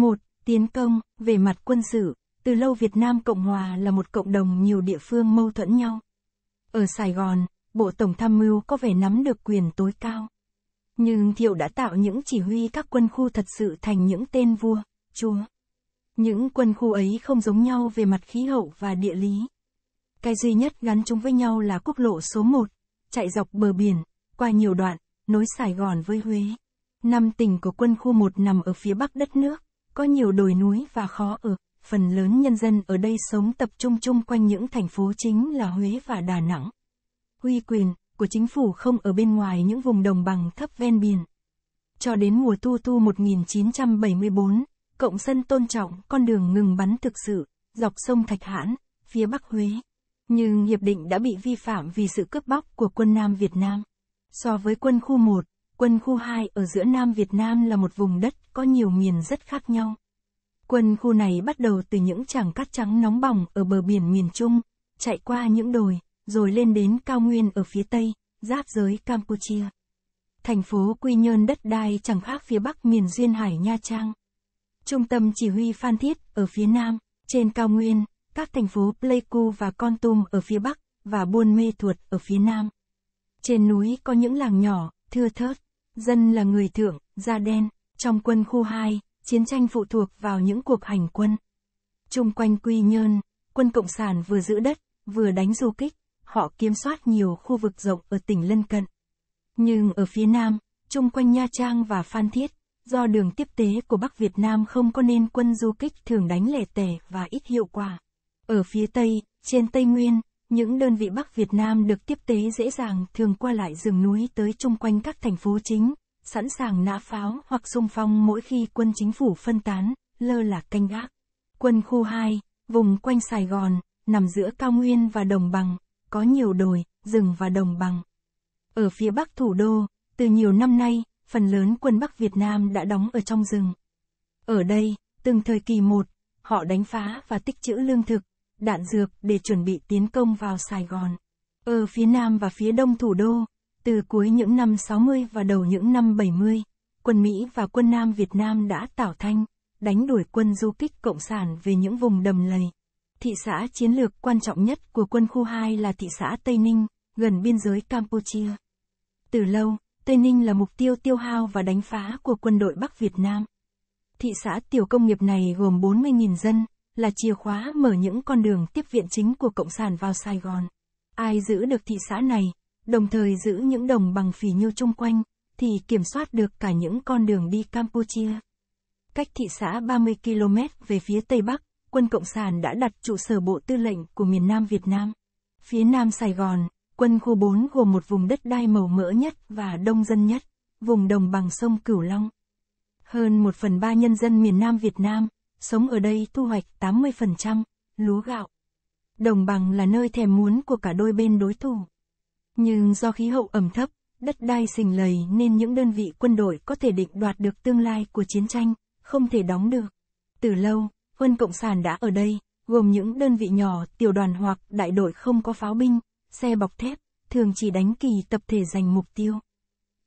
1. Tiến công, về mặt quân sự, từ lâu Việt Nam Cộng Hòa là một cộng đồng nhiều địa phương mâu thuẫn nhau. Ở Sài Gòn, Bộ Tổng Tham mưu có vẻ nắm được quyền tối cao. Nhưng Thiệu đã tạo những chỉ huy các quân khu thật sự thành những tên vua, chúa. Những quân khu ấy không giống nhau về mặt khí hậu và địa lý. Cái duy nhất gắn chúng với nhau là quốc lộ số 1, chạy dọc bờ biển, qua nhiều đoạn, nối Sài Gòn với Huế. Năm tỉnh của quân khu 1 nằm ở phía bắc đất nước có nhiều đồi núi và khó ở, phần lớn nhân dân ở đây sống tập trung chung quanh những thành phố chính là Huế và Đà Nẵng. Quy quyền của chính phủ không ở bên ngoài những vùng đồng bằng thấp ven biển. Cho đến mùa thu thu 1974, cộng sân tôn trọng con đường ngừng bắn thực sự, dọc sông Thạch Hãn, phía Bắc Huế. Nhưng hiệp định đã bị vi phạm vì sự cướp bóc của quân Nam Việt Nam. So với quân khu 1, quân khu 2 ở giữa Nam Việt Nam là một vùng đất có nhiều miền rất khác nhau. Quân khu này bắt đầu từ những tràng cát trắng nóng bỏng ở bờ biển miền Trung, chạy qua những đồi, rồi lên đến cao nguyên ở phía Tây, giáp giới Campuchia. Thành phố Quy Nhơn đất đai chẳng khác phía Bắc miền Duyên Hải Nha Trang. Trung tâm chỉ huy Phan Thiết ở phía Nam, trên cao nguyên, các thành phố Pleiku và Con Tum ở phía Bắc, và Buôn Mê Thuột ở phía Nam. Trên núi có những làng nhỏ, thưa thớt, dân là người thượng, da đen, trong quân khu 2, chiến tranh phụ thuộc vào những cuộc hành quân. Trung quanh Quy Nhơn, quân Cộng sản vừa giữ đất, vừa đánh du kích, họ kiểm soát nhiều khu vực rộng ở tỉnh lân cận. Nhưng ở phía Nam, chung quanh Nha Trang và Phan Thiết, do đường tiếp tế của Bắc Việt Nam không có nên quân du kích thường đánh lẻ tẻ và ít hiệu quả. Ở phía Tây, trên Tây Nguyên, những đơn vị Bắc Việt Nam được tiếp tế dễ dàng thường qua lại rừng núi tới chung quanh các thành phố chính, sẵn sàng nã pháo hoặc xung phong mỗi khi quân chính phủ phân tán, lơ là canh gác. Quân khu 2, vùng quanh Sài Gòn, nằm giữa cao nguyên và đồng bằng, có nhiều đồi, rừng và đồng bằng. Ở phía bắc thủ đô, từ nhiều năm nay, phần lớn quân Bắc Việt Nam đã đóng ở trong rừng. Ở đây, từng thời kỳ một, họ đánh phá và tích trữ lương thực, đạn dược để chuẩn bị tiến công vào Sài Gòn. Ở phía nam và phía đông thủ đô, từ cuối những năm 60 và đầu những năm 70, quân Mỹ và quân Nam Việt Nam đã tảo thanh, đánh đuổi quân du kích Cộng sản về những vùng đầm lầy. Thị xã chiến lược quan trọng nhất của quân khu 2 là thị xã Tây Ninh, gần biên giới Campuchia. Từ lâu, Tây Ninh là mục tiêu tiêu hao và đánh phá của quân đội Bắc Việt Nam. Thị xã tiểu công nghiệp này gồm 40.000 dân, là chìa khóa mở những con đường tiếp viện chính của Cộng sản vào Sài Gòn. Ai giữ được thị xã này, đồng thời giữ những đồng bằng phì nhiêu chung quanh, thì kiểm soát được cả những con đường đi Campuchia. Cách thị xã 30 km về phía Tây Bắc, quân Cộng sản đã đặt trụ sở Bộ Tư lệnh của miền Nam Việt Nam. Phía Nam Sài Gòn, quân khu 4 gồm một vùng đất đai màu mỡ nhất và đông dân nhất, vùng đồng bằng sông Cửu Long. Hơn một phần ba nhân dân miền Nam Việt Nam, sống ở đây thu hoạch 80%, lúa gạo. Đồng bằng là nơi thèm muốn của cả đôi bên đối thủ. Nhưng do khí hậu ẩm thấp, đất đai sình lầy nên những đơn vị quân đội có thể định đoạt được tương lai của chiến tranh, không thể đóng được. Từ lâu, quân Cộng sản đã ở đây, gồm những đơn vị nhỏ, tiểu đoàn hoặc đại đội không có pháo binh, xe bọc thép, thường chỉ đánh kỳ tập thể giành mục tiêu.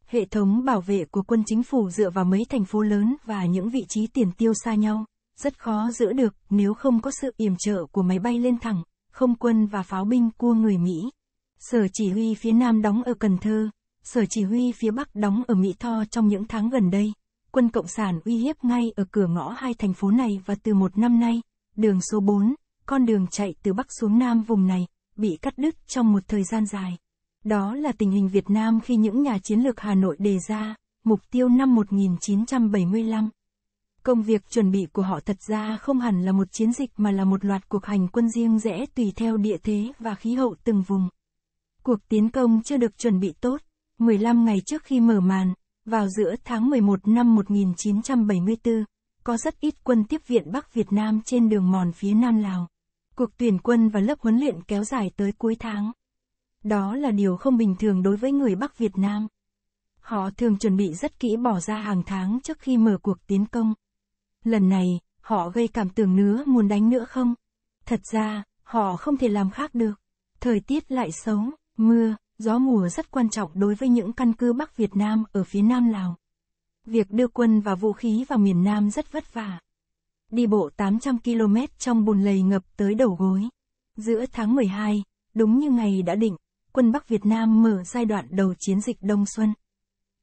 Hệ thống bảo vệ của quân chính phủ dựa vào mấy thành phố lớn và những vị trí tiền tiêu xa nhau, rất khó giữ được nếu không có sự yểm trợ của máy bay lên thẳng, không quân và pháo binh cua người Mỹ. Sở chỉ huy phía Nam đóng ở Cần Thơ, sở chỉ huy phía Bắc đóng ở Mỹ Tho trong những tháng gần đây. Quân Cộng sản uy hiếp ngay ở cửa ngõ hai thành phố này và từ một năm nay, đường số 4, con đường chạy từ Bắc xuống Nam vùng này, bị cắt đứt trong một thời gian dài. Đó là tình hình Việt Nam khi những nhà chiến lược Hà Nội đề ra, mục tiêu năm 1975. Công việc chuẩn bị của họ thật ra không hẳn là một chiến dịch mà là một loạt cuộc hành quân riêng rẽ tùy theo địa thế và khí hậu từng vùng. Cuộc tiến công chưa được chuẩn bị tốt. 15 ngày trước khi mở màn, vào giữa tháng 11 năm 1974, có rất ít quân tiếp viện Bắc Việt Nam trên đường mòn phía Nam Lào. Cuộc tuyển quân và lớp huấn luyện kéo dài tới cuối tháng. Đó là điều không bình thường đối với người Bắc Việt Nam. Họ thường chuẩn bị rất kỹ bỏ ra hàng tháng trước khi mở cuộc tiến công. Lần này, họ gây cảm tưởng nứa muốn đánh nữa không? Thật ra, họ không thể làm khác được. Thời tiết lại xấu, Mưa, gió mùa rất quan trọng đối với những căn cứ Bắc Việt Nam ở phía Nam Lào. Việc đưa quân và vũ khí vào miền Nam rất vất vả. Đi bộ 800 km trong bùn lầy ngập tới đầu gối. Giữa tháng 12, đúng như ngày đã định, quân Bắc Việt Nam mở giai đoạn đầu chiến dịch Đông Xuân.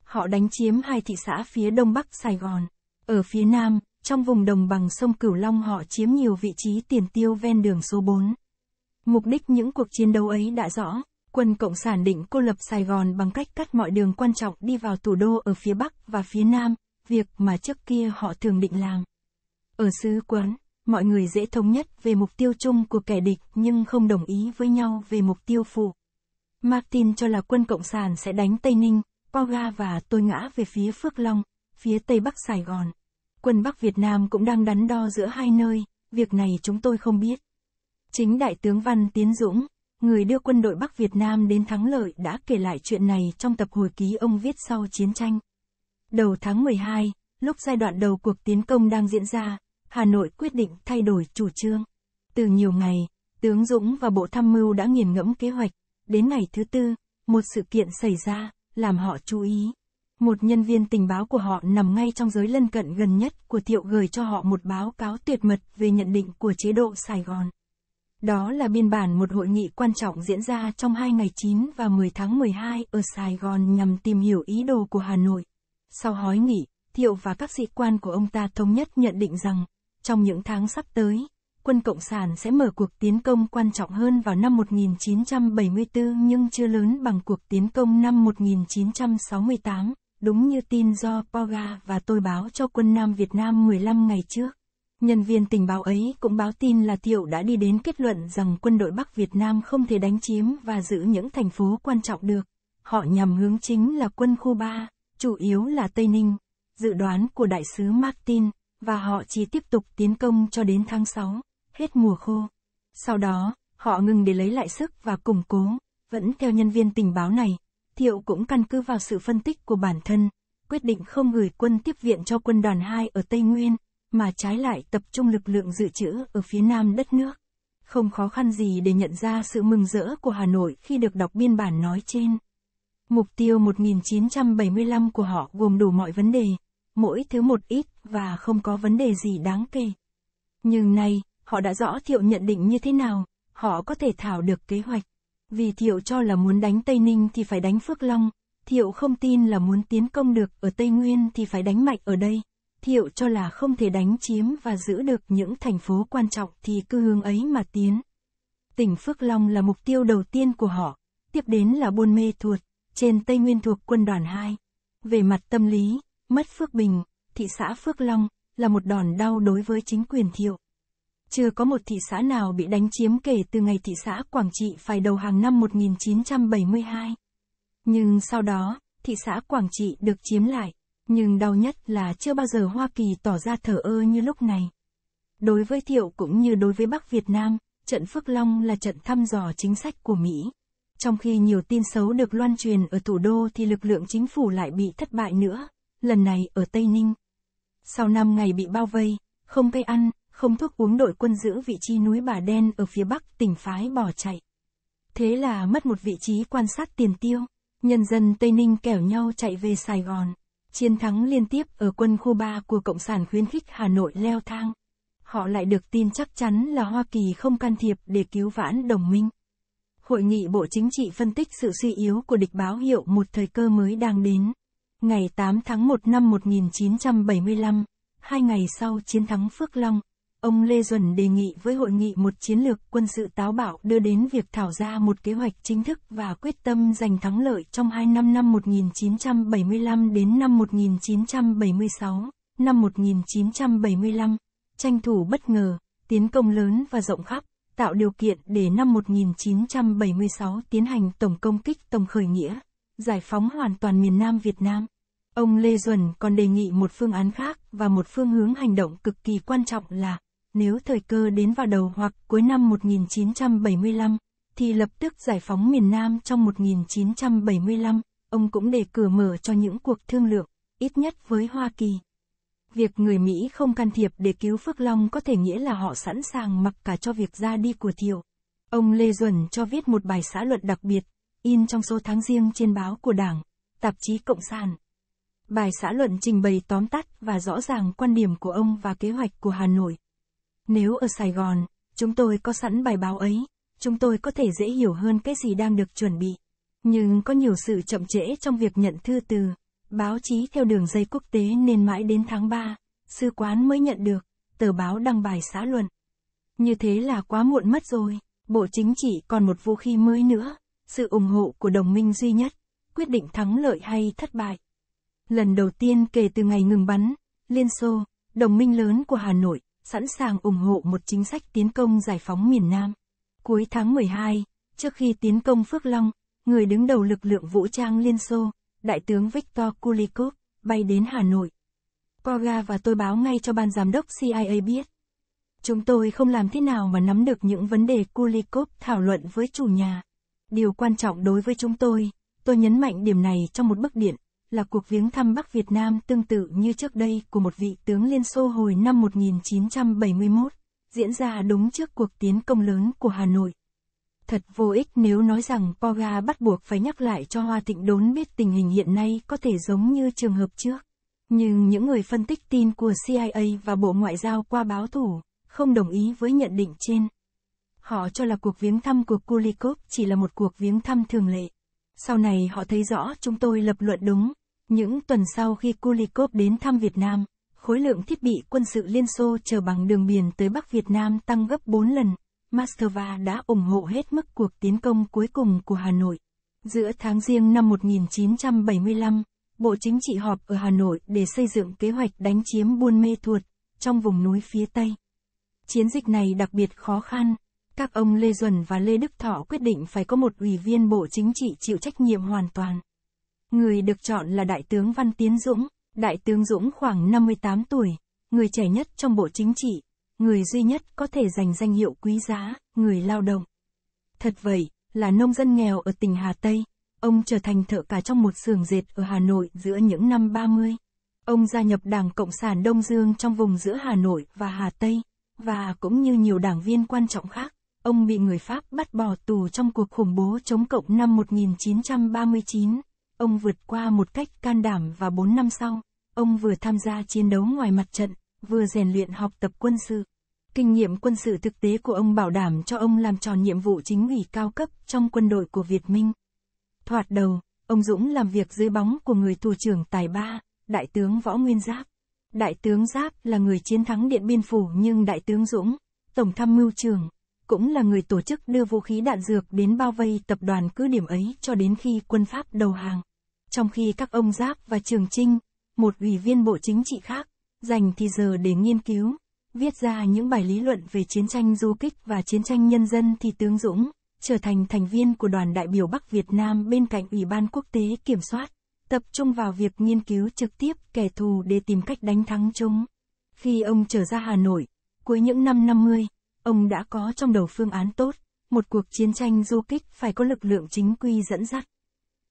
Họ đánh chiếm hai thị xã phía đông bắc Sài Gòn. Ở phía nam, trong vùng đồng bằng sông Cửu Long họ chiếm nhiều vị trí tiền tiêu ven đường số 4. Mục đích những cuộc chiến đấu ấy đã rõ, quân Cộng sản định cô lập Sài Gòn bằng cách cắt mọi đường quan trọng đi vào thủ đô ở phía Bắc và phía Nam, việc mà trước kia họ thường định làm. Ở xứ quán, mọi người dễ thống nhất về mục tiêu chung của kẻ địch nhưng không đồng ý với nhau về mục tiêu phụ. Martin cho là quân Cộng sản sẽ đánh Tây Ninh, Pauga và tôi ngã về phía Phước Long, phía Tây Bắc Sài Gòn. Quân Bắc Việt Nam cũng đang đắn đo giữa hai nơi, việc này chúng tôi không biết. Chính Đại tướng Văn Tiến Dũng, người đưa quân đội Bắc Việt Nam đến thắng lợi đã kể lại chuyện này trong tập hồi ký ông viết sau chiến tranh. Đầu tháng 12, lúc giai đoạn đầu cuộc tiến công đang diễn ra, Hà Nội quyết định thay đổi chủ trương. Từ nhiều ngày, tướng Dũng và Bộ Tham mưu đã nghiền ngẫm kế hoạch. Đến ngày thứ tư, một sự kiện xảy ra, làm họ chú ý. Một nhân viên tình báo của họ nằm ngay trong giới lân cận gần nhất của Thiệu gửi cho họ một báo cáo tuyệt mật về nhận định của chế độ Sài Gòn. Đó là biên bản một hội nghị quan trọng diễn ra trong hai ngày 9 và 10 tháng 12 ở Sài Gòn nhằm tìm hiểu ý đồ của Hà Nội. Sau hói nghị, Thiệu và các sĩ quan của ông ta thống nhất nhận định rằng, trong những tháng sắp tới, quân Cộng sản sẽ mở cuộc tiến công quan trọng hơn vào năm 1974 nhưng chưa lớn bằng cuộc tiến công năm 1968, đúng như tin do Poga và tôi báo cho quân Nam Việt Nam 15 ngày trước. Nhân viên tình báo ấy cũng báo tin là Tiệu đã đi đến kết luận rằng quân đội Bắc Việt Nam không thể đánh chiếm và giữ những thành phố quan trọng được. Họ nhằm hướng chính là quân khu 3, chủ yếu là Tây Ninh. Dự đoán của đại sứ Martin, và họ chỉ tiếp tục tiến công cho đến tháng 6, hết mùa khô. Sau đó, họ ngừng để lấy lại sức và củng cố. Vẫn theo nhân viên tình báo này, Thiệu cũng căn cứ vào sự phân tích của bản thân, quyết định không gửi quân tiếp viện cho quân đoàn 2 ở Tây Nguyên, mà trái lại tập trung lực lượng dự trữ ở phía nam đất nước. Không khó khăn gì để nhận ra sự mừng rỡ của Hà Nội khi được đọc biên bản nói trên. Mục tiêu 1975 của họ gồm đủ mọi vấn đề, mỗi thứ một ít và không có vấn đề gì đáng kể. Nhưng nay, họ đã rõ Thiệu nhận định như thế nào, họ có thể thảo được kế hoạch. Vì Thiệu cho là muốn đánh Tây Ninh thì phải đánh Phước Long, Thiệu không tin là muốn tiến công được ở Tây Nguyên thì phải đánh mạnh ở đây thiệu cho là không thể đánh chiếm và giữ được những thành phố quan trọng thì cứ hướng ấy mà tiến. Tỉnh Phước Long là mục tiêu đầu tiên của họ, tiếp đến là Buôn Mê Thuột, trên Tây Nguyên thuộc quân đoàn 2. Về mặt tâm lý, mất Phước Bình, thị xã Phước Long, là một đòn đau đối với chính quyền thiệu. Chưa có một thị xã nào bị đánh chiếm kể từ ngày thị xã Quảng Trị phải đầu hàng năm 1972. Nhưng sau đó, thị xã Quảng Trị được chiếm lại, nhưng đau nhất là chưa bao giờ Hoa Kỳ tỏ ra thờ ơ như lúc này. Đối với Thiệu cũng như đối với Bắc Việt Nam, trận Phước Long là trận thăm dò chính sách của Mỹ. Trong khi nhiều tin xấu được loan truyền ở thủ đô thì lực lượng chính phủ lại bị thất bại nữa, lần này ở Tây Ninh. Sau 5 ngày bị bao vây, không cây ăn, không thuốc uống đội quân giữ vị trí núi Bà Đen ở phía bắc tỉnh phái bỏ chạy. Thế là mất một vị trí quan sát tiền tiêu, nhân dân Tây Ninh kẻo nhau chạy về Sài Gòn. Chiến thắng liên tiếp ở quân khu 3 của Cộng sản khuyến khích Hà Nội leo thang. Họ lại được tin chắc chắn là Hoa Kỳ không can thiệp để cứu vãn đồng minh. Hội nghị Bộ Chính trị phân tích sự suy yếu của địch báo hiệu một thời cơ mới đang đến. Ngày 8 tháng 1 năm 1975, hai ngày sau chiến thắng Phước Long, ông Lê Duẩn đề nghị với hội nghị một chiến lược quân sự táo bạo đưa đến việc thảo ra một kế hoạch chính thức và quyết tâm giành thắng lợi trong hai năm năm 1975 đến năm 1976, năm 1975, tranh thủ bất ngờ, tiến công lớn và rộng khắp, tạo điều kiện để năm 1976 tiến hành tổng công kích tổng khởi nghĩa, giải phóng hoàn toàn miền Nam Việt Nam. Ông Lê Duẩn còn đề nghị một phương án khác và một phương hướng hành động cực kỳ quan trọng là nếu thời cơ đến vào đầu hoặc cuối năm 1975, thì lập tức giải phóng miền Nam trong 1975, ông cũng để cửa mở cho những cuộc thương lượng, ít nhất với Hoa Kỳ. Việc người Mỹ không can thiệp để cứu Phước Long có thể nghĩa là họ sẵn sàng mặc cả cho việc ra đi của Thiệu. Ông Lê Duẩn cho viết một bài xã luận đặc biệt, in trong số tháng riêng trên báo của Đảng, tạp chí Cộng sản. Bài xã luận trình bày tóm tắt và rõ ràng quan điểm của ông và kế hoạch của Hà Nội. Nếu ở Sài Gòn, chúng tôi có sẵn bài báo ấy, chúng tôi có thể dễ hiểu hơn cái gì đang được chuẩn bị. Nhưng có nhiều sự chậm trễ trong việc nhận thư từ, báo chí theo đường dây quốc tế nên mãi đến tháng 3, sư quán mới nhận được, tờ báo đăng bài xã luận. Như thế là quá muộn mất rồi, Bộ Chính trị còn một vũ khí mới nữa, sự ủng hộ của đồng minh duy nhất, quyết định thắng lợi hay thất bại. Lần đầu tiên kể từ ngày ngừng bắn, Liên Xô, đồng minh lớn của Hà Nội, sẵn sàng ủng hộ một chính sách tiến công giải phóng miền Nam. Cuối tháng 12, trước khi tiến công Phước Long, người đứng đầu lực lượng vũ trang Liên Xô, Đại tướng Viktor Kulikov, bay đến Hà Nội. Poga và tôi báo ngay cho ban giám đốc CIA biết. Chúng tôi không làm thế nào mà nắm được những vấn đề Kulikov thảo luận với chủ nhà. Điều quan trọng đối với chúng tôi, tôi nhấn mạnh điểm này trong một bức điện, là cuộc viếng thăm Bắc Việt Nam tương tự như trước đây của một vị tướng Liên Xô hồi năm 1971, diễn ra đúng trước cuộc tiến công lớn của Hà Nội. Thật vô ích nếu nói rằng Poga bắt buộc phải nhắc lại cho Hoa Thịnh đốn biết tình hình hiện nay có thể giống như trường hợp trước. Nhưng những người phân tích tin của CIA và Bộ Ngoại giao qua báo thủ, không đồng ý với nhận định trên. Họ cho là cuộc viếng thăm của Kulikov chỉ là một cuộc viếng thăm thường lệ. Sau này họ thấy rõ chúng tôi lập luận đúng. Những tuần sau khi Kulikov đến thăm Việt Nam, khối lượng thiết bị quân sự Liên Xô chờ bằng đường biển tới Bắc Việt Nam tăng gấp 4 lần. Moscow đã ủng hộ hết mức cuộc tiến công cuối cùng của Hà Nội. Giữa tháng riêng năm 1975, Bộ Chính trị họp ở Hà Nội để xây dựng kế hoạch đánh chiếm Buôn Mê Thuột, trong vùng núi phía Tây. Chiến dịch này đặc biệt khó khăn, các ông Lê Duẩn và Lê Đức Thọ quyết định phải có một ủy viên Bộ Chính trị chịu trách nhiệm hoàn toàn. Người được chọn là Đại tướng Văn Tiến Dũng, Đại tướng Dũng khoảng 58 tuổi, người trẻ nhất trong Bộ Chính trị, người duy nhất có thể giành danh hiệu quý giá, người lao động. Thật vậy, là nông dân nghèo ở tỉnh Hà Tây, ông trở thành thợ cả trong một xưởng dệt ở Hà Nội giữa những năm 30. Ông gia nhập Đảng Cộng sản Đông Dương trong vùng giữa Hà Nội và Hà Tây, và cũng như nhiều đảng viên quan trọng khác, ông bị người Pháp bắt bỏ tù trong cuộc khủng bố chống cộng năm 1939. Ông vượt qua một cách can đảm và 4 năm sau, ông vừa tham gia chiến đấu ngoài mặt trận, vừa rèn luyện học tập quân sự. Kinh nghiệm quân sự thực tế của ông bảo đảm cho ông làm tròn nhiệm vụ chính ủy cao cấp trong quân đội của Việt Minh. Thoạt đầu, ông Dũng làm việc dưới bóng của người tù trưởng Tài Ba, Đại tướng Võ Nguyên Giáp. Đại tướng Giáp là người chiến thắng Điện Biên Phủ nhưng Đại tướng Dũng, Tổng tham mưu trưởng, cũng là người tổ chức đưa vũ khí đạn dược đến bao vây tập đoàn cứ điểm ấy cho đến khi quân Pháp đầu hàng. Trong khi các ông Giáp và Trường Trinh, một ủy viên bộ chính trị khác, dành thì giờ để nghiên cứu, viết ra những bài lý luận về chiến tranh du kích và chiến tranh nhân dân thì tướng Dũng, trở thành thành viên của đoàn đại biểu Bắc Việt Nam bên cạnh Ủy ban Quốc tế Kiểm soát, tập trung vào việc nghiên cứu trực tiếp kẻ thù để tìm cách đánh thắng chúng. Khi ông trở ra Hà Nội, cuối những năm 50, Ông đã có trong đầu phương án tốt, một cuộc chiến tranh du kích phải có lực lượng chính quy dẫn dắt.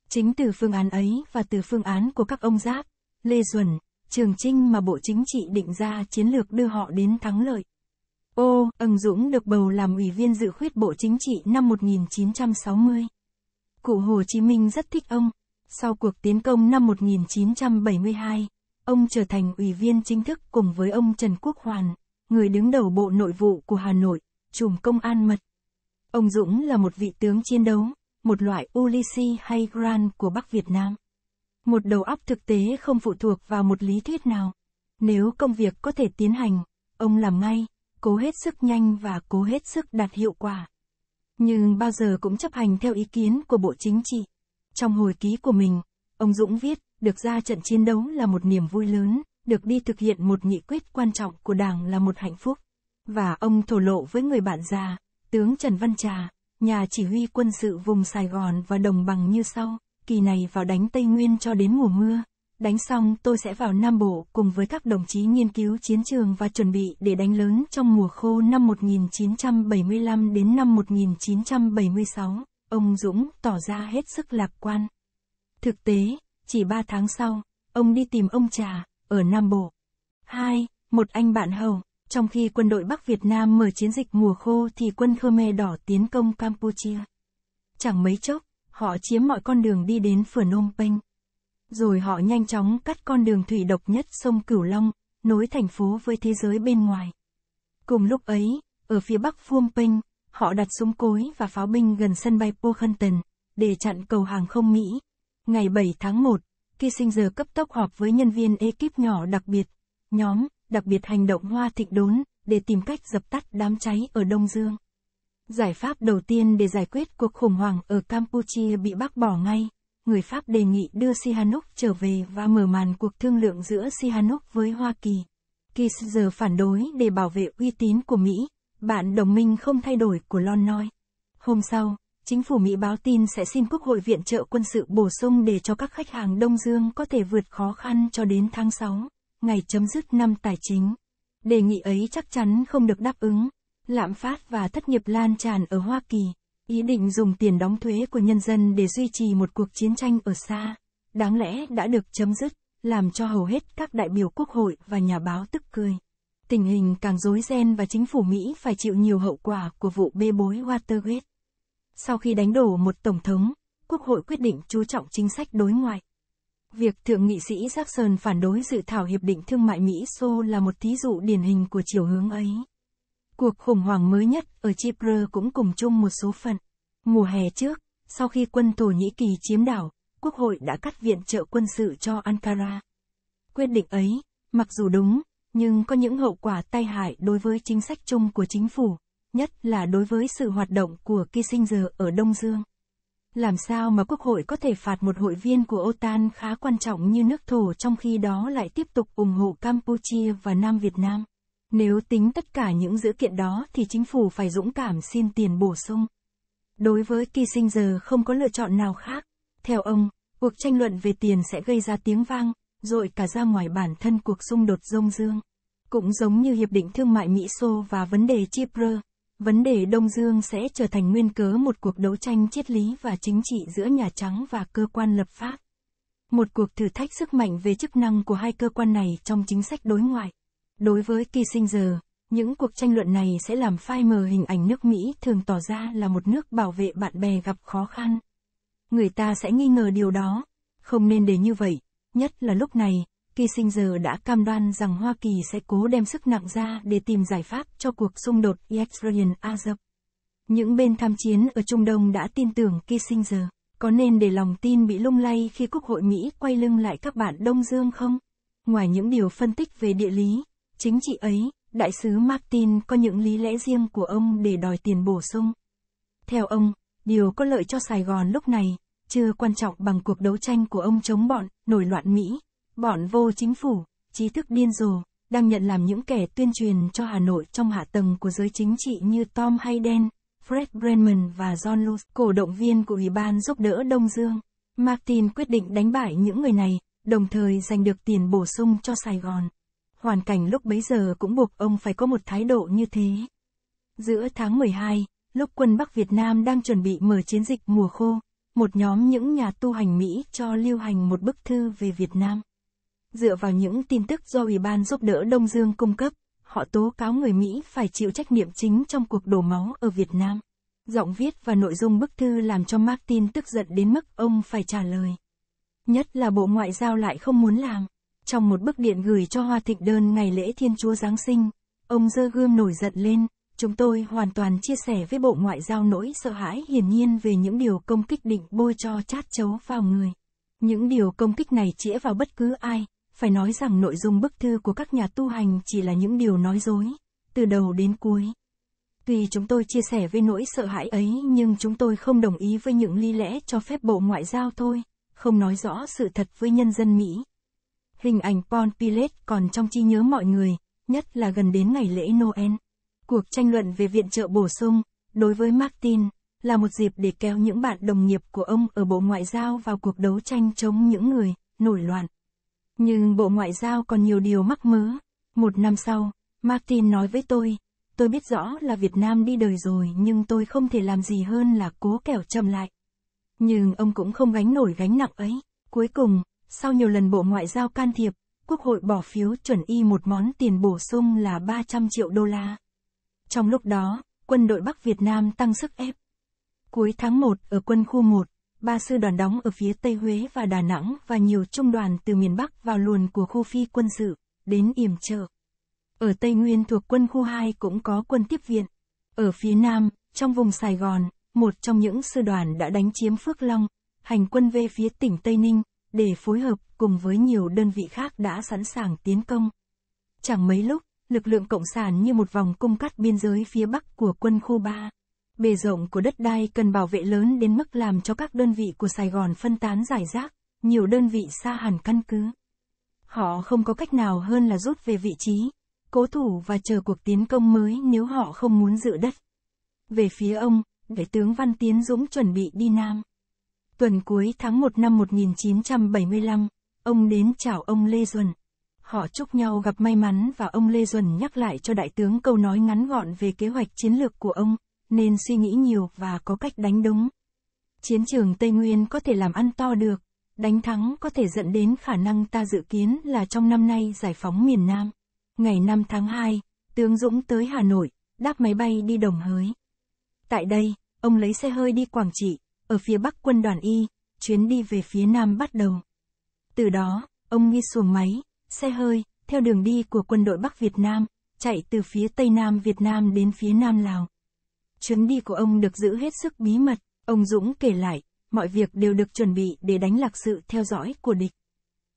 Chính từ phương án ấy và từ phương án của các ông Giáp, Lê Duẩn, Trường Trinh mà Bộ Chính trị định ra chiến lược đưa họ đến thắng lợi. Ô, Ân Dũng được bầu làm ủy viên dự khuyết Bộ Chính trị năm 1960. Cụ Hồ Chí Minh rất thích ông. Sau cuộc tiến công năm 1972, ông trở thành ủy viên chính thức cùng với ông Trần Quốc Hoàn người đứng đầu Bộ Nội vụ của Hà Nội, trùm công an mật. Ông Dũng là một vị tướng chiến đấu, một loại Ulysses hay Grant của Bắc Việt Nam. Một đầu óc thực tế không phụ thuộc vào một lý thuyết nào. Nếu công việc có thể tiến hành, ông làm ngay, cố hết sức nhanh và cố hết sức đạt hiệu quả. Nhưng bao giờ cũng chấp hành theo ý kiến của Bộ Chính trị. Trong hồi ký của mình, ông Dũng viết, được ra trận chiến đấu là một niềm vui lớn, được đi thực hiện một nghị quyết quan trọng của Đảng là một hạnh phúc. Và ông thổ lộ với người bạn già, tướng Trần Văn Trà, nhà chỉ huy quân sự vùng Sài Gòn và đồng bằng như sau, kỳ này vào đánh Tây Nguyên cho đến mùa mưa. Đánh xong tôi sẽ vào Nam Bộ cùng với các đồng chí nghiên cứu chiến trường và chuẩn bị để đánh lớn trong mùa khô năm 1975 đến năm 1976. Ông Dũng tỏ ra hết sức lạc quan. Thực tế, chỉ 3 tháng sau, ông đi tìm ông Trà, ở Nam Bộ. 2. Một anh bạn hầu, trong khi quân đội Bắc Việt Nam mở chiến dịch mùa khô thì quân Khmer Đỏ tiến công Campuchia. Chẳng mấy chốc, họ chiếm mọi con đường đi đến Phnom Penh. Rồi họ nhanh chóng cắt con đường thủy độc nhất sông Cửu Long, nối thành phố với thế giới bên ngoài. Cùng lúc ấy, ở phía bắc Phnom Penh, họ đặt súng cối và pháo binh gần sân bay Pokhanton để chặn cầu hàng không Mỹ. Ngày 7 tháng 1, Kissinger cấp tốc họp với nhân viên ekip nhỏ đặc biệt, nhóm, đặc biệt hành động hoa thịnh đốn, để tìm cách dập tắt đám cháy ở Đông Dương. Giải pháp đầu tiên để giải quyết cuộc khủng hoảng ở Campuchia bị bác bỏ ngay. Người Pháp đề nghị đưa Sihanouk trở về và mở màn cuộc thương lượng giữa Sihanouk với Hoa Kỳ. Kissinger phản đối để bảo vệ uy tín của Mỹ, bạn đồng minh không thay đổi của Lon Noi. Hôm sau, chính phủ Mỹ báo tin sẽ xin Quốc hội viện trợ quân sự bổ sung để cho các khách hàng Đông Dương có thể vượt khó khăn cho đến tháng 6, ngày chấm dứt năm tài chính. Đề nghị ấy chắc chắn không được đáp ứng. Lạm phát và thất nghiệp lan tràn ở Hoa Kỳ, ý định dùng tiền đóng thuế của nhân dân để duy trì một cuộc chiến tranh ở xa, đáng lẽ đã được chấm dứt, làm cho hầu hết các đại biểu quốc hội và nhà báo tức cười. Tình hình càng rối ren và chính phủ Mỹ phải chịu nhiều hậu quả của vụ bê bối Watergate. Sau khi đánh đổ một tổng thống, Quốc hội quyết định chú trọng chính sách đối ngoại. Việc thượng nghị sĩ Jackson phản đối dự thảo Hiệp định Thương mại Mỹ-Xô là một thí dụ điển hình của chiều hướng ấy. Cuộc khủng hoảng mới nhất ở Chipre cũng cùng chung một số phận. Mùa hè trước, sau khi quân Thổ Nhĩ Kỳ chiếm đảo, Quốc hội đã cắt viện trợ quân sự cho Ankara. Quyết định ấy, mặc dù đúng, nhưng có những hậu quả tai hại đối với chính sách chung của chính phủ nhất là đối với sự hoạt động của Kissinger ở Đông Dương. Làm sao mà Quốc hội có thể phạt một hội viên của OTAN khá quan trọng như nước thổ trong khi đó lại tiếp tục ủng hộ Campuchia và Nam Việt Nam? Nếu tính tất cả những dữ kiện đó thì chính phủ phải dũng cảm xin tiền bổ sung. Đối với Kissinger không có lựa chọn nào khác. Theo ông, cuộc tranh luận về tiền sẽ gây ra tiếng vang, rồi cả ra ngoài bản thân cuộc xung đột rông dương. Cũng giống như Hiệp định Thương mại Mỹ-Xô và vấn đề Chipre, vấn đề Đông Dương sẽ trở thành nguyên cớ một cuộc đấu tranh triết lý và chính trị giữa Nhà Trắng và cơ quan lập pháp. Một cuộc thử thách sức mạnh về chức năng của hai cơ quan này trong chính sách đối ngoại. Đối với Kissinger, những cuộc tranh luận này sẽ làm phai mờ hình ảnh nước Mỹ thường tỏ ra là một nước bảo vệ bạn bè gặp khó khăn. Người ta sẽ nghi ngờ điều đó. Không nên để như vậy, nhất là lúc này, Kissinger đã cam đoan rằng Hoa Kỳ sẽ cố đem sức nặng ra để tìm giải pháp cho cuộc xung đột Israel-Arab. Những bên tham chiến ở Trung Đông đã tin tưởng Kissinger, có nên để lòng tin bị lung lay khi Quốc hội Mỹ quay lưng lại các bạn Đông Dương không? Ngoài những điều phân tích về địa lý, chính trị ấy, đại sứ Martin có những lý lẽ riêng của ông để đòi tiền bổ sung. Theo ông, điều có lợi cho Sài Gòn lúc này, chưa quan trọng bằng cuộc đấu tranh của ông chống bọn, nổi loạn Mỹ, Bọn vô chính phủ, trí thức điên rồ, đang nhận làm những kẻ tuyên truyền cho Hà Nội trong hạ tầng của giới chính trị như Tom Hayden, Fred Brennan và John Lewis, cổ động viên của Ủy ban giúp đỡ Đông Dương. Martin quyết định đánh bại những người này, đồng thời giành được tiền bổ sung cho Sài Gòn. Hoàn cảnh lúc bấy giờ cũng buộc ông phải có một thái độ như thế. Giữa tháng 12, lúc quân Bắc Việt Nam đang chuẩn bị mở chiến dịch mùa khô, một nhóm những nhà tu hành Mỹ cho lưu hành một bức thư về Việt Nam. Dựa vào những tin tức do Ủy ban giúp đỡ Đông Dương cung cấp, họ tố cáo người Mỹ phải chịu trách nhiệm chính trong cuộc đổ máu ở Việt Nam. Giọng viết và nội dung bức thư làm cho Martin tức giận đến mức ông phải trả lời. Nhất là Bộ Ngoại giao lại không muốn làm. Trong một bức điện gửi cho Hoa Thịnh Đơn ngày lễ Thiên Chúa Giáng sinh, ông dơ gươm nổi giận lên, chúng tôi hoàn toàn chia sẻ với Bộ Ngoại giao nỗi sợ hãi hiển nhiên về những điều công kích định bôi cho chát chấu vào người. Những điều công kích này chĩa vào bất cứ ai, phải nói rằng nội dung bức thư của các nhà tu hành chỉ là những điều nói dối, từ đầu đến cuối. Tuy chúng tôi chia sẻ với nỗi sợ hãi ấy nhưng chúng tôi không đồng ý với những lý lẽ cho phép Bộ Ngoại giao thôi, không nói rõ sự thật với nhân dân Mỹ. Hình ảnh Paul Pilet còn trong trí nhớ mọi người, nhất là gần đến ngày lễ Noel. Cuộc tranh luận về viện trợ bổ sung, đối với Martin, là một dịp để kéo những bạn đồng nghiệp của ông ở Bộ Ngoại giao vào cuộc đấu tranh chống những người, nổi loạn. Nhưng Bộ Ngoại giao còn nhiều điều mắc mớ. Một năm sau, Martin nói với tôi, tôi biết rõ là Việt Nam đi đời rồi nhưng tôi không thể làm gì hơn là cố kẻo chậm lại. Nhưng ông cũng không gánh nổi gánh nặng ấy. Cuối cùng, sau nhiều lần Bộ Ngoại giao can thiệp, Quốc hội bỏ phiếu chuẩn y một món tiền bổ sung là 300 triệu đô la. Trong lúc đó, quân đội Bắc Việt Nam tăng sức ép. Cuối tháng 1 ở quân khu 1, ba sư đoàn đóng ở phía Tây Huế và Đà Nẵng và nhiều trung đoàn từ miền Bắc vào luồn của khu phi quân sự, đến Yểm Trợ. Ở Tây Nguyên thuộc quân khu 2 cũng có quân tiếp viện. Ở phía Nam, trong vùng Sài Gòn, một trong những sư đoàn đã đánh chiếm Phước Long, hành quân về phía tỉnh Tây Ninh, để phối hợp cùng với nhiều đơn vị khác đã sẵn sàng tiến công. Chẳng mấy lúc, lực lượng Cộng sản như một vòng cung cắt biên giới phía Bắc của quân khu 3 bề rộng của đất đai cần bảo vệ lớn đến mức làm cho các đơn vị của Sài Gòn phân tán giải rác, nhiều đơn vị xa hẳn căn cứ. Họ không có cách nào hơn là rút về vị trí, cố thủ và chờ cuộc tiến công mới nếu họ không muốn giữ đất. Về phía ông, đại tướng Văn Tiến Dũng chuẩn bị đi Nam. Tuần cuối tháng 1 năm 1975, ông đến chào ông Lê Duẩn. Họ chúc nhau gặp may mắn và ông Lê Duẩn nhắc lại cho đại tướng câu nói ngắn gọn về kế hoạch chiến lược của ông nên suy nghĩ nhiều và có cách đánh đúng. Chiến trường Tây Nguyên có thể làm ăn to được, đánh thắng có thể dẫn đến khả năng ta dự kiến là trong năm nay giải phóng miền Nam. Ngày 5 tháng 2, tướng Dũng tới Hà Nội, đáp máy bay đi Đồng Hới. Tại đây, ông lấy xe hơi đi Quảng Trị, ở phía bắc quân đoàn Y, chuyến đi về phía Nam bắt đầu. Từ đó, ông nghi xuồng máy, xe hơi, theo đường đi của quân đội Bắc Việt Nam, chạy từ phía Tây Nam Việt Nam đến phía Nam Lào chuyến đi của ông được giữ hết sức bí mật, ông Dũng kể lại, mọi việc đều được chuẩn bị để đánh lạc sự theo dõi của địch.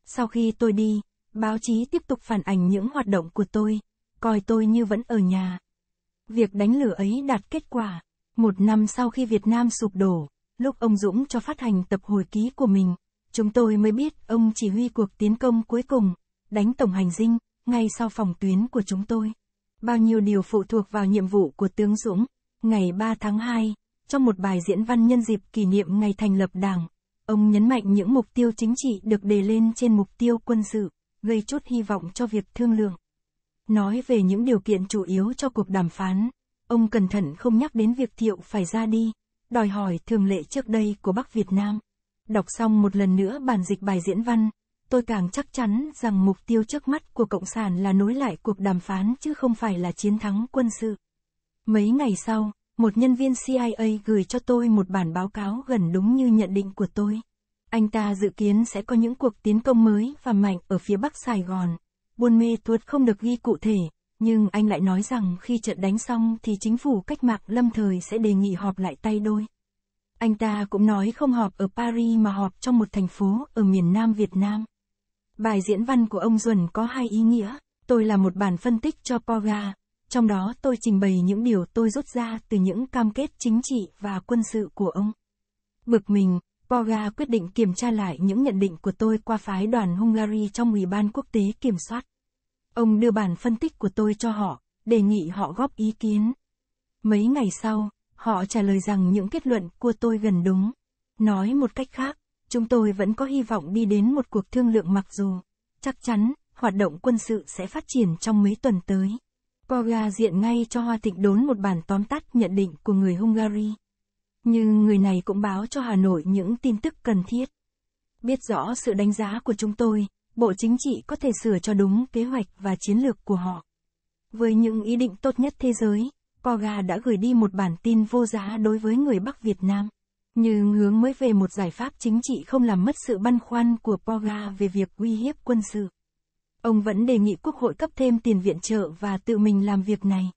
Sau khi tôi đi, báo chí tiếp tục phản ảnh những hoạt động của tôi, coi tôi như vẫn ở nhà. Việc đánh lửa ấy đạt kết quả. Một năm sau khi Việt Nam sụp đổ, lúc ông Dũng cho phát hành tập hồi ký của mình, chúng tôi mới biết ông chỉ huy cuộc tiến công cuối cùng, đánh tổng hành dinh, ngay sau phòng tuyến của chúng tôi. Bao nhiêu điều phụ thuộc vào nhiệm vụ của tướng Dũng, Ngày 3 tháng 2, trong một bài diễn văn nhân dịp kỷ niệm ngày thành lập Đảng, ông nhấn mạnh những mục tiêu chính trị được đề lên trên mục tiêu quân sự, gây chút hy vọng cho việc thương lượng. Nói về những điều kiện chủ yếu cho cuộc đàm phán, ông cẩn thận không nhắc đến việc Thiệu phải ra đi, đòi hỏi thường lệ trước đây của Bắc Việt Nam. Đọc xong một lần nữa bản dịch bài diễn văn, tôi càng chắc chắn rằng mục tiêu trước mắt của Cộng sản là nối lại cuộc đàm phán chứ không phải là chiến thắng quân sự. Mấy ngày sau, một nhân viên CIA gửi cho tôi một bản báo cáo gần đúng như nhận định của tôi. Anh ta dự kiến sẽ có những cuộc tiến công mới và mạnh ở phía bắc Sài Gòn. Buôn mê tuột không được ghi cụ thể, nhưng anh lại nói rằng khi trận đánh xong thì chính phủ cách mạng lâm thời sẽ đề nghị họp lại tay đôi. Anh ta cũng nói không họp ở Paris mà họp trong một thành phố ở miền Nam Việt Nam. Bài diễn văn của ông Duẩn có hai ý nghĩa. Tôi là một bản phân tích cho Poga, trong đó tôi trình bày những điều tôi rút ra từ những cam kết chính trị và quân sự của ông. Bực mình, Borga quyết định kiểm tra lại những nhận định của tôi qua phái đoàn Hungary trong Ủy ban quốc tế kiểm soát. Ông đưa bản phân tích của tôi cho họ, đề nghị họ góp ý kiến. Mấy ngày sau, họ trả lời rằng những kết luận của tôi gần đúng. Nói một cách khác, chúng tôi vẫn có hy vọng đi đến một cuộc thương lượng mặc dù, chắc chắn, hoạt động quân sự sẽ phát triển trong mấy tuần tới. Koga diện ngay cho Hoa Tịch đốn một bản tóm tắt nhận định của người Hungary. Nhưng người này cũng báo cho Hà Nội những tin tức cần thiết. Biết rõ sự đánh giá của chúng tôi, Bộ Chính trị có thể sửa cho đúng kế hoạch và chiến lược của họ. Với những ý định tốt nhất thế giới, Koga đã gửi đi một bản tin vô giá đối với người Bắc Việt Nam. Nhưng hướng mới về một giải pháp chính trị không làm mất sự băn khoăn của Poga về việc uy hiếp quân sự. Ông vẫn đề nghị Quốc hội cấp thêm tiền viện trợ và tự mình làm việc này.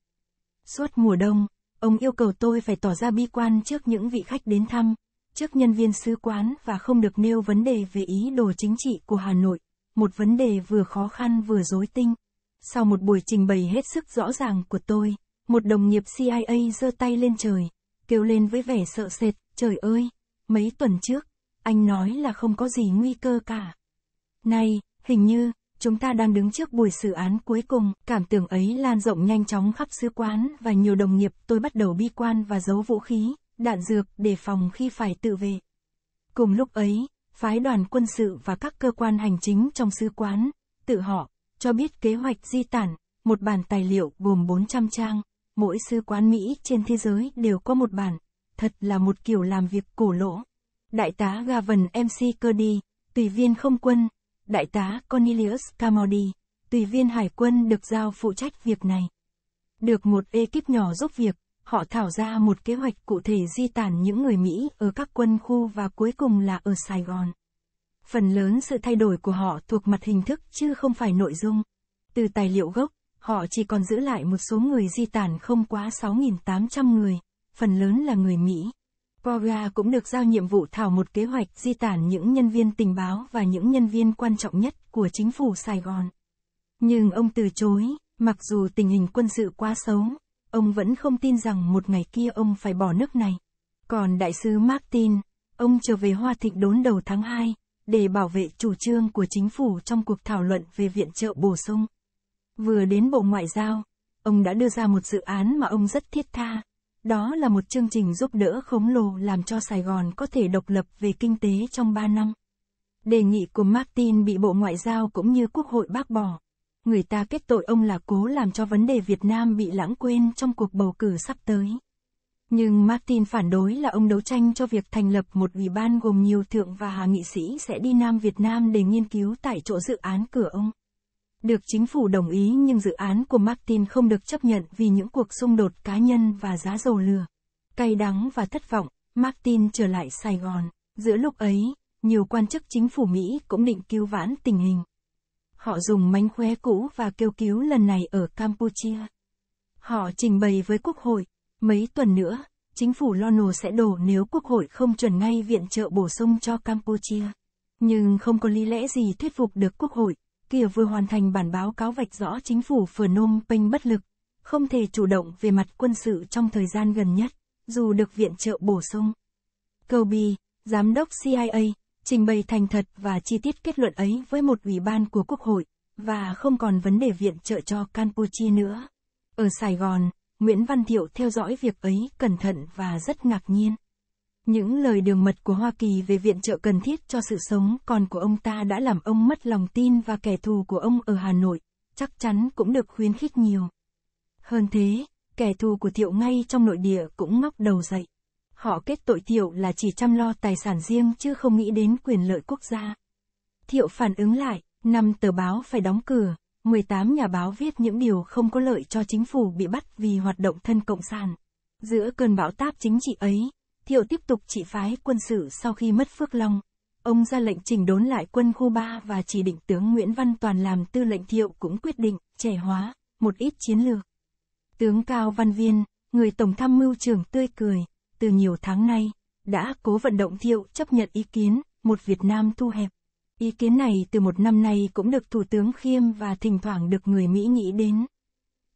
Suốt mùa đông, ông yêu cầu tôi phải tỏ ra bi quan trước những vị khách đến thăm, trước nhân viên sứ quán và không được nêu vấn đề về ý đồ chính trị của Hà Nội, một vấn đề vừa khó khăn vừa rối tinh. Sau một buổi trình bày hết sức rõ ràng của tôi, một đồng nghiệp CIA giơ tay lên trời, kêu lên với vẻ sợ sệt, trời ơi, mấy tuần trước, anh nói là không có gì nguy cơ cả. Này, hình như, chúng ta đang đứng trước buổi xử án cuối cùng, cảm tưởng ấy lan rộng nhanh chóng khắp sứ quán và nhiều đồng nghiệp, tôi bắt đầu bi quan và giấu vũ khí, đạn dược để phòng khi phải tự vệ. Cùng lúc ấy, phái đoàn quân sự và các cơ quan hành chính trong sứ quán, tự họ, cho biết kế hoạch di tản, một bản tài liệu gồm 400 trang, mỗi sứ quán Mỹ trên thế giới đều có một bản, thật là một kiểu làm việc cổ lỗ. Đại tá Gavin MC Cody, tùy viên không quân, Đại tá Cornelius Camodi, tùy viên hải quân được giao phụ trách việc này. Được một ekip nhỏ giúp việc, họ thảo ra một kế hoạch cụ thể di tản những người Mỹ ở các quân khu và cuối cùng là ở Sài Gòn. Phần lớn sự thay đổi của họ thuộc mặt hình thức chứ không phải nội dung. Từ tài liệu gốc, họ chỉ còn giữ lại một số người di tản không quá 6.800 người, phần lớn là người Mỹ. Pora cũng được giao nhiệm vụ thảo một kế hoạch di tản những nhân viên tình báo và những nhân viên quan trọng nhất của chính phủ Sài Gòn. Nhưng ông từ chối, mặc dù tình hình quân sự quá xấu, ông vẫn không tin rằng một ngày kia ông phải bỏ nước này. Còn đại sứ Martin, ông trở về Hoa Thịnh đốn đầu tháng 2, để bảo vệ chủ trương của chính phủ trong cuộc thảo luận về viện trợ bổ sung. Vừa đến Bộ Ngoại giao, ông đã đưa ra một dự án mà ông rất thiết tha, đó là một chương trình giúp đỡ khổng lồ làm cho Sài Gòn có thể độc lập về kinh tế trong 3 năm. Đề nghị của Martin bị Bộ Ngoại giao cũng như Quốc hội bác bỏ. Người ta kết tội ông là cố làm cho vấn đề Việt Nam bị lãng quên trong cuộc bầu cử sắp tới. Nhưng Martin phản đối là ông đấu tranh cho việc thành lập một ủy ban gồm nhiều thượng và hạ nghị sĩ sẽ đi Nam Việt Nam để nghiên cứu tại chỗ dự án cửa ông được chính phủ đồng ý nhưng dự án của Martin không được chấp nhận vì những cuộc xung đột cá nhân và giá dầu lừa. Cay đắng và thất vọng, Martin trở lại Sài Gòn. Giữa lúc ấy, nhiều quan chức chính phủ Mỹ cũng định cứu vãn tình hình. Họ dùng mánh khóe cũ và kêu cứu lần này ở Campuchia. Họ trình bày với Quốc hội, mấy tuần nữa, chính phủ Lono sẽ đổ nếu Quốc hội không chuẩn ngay viện trợ bổ sung cho Campuchia. Nhưng không có lý lẽ gì thuyết phục được Quốc hội, Kiev vừa hoàn thành bản báo cáo vạch rõ chính phủ Phnom Penh bất lực, không thể chủ động về mặt quân sự trong thời gian gần nhất, dù được viện trợ bổ sung. Kirby, giám đốc CIA, trình bày thành thật và chi tiết kết luận ấy với một ủy ban của Quốc hội, và không còn vấn đề viện trợ cho Campuchia nữa. Ở Sài Gòn, Nguyễn Văn Thiệu theo dõi việc ấy cẩn thận và rất ngạc nhiên. Những lời đường mật của Hoa Kỳ về viện trợ cần thiết cho sự sống còn của ông ta đã làm ông mất lòng tin và kẻ thù của ông ở Hà Nội, chắc chắn cũng được khuyến khích nhiều. Hơn thế, kẻ thù của Thiệu ngay trong nội địa cũng ngóc đầu dậy. Họ kết tội Thiệu là chỉ chăm lo tài sản riêng chứ không nghĩ đến quyền lợi quốc gia. Thiệu phản ứng lại, năm tờ báo phải đóng cửa, 18 nhà báo viết những điều không có lợi cho chính phủ bị bắt vì hoạt động thân cộng sản. Giữa cơn bão táp chính trị ấy, Thiệu tiếp tục chỉ phái quân sự sau khi mất Phước Long. Ông ra lệnh chỉnh đốn lại quân khu 3 và chỉ định tướng Nguyễn Văn Toàn làm tư lệnh thiệu cũng quyết định, trẻ hóa, một ít chiến lược. Tướng Cao Văn Viên, người tổng tham mưu trưởng tươi cười, từ nhiều tháng nay, đã cố vận động thiệu chấp nhận ý kiến, một Việt Nam thu hẹp. Ý kiến này từ một năm nay cũng được Thủ tướng Khiêm và thỉnh thoảng được người Mỹ nghĩ đến.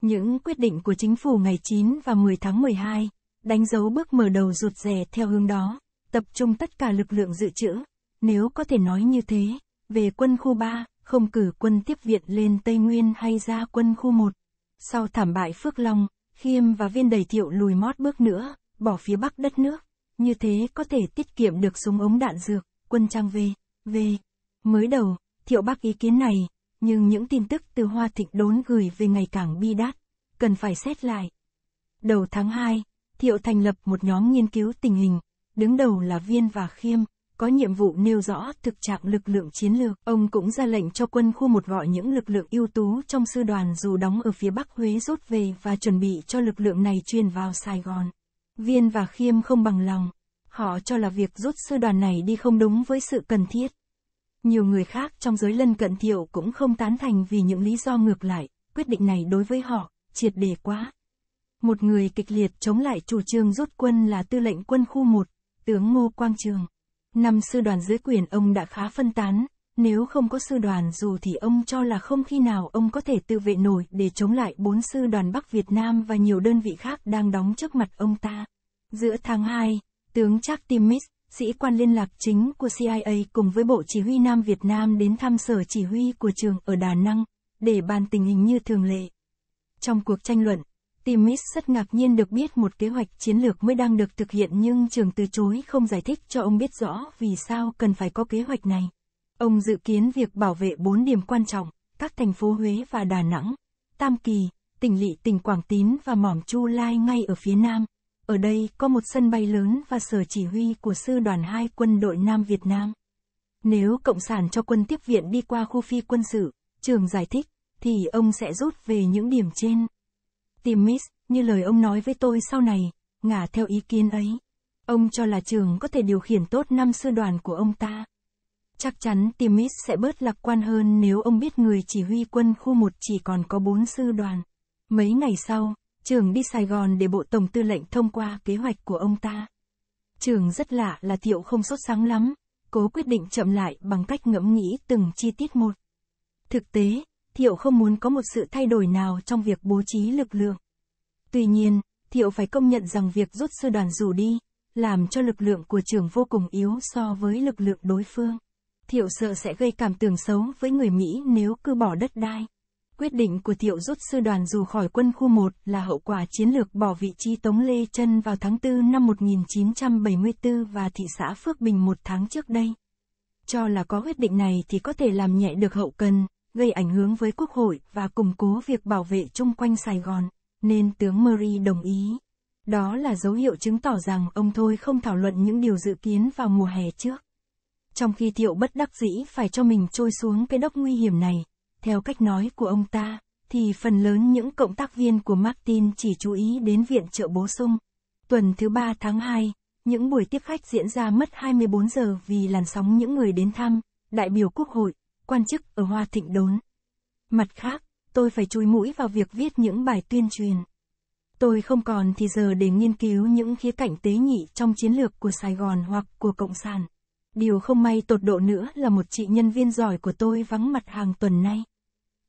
Những quyết định của chính phủ ngày 9 và 10 tháng 12, đánh dấu bước mở đầu rụt rè theo hướng đó, tập trung tất cả lực lượng dự trữ, nếu có thể nói như thế, về quân khu 3, không cử quân tiếp viện lên Tây Nguyên hay ra quân khu 1. Sau thảm bại Phước Long, Khiêm và Viên Đầy Thiệu lùi mót bước nữa, bỏ phía bắc đất nước, như thế có thể tiết kiệm được súng ống đạn dược, quân trang về, về. Mới đầu, Thiệu bác ý kiến này, nhưng những tin tức từ Hoa Thịnh Đốn gửi về ngày càng bi đát, cần phải xét lại. Đầu tháng 2, Thiệu thành lập một nhóm nghiên cứu tình hình, đứng đầu là Viên và Khiêm, có nhiệm vụ nêu rõ thực trạng lực lượng chiến lược. Ông cũng ra lệnh cho quân khu một gọi những lực lượng ưu tú trong sư đoàn dù đóng ở phía Bắc Huế rút về và chuẩn bị cho lực lượng này truyền vào Sài Gòn. Viên và Khiêm không bằng lòng, họ cho là việc rút sư đoàn này đi không đúng với sự cần thiết. Nhiều người khác trong giới lân cận thiệu cũng không tán thành vì những lý do ngược lại, quyết định này đối với họ, triệt đề quá. Một người kịch liệt chống lại chủ trương rút quân là tư lệnh quân khu 1, tướng Ngô Quang Trường. Năm sư đoàn dưới quyền ông đã khá phân tán, nếu không có sư đoàn dù thì ông cho là không khi nào ông có thể tự vệ nổi để chống lại bốn sư đoàn Bắc Việt Nam và nhiều đơn vị khác đang đóng trước mặt ông ta. Giữa tháng 2, tướng Chuck Timmis, sĩ quan liên lạc chính của CIA cùng với Bộ Chỉ huy Nam Việt Nam đến thăm sở chỉ huy của trường ở Đà Nẵng, để bàn tình hình như thường lệ. Trong cuộc tranh luận, Timis rất ngạc nhiên được biết một kế hoạch chiến lược mới đang được thực hiện nhưng trường từ chối không giải thích cho ông biết rõ vì sao cần phải có kế hoạch này. Ông dự kiến việc bảo vệ bốn điểm quan trọng, các thành phố Huế và Đà Nẵng, Tam Kỳ, tỉnh Lị tỉnh Quảng Tín và Mỏm Chu Lai ngay ở phía Nam. Ở đây có một sân bay lớn và sở chỉ huy của sư đoàn 2 quân đội Nam Việt Nam. Nếu Cộng sản cho quân tiếp viện đi qua khu phi quân sự, trường giải thích, thì ông sẽ rút về những điểm trên tìm Miss, như lời ông nói với tôi sau này, ngả theo ý kiến ấy. Ông cho là trường có thể điều khiển tốt năm sư đoàn của ông ta. Chắc chắn Timis sẽ bớt lạc quan hơn nếu ông biết người chỉ huy quân khu 1 chỉ còn có 4 sư đoàn. Mấy ngày sau, trường đi Sài Gòn để Bộ Tổng Tư lệnh thông qua kế hoạch của ông ta. Trường rất lạ là Thiệu không sốt sáng lắm, cố quyết định chậm lại bằng cách ngẫm nghĩ từng chi tiết một. Thực tế, Thiệu không muốn có một sự thay đổi nào trong việc bố trí lực lượng. Tuy nhiên, Thiệu phải công nhận rằng việc rút sư đoàn rủ đi, làm cho lực lượng của trưởng vô cùng yếu so với lực lượng đối phương. Thiệu sợ sẽ gây cảm tưởng xấu với người Mỹ nếu cứ bỏ đất đai. Quyết định của Thiệu rút sư đoàn dù khỏi quân khu 1 là hậu quả chiến lược bỏ vị trí Tống Lê Trân vào tháng 4 năm 1974 và thị xã Phước Bình một tháng trước đây. Cho là có quyết định này thì có thể làm nhẹ được hậu cần, gây ảnh hưởng với Quốc hội và củng cố việc bảo vệ chung quanh Sài Gòn, nên tướng Murray đồng ý. Đó là dấu hiệu chứng tỏ rằng ông thôi không thảo luận những điều dự kiến vào mùa hè trước. Trong khi Thiệu bất đắc dĩ phải cho mình trôi xuống cái đốc nguy hiểm này, theo cách nói của ông ta, thì phần lớn những cộng tác viên của Martin chỉ chú ý đến viện trợ bổ sung. Tuần thứ ba tháng 2, những buổi tiếp khách diễn ra mất 24 giờ vì làn sóng những người đến thăm, đại biểu quốc hội, quan chức ở Hoa Thịnh đốn. Mặt khác, tôi phải chui mũi vào việc viết những bài tuyên truyền. Tôi không còn thì giờ để nghiên cứu những khía cạnh tế nhị trong chiến lược của Sài Gòn hoặc của Cộng sản. Điều không may tột độ nữa là một chị nhân viên giỏi của tôi vắng mặt hàng tuần nay.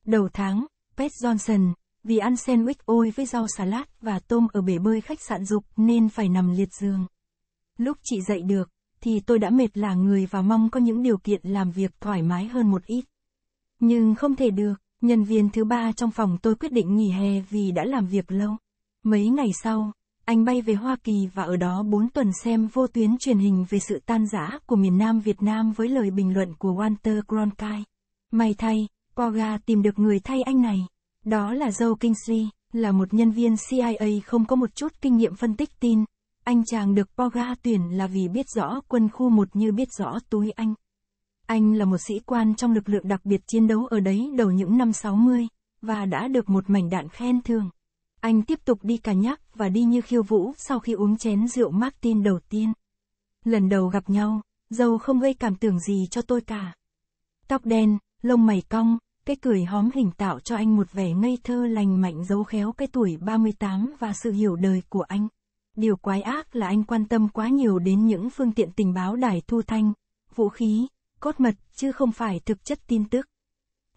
Đầu tháng, Pet Johnson, vì ăn sandwich ôi với rau salad và tôm ở bể bơi khách sạn dục nên phải nằm liệt giường. Lúc chị dậy được, thì tôi đã mệt là người và mong có những điều kiện làm việc thoải mái hơn một ít. Nhưng không thể được, nhân viên thứ ba trong phòng tôi quyết định nghỉ hè vì đã làm việc lâu. Mấy ngày sau, anh bay về Hoa Kỳ và ở đó 4 tuần xem vô tuyến truyền hình về sự tan rã của miền Nam Việt Nam với lời bình luận của Walter Cronkite. May thay, Poga tìm được người thay anh này. Đó là Joe Kingsley, là một nhân viên CIA không có một chút kinh nghiệm phân tích tin, anh chàng được Poga tuyển là vì biết rõ quân khu một như biết rõ túi anh. Anh là một sĩ quan trong lực lượng đặc biệt chiến đấu ở đấy đầu những năm 60, và đã được một mảnh đạn khen thường. Anh tiếp tục đi cà nhắc và đi như khiêu vũ sau khi uống chén rượu Martin đầu tiên. Lần đầu gặp nhau, dâu không gây cảm tưởng gì cho tôi cả. Tóc đen, lông mày cong, cái cười hóm hình tạo cho anh một vẻ ngây thơ lành mạnh dấu khéo cái tuổi 38 và sự hiểu đời của anh. Điều quái ác là anh quan tâm quá nhiều đến những phương tiện tình báo đài thu thanh, vũ khí, cốt mật, chứ không phải thực chất tin tức.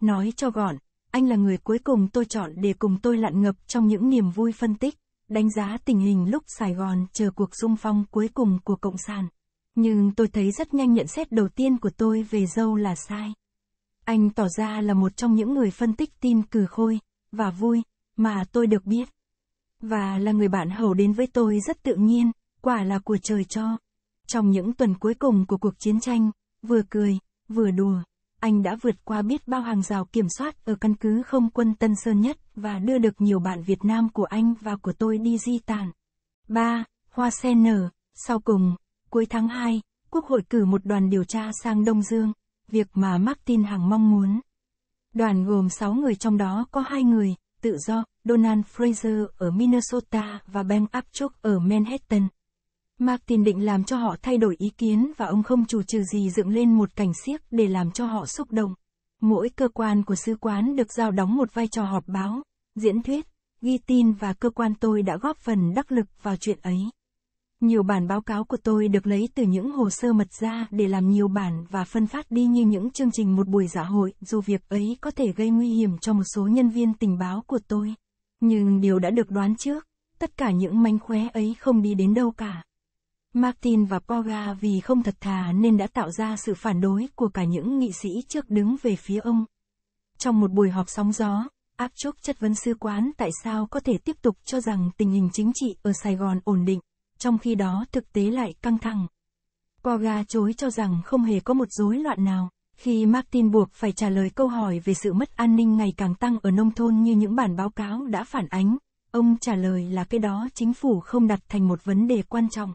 Nói cho gọn, anh là người cuối cùng tôi chọn để cùng tôi lặn ngập trong những niềm vui phân tích, đánh giá tình hình lúc Sài Gòn chờ cuộc xung phong cuối cùng của Cộng sản. Nhưng tôi thấy rất nhanh nhận xét đầu tiên của tôi về dâu là sai. Anh tỏ ra là một trong những người phân tích tin cử khôi, và vui, mà tôi được biết. Và là người bạn hầu đến với tôi rất tự nhiên, quả là của trời cho. Trong những tuần cuối cùng của cuộc chiến tranh, vừa cười, vừa đùa, anh đã vượt qua biết bao hàng rào kiểm soát ở căn cứ không quân Tân Sơn Nhất và đưa được nhiều bạn Việt Nam của anh và của tôi đi di tản. 3. Hoa sen nở, sau cùng, cuối tháng 2, Quốc hội cử một đoàn điều tra sang Đông Dương, việc mà Martin Hằng mong muốn. Đoàn gồm 6 người trong đó có hai người, tự do, Donald Fraser ở Minnesota và Ben Upchurch ở Manhattan. Martin định làm cho họ thay đổi ý kiến và ông không chủ trừ gì dựng lên một cảnh siếc để làm cho họ xúc động. Mỗi cơ quan của sứ quán được giao đóng một vai trò họp báo, diễn thuyết, ghi tin và cơ quan tôi đã góp phần đắc lực vào chuyện ấy. Nhiều bản báo cáo của tôi được lấy từ những hồ sơ mật ra để làm nhiều bản và phân phát đi như những chương trình một buổi dạ hội, dù việc ấy có thể gây nguy hiểm cho một số nhân viên tình báo của tôi. Nhưng điều đã được đoán trước, tất cả những manh khóe ấy không đi đến đâu cả. Martin và Poga vì không thật thà nên đã tạo ra sự phản đối của cả những nghị sĩ trước đứng về phía ông. Trong một buổi họp sóng gió, Áp chốt chất vấn sư quán tại sao có thể tiếp tục cho rằng tình hình chính trị ở Sài Gòn ổn định, trong khi đó thực tế lại căng thẳng. Poga chối cho rằng không hề có một rối loạn nào. Khi Martin buộc phải trả lời câu hỏi về sự mất an ninh ngày càng tăng ở nông thôn như những bản báo cáo đã phản ánh, ông trả lời là cái đó chính phủ không đặt thành một vấn đề quan trọng.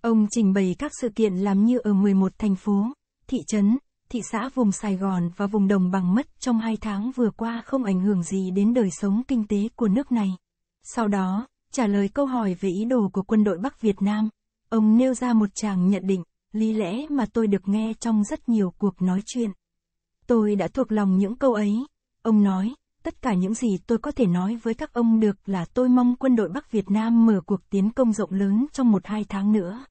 Ông trình bày các sự kiện làm như ở 11 thành phố, thị trấn, thị xã vùng Sài Gòn và vùng đồng bằng mất trong hai tháng vừa qua không ảnh hưởng gì đến đời sống kinh tế của nước này. Sau đó, trả lời câu hỏi về ý đồ của quân đội Bắc Việt Nam, ông nêu ra một tràng nhận định lý lẽ mà tôi được nghe trong rất nhiều cuộc nói chuyện. Tôi đã thuộc lòng những câu ấy. Ông nói, tất cả những gì tôi có thể nói với các ông được là tôi mong quân đội Bắc Việt Nam mở cuộc tiến công rộng lớn trong một hai tháng nữa.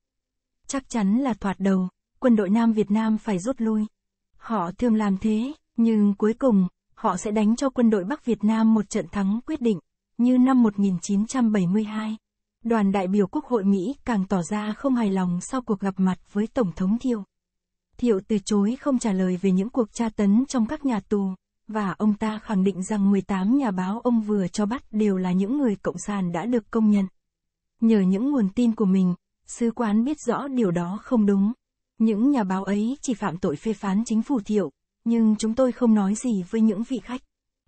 Chắc chắn là thoạt đầu, quân đội Nam Việt Nam phải rút lui. Họ thường làm thế, nhưng cuối cùng, họ sẽ đánh cho quân đội Bắc Việt Nam một trận thắng quyết định, như năm 1972 đoàn đại biểu Quốc hội Mỹ càng tỏ ra không hài lòng sau cuộc gặp mặt với Tổng thống Thiệu. Thiệu từ chối không trả lời về những cuộc tra tấn trong các nhà tù, và ông ta khẳng định rằng 18 nhà báo ông vừa cho bắt đều là những người cộng sản đã được công nhận. Nhờ những nguồn tin của mình, sứ quán biết rõ điều đó không đúng. Những nhà báo ấy chỉ phạm tội phê phán chính phủ Thiệu, nhưng chúng tôi không nói gì với những vị khách.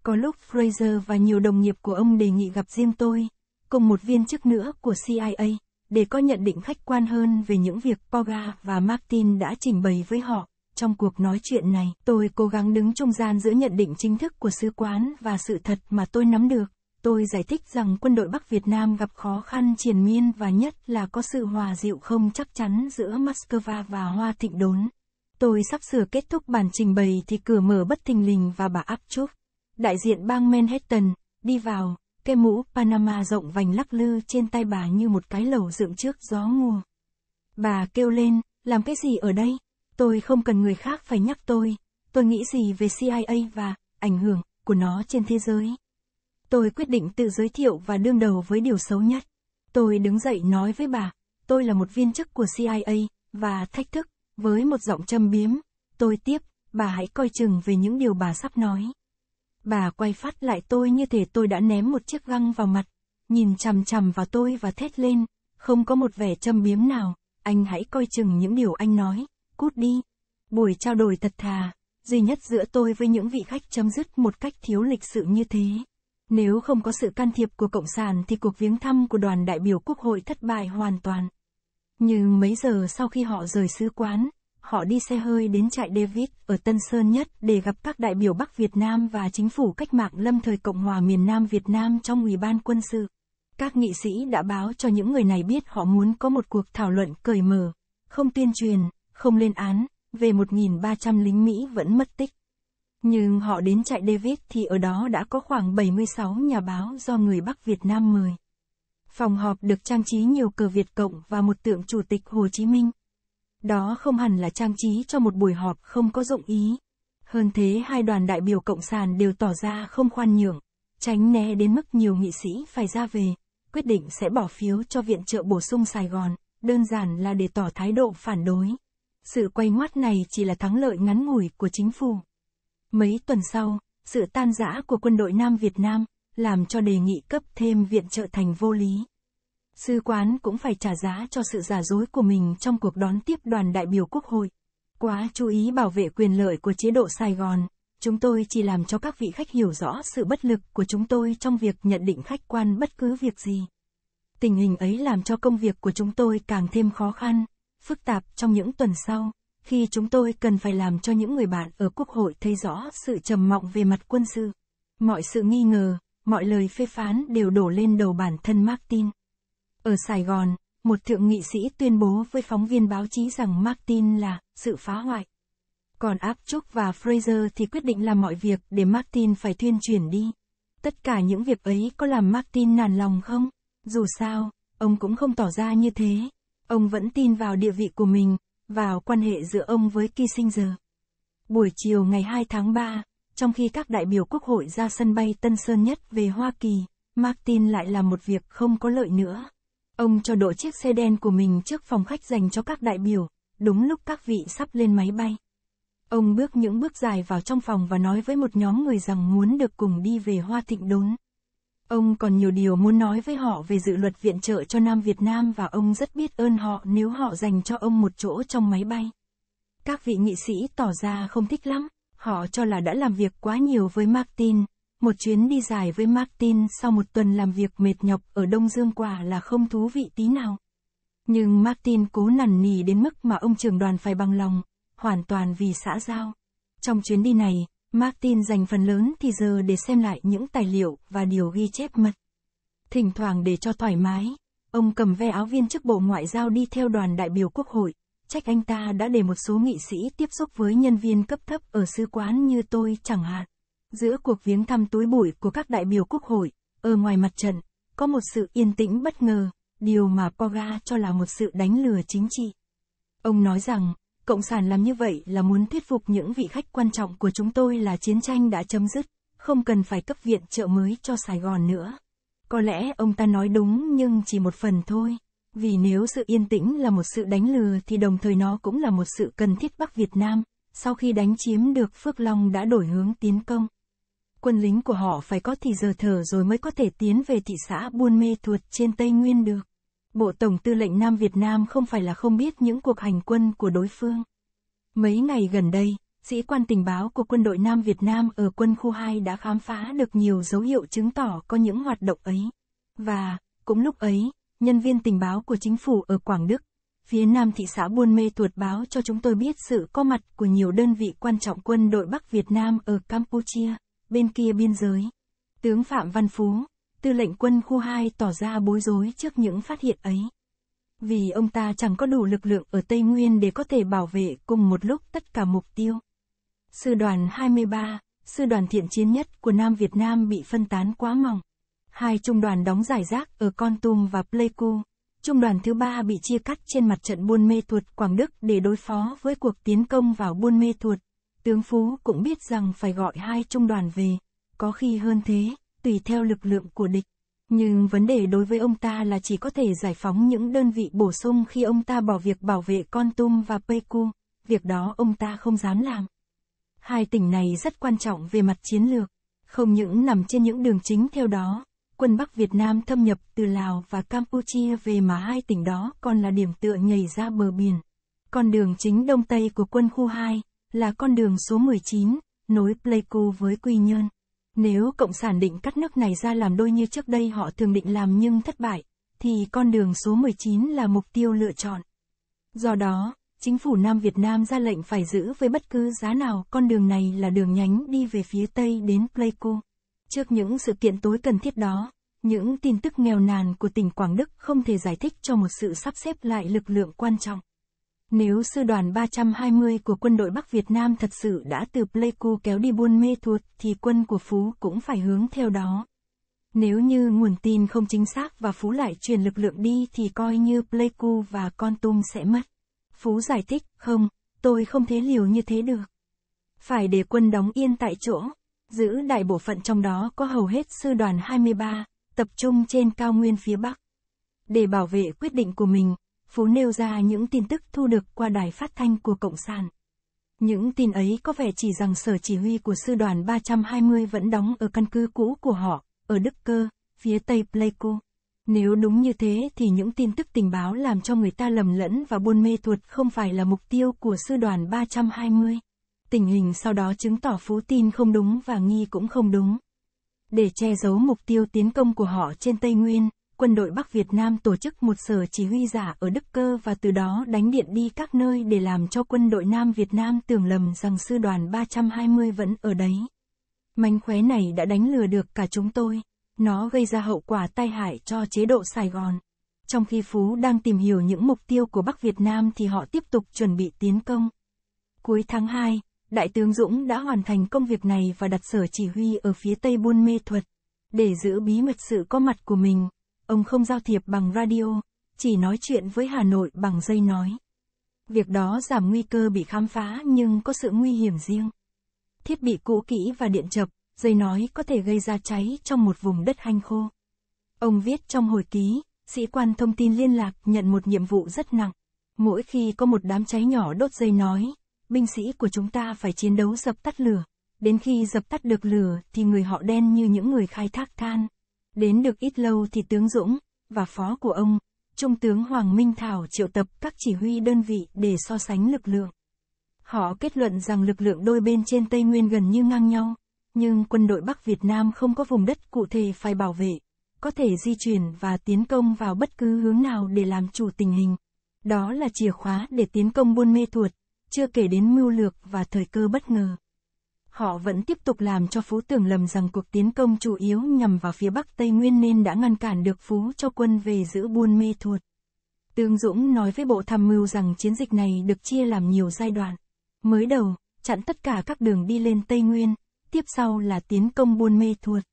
Có lúc Fraser và nhiều đồng nghiệp của ông đề nghị gặp riêng tôi, cùng một viên chức nữa của CIA, để có nhận định khách quan hơn về những việc Poga và Martin đã trình bày với họ. Trong cuộc nói chuyện này, tôi cố gắng đứng trung gian giữa nhận định chính thức của sứ quán và sự thật mà tôi nắm được. Tôi giải thích rằng quân đội Bắc Việt Nam gặp khó khăn triền miên và nhất là có sự hòa dịu không chắc chắn giữa Moscow và Hoa Thịnh Đốn. Tôi sắp sửa kết thúc bản trình bày thì cửa mở bất thình lình và bà Áp đại diện bang Manhattan, đi vào, cái mũ Panama rộng vành lắc lư trên tay bà như một cái lẩu dựng trước gió mùa. Bà kêu lên, làm cái gì ở đây? Tôi không cần người khác phải nhắc tôi. Tôi nghĩ gì về CIA và ảnh hưởng của nó trên thế giới. Tôi quyết định tự giới thiệu và đương đầu với điều xấu nhất. Tôi đứng dậy nói với bà, tôi là một viên chức của CIA, và thách thức, với một giọng châm biếm. Tôi tiếp, bà hãy coi chừng về những điều bà sắp nói. Bà quay phát lại tôi như thể tôi đã ném một chiếc găng vào mặt, nhìn chằm chằm vào tôi và thét lên, không có một vẻ châm biếm nào, anh hãy coi chừng những điều anh nói, cút đi. Buổi trao đổi thật thà, duy nhất giữa tôi với những vị khách chấm dứt một cách thiếu lịch sự như thế. Nếu không có sự can thiệp của Cộng sản thì cuộc viếng thăm của đoàn đại biểu Quốc hội thất bại hoàn toàn. Nhưng mấy giờ sau khi họ rời sứ quán, họ đi xe hơi đến trại David ở Tân Sơn Nhất để gặp các đại biểu Bắc Việt Nam và chính phủ cách mạng lâm thời Cộng hòa miền Nam Việt Nam trong Ủy ban quân sự. Các nghị sĩ đã báo cho những người này biết họ muốn có một cuộc thảo luận cởi mở, không tuyên truyền, không lên án, về 1.300 lính Mỹ vẫn mất tích. Nhưng họ đến trại David thì ở đó đã có khoảng 76 nhà báo do người Bắc Việt Nam mời. Phòng họp được trang trí nhiều cờ Việt Cộng và một tượng Chủ tịch Hồ Chí Minh. Đó không hẳn là trang trí cho một buổi họp không có dụng ý. Hơn thế hai đoàn đại biểu Cộng sản đều tỏ ra không khoan nhượng, tránh né đến mức nhiều nghị sĩ phải ra về, quyết định sẽ bỏ phiếu cho viện trợ bổ sung Sài Gòn, đơn giản là để tỏ thái độ phản đối. Sự quay ngoắt này chỉ là thắng lợi ngắn ngủi của chính phủ. Mấy tuần sau, sự tan rã của quân đội Nam Việt Nam, làm cho đề nghị cấp thêm viện trợ thành vô lý. Sư quán cũng phải trả giá cho sự giả dối của mình trong cuộc đón tiếp đoàn đại biểu quốc hội. Quá chú ý bảo vệ quyền lợi của chế độ Sài Gòn, chúng tôi chỉ làm cho các vị khách hiểu rõ sự bất lực của chúng tôi trong việc nhận định khách quan bất cứ việc gì. Tình hình ấy làm cho công việc của chúng tôi càng thêm khó khăn, phức tạp trong những tuần sau, khi chúng tôi cần phải làm cho những người bạn ở Quốc hội thấy rõ sự trầm mọng về mặt quân sự. Mọi sự nghi ngờ, mọi lời phê phán đều đổ lên đầu bản thân Martin. Ở Sài Gòn, một thượng nghị sĩ tuyên bố với phóng viên báo chí rằng Martin là sự phá hoại. Còn Upchuk và Fraser thì quyết định làm mọi việc để Martin phải tuyên truyền đi. Tất cả những việc ấy có làm Martin nản lòng không? Dù sao, ông cũng không tỏ ra như thế. Ông vẫn tin vào địa vị của mình, vào quan hệ giữa ông với Kissinger. Buổi chiều ngày 2 tháng 3, trong khi các đại biểu quốc hội ra sân bay Tân Sơn Nhất về Hoa Kỳ, Martin lại làm một việc không có lợi nữa. Ông cho đỗ chiếc xe đen của mình trước phòng khách dành cho các đại biểu, đúng lúc các vị sắp lên máy bay. Ông bước những bước dài vào trong phòng và nói với một nhóm người rằng muốn được cùng đi về Hoa Thịnh Đốn. Ông còn nhiều điều muốn nói với họ về dự luật viện trợ cho Nam Việt Nam và ông rất biết ơn họ nếu họ dành cho ông một chỗ trong máy bay. Các vị nghị sĩ tỏ ra không thích lắm, họ cho là đã làm việc quá nhiều với Martin, một chuyến đi dài với Martin sau một tuần làm việc mệt nhọc ở Đông Dương quả là không thú vị tí nào. Nhưng Martin cố nằn nỉ đến mức mà ông trưởng đoàn phải bằng lòng, hoàn toàn vì xã giao. Trong chuyến đi này, Martin dành phần lớn thì giờ để xem lại những tài liệu và điều ghi chép mật. Thỉnh thoảng để cho thoải mái, ông cầm ve áo viên chức Bộ Ngoại giao đi theo đoàn đại biểu Quốc hội, trách anh ta đã để một số nghị sĩ tiếp xúc với nhân viên cấp thấp ở sứ quán như tôi chẳng hạn. Giữa cuộc viếng thăm túi bụi của các đại biểu quốc hội, ở ngoài mặt trận, có một sự yên tĩnh bất ngờ, điều mà Poga cho là một sự đánh lừa chính trị. Ông nói rằng, Cộng sản làm như vậy là muốn thuyết phục những vị khách quan trọng của chúng tôi là chiến tranh đã chấm dứt, không cần phải cấp viện trợ mới cho Sài Gòn nữa. Có lẽ ông ta nói đúng nhưng chỉ một phần thôi. Vì nếu sự yên tĩnh là một sự đánh lừa thì đồng thời nó cũng là một sự cần thiết Bắc Việt Nam, sau khi đánh chiếm được Phước Long đã đổi hướng tiến công quân lính của họ phải có thì giờ thở rồi mới có thể tiến về thị xã Buôn Mê Thuột trên Tây Nguyên được. Bộ Tổng Tư lệnh Nam Việt Nam không phải là không biết những cuộc hành quân của đối phương. Mấy ngày gần đây, sĩ quan tình báo của quân đội Nam Việt Nam ở quân khu 2 đã khám phá được nhiều dấu hiệu chứng tỏ có những hoạt động ấy. Và, cũng lúc ấy, nhân viên tình báo của chính phủ ở Quảng Đức, phía nam thị xã Buôn Mê Thuột báo cho chúng tôi biết sự có mặt của nhiều đơn vị quan trọng quân đội Bắc Việt Nam ở Campuchia bên kia biên giới. Tướng Phạm Văn Phú, tư lệnh quân khu 2 tỏ ra bối rối trước những phát hiện ấy. Vì ông ta chẳng có đủ lực lượng ở Tây Nguyên để có thể bảo vệ cùng một lúc tất cả mục tiêu. Sư đoàn 23, sư đoàn thiện chiến nhất của Nam Việt Nam bị phân tán quá mỏng. Hai trung đoàn đóng giải rác ở Con Tum và Pleiku. Trung đoàn thứ ba bị chia cắt trên mặt trận Buôn Mê Thuột Quảng Đức để đối phó với cuộc tiến công vào Buôn Mê Thuột tướng Phú cũng biết rằng phải gọi hai trung đoàn về, có khi hơn thế, tùy theo lực lượng của địch. Nhưng vấn đề đối với ông ta là chỉ có thể giải phóng những đơn vị bổ sung khi ông ta bỏ việc bảo vệ Con Tum và Pleiku, việc đó ông ta không dám làm. Hai tỉnh này rất quan trọng về mặt chiến lược, không những nằm trên những đường chính theo đó, quân Bắc Việt Nam thâm nhập từ Lào và Campuchia về mà hai tỉnh đó còn là điểm tựa nhảy ra bờ biển. Con đường chính Đông Tây của quân khu 2, là con đường số 19, nối Pleiku với Quy Nhơn. Nếu Cộng sản định cắt nước này ra làm đôi như trước đây họ thường định làm nhưng thất bại, thì con đường số 19 là mục tiêu lựa chọn. Do đó, chính phủ Nam Việt Nam ra lệnh phải giữ với bất cứ giá nào con đường này là đường nhánh đi về phía Tây đến Pleiku. Trước những sự kiện tối cần thiết đó, những tin tức nghèo nàn của tỉnh Quảng Đức không thể giải thích cho một sự sắp xếp lại lực lượng quan trọng. Nếu sư đoàn 320 của quân đội Bắc Việt Nam thật sự đã từ Pleiku kéo đi buôn mê thuột thì quân của Phú cũng phải hướng theo đó. Nếu như nguồn tin không chính xác và Phú lại truyền lực lượng đi thì coi như Pleiku và Con Tum sẽ mất. Phú giải thích, không, tôi không thế liều như thế được. Phải để quân đóng yên tại chỗ, giữ đại bộ phận trong đó có hầu hết sư đoàn 23, tập trung trên cao nguyên phía Bắc. Để bảo vệ quyết định của mình, Phú nêu ra những tin tức thu được qua đài phát thanh của Cộng sản. Những tin ấy có vẻ chỉ rằng sở chỉ huy của sư đoàn 320 vẫn đóng ở căn cứ cũ của họ, ở Đức Cơ, phía Tây Pleiku. Nếu đúng như thế thì những tin tức tình báo làm cho người ta lầm lẫn và buôn mê tuột không phải là mục tiêu của sư đoàn 320. Tình hình sau đó chứng tỏ phú tin không đúng và nghi cũng không đúng. Để che giấu mục tiêu tiến công của họ trên Tây Nguyên, quân đội Bắc Việt Nam tổ chức một sở chỉ huy giả ở Đức Cơ và từ đó đánh điện đi các nơi để làm cho quân đội Nam Việt Nam tưởng lầm rằng sư đoàn 320 vẫn ở đấy. Mánh khóe này đã đánh lừa được cả chúng tôi. Nó gây ra hậu quả tai hại cho chế độ Sài Gòn. Trong khi Phú đang tìm hiểu những mục tiêu của Bắc Việt Nam thì họ tiếp tục chuẩn bị tiến công. Cuối tháng 2, Đại tướng Dũng đã hoàn thành công việc này và đặt sở chỉ huy ở phía tây Buôn Mê Thuật. Để giữ bí mật sự có mặt của mình, Ông không giao thiệp bằng radio, chỉ nói chuyện với Hà Nội bằng dây nói. Việc đó giảm nguy cơ bị khám phá nhưng có sự nguy hiểm riêng. Thiết bị cũ kỹ và điện chập, dây nói có thể gây ra cháy trong một vùng đất hanh khô. Ông viết trong hồi ký, sĩ quan thông tin liên lạc nhận một nhiệm vụ rất nặng. Mỗi khi có một đám cháy nhỏ đốt dây nói, binh sĩ của chúng ta phải chiến đấu dập tắt lửa. Đến khi dập tắt được lửa thì người họ đen như những người khai thác than. Đến được ít lâu thì tướng Dũng, và phó của ông, Trung tướng Hoàng Minh Thảo triệu tập các chỉ huy đơn vị để so sánh lực lượng. Họ kết luận rằng lực lượng đôi bên trên Tây Nguyên gần như ngang nhau, nhưng quân đội Bắc Việt Nam không có vùng đất cụ thể phải bảo vệ, có thể di chuyển và tiến công vào bất cứ hướng nào để làm chủ tình hình. Đó là chìa khóa để tiến công buôn mê thuột, chưa kể đến mưu lược và thời cơ bất ngờ. Họ vẫn tiếp tục làm cho Phú tưởng lầm rằng cuộc tiến công chủ yếu nhằm vào phía Bắc Tây Nguyên nên đã ngăn cản được Phú cho quân về giữ Buôn Mê Thuột. tướng Dũng nói với Bộ Tham mưu rằng chiến dịch này được chia làm nhiều giai đoạn. Mới đầu, chặn tất cả các đường đi lên Tây Nguyên, tiếp sau là tiến công Buôn Mê Thuột.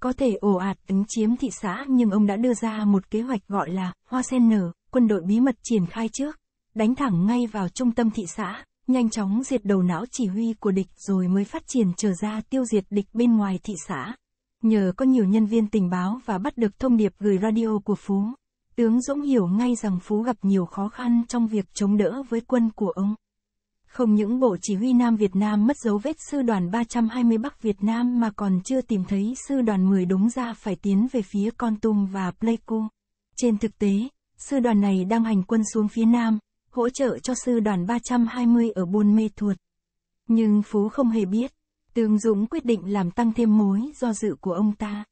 Có thể ồ ạt ứng chiếm thị xã nhưng ông đã đưa ra một kế hoạch gọi là Hoa Sen Nở, quân đội bí mật triển khai trước, đánh thẳng ngay vào trung tâm thị xã, nhanh chóng diệt đầu não chỉ huy của địch rồi mới phát triển trở ra tiêu diệt địch bên ngoài thị xã. Nhờ có nhiều nhân viên tình báo và bắt được thông điệp gửi radio của Phú, tướng Dũng hiểu ngay rằng Phú gặp nhiều khó khăn trong việc chống đỡ với quân của ông. Không những Bộ Chỉ huy Nam Việt Nam mất dấu vết sư đoàn 320 Bắc Việt Nam mà còn chưa tìm thấy sư đoàn 10 đúng ra phải tiến về phía Con Tum và Pleiku. Trên thực tế, sư đoàn này đang hành quân xuống phía Nam, hỗ trợ cho sư đoàn 320 ở Buôn Mê Thuột. Nhưng Phú không hề biết, Tương Dũng quyết định làm tăng thêm mối do dự của ông ta.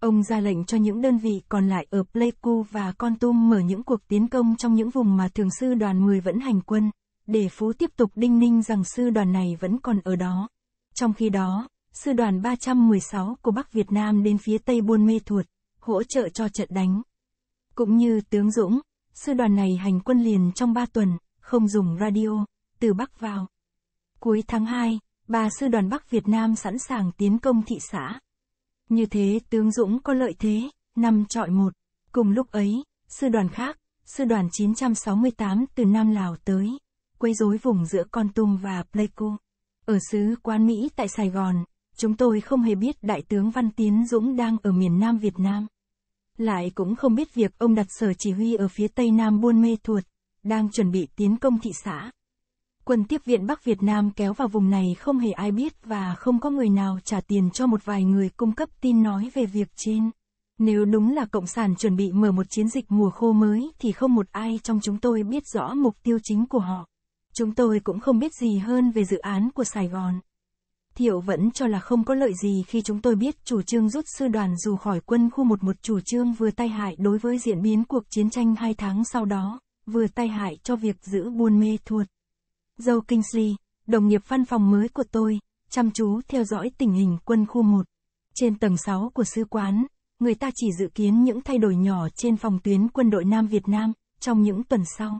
Ông ra lệnh cho những đơn vị còn lại ở Pleiku và Con Tum mở những cuộc tiến công trong những vùng mà thường sư đoàn 10 vẫn hành quân, để Phú tiếp tục đinh ninh rằng sư đoàn này vẫn còn ở đó. Trong khi đó, sư đoàn 316 của Bắc Việt Nam đến phía Tây Buôn Mê Thuột, hỗ trợ cho trận đánh. Cũng như tướng Dũng, Sư đoàn này hành quân liền trong 3 tuần, không dùng radio, từ Bắc vào. Cuối tháng 2, bà sư đoàn Bắc Việt Nam sẵn sàng tiến công thị xã. Như thế tướng Dũng có lợi thế, năm trọi một. Cùng lúc ấy, sư đoàn khác, sư đoàn 968 từ Nam Lào tới, quấy rối vùng giữa Con Tum và Pleiku. Ở sứ quán Mỹ tại Sài Gòn, chúng tôi không hề biết Đại tướng Văn Tiến Dũng đang ở miền Nam Việt Nam lại cũng không biết việc ông đặt sở chỉ huy ở phía tây nam Buôn Mê Thuột, đang chuẩn bị tiến công thị xã. Quân tiếp viện Bắc Việt Nam kéo vào vùng này không hề ai biết và không có người nào trả tiền cho một vài người cung cấp tin nói về việc trên. Nếu đúng là Cộng sản chuẩn bị mở một chiến dịch mùa khô mới thì không một ai trong chúng tôi biết rõ mục tiêu chính của họ. Chúng tôi cũng không biết gì hơn về dự án của Sài Gòn. Thiệu vẫn cho là không có lợi gì khi chúng tôi biết chủ trương rút sư đoàn dù khỏi quân khu một một chủ trương vừa tai hại đối với diễn biến cuộc chiến tranh hai tháng sau đó, vừa tai hại cho việc giữ buôn mê thuột. Dâu Kingsley, đồng nghiệp văn phòng mới của tôi, chăm chú theo dõi tình hình quân khu 1. Trên tầng 6 của sứ quán, người ta chỉ dự kiến những thay đổi nhỏ trên phòng tuyến quân đội Nam Việt Nam, trong những tuần sau.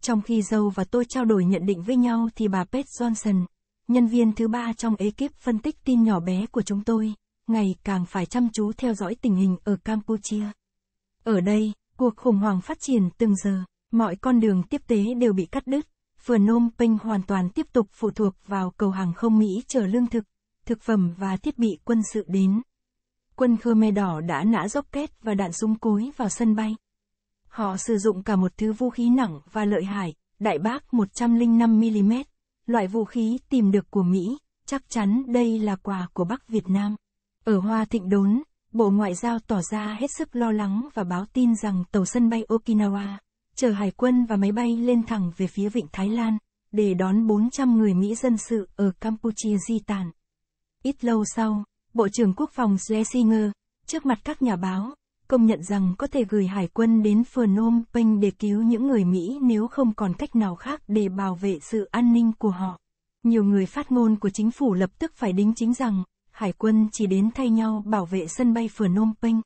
Trong khi Dâu và tôi trao đổi nhận định với nhau thì bà Pet Johnson, nhân viên thứ ba trong ekip phân tích tin nhỏ bé của chúng tôi, ngày càng phải chăm chú theo dõi tình hình ở Campuchia. Ở đây, cuộc khủng hoảng phát triển từng giờ, mọi con đường tiếp tế đều bị cắt đứt, phường Nôm Penh hoàn toàn tiếp tục phụ thuộc vào cầu hàng không Mỹ chở lương thực, thực phẩm và thiết bị quân sự đến. Quân Khmer Đỏ đã nã rocket và đạn súng cối vào sân bay. Họ sử dụng cả một thứ vũ khí nặng và lợi hại, đại bác 105mm, loại vũ khí tìm được của Mỹ, chắc chắn đây là quà của Bắc Việt Nam. Ở Hoa Thịnh Đốn, Bộ Ngoại giao tỏ ra hết sức lo lắng và báo tin rằng tàu sân bay Okinawa chở hải quân và máy bay lên thẳng về phía vịnh Thái Lan để đón 400 người Mỹ dân sự ở Campuchia di tản. Ít lâu sau, Bộ trưởng Quốc phòng Schlesinger, trước mặt các nhà báo, công nhận rằng có thể gửi hải quân đến Phnom Penh để cứu những người Mỹ nếu không còn cách nào khác để bảo vệ sự an ninh của họ. Nhiều người phát ngôn của chính phủ lập tức phải đính chính rằng, hải quân chỉ đến thay nhau bảo vệ sân bay Phnom Penh.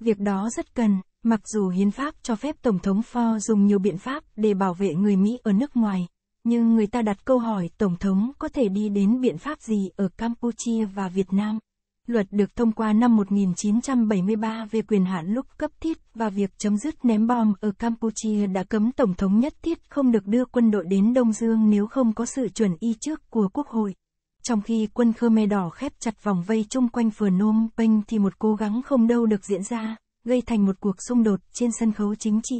Việc đó rất cần, mặc dù hiến pháp cho phép Tổng thống Pho dùng nhiều biện pháp để bảo vệ người Mỹ ở nước ngoài, nhưng người ta đặt câu hỏi Tổng thống có thể đi đến biện pháp gì ở Campuchia và Việt Nam. Luật được thông qua năm 1973 về quyền hạn lúc cấp thiết và việc chấm dứt ném bom ở Campuchia đã cấm Tổng thống nhất thiết không được đưa quân đội đến Đông Dương nếu không có sự chuẩn y trước của Quốc hội. Trong khi quân Khmer Đỏ khép chặt vòng vây chung quanh phường Nôm Penh thì một cố gắng không đâu được diễn ra, gây thành một cuộc xung đột trên sân khấu chính trị.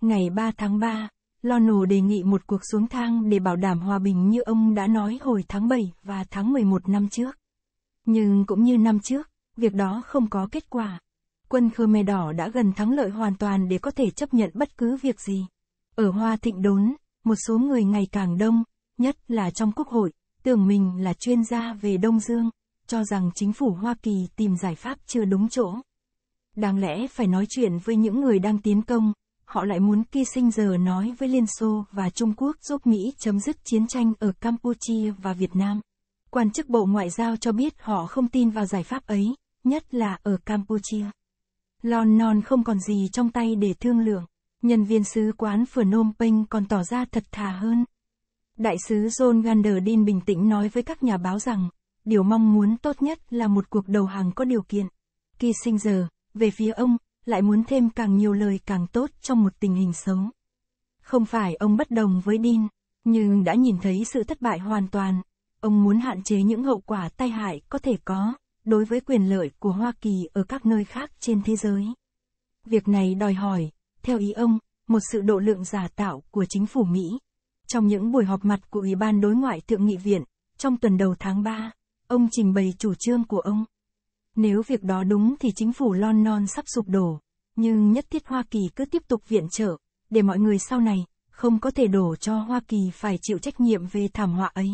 Ngày 3 tháng 3, Lono đề nghị một cuộc xuống thang để bảo đảm hòa bình như ông đã nói hồi tháng 7 và tháng 11 năm trước. Nhưng cũng như năm trước, việc đó không có kết quả. Quân Khmer Đỏ đã gần thắng lợi hoàn toàn để có thể chấp nhận bất cứ việc gì. Ở Hoa Thịnh Đốn, một số người ngày càng đông, nhất là trong Quốc hội, tưởng mình là chuyên gia về Đông Dương, cho rằng chính phủ Hoa Kỳ tìm giải pháp chưa đúng chỗ. Đáng lẽ phải nói chuyện với những người đang tiến công, họ lại muốn sinh giờ nói với Liên Xô và Trung Quốc giúp Mỹ chấm dứt chiến tranh ở Campuchia và Việt Nam. Quan chức Bộ Ngoại giao cho biết họ không tin vào giải pháp ấy, nhất là ở Campuchia. Lon non không còn gì trong tay để thương lượng, nhân viên sứ quán Phnom Penh còn tỏ ra thật thà hơn. Đại sứ John Ganderdin bình tĩnh nói với các nhà báo rằng, điều mong muốn tốt nhất là một cuộc đầu hàng có điều kiện. Kissinger, về phía ông, lại muốn thêm càng nhiều lời càng tốt trong một tình hình xấu. Không phải ông bất đồng với Dean, nhưng đã nhìn thấy sự thất bại hoàn toàn, Ông muốn hạn chế những hậu quả tai hại có thể có đối với quyền lợi của Hoa Kỳ ở các nơi khác trên thế giới. Việc này đòi hỏi, theo ý ông, một sự độ lượng giả tạo của chính phủ Mỹ. Trong những buổi họp mặt của Ủy ban Đối ngoại Thượng nghị viện, trong tuần đầu tháng 3, ông trình bày chủ trương của ông. Nếu việc đó đúng thì chính phủ London sắp sụp đổ, nhưng nhất thiết Hoa Kỳ cứ tiếp tục viện trợ, để mọi người sau này, không có thể đổ cho Hoa Kỳ phải chịu trách nhiệm về thảm họa ấy.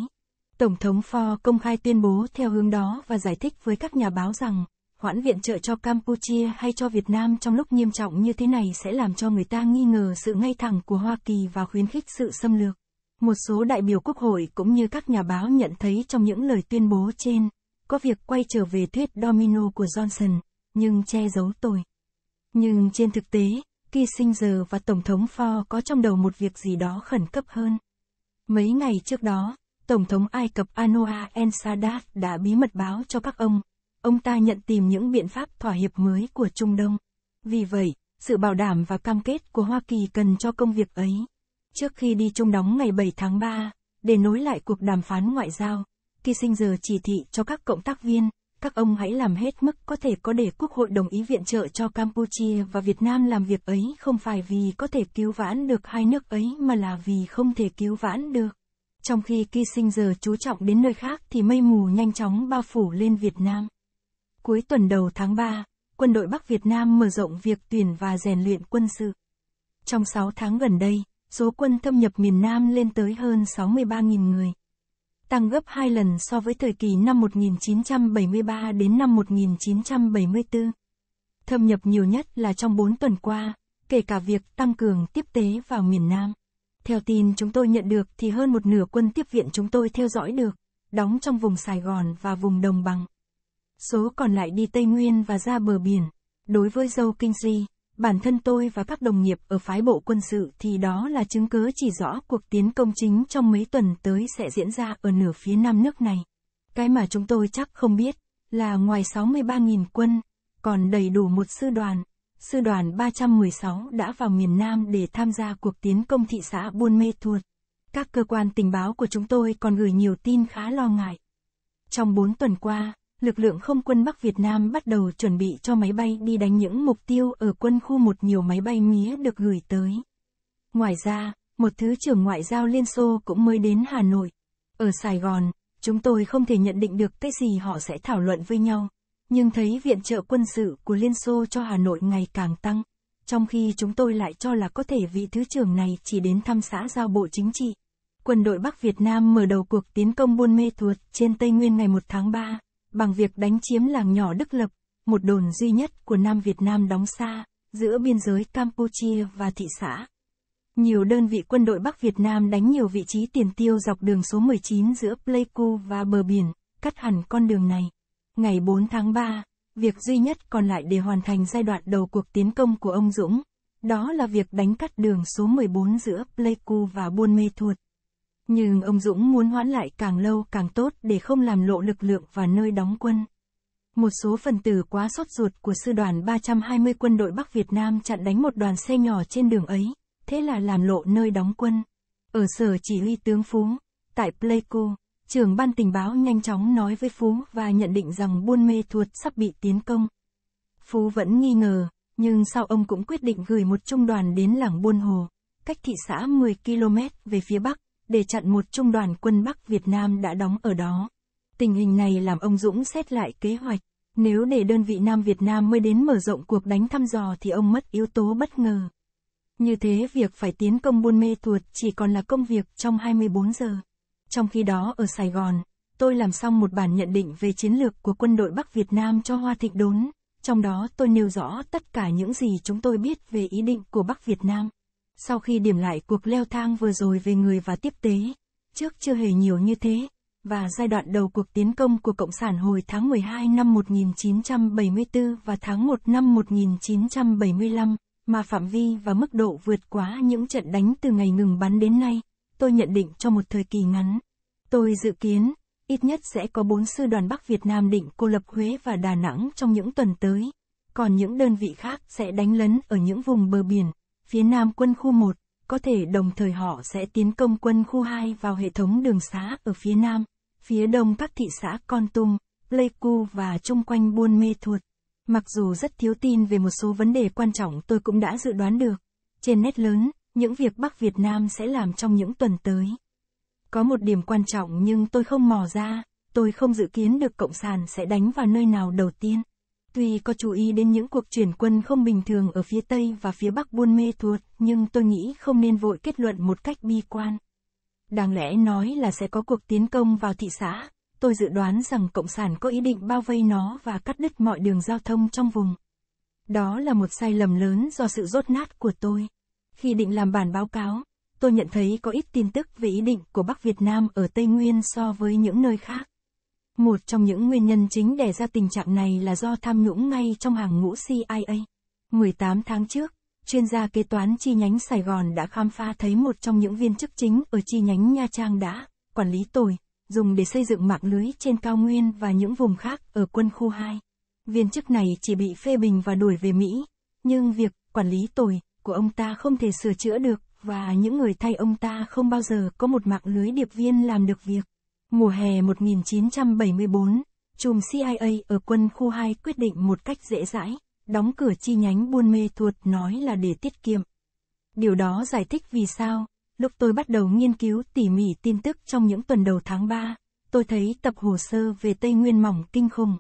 Tổng thống Ford công khai tuyên bố theo hướng đó và giải thích với các nhà báo rằng, hoãn viện trợ cho Campuchia hay cho Việt Nam trong lúc nghiêm trọng như thế này sẽ làm cho người ta nghi ngờ sự ngay thẳng của Hoa Kỳ và khuyến khích sự xâm lược. Một số đại biểu quốc hội cũng như các nhà báo nhận thấy trong những lời tuyên bố trên, có việc quay trở về thuyết domino của Johnson, nhưng che giấu tội. Nhưng trên thực tế, Kissinger và Tổng thống Ford có trong đầu một việc gì đó khẩn cấp hơn. Mấy ngày trước đó, Tổng thống Ai Cập Anoa el-Sadat đã bí mật báo cho các ông, ông ta nhận tìm những biện pháp thỏa hiệp mới của Trung Đông. Vì vậy, sự bảo đảm và cam kết của Hoa Kỳ cần cho công việc ấy. Trước khi đi trung đóng ngày 7 tháng 3, để nối lại cuộc đàm phán ngoại giao, Kissinger chỉ thị cho các cộng tác viên, các ông hãy làm hết mức có thể có để Quốc hội đồng ý viện trợ cho Campuchia và Việt Nam làm việc ấy không phải vì có thể cứu vãn được hai nước ấy mà là vì không thể cứu vãn được trong khi Kissinger chú trọng đến nơi khác thì mây mù nhanh chóng bao phủ lên Việt Nam. Cuối tuần đầu tháng 3, quân đội Bắc Việt Nam mở rộng việc tuyển và rèn luyện quân sự. Trong 6 tháng gần đây, số quân thâm nhập miền Nam lên tới hơn 63.000 người. Tăng gấp 2 lần so với thời kỳ năm 1973 đến năm 1974. Thâm nhập nhiều nhất là trong 4 tuần qua, kể cả việc tăng cường tiếp tế vào miền Nam. Theo tin chúng tôi nhận được thì hơn một nửa quân tiếp viện chúng tôi theo dõi được, đóng trong vùng Sài Gòn và vùng Đồng Bằng. Số còn lại đi Tây Nguyên và ra bờ biển. Đối với dâu Kingsley, bản thân tôi và các đồng nghiệp ở phái bộ quân sự thì đó là chứng cứ chỉ rõ cuộc tiến công chính trong mấy tuần tới sẽ diễn ra ở nửa phía nam nước này. Cái mà chúng tôi chắc không biết là ngoài 63.000 quân, còn đầy đủ một sư đoàn, sư đoàn 316 đã vào miền Nam để tham gia cuộc tiến công thị xã Buôn Mê Thuột. Các cơ quan tình báo của chúng tôi còn gửi nhiều tin khá lo ngại. Trong 4 tuần qua, lực lượng không quân Bắc Việt Nam bắt đầu chuẩn bị cho máy bay đi đánh những mục tiêu ở quân khu một nhiều máy bay mía được gửi tới. Ngoài ra, một thứ trưởng ngoại giao Liên Xô cũng mới đến Hà Nội. Ở Sài Gòn, chúng tôi không thể nhận định được cái gì họ sẽ thảo luận với nhau, nhưng thấy viện trợ quân sự của Liên Xô cho Hà Nội ngày càng tăng, trong khi chúng tôi lại cho là có thể vị thứ trưởng này chỉ đến thăm xã giao bộ chính trị. Quân đội Bắc Việt Nam mở đầu cuộc tiến công Buôn Mê Thuột trên Tây Nguyên ngày 1 tháng 3, bằng việc đánh chiếm làng nhỏ Đức Lập, một đồn duy nhất của Nam Việt Nam đóng xa, giữa biên giới Campuchia và thị xã. Nhiều đơn vị quân đội Bắc Việt Nam đánh nhiều vị trí tiền tiêu dọc đường số 19 giữa Pleiku và bờ biển, cắt hẳn con đường này. Ngày 4 tháng 3, việc duy nhất còn lại để hoàn thành giai đoạn đầu cuộc tiến công của ông Dũng, đó là việc đánh cắt đường số 14 giữa Pleiku và Buôn Mê Thuột. Nhưng ông Dũng muốn hoãn lại càng lâu càng tốt để không làm lộ lực lượng và nơi đóng quân. Một số phần tử quá sốt ruột của sư đoàn 320 quân đội Bắc Việt Nam chặn đánh một đoàn xe nhỏ trên đường ấy, thế là làm lộ nơi đóng quân. Ở sở chỉ huy tướng Phú, tại Pleiku, trưởng ban tình báo nhanh chóng nói với Phú và nhận định rằng Buôn Mê Thuột sắp bị tiến công. Phú vẫn nghi ngờ, nhưng sau ông cũng quyết định gửi một trung đoàn đến làng Buôn Hồ, cách thị xã 10 km về phía Bắc, để chặn một trung đoàn quân Bắc Việt Nam đã đóng ở đó. Tình hình này làm ông Dũng xét lại kế hoạch. Nếu để đơn vị Nam Việt Nam mới đến mở rộng cuộc đánh thăm dò thì ông mất yếu tố bất ngờ. Như thế việc phải tiến công buôn mê thuột chỉ còn là công việc trong 24 giờ. Trong khi đó ở Sài Gòn, tôi làm xong một bản nhận định về chiến lược của quân đội Bắc Việt Nam cho Hoa Thịnh Đốn, trong đó tôi nêu rõ tất cả những gì chúng tôi biết về ý định của Bắc Việt Nam. Sau khi điểm lại cuộc leo thang vừa rồi về người và tiếp tế, trước chưa hề nhiều như thế, và giai đoạn đầu cuộc tiến công của Cộng sản hồi tháng 12 năm 1974 và tháng 1 năm 1975, mà phạm vi và mức độ vượt quá những trận đánh từ ngày ngừng bắn đến nay tôi nhận định cho một thời kỳ ngắn. Tôi dự kiến, ít nhất sẽ có bốn sư đoàn Bắc Việt Nam định cô lập Huế và Đà Nẵng trong những tuần tới. Còn những đơn vị khác sẽ đánh lấn ở những vùng bờ biển, phía nam quân khu 1, có thể đồng thời họ sẽ tiến công quân khu 2 vào hệ thống đường xá ở phía nam, phía đông các thị xã Con Tum, Pleiku và chung quanh Buôn Mê Thuột. Mặc dù rất thiếu tin về một số vấn đề quan trọng tôi cũng đã dự đoán được. Trên nét lớn, những việc Bắc Việt Nam sẽ làm trong những tuần tới. Có một điểm quan trọng nhưng tôi không mò ra, tôi không dự kiến được Cộng sản sẽ đánh vào nơi nào đầu tiên. Tuy có chú ý đến những cuộc chuyển quân không bình thường ở phía Tây và phía Bắc Buôn Mê Thuột, nhưng tôi nghĩ không nên vội kết luận một cách bi quan. Đáng lẽ nói là sẽ có cuộc tiến công vào thị xã, tôi dự đoán rằng Cộng sản có ý định bao vây nó và cắt đứt mọi đường giao thông trong vùng. Đó là một sai lầm lớn do sự rốt nát của tôi. Khi định làm bản báo cáo, tôi nhận thấy có ít tin tức về ý định của Bắc Việt Nam ở Tây Nguyên so với những nơi khác. Một trong những nguyên nhân chính đẻ ra tình trạng này là do tham nhũng ngay trong hàng ngũ CIA. 18 tháng trước, chuyên gia kế toán chi nhánh Sài Gòn đã khám phá thấy một trong những viên chức chính ở chi nhánh Nha Trang đã quản lý tồi, dùng để xây dựng mạng lưới trên cao nguyên và những vùng khác ở quân khu 2. Viên chức này chỉ bị phê bình và đuổi về Mỹ, nhưng việc quản lý tồi của ông ta không thể sửa chữa được, và những người thay ông ta không bao giờ có một mạng lưới điệp viên làm được việc. Mùa hè 1974, chùm CIA ở quân khu 2 quyết định một cách dễ dãi, đóng cửa chi nhánh buôn mê thuột nói là để tiết kiệm. Điều đó giải thích vì sao, lúc tôi bắt đầu nghiên cứu tỉ mỉ tin tức trong những tuần đầu tháng 3, tôi thấy tập hồ sơ về Tây Nguyên mỏng kinh khủng.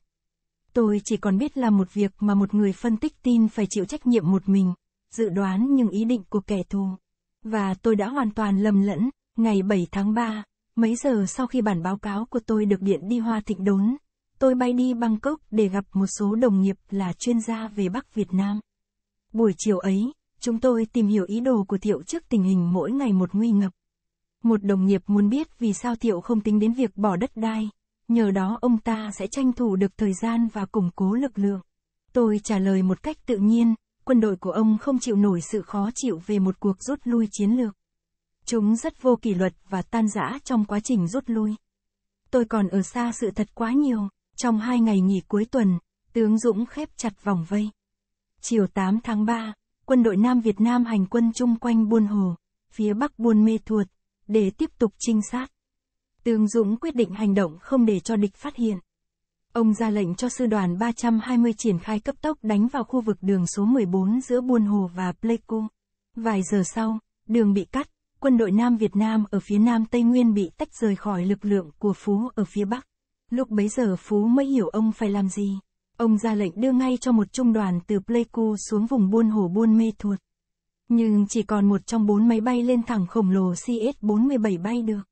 Tôi chỉ còn biết là một việc mà một người phân tích tin phải chịu trách nhiệm một mình, dự đoán những ý định của kẻ thù. Và tôi đã hoàn toàn lầm lẫn, ngày 7 tháng 3, mấy giờ sau khi bản báo cáo của tôi được điện đi hoa thịnh đốn, tôi bay đi Bangkok để gặp một số đồng nghiệp là chuyên gia về Bắc Việt Nam. Buổi chiều ấy, chúng tôi tìm hiểu ý đồ của Thiệu trước tình hình mỗi ngày một nguy ngập. Một đồng nghiệp muốn biết vì sao Thiệu không tính đến việc bỏ đất đai, nhờ đó ông ta sẽ tranh thủ được thời gian và củng cố lực lượng. Tôi trả lời một cách tự nhiên, quân đội của ông không chịu nổi sự khó chịu về một cuộc rút lui chiến lược. Chúng rất vô kỷ luật và tan rã trong quá trình rút lui. Tôi còn ở xa sự thật quá nhiều, trong hai ngày nghỉ cuối tuần, tướng Dũng khép chặt vòng vây. Chiều 8 tháng 3, quân đội Nam Việt Nam hành quân chung quanh Buôn Hồ, phía Bắc Buôn Mê Thuột, để tiếp tục trinh sát. Tướng Dũng quyết định hành động không để cho địch phát hiện. Ông ra lệnh cho sư đoàn 320 triển khai cấp tốc đánh vào khu vực đường số 14 giữa Buôn Hồ và Pleiku. Vài giờ sau, đường bị cắt, quân đội Nam Việt Nam ở phía Nam Tây Nguyên bị tách rời khỏi lực lượng của Phú ở phía Bắc. Lúc bấy giờ Phú mới hiểu ông phải làm gì. Ông ra lệnh đưa ngay cho một trung đoàn từ Pleiku xuống vùng Buôn Hồ Buôn Mê Thuột. Nhưng chỉ còn một trong bốn máy bay lên thẳng khổng lồ CS-47 bay được.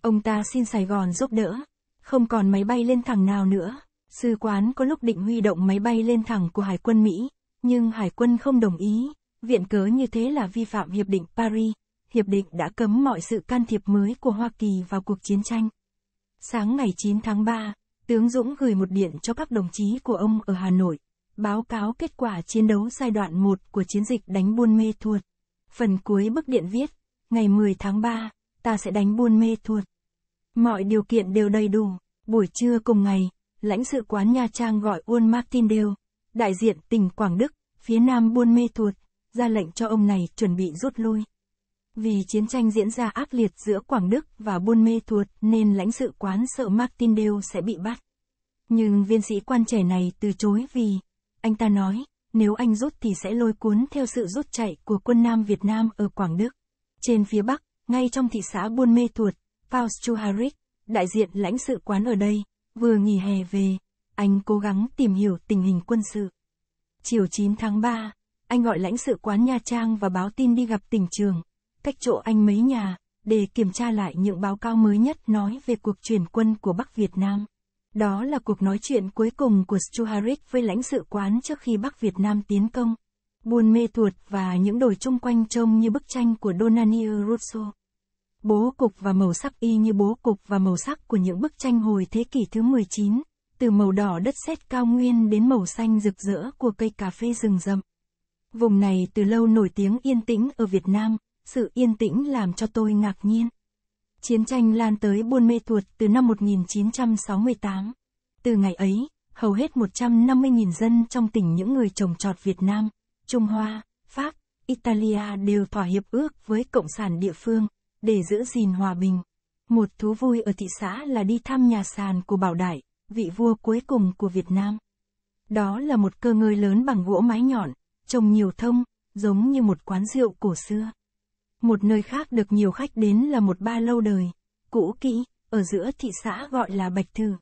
Ông ta xin Sài Gòn giúp đỡ, không còn máy bay lên thẳng nào nữa. Sư quán có lúc định huy động máy bay lên thẳng của Hải quân Mỹ, nhưng Hải quân không đồng ý. Viện cớ như thế là vi phạm Hiệp định Paris. Hiệp định đã cấm mọi sự can thiệp mới của Hoa Kỳ vào cuộc chiến tranh. Sáng ngày 9 tháng 3, tướng Dũng gửi một điện cho các đồng chí của ông ở Hà Nội, báo cáo kết quả chiến đấu giai đoạn 1 của chiến dịch đánh buôn mê thuột. Phần cuối bức điện viết, ngày 10 tháng 3, ta sẽ đánh buôn mê thuột. Mọi điều kiện đều đầy đủ. Buổi trưa cùng ngày, lãnh sự quán Nha Trang gọi Uôn Martin đều, đại diện tỉnh Quảng Đức, phía nam Buôn Mê Thuột, ra lệnh cho ông này chuẩn bị rút lui. Vì chiến tranh diễn ra ác liệt giữa Quảng Đức và Buôn Mê Thuột nên lãnh sự quán sợ Martin đều sẽ bị bắt. Nhưng viên sĩ quan trẻ này từ chối vì, anh ta nói, nếu anh rút thì sẽ lôi cuốn theo sự rút chạy của quân Nam Việt Nam ở Quảng Đức. Trên phía Bắc, ngay trong thị xã Buôn Mê Thuột Paus Chuharik, đại diện lãnh sự quán ở đây, vừa nghỉ hè về, anh cố gắng tìm hiểu tình hình quân sự. Chiều 9 tháng 3, anh gọi lãnh sự quán Nha Trang và báo tin đi gặp tỉnh trường, cách chỗ anh mấy nhà, để kiểm tra lại những báo cáo mới nhất nói về cuộc chuyển quân của Bắc Việt Nam. Đó là cuộc nói chuyện cuối cùng của Stuharik với lãnh sự quán trước khi Bắc Việt Nam tiến công. Buôn mê thuột và những đồi chung quanh trông như bức tranh của Donaniel Rousseau. Bố cục và màu sắc y như bố cục và màu sắc của những bức tranh hồi thế kỷ thứ 19, từ màu đỏ đất sét cao nguyên đến màu xanh rực rỡ của cây cà phê rừng rậm. Vùng này từ lâu nổi tiếng yên tĩnh ở Việt Nam, sự yên tĩnh làm cho tôi ngạc nhiên. Chiến tranh lan tới Buôn Mê Thuột từ năm 1968. Từ ngày ấy, hầu hết 150.000 dân trong tỉnh những người trồng trọt Việt Nam, Trung Hoa, Pháp, Italia đều thỏa hiệp ước với Cộng sản địa phương, để giữ gìn hòa bình. Một thú vui ở thị xã là đi thăm nhà sàn của Bảo Đại, vị vua cuối cùng của Việt Nam. Đó là một cơ ngơi lớn bằng gỗ mái nhọn, trồng nhiều thông, giống như một quán rượu cổ xưa. Một nơi khác được nhiều khách đến là một ba lâu đời, cũ kỹ, ở giữa thị xã gọi là Bạch Thư.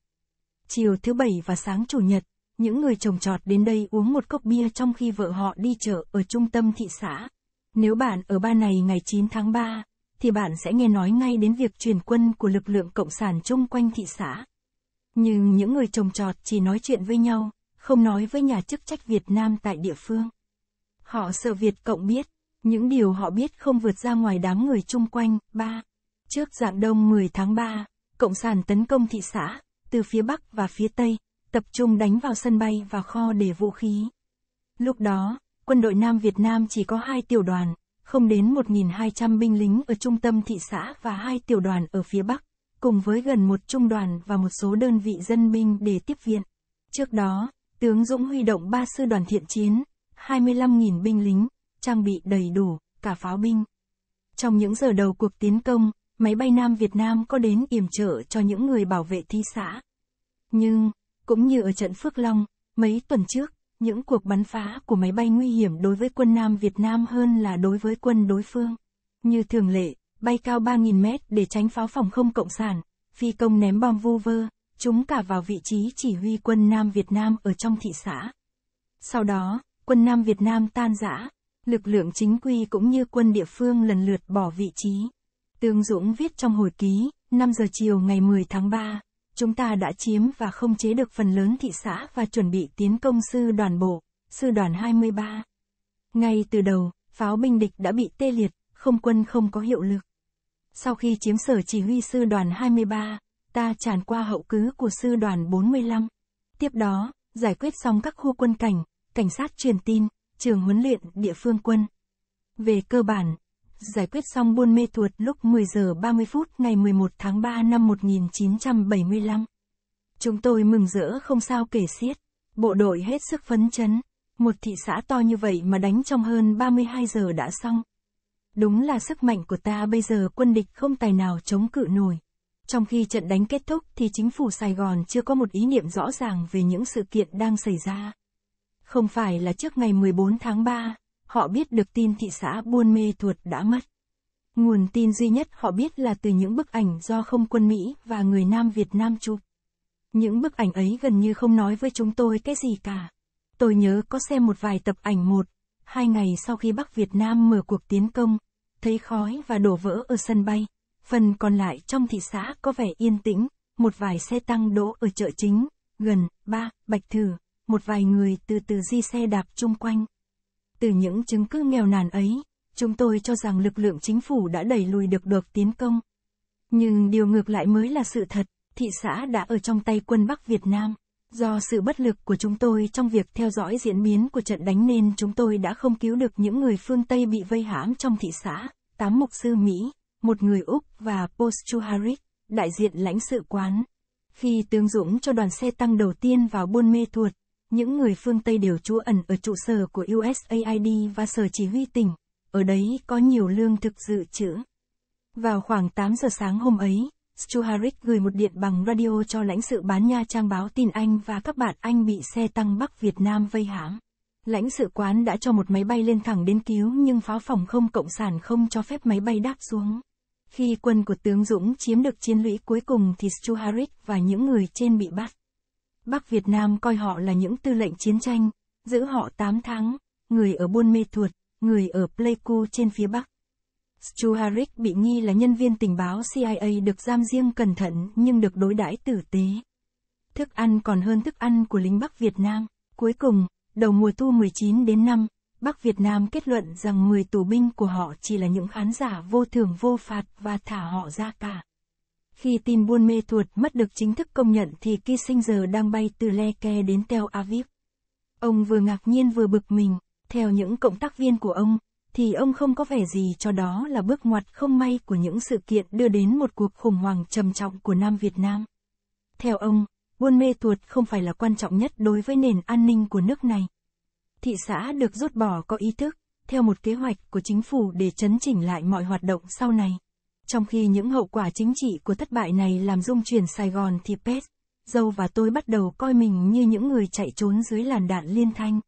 Chiều thứ bảy và sáng chủ nhật, những người trồng trọt đến đây uống một cốc bia trong khi vợ họ đi chợ ở trung tâm thị xã. Nếu bạn ở ba này ngày 9 tháng 3, thì bạn sẽ nghe nói ngay đến việc truyền quân của lực lượng cộng sản chung quanh thị xã. Nhưng những người trồng trọt chỉ nói chuyện với nhau, không nói với nhà chức trách Việt Nam tại địa phương. Họ sợ Việt Cộng biết, những điều họ biết không vượt ra ngoài đám người chung quanh. 3. Trước dạng đông 10 tháng 3, Cộng sản tấn công thị xã, từ phía Bắc và phía Tây, tập trung đánh vào sân bay và kho để vũ khí. Lúc đó, quân đội Nam Việt Nam chỉ có hai tiểu đoàn, không đến 1.200 binh lính ở trung tâm thị xã và hai tiểu đoàn ở phía Bắc, cùng với gần một trung đoàn và một số đơn vị dân binh để tiếp viện. Trước đó, tướng Dũng huy động ba sư đoàn thiện chiến, 25.000 binh lính, trang bị đầy đủ, cả pháo binh. Trong những giờ đầu cuộc tiến công, máy bay Nam Việt Nam có đến yểm trợ cho những người bảo vệ thi xã. Nhưng, cũng như ở trận Phước Long, mấy tuần trước, những cuộc bắn phá của máy bay nguy hiểm đối với quân Nam Việt Nam hơn là đối với quân đối phương. Như thường lệ, bay cao 3.000 mét để tránh pháo phòng không cộng sản, phi công ném bom vu vơ, chúng cả vào vị trí chỉ huy quân Nam Việt Nam ở trong thị xã. Sau đó, quân Nam Việt Nam tan rã, lực lượng chính quy cũng như quân địa phương lần lượt bỏ vị trí. Tương Dũng viết trong hồi ký, 5 giờ chiều ngày 10 tháng 3 chúng ta đã chiếm và không chế được phần lớn thị xã và chuẩn bị tiến công sư đoàn bộ, sư đoàn 23. Ngay từ đầu, pháo binh địch đã bị tê liệt, không quân không có hiệu lực. Sau khi chiếm sở chỉ huy sư đoàn 23, ta tràn qua hậu cứ của sư đoàn 45. Tiếp đó, giải quyết xong các khu quân cảnh, cảnh sát truyền tin, trường huấn luyện địa phương quân. Về cơ bản, giải quyết xong buôn mê thuột lúc 10 giờ 30 phút ngày 11 tháng 3 năm 1975. Chúng tôi mừng rỡ không sao kể xiết, bộ đội hết sức phấn chấn, một thị xã to như vậy mà đánh trong hơn 32 giờ đã xong. Đúng là sức mạnh của ta bây giờ quân địch không tài nào chống cự nổi. Trong khi trận đánh kết thúc thì chính phủ Sài Gòn chưa có một ý niệm rõ ràng về những sự kiện đang xảy ra. Không phải là trước ngày 14 tháng 3, họ biết được tin thị xã Buôn Mê Thuột đã mất. Nguồn tin duy nhất họ biết là từ những bức ảnh do không quân Mỹ và người Nam Việt Nam chụp. Những bức ảnh ấy gần như không nói với chúng tôi cái gì cả. Tôi nhớ có xem một vài tập ảnh một, hai ngày sau khi Bắc Việt Nam mở cuộc tiến công, thấy khói và đổ vỡ ở sân bay. Phần còn lại trong thị xã có vẻ yên tĩnh, một vài xe tăng đỗ ở chợ chính, gần, ba, bạch thử, một vài người từ từ di xe đạp chung quanh. Từ những chứng cứ nghèo nàn ấy, chúng tôi cho rằng lực lượng chính phủ đã đẩy lùi được đợt tiến công. Nhưng điều ngược lại mới là sự thật, thị xã đã ở trong tay quân Bắc Việt Nam. Do sự bất lực của chúng tôi trong việc theo dõi diễn biến của trận đánh nên chúng tôi đã không cứu được những người phương Tây bị vây hãm trong thị xã, tám mục sư Mỹ, một người Úc và Postuharik, đại diện lãnh sự quán. Khi tướng Dũng cho đoàn xe tăng đầu tiên vào Buôn Mê Thuột, những người phương Tây đều trú ẩn ở trụ sở của USAID và sở chỉ huy tỉnh, ở đấy có nhiều lương thực dự trữ. Vào khoảng 8 giờ sáng hôm ấy, Stu Harris gửi một điện bằng radio cho lãnh sự bán nha trang báo tin Anh và các bạn Anh bị xe tăng Bắc Việt Nam vây hãm. Lãnh sự quán đã cho một máy bay lên thẳng đến cứu nhưng pháo phòng không cộng sản không cho phép máy bay đáp xuống. Khi quân của tướng Dũng chiếm được chiến lũy cuối cùng thì Stu Harris và những người trên bị bắt. Bắc Việt Nam coi họ là những tư lệnh chiến tranh, giữ họ 8 tháng, người ở Buôn Mê Thuột, người ở Pleiku trên phía Bắc. Stu Harrick bị nghi là nhân viên tình báo CIA được giam riêng cẩn thận nhưng được đối đãi tử tế. Thức ăn còn hơn thức ăn của lính Bắc Việt Nam. Cuối cùng, đầu mùa thu 19 đến năm, Bắc Việt Nam kết luận rằng 10 tù binh của họ chỉ là những khán giả vô thưởng vô phạt và thả họ ra cả. Khi tin buôn mê thuột mất được chính thức công nhận thì Kissinger đang bay từ Leke đến Tel Aviv. Ông vừa ngạc nhiên vừa bực mình, theo những cộng tác viên của ông, thì ông không có vẻ gì cho đó là bước ngoặt không may của những sự kiện đưa đến một cuộc khủng hoảng trầm trọng của Nam Việt Nam. Theo ông, buôn mê thuột không phải là quan trọng nhất đối với nền an ninh của nước này. Thị xã được rút bỏ có ý thức, theo một kế hoạch của chính phủ để chấn chỉnh lại mọi hoạt động sau này. Trong khi những hậu quả chính trị của thất bại này làm dung chuyển Sài Gòn thì pet Dâu và tôi bắt đầu coi mình như những người chạy trốn dưới làn đạn liên thanh.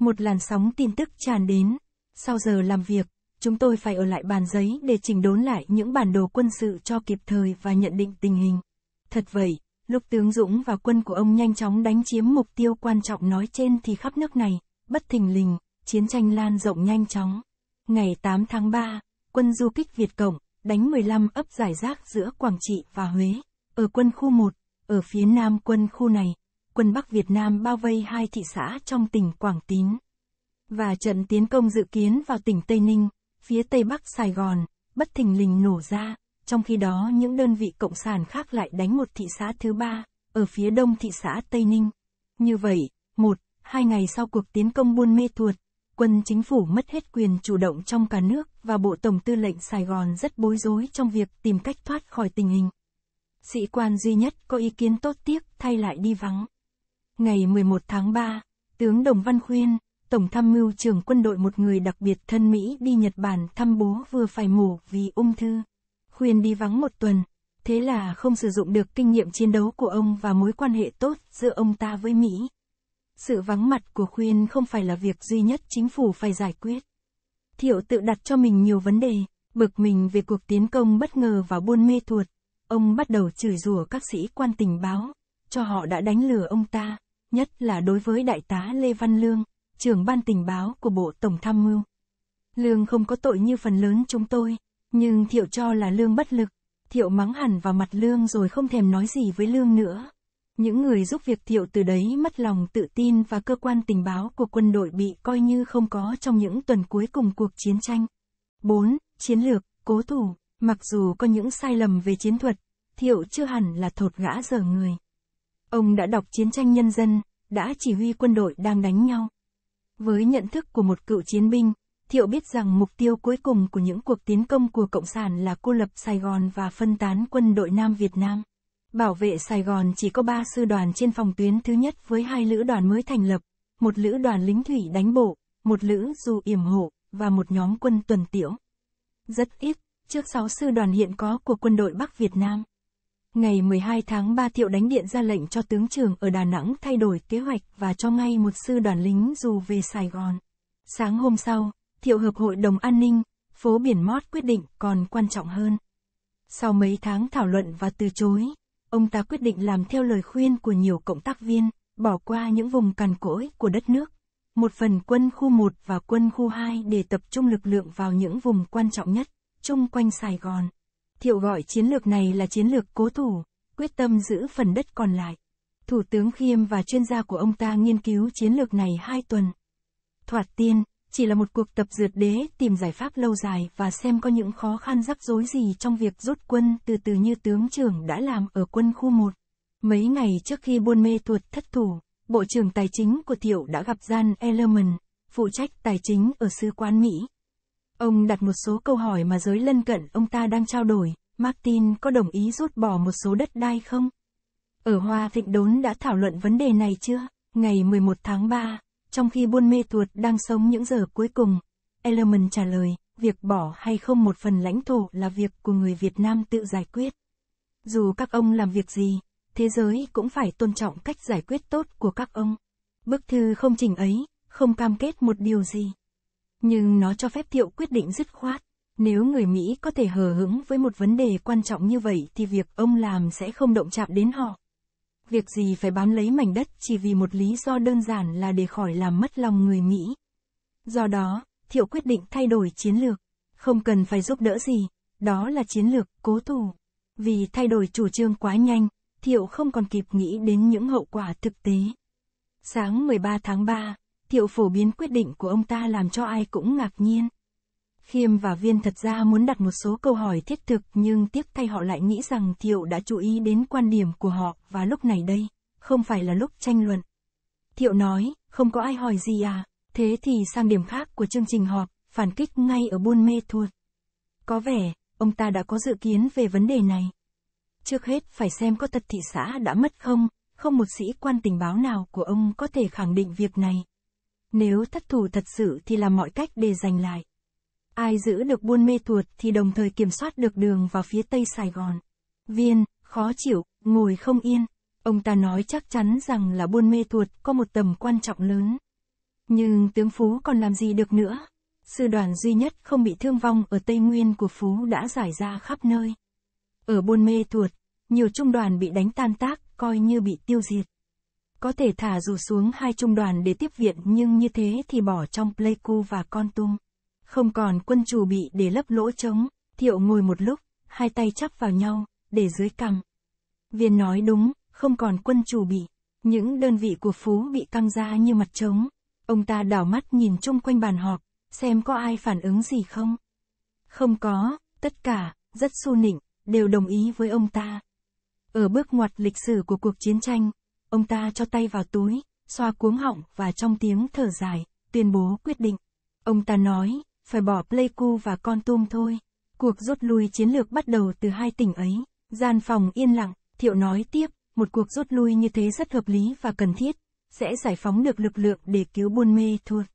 Một làn sóng tin tức tràn đến. Sau giờ làm việc, chúng tôi phải ở lại bàn giấy để chỉnh đốn lại những bản đồ quân sự cho kịp thời và nhận định tình hình. Thật vậy, lúc tướng Dũng và quân của ông nhanh chóng đánh chiếm mục tiêu quan trọng nói trên thì khắp nước này, bất thình lình, chiến tranh lan rộng nhanh chóng. Ngày 8 tháng 3, quân du kích Việt Cộng, đánh 15 ấp giải rác giữa Quảng Trị và Huế. Ở quân khu 1, ở phía nam quân khu này, quân Bắc Việt Nam bao vây hai thị xã trong tỉnh Quảng Tín. Và trận tiến công dự kiến vào tỉnh Tây Ninh, phía Tây Bắc Sài Gòn, bất thình lình nổ ra, trong khi đó những đơn vị cộng sản khác lại đánh một thị xã thứ ba, ở phía đông thị xã Tây Ninh. Như vậy, một, hai ngày sau cuộc tiến công Buôn Mê Thuột, quân chính phủ mất hết quyền chủ động trong cả nước và Bộ Tổng Tư lệnh Sài Gòn rất bối rối trong việc tìm cách thoát khỏi tình hình. Sĩ quan duy nhất có ý kiến tốt tiếc thay lại đi vắng. Ngày 11 tháng 3, tướng Đồng Văn Khuyên, Tổng tham mưu trưởng quân đội một người đặc biệt thân Mỹ đi Nhật Bản thăm bố vừa phải mổ vì ung thư. Khuyên đi vắng một tuần, thế là không sử dụng được kinh nghiệm chiến đấu của ông và mối quan hệ tốt giữa ông ta với Mỹ sự vắng mặt của khuyên không phải là việc duy nhất chính phủ phải giải quyết. Thiệu tự đặt cho mình nhiều vấn đề, bực mình về cuộc tiến công bất ngờ vào buôn mê thuột. Ông bắt đầu chửi rủa các sĩ quan tình báo, cho họ đã đánh lừa ông ta, nhất là đối với đại tá Lê Văn Lương, trưởng ban tình báo của Bộ Tổng Tham mưu. Lương không có tội như phần lớn chúng tôi, nhưng Thiệu cho là Lương bất lực. Thiệu mắng hẳn vào mặt Lương rồi không thèm nói gì với Lương nữa. Những người giúp việc thiệu từ đấy mất lòng tự tin và cơ quan tình báo của quân đội bị coi như không có trong những tuần cuối cùng cuộc chiến tranh. 4. Chiến lược, cố thủ, mặc dù có những sai lầm về chiến thuật, thiệu chưa hẳn là thột gã dở người. Ông đã đọc chiến tranh nhân dân, đã chỉ huy quân đội đang đánh nhau. Với nhận thức của một cựu chiến binh, Thiệu biết rằng mục tiêu cuối cùng của những cuộc tiến công của Cộng sản là cô lập Sài Gòn và phân tán quân đội Nam Việt Nam. Bảo vệ Sài Gòn chỉ có 3 sư đoàn trên phòng tuyến thứ nhất với hai lữ đoàn mới thành lập, một lữ đoàn lính thủy đánh bộ, một lữ dù yểm hộ, và một nhóm quân tuần tiểu. Rất ít, trước 6 sư đoàn hiện có của quân đội Bắc Việt Nam. Ngày 12 tháng 3 Thiệu đánh điện ra lệnh cho tướng trưởng ở Đà Nẵng thay đổi kế hoạch và cho ngay một sư đoàn lính dù về Sài Gòn. Sáng hôm sau, Thiệu Hợp Hội đồng An ninh, phố Biển Mót quyết định còn quan trọng hơn. Sau mấy tháng thảo luận và từ chối, ông ta quyết định làm theo lời khuyên của nhiều cộng tác viên, bỏ qua những vùng cằn cỗi của đất nước. Một phần quân khu 1 và quân khu 2 để tập trung lực lượng vào những vùng quan trọng nhất, chung quanh Sài Gòn. Thiệu gọi chiến lược này là chiến lược cố thủ, quyết tâm giữ phần đất còn lại. Thủ tướng Khiêm và chuyên gia của ông ta nghiên cứu chiến lược này hai tuần. Thoạt tiên, chỉ là một cuộc tập dượt đế tìm giải pháp lâu dài và xem có những khó khăn rắc rối gì trong việc rút quân từ từ như tướng trưởng đã làm ở quân khu 1. Mấy ngày trước khi buôn mê thuật thất thủ, Bộ trưởng Tài chính của Thiệu đã gặp gian Ellerman, phụ trách tài chính ở Sứ quán Mỹ. Ông đặt một số câu hỏi mà giới lân cận ông ta đang trao đổi, Martin có đồng ý rút bỏ một số đất đai không? Ở Hoa vịnh Đốn đã thảo luận vấn đề này chưa? Ngày 11 tháng 3, trong khi buôn mê thuột đang sống những giờ cuối cùng, element trả lời, việc bỏ hay không một phần lãnh thổ là việc của người Việt Nam tự giải quyết. Dù các ông làm việc gì, thế giới cũng phải tôn trọng cách giải quyết tốt của các ông. Bức thư không chỉnh ấy, không cam kết một điều gì. Nhưng nó cho phép Thiệu quyết định dứt khoát. Nếu người Mỹ có thể hờ hững với một vấn đề quan trọng như vậy thì việc ông làm sẽ không động chạm đến họ việc gì phải bám lấy mảnh đất chỉ vì một lý do đơn giản là để khỏi làm mất lòng người Mỹ. Do đó, Thiệu quyết định thay đổi chiến lược. Không cần phải giúp đỡ gì, đó là chiến lược cố thủ. Vì thay đổi chủ trương quá nhanh, Thiệu không còn kịp nghĩ đến những hậu quả thực tế. Sáng 13 tháng 3, Thiệu phổ biến quyết định của ông ta làm cho ai cũng ngạc nhiên. Khiêm và Viên thật ra muốn đặt một số câu hỏi thiết thực nhưng tiếc thay họ lại nghĩ rằng Thiệu đã chú ý đến quan điểm của họ và lúc này đây, không phải là lúc tranh luận. Thiệu nói, không có ai hỏi gì à, thế thì sang điểm khác của chương trình họp, phản kích ngay ở Buôn Mê Thuột. Có vẻ, ông ta đã có dự kiến về vấn đề này. Trước hết phải xem có thật thị xã đã mất không, không một sĩ quan tình báo nào của ông có thể khẳng định việc này. Nếu thất thủ thật sự thì làm mọi cách để giành lại. Ai giữ được buôn mê Thuột thì đồng thời kiểm soát được đường vào phía tây Sài Gòn. Viên, khó chịu, ngồi không yên. Ông ta nói chắc chắn rằng là buôn mê Thuột có một tầm quan trọng lớn. Nhưng tướng Phú còn làm gì được nữa? Sư đoàn duy nhất không bị thương vong ở Tây Nguyên của Phú đã giải ra khắp nơi. Ở Buôn Mê Thuột, nhiều trung đoàn bị đánh tan tác, coi như bị tiêu diệt. Có thể thả dù xuống hai trung đoàn để tiếp viện nhưng như thế thì bỏ trong Pleiku và Con Tum không còn quân chủ bị để lấp lỗ trống, thiệu ngồi một lúc, hai tay chắp vào nhau, để dưới cằm. Viên nói đúng, không còn quân chủ bị, những đơn vị của Phú bị căng ra như mặt trống. Ông ta đảo mắt nhìn chung quanh bàn họp, xem có ai phản ứng gì không. Không có, tất cả, rất su nịnh, đều đồng ý với ông ta. Ở bước ngoặt lịch sử của cuộc chiến tranh, ông ta cho tay vào túi, xoa cuống họng và trong tiếng thở dài, tuyên bố quyết định. Ông ta nói, phải bỏ Pleiku và Con Tum thôi. Cuộc rút lui chiến lược bắt đầu từ hai tỉnh ấy. Gian phòng yên lặng, Thiệu nói tiếp, một cuộc rút lui như thế rất hợp lý và cần thiết, sẽ giải phóng được lực lượng để cứu buôn mê thuột.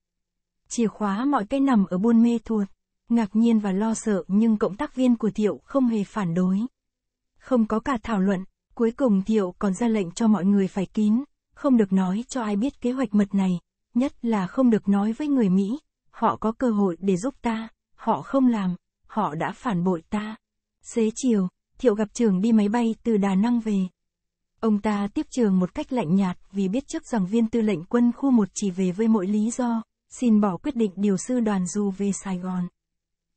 Chìa khóa mọi cái nằm ở buôn mê thuột. Ngạc nhiên và lo sợ nhưng cộng tác viên của Thiệu không hề phản đối. Không có cả thảo luận, cuối cùng Thiệu còn ra lệnh cho mọi người phải kín, không được nói cho ai biết kế hoạch mật này, nhất là không được nói với người Mỹ, họ có cơ hội để giúp ta, họ không làm, họ đã phản bội ta. Xế chiều, Thiệu gặp Trường đi máy bay từ Đà Nẵng về. Ông ta tiếp Trường một cách lạnh nhạt vì biết trước rằng viên tư lệnh quân khu một chỉ về với mỗi lý do, xin bỏ quyết định điều sư đoàn dù về Sài Gòn.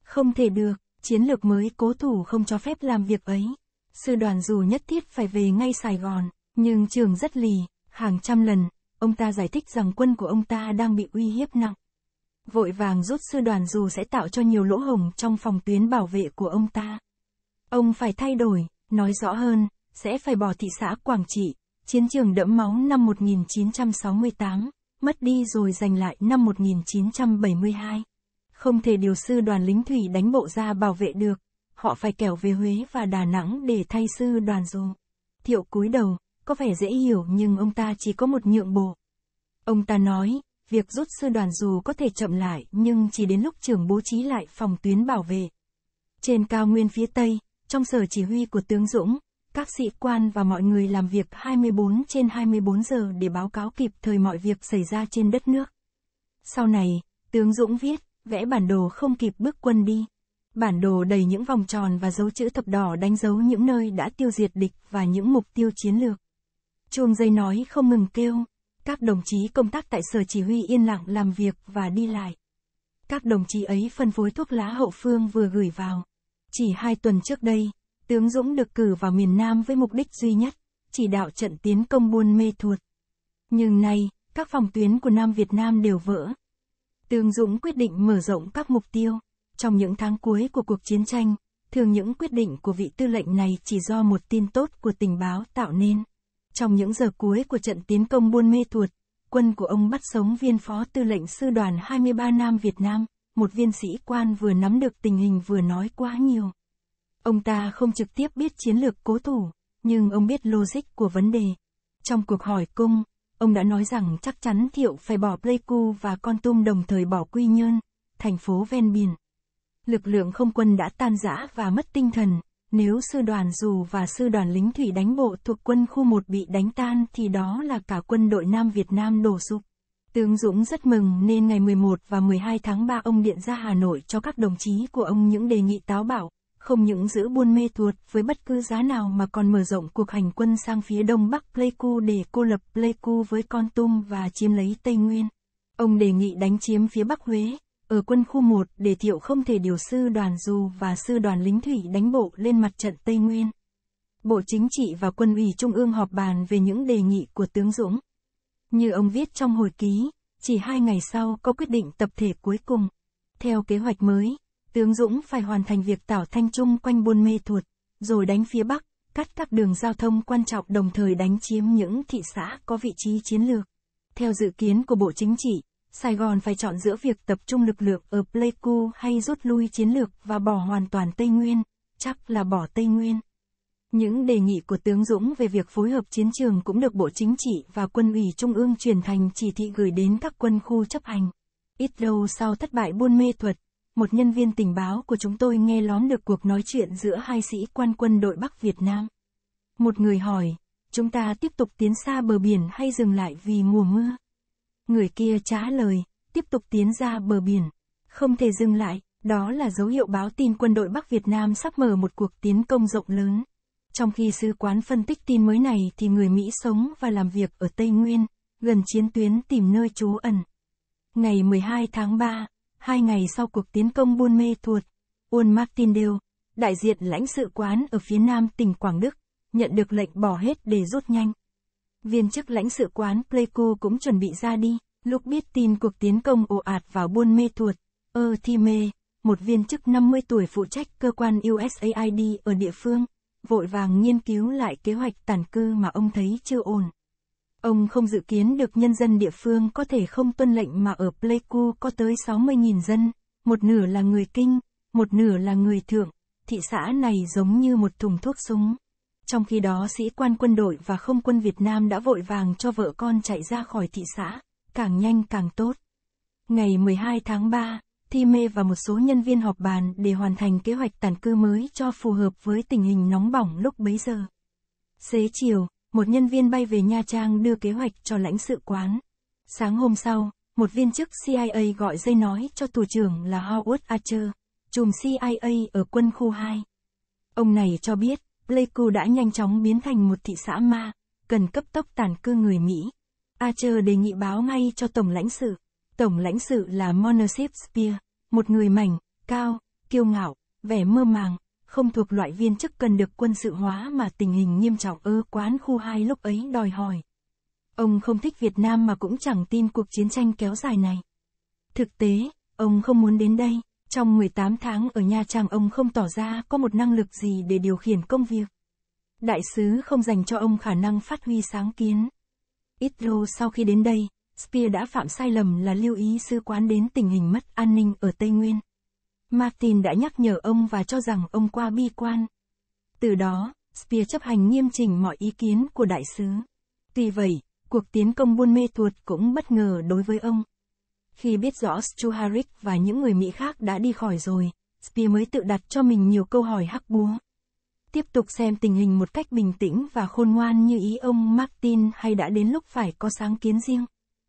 Không thể được, chiến lược mới cố thủ không cho phép làm việc ấy. Sư đoàn dù nhất thiết phải về ngay Sài Gòn, nhưng Trường rất lì, hàng trăm lần, ông ta giải thích rằng quân của ông ta đang bị uy hiếp nặng vội vàng rút sư đoàn dù sẽ tạo cho nhiều lỗ hổng trong phòng tuyến bảo vệ của ông ta. Ông phải thay đổi, nói rõ hơn, sẽ phải bỏ thị xã Quảng Trị, chiến trường đẫm máu năm 1968, mất đi rồi giành lại năm 1972. Không thể điều sư đoàn lính thủy đánh bộ ra bảo vệ được, họ phải kẻo về Huế và Đà Nẵng để thay sư đoàn dù. Thiệu cúi đầu, có vẻ dễ hiểu nhưng ông ta chỉ có một nhượng bộ. Ông ta nói, việc rút sư đoàn dù có thể chậm lại nhưng chỉ đến lúc trưởng bố trí lại phòng tuyến bảo vệ. Trên cao nguyên phía Tây, trong sở chỉ huy của tướng Dũng, các sĩ quan và mọi người làm việc 24 trên 24 giờ để báo cáo kịp thời mọi việc xảy ra trên đất nước. Sau này, tướng Dũng viết, vẽ bản đồ không kịp bước quân đi. Bản đồ đầy những vòng tròn và dấu chữ thập đỏ đánh dấu những nơi đã tiêu diệt địch và những mục tiêu chiến lược. Chuông dây nói không ngừng kêu, các đồng chí công tác tại sở chỉ huy yên lặng làm việc và đi lại. Các đồng chí ấy phân phối thuốc lá hậu phương vừa gửi vào. Chỉ hai tuần trước đây, tướng Dũng được cử vào miền Nam với mục đích duy nhất, chỉ đạo trận tiến công buôn mê thuột. Nhưng nay, các phòng tuyến của Nam Việt Nam đều vỡ. Tướng Dũng quyết định mở rộng các mục tiêu. Trong những tháng cuối của cuộc chiến tranh, thường những quyết định của vị tư lệnh này chỉ do một tin tốt của tình báo tạo nên. Trong những giờ cuối của trận tiến công Buôn Mê Thuột, quân của ông bắt sống viên phó tư lệnh sư đoàn 23 Nam Việt Nam, một viên sĩ quan vừa nắm được tình hình vừa nói quá nhiều. Ông ta không trực tiếp biết chiến lược cố thủ, nhưng ông biết logic của vấn đề. Trong cuộc hỏi cung, ông đã nói rằng chắc chắn Thiệu phải bỏ Pleiku và Con Tum đồng thời bỏ Quy Nhơn, thành phố ven biển. Lực lượng không quân đã tan rã và mất tinh thần, nếu sư đoàn dù và sư đoàn lính thủy đánh bộ thuộc quân khu 1 bị đánh tan thì đó là cả quân đội Nam Việt Nam đổ sụp. Tướng Dũng rất mừng nên ngày 11 và 12 tháng 3 ông điện ra Hà Nội cho các đồng chí của ông những đề nghị táo bạo, không những giữ buôn mê thuột với bất cứ giá nào mà còn mở rộng cuộc hành quân sang phía đông bắc Pleiku để cô lập Pleiku với Con Tum và chiếm lấy Tây Nguyên. Ông đề nghị đánh chiếm phía Bắc Huế, ở quân khu 1, để thiệu không thể điều sư đoàn dù và sư đoàn lính thủy đánh bộ lên mặt trận Tây Nguyên. Bộ Chính trị và Quân ủy Trung ương họp bàn về những đề nghị của tướng Dũng. Như ông viết trong hồi ký, chỉ hai ngày sau có quyết định tập thể cuối cùng. Theo kế hoạch mới, tướng Dũng phải hoàn thành việc tạo thanh trung quanh buôn mê thuột, rồi đánh phía Bắc, cắt các đường giao thông quan trọng đồng thời đánh chiếm những thị xã có vị trí chiến lược. Theo dự kiến của Bộ Chính trị, Sài Gòn phải chọn giữa việc tập trung lực lượng ở Pleiku hay rút lui chiến lược và bỏ hoàn toàn Tây Nguyên, chắc là bỏ Tây Nguyên. Những đề nghị của tướng Dũng về việc phối hợp chiến trường cũng được Bộ Chính trị và Quân ủy Trung ương truyền thành chỉ thị gửi đến các quân khu chấp hành. Ít lâu sau thất bại buôn mê thuật, một nhân viên tình báo của chúng tôi nghe lóm được cuộc nói chuyện giữa hai sĩ quan quân đội Bắc Việt Nam. Một người hỏi, chúng ta tiếp tục tiến xa bờ biển hay dừng lại vì mùa mưa? Người kia trả lời, tiếp tục tiến ra bờ biển. Không thể dừng lại, đó là dấu hiệu báo tin quân đội Bắc Việt Nam sắp mở một cuộc tiến công rộng lớn. Trong khi sứ quán phân tích tin mới này thì người Mỹ sống và làm việc ở Tây Nguyên, gần chiến tuyến tìm nơi trú ẩn. Ngày 12 tháng 3, hai ngày sau cuộc tiến công Buôn Mê Thuột, Uôn Martindale, đại diện lãnh sự quán ở phía nam tỉnh Quảng Đức, nhận được lệnh bỏ hết để rút nhanh viên chức lãnh sự quán Pleiku cũng chuẩn bị ra đi, lúc biết tin cuộc tiến công ồ ạt vào buôn mê thuột, ơ thi mê, một viên chức 50 tuổi phụ trách cơ quan USAID ở địa phương, vội vàng nghiên cứu lại kế hoạch tản cư mà ông thấy chưa ổn. Ông không dự kiến được nhân dân địa phương có thể không tuân lệnh mà ở Pleiku có tới 60.000 dân, một nửa là người kinh, một nửa là người thượng, thị xã này giống như một thùng thuốc súng. Trong khi đó sĩ quan quân đội và không quân Việt Nam đã vội vàng cho vợ con chạy ra khỏi thị xã, càng nhanh càng tốt. Ngày 12 tháng 3, Thi Mê và một số nhân viên họp bàn để hoàn thành kế hoạch tản cư mới cho phù hợp với tình hình nóng bỏng lúc bấy giờ. Xế chiều, một nhân viên bay về Nha Trang đưa kế hoạch cho lãnh sự quán. Sáng hôm sau, một viên chức CIA gọi dây nói cho tù trưởng là Howard Archer, chùm CIA ở quân khu 2. Ông này cho biết, Pleiku đã nhanh chóng biến thành một thị xã ma, cần cấp tốc tàn cư người Mỹ. Archer đề nghị báo ngay cho Tổng lãnh sự. Tổng lãnh sự là Monership Spear, một người mảnh, cao, kiêu ngạo, vẻ mơ màng, không thuộc loại viên chức cần được quân sự hóa mà tình hình nghiêm trọng ơ quán khu hai lúc ấy đòi hỏi. Ông không thích Việt Nam mà cũng chẳng tin cuộc chiến tranh kéo dài này. Thực tế, ông không muốn đến đây. Trong 18 tháng ở Nha Trang ông không tỏ ra có một năng lực gì để điều khiển công việc. Đại sứ không dành cho ông khả năng phát huy sáng kiến. Ít lâu sau khi đến đây, Spear đã phạm sai lầm là lưu ý sứ quán đến tình hình mất an ninh ở Tây Nguyên. Martin đã nhắc nhở ông và cho rằng ông qua bi quan. Từ đó, Spear chấp hành nghiêm chỉnh mọi ý kiến của đại sứ. Tuy vậy, cuộc tiến công buôn mê thuột cũng bất ngờ đối với ông. Khi biết rõ Stu Harris và những người Mỹ khác đã đi khỏi rồi, Spear mới tự đặt cho mình nhiều câu hỏi hắc búa. Tiếp tục xem tình hình một cách bình tĩnh và khôn ngoan như ý ông Martin hay đã đến lúc phải có sáng kiến riêng.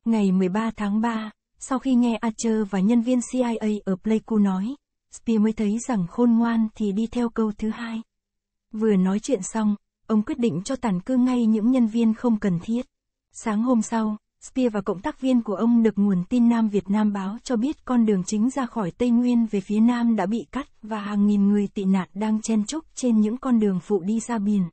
Ngày 13 tháng 3, sau khi nghe Archer và nhân viên CIA ở Pleiku nói, Spear mới thấy rằng khôn ngoan thì đi theo câu thứ hai. Vừa nói chuyện xong, ông quyết định cho tản cư ngay những nhân viên không cần thiết. Sáng hôm sau, Spear và cộng tác viên của ông được nguồn tin Nam Việt Nam báo cho biết con đường chính ra khỏi Tây Nguyên về phía Nam đã bị cắt và hàng nghìn người tị nạn đang chen chúc trên những con đường phụ đi ra biển.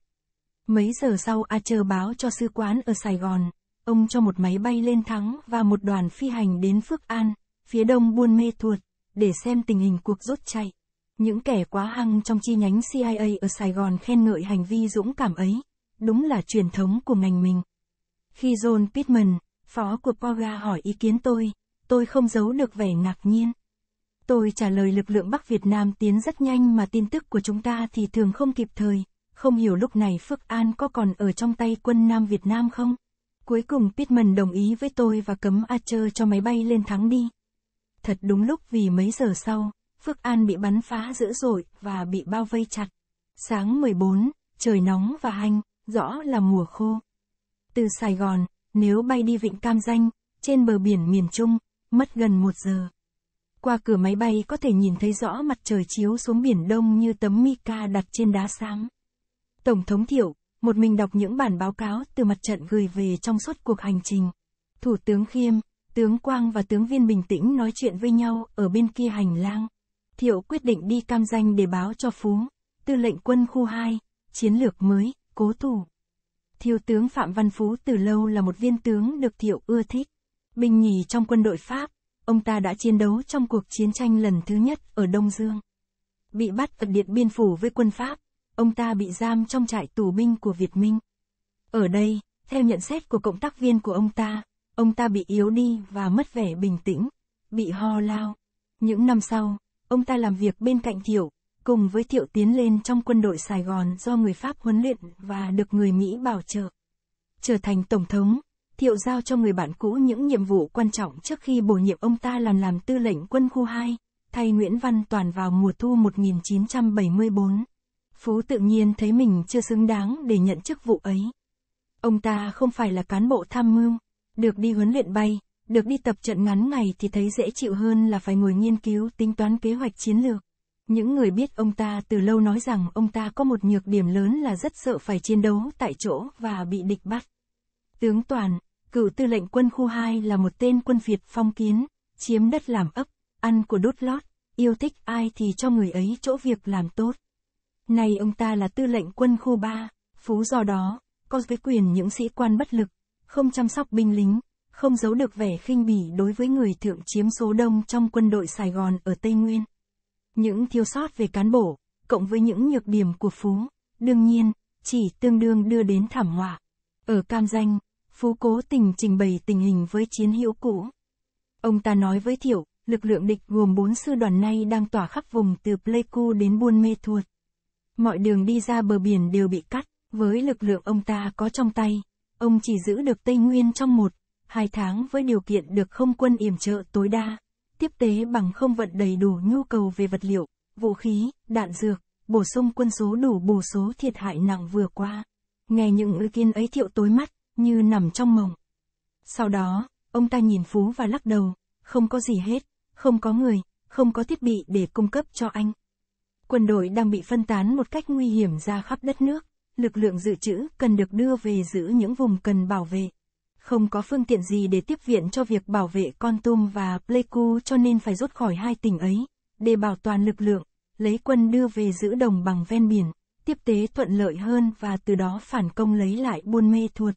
Mấy giờ sau Archer báo cho sứ quán ở Sài Gòn, ông cho một máy bay lên thắng và một đoàn phi hành đến Phước An, phía đông Buôn Mê Thuột, để xem tình hình cuộc rốt chạy. Những kẻ quá hăng trong chi nhánh CIA ở Sài Gòn khen ngợi hành vi dũng cảm ấy, đúng là truyền thống của ngành mình. Khi John Pittman, Phó của Poga hỏi ý kiến tôi, tôi không giấu được vẻ ngạc nhiên. Tôi trả lời lực lượng Bắc Việt Nam tiến rất nhanh mà tin tức của chúng ta thì thường không kịp thời, không hiểu lúc này Phước An có còn ở trong tay quân Nam Việt Nam không? Cuối cùng Pittman đồng ý với tôi và cấm Archer cho máy bay lên thắng đi. Thật đúng lúc vì mấy giờ sau, Phước An bị bắn phá dữ dội và bị bao vây chặt. Sáng 14, trời nóng và hanh, rõ là mùa khô. Từ Sài Gòn, nếu bay đi vịnh Cam Danh, trên bờ biển miền Trung, mất gần một giờ. Qua cửa máy bay có thể nhìn thấy rõ mặt trời chiếu xuống biển Đông như tấm mica đặt trên đá sáng. Tổng thống Thiệu, một mình đọc những bản báo cáo từ mặt trận gửi về trong suốt cuộc hành trình. Thủ tướng Khiêm, tướng Quang và tướng Viên bình tĩnh nói chuyện với nhau ở bên kia hành lang. Thiệu quyết định đi cam danh để báo cho Phú, tư lệnh quân khu 2, chiến lược mới, cố thủ. Thiếu tướng Phạm Văn Phú từ lâu là một viên tướng được Thiệu ưa thích. Binh nhì trong quân đội Pháp, ông ta đã chiến đấu trong cuộc chiến tranh lần thứ nhất ở Đông Dương. Bị bắt ở Điện Biên Phủ với quân Pháp, ông ta bị giam trong trại tù binh của Việt Minh. Ở đây, theo nhận xét của cộng tác viên của ông ta, ông ta bị yếu đi và mất vẻ bình tĩnh, bị ho lao. Những năm sau, ông ta làm việc bên cạnh Thiệu, cùng với Thiệu tiến lên trong quân đội Sài Gòn do người Pháp huấn luyện và được người Mỹ bảo trợ. Trở thành Tổng thống, Thiệu giao cho người bạn cũ những nhiệm vụ quan trọng trước khi bổ nhiệm ông ta làm làm tư lệnh quân khu 2, thay Nguyễn Văn Toàn vào mùa thu 1974. Phú tự nhiên thấy mình chưa xứng đáng để nhận chức vụ ấy. Ông ta không phải là cán bộ tham mưu, được đi huấn luyện bay, được đi tập trận ngắn ngày thì thấy dễ chịu hơn là phải ngồi nghiên cứu tính toán kế hoạch chiến lược. Những người biết ông ta từ lâu nói rằng ông ta có một nhược điểm lớn là rất sợ phải chiến đấu tại chỗ và bị địch bắt. Tướng Toàn, cựu tư lệnh quân khu 2 là một tên quân Việt phong kiến, chiếm đất làm ấp, ăn của đốt lót, yêu thích ai thì cho người ấy chỗ việc làm tốt. Nay ông ta là tư lệnh quân khu 3, phú do đó, có với quyền những sĩ quan bất lực, không chăm sóc binh lính, không giấu được vẻ khinh bỉ đối với người thượng chiếm số đông trong quân đội Sài Gòn ở Tây Nguyên. Những thiếu sót về cán bộ, cộng với những nhược điểm của Phú, đương nhiên, chỉ tương đương đưa đến thảm họa. Ở cam danh, Phú cố tình trình bày tình hình với chiến hữu cũ. Ông ta nói với Thiệu, lực lượng địch gồm bốn sư đoàn nay đang tỏa khắp vùng từ Pleiku đến Buôn Mê Thuột. Mọi đường đi ra bờ biển đều bị cắt, với lực lượng ông ta có trong tay, ông chỉ giữ được Tây Nguyên trong một, hai tháng với điều kiện được không quân yểm trợ tối đa tiếp tế bằng không vận đầy đủ nhu cầu về vật liệu, vũ khí, đạn dược, bổ sung quân số đủ bù số thiệt hại nặng vừa qua. Nghe những ưu kiên ấy thiệu tối mắt, như nằm trong mộng. Sau đó, ông ta nhìn Phú và lắc đầu, không có gì hết, không có người, không có thiết bị để cung cấp cho anh. Quân đội đang bị phân tán một cách nguy hiểm ra khắp đất nước, lực lượng dự trữ cần được đưa về giữ những vùng cần bảo vệ không có phương tiện gì để tiếp viện cho việc bảo vệ Con Tum và Pleiku cho nên phải rút khỏi hai tỉnh ấy, để bảo toàn lực lượng, lấy quân đưa về giữ đồng bằng ven biển, tiếp tế thuận lợi hơn và từ đó phản công lấy lại buôn mê thuột.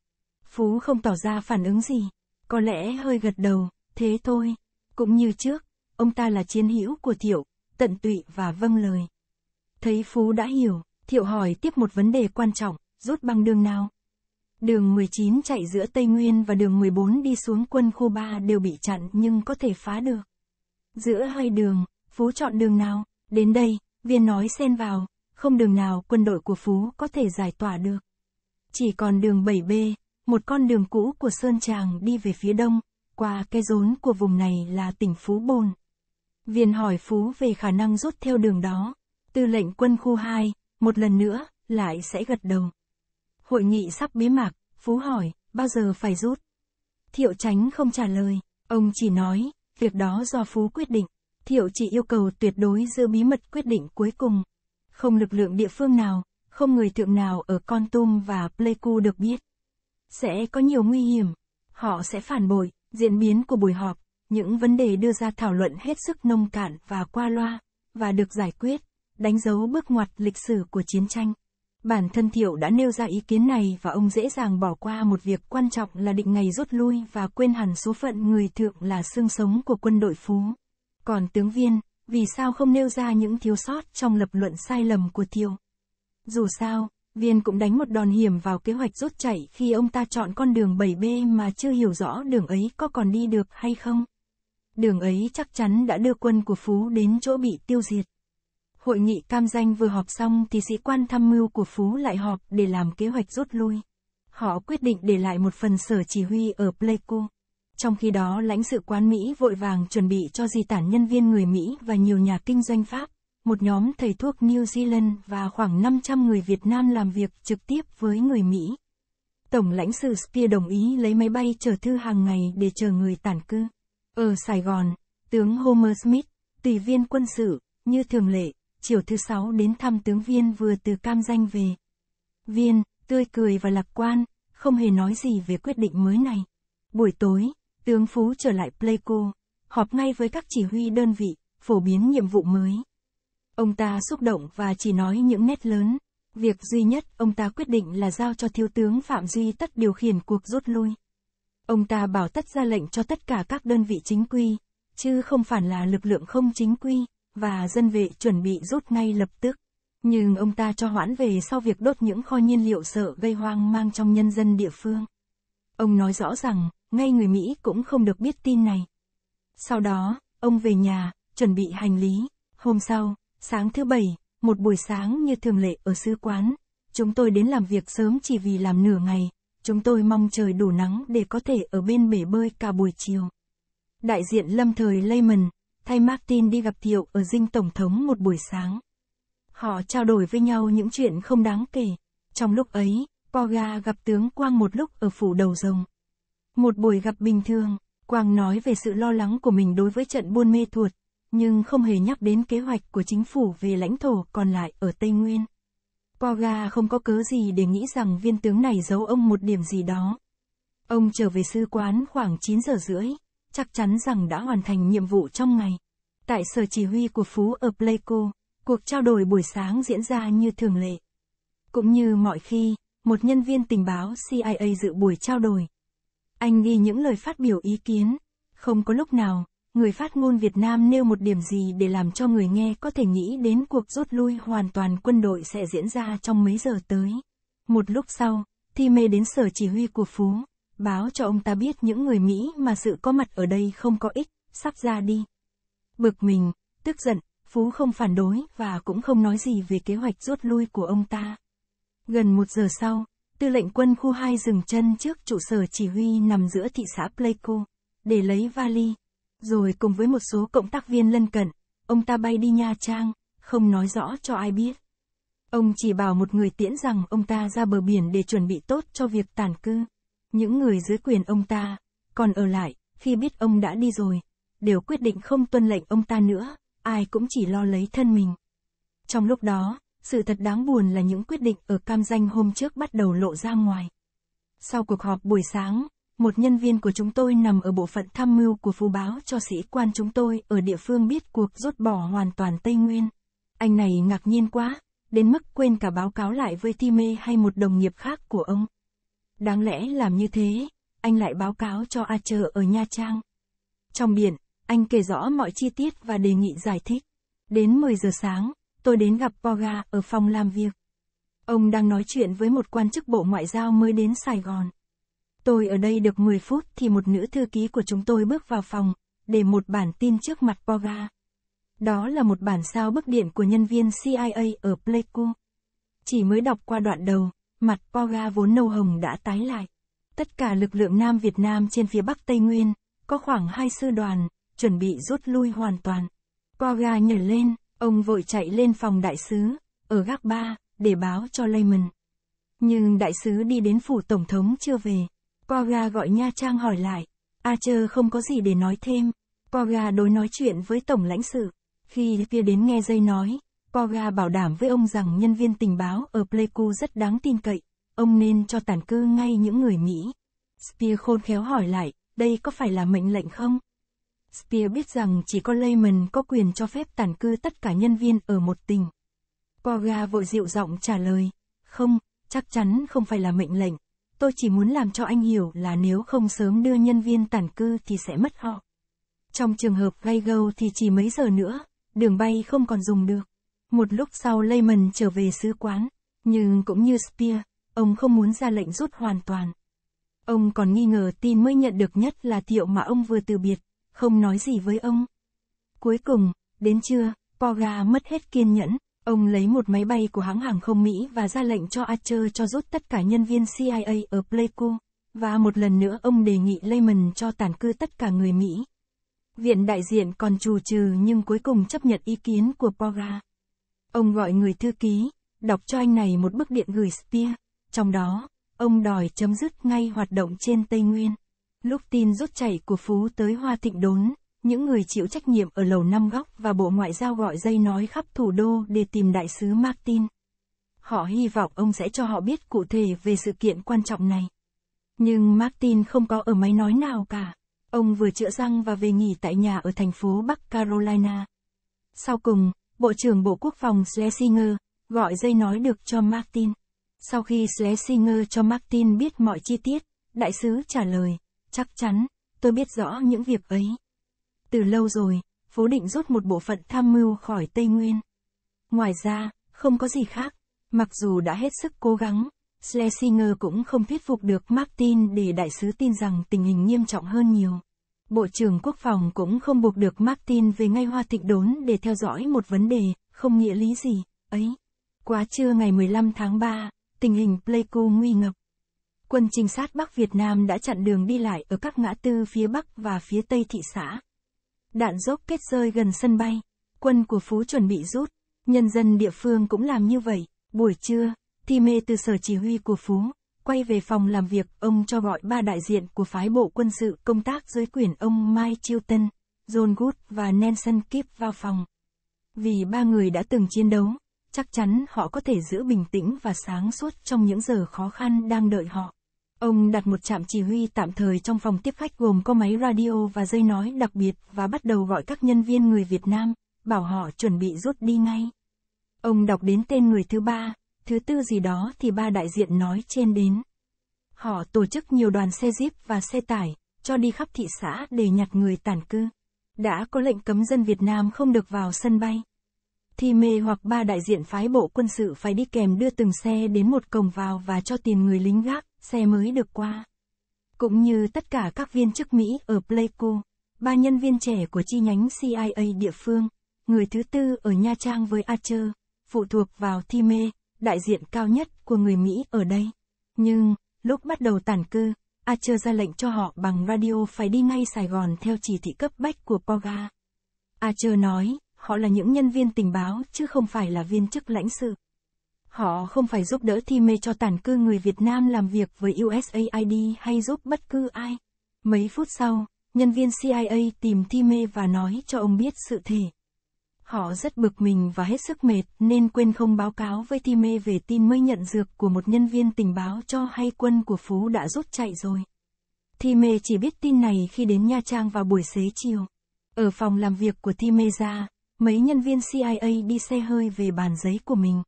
Phú không tỏ ra phản ứng gì, có lẽ hơi gật đầu, thế thôi. Cũng như trước, ông ta là chiến hữu của Thiệu, tận tụy và vâng lời. Thấy Phú đã hiểu, Thiệu hỏi tiếp một vấn đề quan trọng, rút băng đường nào? Đường 19 chạy giữa Tây Nguyên và đường 14 đi xuống quân khu 3 đều bị chặn nhưng có thể phá được. Giữa hai đường, Phú chọn đường nào? Đến đây, viên nói xen vào, không đường nào quân đội của Phú có thể giải tỏa được. Chỉ còn đường 7B, một con đường cũ của Sơn Tràng đi về phía đông, qua cái rốn của vùng này là tỉnh Phú Bồn. Viên hỏi Phú về khả năng rút theo đường đó. Tư lệnh quân khu 2, một lần nữa, lại sẽ gật đầu hội nghị sắp bế mạc, Phú hỏi, bao giờ phải rút? Thiệu Tránh không trả lời, ông chỉ nói, việc đó do Phú quyết định. Thiệu chỉ yêu cầu tuyệt đối giữ bí mật quyết định cuối cùng. Không lực lượng địa phương nào, không người thượng nào ở Con Tum và Pleiku được biết. Sẽ có nhiều nguy hiểm, họ sẽ phản bội, diễn biến của buổi họp, những vấn đề đưa ra thảo luận hết sức nông cạn và qua loa, và được giải quyết, đánh dấu bước ngoặt lịch sử của chiến tranh. Bản thân Thiệu đã nêu ra ý kiến này và ông dễ dàng bỏ qua một việc quan trọng là định ngày rút lui và quên hẳn số phận người thượng là xương sống của quân đội phú. Còn tướng viên, vì sao không nêu ra những thiếu sót trong lập luận sai lầm của Thiệu? Dù sao, viên cũng đánh một đòn hiểm vào kế hoạch rút chạy khi ông ta chọn con đường 7B mà chưa hiểu rõ đường ấy có còn đi được hay không. Đường ấy chắc chắn đã đưa quân của Phú đến chỗ bị tiêu diệt. Hội nghị cam danh vừa họp xong thì sĩ quan tham mưu của Phú lại họp để làm kế hoạch rút lui. Họ quyết định để lại một phần sở chỉ huy ở Pleiku. Trong khi đó lãnh sự quán Mỹ vội vàng chuẩn bị cho di tản nhân viên người Mỹ và nhiều nhà kinh doanh Pháp, một nhóm thầy thuốc New Zealand và khoảng 500 người Việt Nam làm việc trực tiếp với người Mỹ. Tổng lãnh sự Spear đồng ý lấy máy bay chở thư hàng ngày để chờ người tản cư. Ở Sài Gòn, tướng Homer Smith, tùy viên quân sự, như thường lệ, chiều thứ sáu đến thăm tướng viên vừa từ cam danh về. Viên, tươi cười và lạc quan, không hề nói gì về quyết định mới này. Buổi tối, tướng Phú trở lại Pleico, họp ngay với các chỉ huy đơn vị, phổ biến nhiệm vụ mới. Ông ta xúc động và chỉ nói những nét lớn. Việc duy nhất ông ta quyết định là giao cho thiếu tướng Phạm Duy Tất điều khiển cuộc rút lui. Ông ta bảo Tất ra lệnh cho tất cả các đơn vị chính quy, chứ không phản là lực lượng không chính quy và dân vệ chuẩn bị rút ngay lập tức. Nhưng ông ta cho hoãn về sau việc đốt những kho nhiên liệu sợ gây hoang mang trong nhân dân địa phương. Ông nói rõ rằng, ngay người Mỹ cũng không được biết tin này. Sau đó, ông về nhà, chuẩn bị hành lý. Hôm sau, sáng thứ bảy, một buổi sáng như thường lệ ở sứ quán, chúng tôi đến làm việc sớm chỉ vì làm nửa ngày, chúng tôi mong trời đủ nắng để có thể ở bên bể bơi cả buổi chiều. Đại diện lâm thời Lehman, thay Martin đi gặp Thiệu ở dinh Tổng thống một buổi sáng. Họ trao đổi với nhau những chuyện không đáng kể. Trong lúc ấy, Poga gặp tướng Quang một lúc ở phủ đầu rồng. Một buổi gặp bình thường, Quang nói về sự lo lắng của mình đối với trận buôn mê thuột, nhưng không hề nhắc đến kế hoạch của chính phủ về lãnh thổ còn lại ở Tây Nguyên. Poga không có cớ gì để nghĩ rằng viên tướng này giấu ông một điểm gì đó. Ông trở về sư quán khoảng 9 giờ rưỡi chắc chắn rằng đã hoàn thành nhiệm vụ trong ngày. Tại sở chỉ huy của Phú ở Pleico, cuộc trao đổi buổi sáng diễn ra như thường lệ. Cũng như mọi khi, một nhân viên tình báo CIA dự buổi trao đổi. Anh ghi những lời phát biểu ý kiến. Không có lúc nào, người phát ngôn Việt Nam nêu một điểm gì để làm cho người nghe có thể nghĩ đến cuộc rút lui hoàn toàn quân đội sẽ diễn ra trong mấy giờ tới. Một lúc sau, thì mê đến sở chỉ huy của Phú báo cho ông ta biết những người Mỹ mà sự có mặt ở đây không có ích, sắp ra đi. Bực mình, tức giận, Phú không phản đối và cũng không nói gì về kế hoạch rút lui của ông ta. Gần một giờ sau, tư lệnh quân khu 2 dừng chân trước trụ sở chỉ huy nằm giữa thị xã Pleiku, để lấy vali. Rồi cùng với một số cộng tác viên lân cận, ông ta bay đi Nha Trang, không nói rõ cho ai biết. Ông chỉ bảo một người tiễn rằng ông ta ra bờ biển để chuẩn bị tốt cho việc tản cư. Những người dưới quyền ông ta, còn ở lại, khi biết ông đã đi rồi, đều quyết định không tuân lệnh ông ta nữa, ai cũng chỉ lo lấy thân mình. Trong lúc đó, sự thật đáng buồn là những quyết định ở cam danh hôm trước bắt đầu lộ ra ngoài. Sau cuộc họp buổi sáng, một nhân viên của chúng tôi nằm ở bộ phận tham mưu của phú báo cho sĩ quan chúng tôi ở địa phương biết cuộc rút bỏ hoàn toàn Tây Nguyên. Anh này ngạc nhiên quá, đến mức quên cả báo cáo lại với Ti Mê hay một đồng nghiệp khác của ông. Đáng lẽ làm như thế, anh lại báo cáo cho A Trờ ở Nha Trang. Trong biển, anh kể rõ mọi chi tiết và đề nghị giải thích. Đến 10 giờ sáng, tôi đến gặp Poga ở phòng làm việc. Ông đang nói chuyện với một quan chức bộ ngoại giao mới đến Sài Gòn. Tôi ở đây được 10 phút thì một nữ thư ký của chúng tôi bước vào phòng, để một bản tin trước mặt Poga. Đó là một bản sao bức điện của nhân viên CIA ở Pleiku. Chỉ mới đọc qua đoạn đầu, Mặt Poga vốn nâu hồng đã tái lại. Tất cả lực lượng Nam Việt Nam trên phía Bắc Tây Nguyên, có khoảng hai sư đoàn, chuẩn bị rút lui hoàn toàn. Poga nhảy lên, ông vội chạy lên phòng đại sứ, ở gác ba, để báo cho Lehman. Nhưng đại sứ đi đến phủ tổng thống chưa về. Poga gọi Nha Trang hỏi lại. Archer không có gì để nói thêm. Poga đối nói chuyện với tổng lãnh sự. Khi kia đến nghe dây nói, Koga bảo đảm với ông rằng nhân viên tình báo ở Pleiku rất đáng tin cậy, ông nên cho tản cư ngay những người Mỹ. Spear khôn khéo hỏi lại, đây có phải là mệnh lệnh không? Spear biết rằng chỉ có Lehman có quyền cho phép tản cư tất cả nhân viên ở một tỉnh. Koga vội dịu giọng trả lời, không, chắc chắn không phải là mệnh lệnh. Tôi chỉ muốn làm cho anh hiểu là nếu không sớm đưa nhân viên tản cư thì sẽ mất họ. Trong trường hợp gây gâu thì chỉ mấy giờ nữa, đường bay không còn dùng được. Một lúc sau Lehman trở về sứ quán, nhưng cũng như Spear, ông không muốn ra lệnh rút hoàn toàn. Ông còn nghi ngờ tin mới nhận được nhất là tiệu mà ông vừa từ biệt, không nói gì với ông. Cuối cùng, đến trưa, Poga mất hết kiên nhẫn, ông lấy một máy bay của hãng hàng không Mỹ và ra lệnh cho Archer cho rút tất cả nhân viên CIA ở Pleiku, và một lần nữa ông đề nghị Lehman cho tản cư tất cả người Mỹ. Viện đại diện còn trù trừ nhưng cuối cùng chấp nhận ý kiến của Poga. Ông gọi người thư ký, đọc cho anh này một bức điện gửi Spear. Trong đó, ông đòi chấm dứt ngay hoạt động trên Tây Nguyên. Lúc tin rút chảy của Phú tới Hoa Thịnh Đốn, những người chịu trách nhiệm ở lầu Năm Góc và Bộ Ngoại giao gọi dây nói khắp thủ đô để tìm đại sứ Martin. Họ hy vọng ông sẽ cho họ biết cụ thể về sự kiện quan trọng này. Nhưng Martin không có ở máy nói nào cả. Ông vừa chữa răng và về nghỉ tại nhà ở thành phố Bắc Carolina. Sau cùng, Bộ trưởng Bộ Quốc phòng Schlesinger, gọi dây nói được cho Martin. Sau khi Schlesinger cho Martin biết mọi chi tiết, đại sứ trả lời, chắc chắn, tôi biết rõ những việc ấy. Từ lâu rồi, Phố Định rút một bộ phận tham mưu khỏi Tây Nguyên. Ngoài ra, không có gì khác, mặc dù đã hết sức cố gắng, Schlesinger cũng không thuyết phục được Martin để đại sứ tin rằng tình hình nghiêm trọng hơn nhiều. Bộ trưởng Quốc phòng cũng không buộc được Martin về ngay hoa thịnh đốn để theo dõi một vấn đề, không nghĩa lý gì, ấy. Quá trưa ngày 15 tháng 3, tình hình Pleiku nguy ngập. Quân trinh sát Bắc Việt Nam đã chặn đường đi lại ở các ngã tư phía Bắc và phía Tây thị xã. Đạn dốc kết rơi gần sân bay, quân của Phú chuẩn bị rút, nhân dân địa phương cũng làm như vậy, buổi trưa, thi mê từ sở chỉ huy của Phú, Quay về phòng làm việc, ông cho gọi ba đại diện của phái bộ quân sự công tác dưới quyền ông Mike Chilton, John Good và Nelson Kipp vào phòng. Vì ba người đã từng chiến đấu, chắc chắn họ có thể giữ bình tĩnh và sáng suốt trong những giờ khó khăn đang đợi họ. Ông đặt một trạm chỉ huy tạm thời trong phòng tiếp khách gồm có máy radio và dây nói đặc biệt và bắt đầu gọi các nhân viên người Việt Nam, bảo họ chuẩn bị rút đi ngay. Ông đọc đến tên người thứ ba, thứ tư gì đó thì ba đại diện nói trên đến. Họ tổ chức nhiều đoàn xe jeep và xe tải, cho đi khắp thị xã để nhặt người tản cư. Đã có lệnh cấm dân Việt Nam không được vào sân bay. Thì mê hoặc ba đại diện phái bộ quân sự phải đi kèm đưa từng xe đến một cổng vào và cho tiền người lính gác, xe mới được qua. Cũng như tất cả các viên chức Mỹ ở Pleiku, ba nhân viên trẻ của chi nhánh CIA địa phương, người thứ tư ở Nha Trang với Archer, phụ thuộc vào Thi Mê, đại diện cao nhất của người Mỹ ở đây. Nhưng, lúc bắt đầu tản cư, Archer ra lệnh cho họ bằng radio phải đi ngay Sài Gòn theo chỉ thị cấp bách của Poga. Archer nói, họ là những nhân viên tình báo chứ không phải là viên chức lãnh sự. Họ không phải giúp đỡ thi mê cho tản cư người Việt Nam làm việc với USAID hay giúp bất cứ ai. Mấy phút sau, nhân viên CIA tìm thi mê và nói cho ông biết sự thể. Họ rất bực mình và hết sức mệt nên quên không báo cáo với Time về tin mới nhận dược của một nhân viên tình báo cho hay quân của Phú đã rút chạy rồi. Time chỉ biết tin này khi đến Nha Trang vào buổi xế chiều. Ở phòng làm việc của Time ra, mấy nhân viên CIA đi xe hơi về bàn giấy của mình.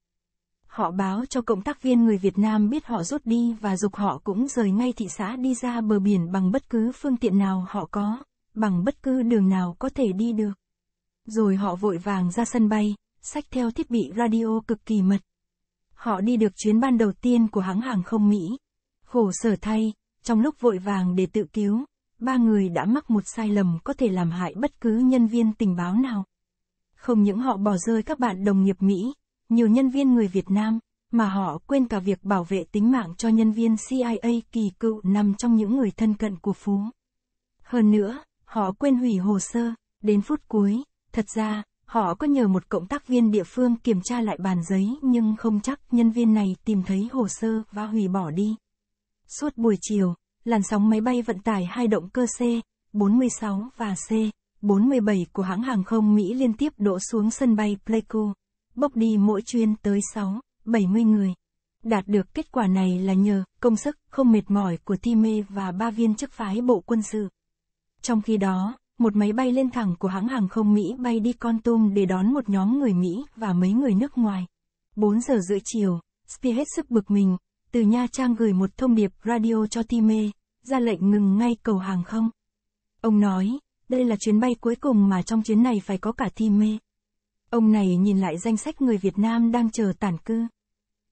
Họ báo cho cộng tác viên người Việt Nam biết họ rút đi và dục họ cũng rời ngay thị xã đi ra bờ biển bằng bất cứ phương tiện nào họ có, bằng bất cứ đường nào có thể đi được. Rồi họ vội vàng ra sân bay, xách theo thiết bị radio cực kỳ mật. Họ đi được chuyến ban đầu tiên của hãng hàng không Mỹ. Khổ sở thay, trong lúc vội vàng để tự cứu, ba người đã mắc một sai lầm có thể làm hại bất cứ nhân viên tình báo nào. Không những họ bỏ rơi các bạn đồng nghiệp Mỹ, nhiều nhân viên người Việt Nam, mà họ quên cả việc bảo vệ tính mạng cho nhân viên CIA kỳ cựu nằm trong những người thân cận của Phú. Hơn nữa, họ quên hủy hồ sơ, đến phút cuối, Thật ra, họ có nhờ một cộng tác viên địa phương kiểm tra lại bàn giấy nhưng không chắc nhân viên này tìm thấy hồ sơ và hủy bỏ đi. Suốt buổi chiều, làn sóng máy bay vận tải hai động cơ C-46 và C-47 của hãng hàng không Mỹ liên tiếp đổ xuống sân bay Pleiku, bốc đi mỗi chuyến tới 6, 70 người. Đạt được kết quả này là nhờ công sức không mệt mỏi của Time và ba viên chức phái bộ quân sự. Trong khi đó, một máy bay lên thẳng của hãng hàng không Mỹ bay đi Con Tum để đón một nhóm người Mỹ và mấy người nước ngoài. 4 giờ rưỡi chiều, Spear hết sức bực mình, từ Nha Trang gửi một thông điệp radio cho Time, ra lệnh ngừng ngay cầu hàng không. Ông nói, đây là chuyến bay cuối cùng mà trong chuyến này phải có cả Time. Ông này nhìn lại danh sách người Việt Nam đang chờ tản cư.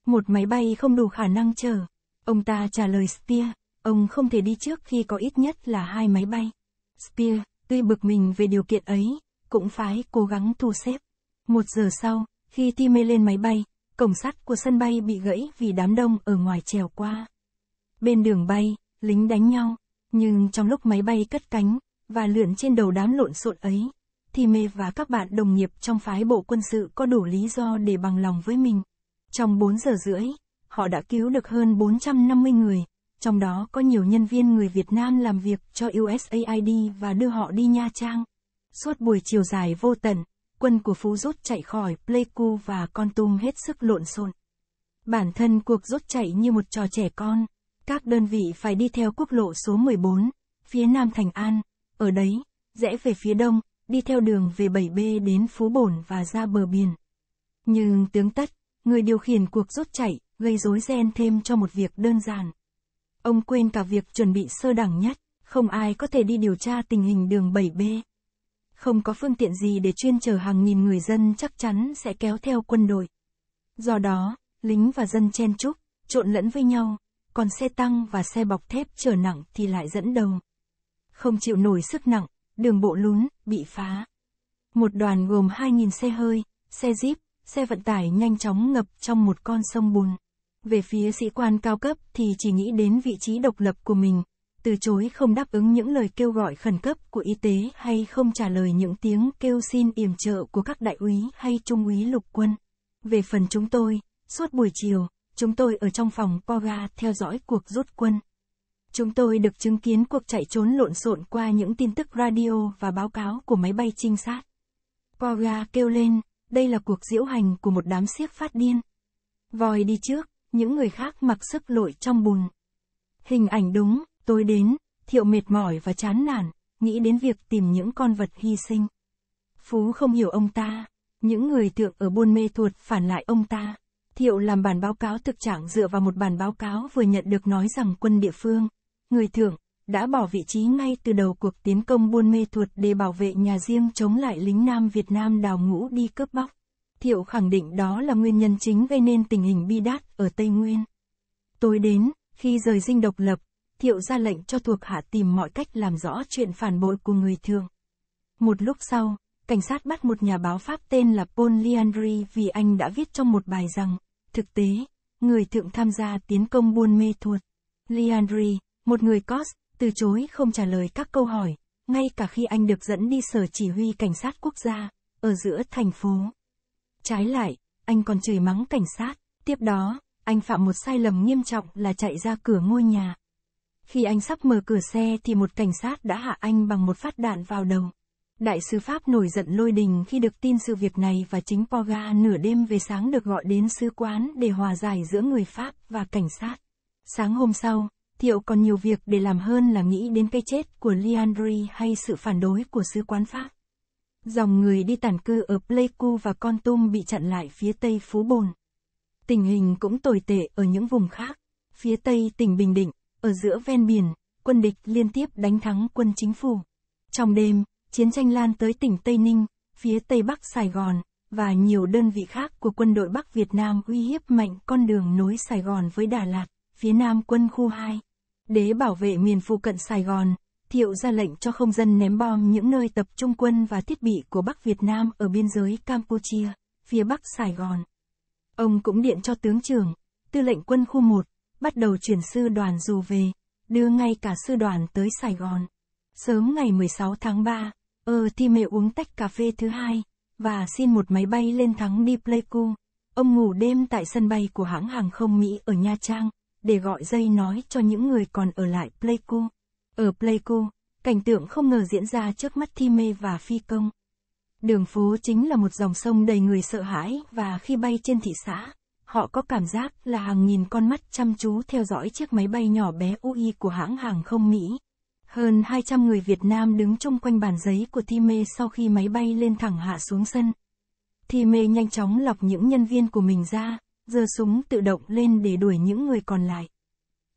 Một máy bay không đủ khả năng chờ. Ông ta trả lời Spear, ông không thể đi trước khi có ít nhất là hai máy bay. Spear, Tuy bực mình về điều kiện ấy, cũng phải cố gắng thu xếp. Một giờ sau, khi Time lên máy bay, cổng sắt của sân bay bị gãy vì đám đông ở ngoài trèo qua. Bên đường bay, lính đánh nhau, nhưng trong lúc máy bay cất cánh, và lượn trên đầu đám lộn xộn ấy, thì mê và các bạn đồng nghiệp trong phái bộ quân sự có đủ lý do để bằng lòng với mình. Trong 4 giờ rưỡi, họ đã cứu được hơn 450 người, trong đó có nhiều nhân viên người Việt Nam làm việc cho USAID và đưa họ đi Nha Trang. Suốt buổi chiều dài vô tận, quân của Phú rút chạy khỏi Pleiku và Con Tum hết sức lộn xộn. Bản thân cuộc rút chạy như một trò trẻ con, các đơn vị phải đi theo quốc lộ số 14, phía nam Thành An, ở đấy, rẽ về phía đông, đi theo đường về 7B đến Phú Bổn và ra bờ biển. Nhưng tướng Tất, người điều khiển cuộc rút chạy, gây rối ren thêm cho một việc đơn giản. Ông quên cả việc chuẩn bị sơ đẳng nhất, không ai có thể đi điều tra tình hình đường 7B. Không có phương tiện gì để chuyên chở hàng nghìn người dân chắc chắn sẽ kéo theo quân đội. Do đó, lính và dân chen chúc, trộn lẫn với nhau, còn xe tăng và xe bọc thép chở nặng thì lại dẫn đầu. Không chịu nổi sức nặng, đường bộ lún, bị phá. Một đoàn gồm 2.000 xe hơi, xe jeep, xe vận tải nhanh chóng ngập trong một con sông bùn. Về phía sĩ quan cao cấp thì chỉ nghĩ đến vị trí độc lập của mình, từ chối không đáp ứng những lời kêu gọi khẩn cấp của y tế hay không trả lời những tiếng kêu xin yểm trợ của các đại úy hay trung úy lục quân. Về phần chúng tôi, suốt buổi chiều, chúng tôi ở trong phòng Poga theo dõi cuộc rút quân. Chúng tôi được chứng kiến cuộc chạy trốn lộn xộn qua những tin tức radio và báo cáo của máy bay trinh sát. Poga kêu lên, đây là cuộc diễu hành của một đám siếc phát điên. Vòi đi trước, những người khác mặc sức lội trong bùn. Hình ảnh đúng, tôi đến, thiệu mệt mỏi và chán nản, nghĩ đến việc tìm những con vật hy sinh. Phú không hiểu ông ta, những người tượng ở buôn mê thuột phản lại ông ta. Thiệu làm bản báo cáo thực trạng dựa vào một bản báo cáo vừa nhận được nói rằng quân địa phương, người thượng đã bỏ vị trí ngay từ đầu cuộc tiến công buôn mê thuột để bảo vệ nhà riêng chống lại lính Nam Việt Nam đào ngũ đi cướp bóc. Thiệu khẳng định đó là nguyên nhân chính gây nên tình hình bi đát ở Tây Nguyên. Tối đến, khi rời dinh độc lập, Thiệu ra lệnh cho thuộc hạ tìm mọi cách làm rõ chuyện phản bội của người thường. Một lúc sau, cảnh sát bắt một nhà báo Pháp tên là Paul Leandri vì anh đã viết trong một bài rằng, thực tế, người thượng tham gia tiến công buôn mê thuột. Leandri, một người COS, từ chối không trả lời các câu hỏi, ngay cả khi anh được dẫn đi sở chỉ huy cảnh sát quốc gia, ở giữa thành phố. Trái lại, anh còn chửi mắng cảnh sát. Tiếp đó, anh phạm một sai lầm nghiêm trọng là chạy ra cửa ngôi nhà. Khi anh sắp mở cửa xe thì một cảnh sát đã hạ anh bằng một phát đạn vào đầu. Đại sứ Pháp nổi giận lôi đình khi được tin sự việc này và chính Poga nửa đêm về sáng được gọi đến sứ quán để hòa giải giữa người Pháp và cảnh sát. Sáng hôm sau, Thiệu còn nhiều việc để làm hơn là nghĩ đến cái chết của Leandri hay sự phản đối của sứ quán Pháp. Dòng người đi tản cư ở Pleiku và Con Tum bị chặn lại phía tây Phú Bồn. Tình hình cũng tồi tệ ở những vùng khác. Phía tây tỉnh Bình Định, ở giữa ven biển, quân địch liên tiếp đánh thắng quân chính phủ. Trong đêm, chiến tranh lan tới tỉnh Tây Ninh, phía tây bắc Sài Gòn, và nhiều đơn vị khác của quân đội Bắc Việt Nam uy hiếp mạnh con đường nối Sài Gòn với Đà Lạt, phía nam quân khu 2. để bảo vệ miền phụ cận Sài Gòn, Thiệu ra lệnh cho không dân ném bom những nơi tập trung quân và thiết bị của Bắc Việt Nam ở biên giới Campuchia, phía Bắc Sài Gòn. Ông cũng điện cho tướng trưởng, tư lệnh quân khu 1, bắt đầu chuyển sư đoàn dù về, đưa ngay cả sư đoàn tới Sài Gòn. Sớm ngày 16 tháng 3, ờ thì mẹ uống tách cà phê thứ hai, và xin một máy bay lên thắng đi Pleiku. Ông ngủ đêm tại sân bay của hãng hàng không Mỹ ở Nha Trang, để gọi dây nói cho những người còn ở lại Pleiku. Ở Pleiku, cảnh tượng không ngờ diễn ra trước mắt Thi Mê và Phi Công. Đường phố chính là một dòng sông đầy người sợ hãi và khi bay trên thị xã, họ có cảm giác là hàng nghìn con mắt chăm chú theo dõi chiếc máy bay nhỏ bé UI của hãng hàng không Mỹ. Hơn 200 người Việt Nam đứng chung quanh bàn giấy của Thi Mê sau khi máy bay lên thẳng hạ xuống sân. Thi Mê nhanh chóng lọc những nhân viên của mình ra, giơ súng tự động lên để đuổi những người còn lại.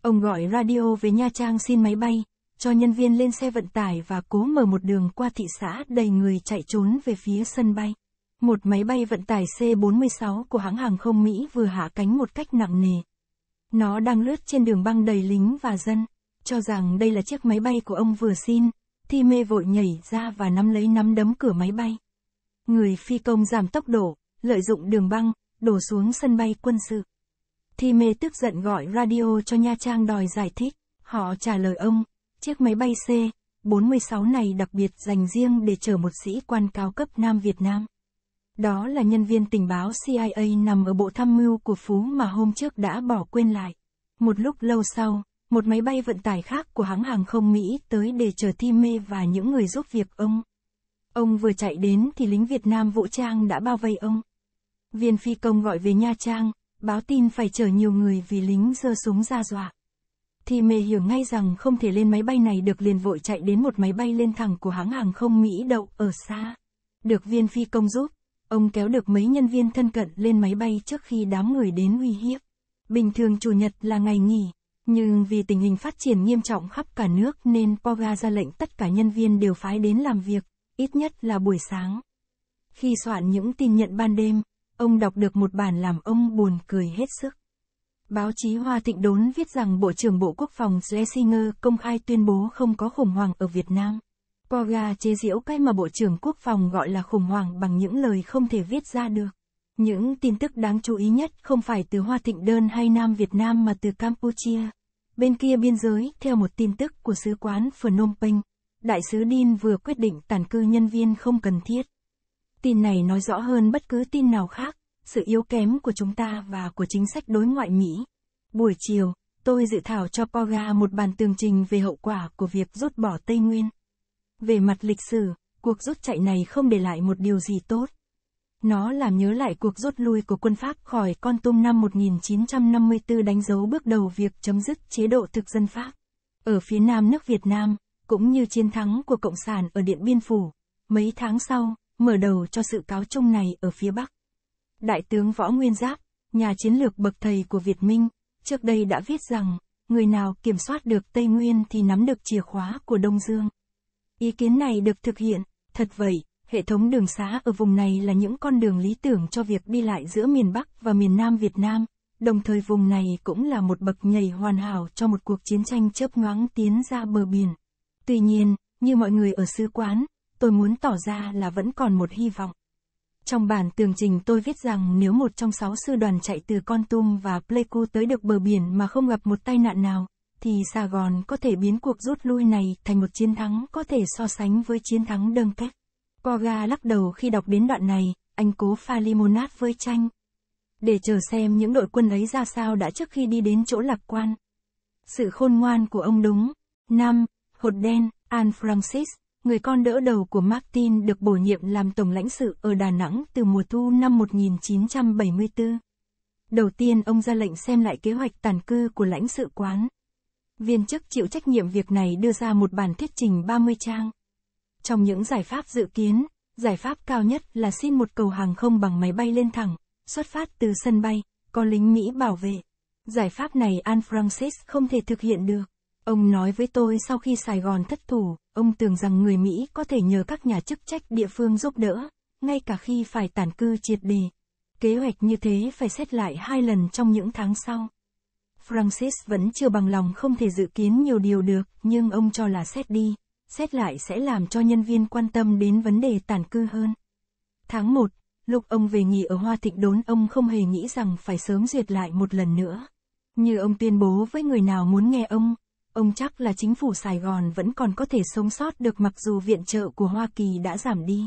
Ông gọi radio về Nha Trang xin máy bay, cho nhân viên lên xe vận tải và cố mở một đường qua thị xã đầy người chạy trốn về phía sân bay. Một máy bay vận tải C-46 của hãng hàng không Mỹ vừa hạ cánh một cách nặng nề. Nó đang lướt trên đường băng đầy lính và dân, cho rằng đây là chiếc máy bay của ông vừa xin, thì mê vội nhảy ra và nắm lấy nắm đấm cửa máy bay. Người phi công giảm tốc độ, lợi dụng đường băng, đổ xuống sân bay quân sự. Thi mê tức giận gọi radio cho Nha Trang đòi giải thích, họ trả lời ông, Chiếc máy bay C-46 này đặc biệt dành riêng để chở một sĩ quan cao cấp Nam Việt Nam. Đó là nhân viên tình báo CIA nằm ở bộ tham mưu của Phú mà hôm trước đã bỏ quên lại. Một lúc lâu sau, một máy bay vận tải khác của hãng hàng không Mỹ tới để chở mê và những người giúp việc ông. Ông vừa chạy đến thì lính Việt Nam vũ trang đã bao vây ông. Viên phi công gọi về Nha Trang, báo tin phải chở nhiều người vì lính giơ súng ra dọa thì mê hiểu ngay rằng không thể lên máy bay này được liền vội chạy đến một máy bay lên thẳng của hãng hàng không Mỹ đậu ở xa. Được viên phi công giúp, ông kéo được mấy nhân viên thân cận lên máy bay trước khi đám người đến uy hiếp. Bình thường Chủ nhật là ngày nghỉ, nhưng vì tình hình phát triển nghiêm trọng khắp cả nước nên Poga ra lệnh tất cả nhân viên đều phái đến làm việc, ít nhất là buổi sáng. Khi soạn những tin nhận ban đêm, ông đọc được một bản làm ông buồn cười hết sức. Báo chí Hoa Thịnh đốn viết rằng Bộ trưởng Bộ Quốc phòng Schlesinger công khai tuyên bố không có khủng hoảng ở Việt Nam. Poga chế giễu cái mà Bộ trưởng Quốc phòng gọi là khủng hoảng bằng những lời không thể viết ra được. Những tin tức đáng chú ý nhất không phải từ Hoa Thịnh Đơn hay Nam Việt Nam mà từ Campuchia. Bên kia biên giới, theo một tin tức của sứ quán Phnom Penh, đại sứ Din vừa quyết định tản cư nhân viên không cần thiết. Tin này nói rõ hơn bất cứ tin nào khác sự yếu kém của chúng ta và của chính sách đối ngoại Mỹ. Buổi chiều, tôi dự thảo cho Poga một bản tường trình về hậu quả của việc rút bỏ Tây Nguyên. Về mặt lịch sử, cuộc rút chạy này không để lại một điều gì tốt. Nó làm nhớ lại cuộc rút lui của quân Pháp khỏi Con Tum năm 1954 đánh dấu bước đầu việc chấm dứt chế độ thực dân Pháp. Ở phía nam nước Việt Nam, cũng như chiến thắng của Cộng sản ở Điện Biên Phủ, mấy tháng sau, mở đầu cho sự cáo chung này ở phía Bắc. Đại tướng Võ Nguyên Giáp, nhà chiến lược bậc thầy của Việt Minh, trước đây đã viết rằng, người nào kiểm soát được Tây Nguyên thì nắm được chìa khóa của Đông Dương. Ý kiến này được thực hiện, thật vậy, hệ thống đường xá ở vùng này là những con đường lý tưởng cho việc đi lại giữa miền Bắc và miền Nam Việt Nam, đồng thời vùng này cũng là một bậc nhảy hoàn hảo cho một cuộc chiến tranh chớp nhoáng tiến ra bờ biển. Tuy nhiên, như mọi người ở sứ quán, tôi muốn tỏ ra là vẫn còn một hy vọng. Trong bản tường trình tôi viết rằng nếu một trong sáu sư đoàn chạy từ Con Tum và Pleiku tới được bờ biển mà không gặp một tai nạn nào, thì Sài Gòn có thể biến cuộc rút lui này thành một chiến thắng có thể so sánh với chiến thắng đơn cách. Koga lắc đầu khi đọc đến đoạn này, anh cố pha limonade với chanh. Để chờ xem những đội quân ấy ra sao đã trước khi đi đến chỗ lạc quan. Sự khôn ngoan của ông đúng. 5. Hột đen, An Francis người con đỡ đầu của Martin được bổ nhiệm làm tổng lãnh sự ở Đà Nẵng từ mùa thu năm 1974. Đầu tiên ông ra lệnh xem lại kế hoạch tàn cư của lãnh sự quán. Viên chức chịu trách nhiệm việc này đưa ra một bản thuyết trình 30 trang. Trong những giải pháp dự kiến, giải pháp cao nhất là xin một cầu hàng không bằng máy bay lên thẳng, xuất phát từ sân bay, có lính Mỹ bảo vệ. Giải pháp này An Francis không thể thực hiện được. Ông nói với tôi sau khi Sài Gòn thất thủ, ông tưởng rằng người Mỹ có thể nhờ các nhà chức trách địa phương giúp đỡ, ngay cả khi phải tản cư triệt đề. Kế hoạch như thế phải xét lại hai lần trong những tháng sau. Francis vẫn chưa bằng lòng không thể dự kiến nhiều điều được, nhưng ông cho là xét đi, xét lại sẽ làm cho nhân viên quan tâm đến vấn đề tản cư hơn. Tháng 1, lúc ông về nghỉ ở Hoa Thịnh đốn ông không hề nghĩ rằng phải sớm duyệt lại một lần nữa. Như ông tuyên bố với người nào muốn nghe ông, ông chắc là chính phủ Sài Gòn vẫn còn có thể sống sót được mặc dù viện trợ của Hoa Kỳ đã giảm đi.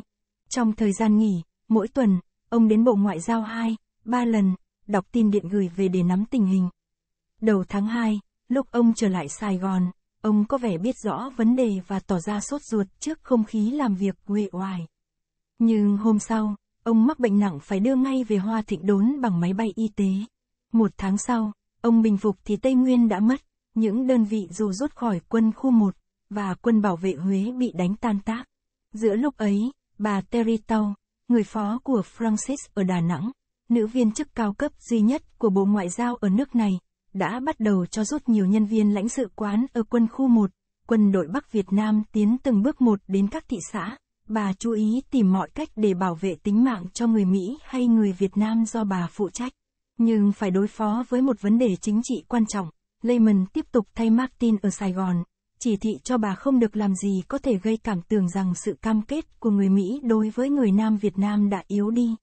Trong thời gian nghỉ, mỗi tuần, ông đến Bộ Ngoại giao 2, 3 lần, đọc tin điện gửi về để nắm tình hình. Đầu tháng 2, lúc ông trở lại Sài Gòn, ông có vẻ biết rõ vấn đề và tỏ ra sốt ruột trước không khí làm việc uể oải. Nhưng hôm sau, ông mắc bệnh nặng phải đưa ngay về Hoa Thịnh Đốn bằng máy bay y tế. Một tháng sau, ông bình phục thì Tây Nguyên đã mất những đơn vị dù rút khỏi quân khu 1 và quân bảo vệ Huế bị đánh tan tác. Giữa lúc ấy, bà Terry Tau, người phó của Francis ở Đà Nẵng, nữ viên chức cao cấp duy nhất của Bộ Ngoại giao ở nước này, đã bắt đầu cho rút nhiều nhân viên lãnh sự quán ở quân khu 1, quân đội Bắc Việt Nam tiến từng bước một đến các thị xã. Bà chú ý tìm mọi cách để bảo vệ tính mạng cho người Mỹ hay người Việt Nam do bà phụ trách. Nhưng phải đối phó với một vấn đề chính trị quan trọng, Lehman tiếp tục thay Martin ở Sài Gòn, chỉ thị cho bà không được làm gì có thể gây cảm tưởng rằng sự cam kết của người Mỹ đối với người Nam Việt Nam đã yếu đi.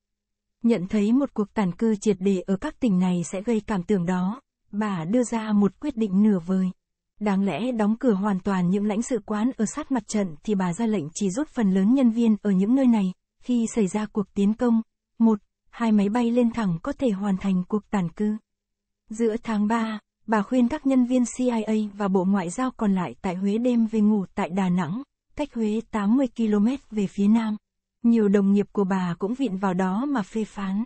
Nhận thấy một cuộc tản cư triệt để ở các tỉnh này sẽ gây cảm tưởng đó, bà đưa ra một quyết định nửa vời. Đáng lẽ đóng cửa hoàn toàn những lãnh sự quán ở sát mặt trận thì bà ra lệnh chỉ rút phần lớn nhân viên ở những nơi này, khi xảy ra cuộc tiến công, một, hai máy bay lên thẳng có thể hoàn thành cuộc tàn cư. Giữa tháng 3, Bà khuyên các nhân viên CIA và Bộ Ngoại giao còn lại tại Huế đêm về ngủ tại Đà Nẵng, cách Huế 80 km về phía nam. Nhiều đồng nghiệp của bà cũng vịn vào đó mà phê phán.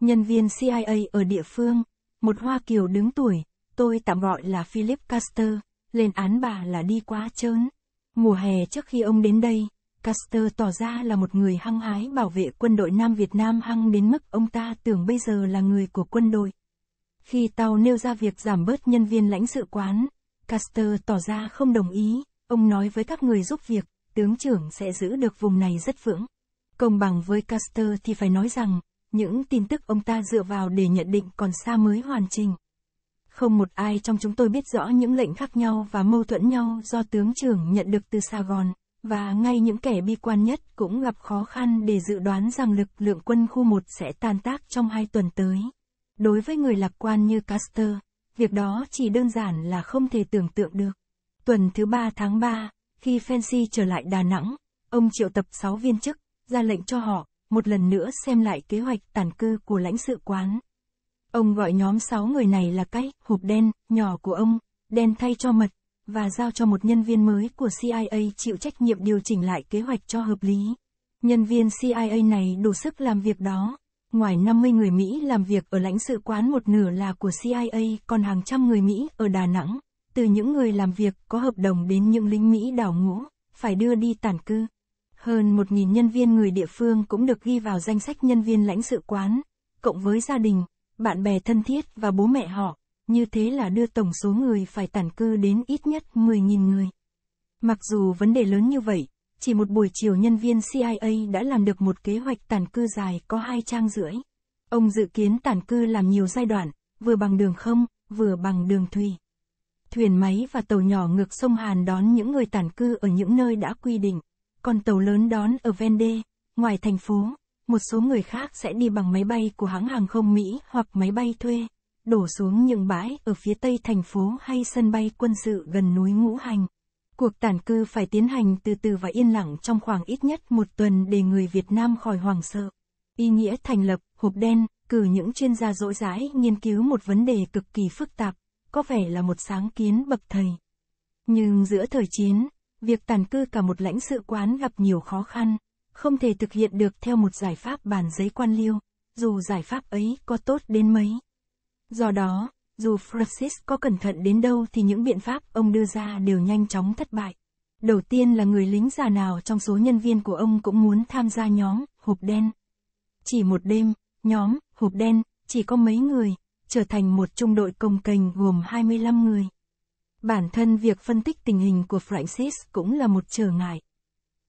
Nhân viên CIA ở địa phương, một Hoa Kiều đứng tuổi, tôi tạm gọi là Philip Caster, lên án bà là đi quá trớn. Mùa hè trước khi ông đến đây, Caster tỏ ra là một người hăng hái bảo vệ quân đội Nam Việt Nam hăng đến mức ông ta tưởng bây giờ là người của quân đội. Khi tao nêu ra việc giảm bớt nhân viên lãnh sự quán, Caster tỏ ra không đồng ý, ông nói với các người giúp việc, tướng trưởng sẽ giữ được vùng này rất vững. Công bằng với Caster thì phải nói rằng, những tin tức ông ta dựa vào để nhận định còn xa mới hoàn chỉnh. Không một ai trong chúng tôi biết rõ những lệnh khác nhau và mâu thuẫn nhau do tướng trưởng nhận được từ Sài Gòn, và ngay những kẻ bi quan nhất cũng gặp khó khăn để dự đoán rằng lực lượng quân khu 1 sẽ tan tác trong hai tuần tới. Đối với người lạc quan như Caster, việc đó chỉ đơn giản là không thể tưởng tượng được. Tuần thứ ba tháng 3, khi Fancy trở lại Đà Nẵng, ông triệu tập 6 viên chức, ra lệnh cho họ, một lần nữa xem lại kế hoạch tàn cư của lãnh sự quán. Ông gọi nhóm 6 người này là cái hộp đen, nhỏ của ông, đen thay cho mật, và giao cho một nhân viên mới của CIA chịu trách nhiệm điều chỉnh lại kế hoạch cho hợp lý. Nhân viên CIA này đủ sức làm việc đó. Ngoài 50 người Mỹ làm việc ở lãnh sự quán một nửa là của CIA, còn hàng trăm người Mỹ ở Đà Nẵng, từ những người làm việc có hợp đồng đến những lính Mỹ đảo ngũ, phải đưa đi tản cư. Hơn 1.000 nhân viên người địa phương cũng được ghi vào danh sách nhân viên lãnh sự quán, cộng với gia đình, bạn bè thân thiết và bố mẹ họ, như thế là đưa tổng số người phải tản cư đến ít nhất 10.000 người. Mặc dù vấn đề lớn như vậy, chỉ một buổi chiều nhân viên CIA đã làm được một kế hoạch tản cư dài có hai trang rưỡi. Ông dự kiến tản cư làm nhiều giai đoạn, vừa bằng đường không, vừa bằng đường thủy. Thuyền máy và tàu nhỏ ngược sông Hàn đón những người tản cư ở những nơi đã quy định, còn tàu lớn đón ở ven đê, ngoài thành phố. Một số người khác sẽ đi bằng máy bay của hãng hàng không Mỹ hoặc máy bay thuê, đổ xuống những bãi ở phía tây thành phố hay sân bay quân sự gần núi Ngũ Hành. Cuộc tản cư phải tiến hành từ từ và yên lặng trong khoảng ít nhất một tuần để người Việt Nam khỏi hoảng sợ. Ý nghĩa thành lập, hộp đen, cử những chuyên gia rỗi rãi nghiên cứu một vấn đề cực kỳ phức tạp, có vẻ là một sáng kiến bậc thầy. Nhưng giữa thời chiến, việc tản cư cả một lãnh sự quán gặp nhiều khó khăn, không thể thực hiện được theo một giải pháp bàn giấy quan liêu, dù giải pháp ấy có tốt đến mấy. Do đó, dù Francis có cẩn thận đến đâu thì những biện pháp ông đưa ra đều nhanh chóng thất bại. Đầu tiên là người lính già nào trong số nhân viên của ông cũng muốn tham gia nhóm, hộp đen. Chỉ một đêm, nhóm, hộp đen, chỉ có mấy người, trở thành một trung đội công cành gồm 25 người. Bản thân việc phân tích tình hình của Francis cũng là một trở ngại.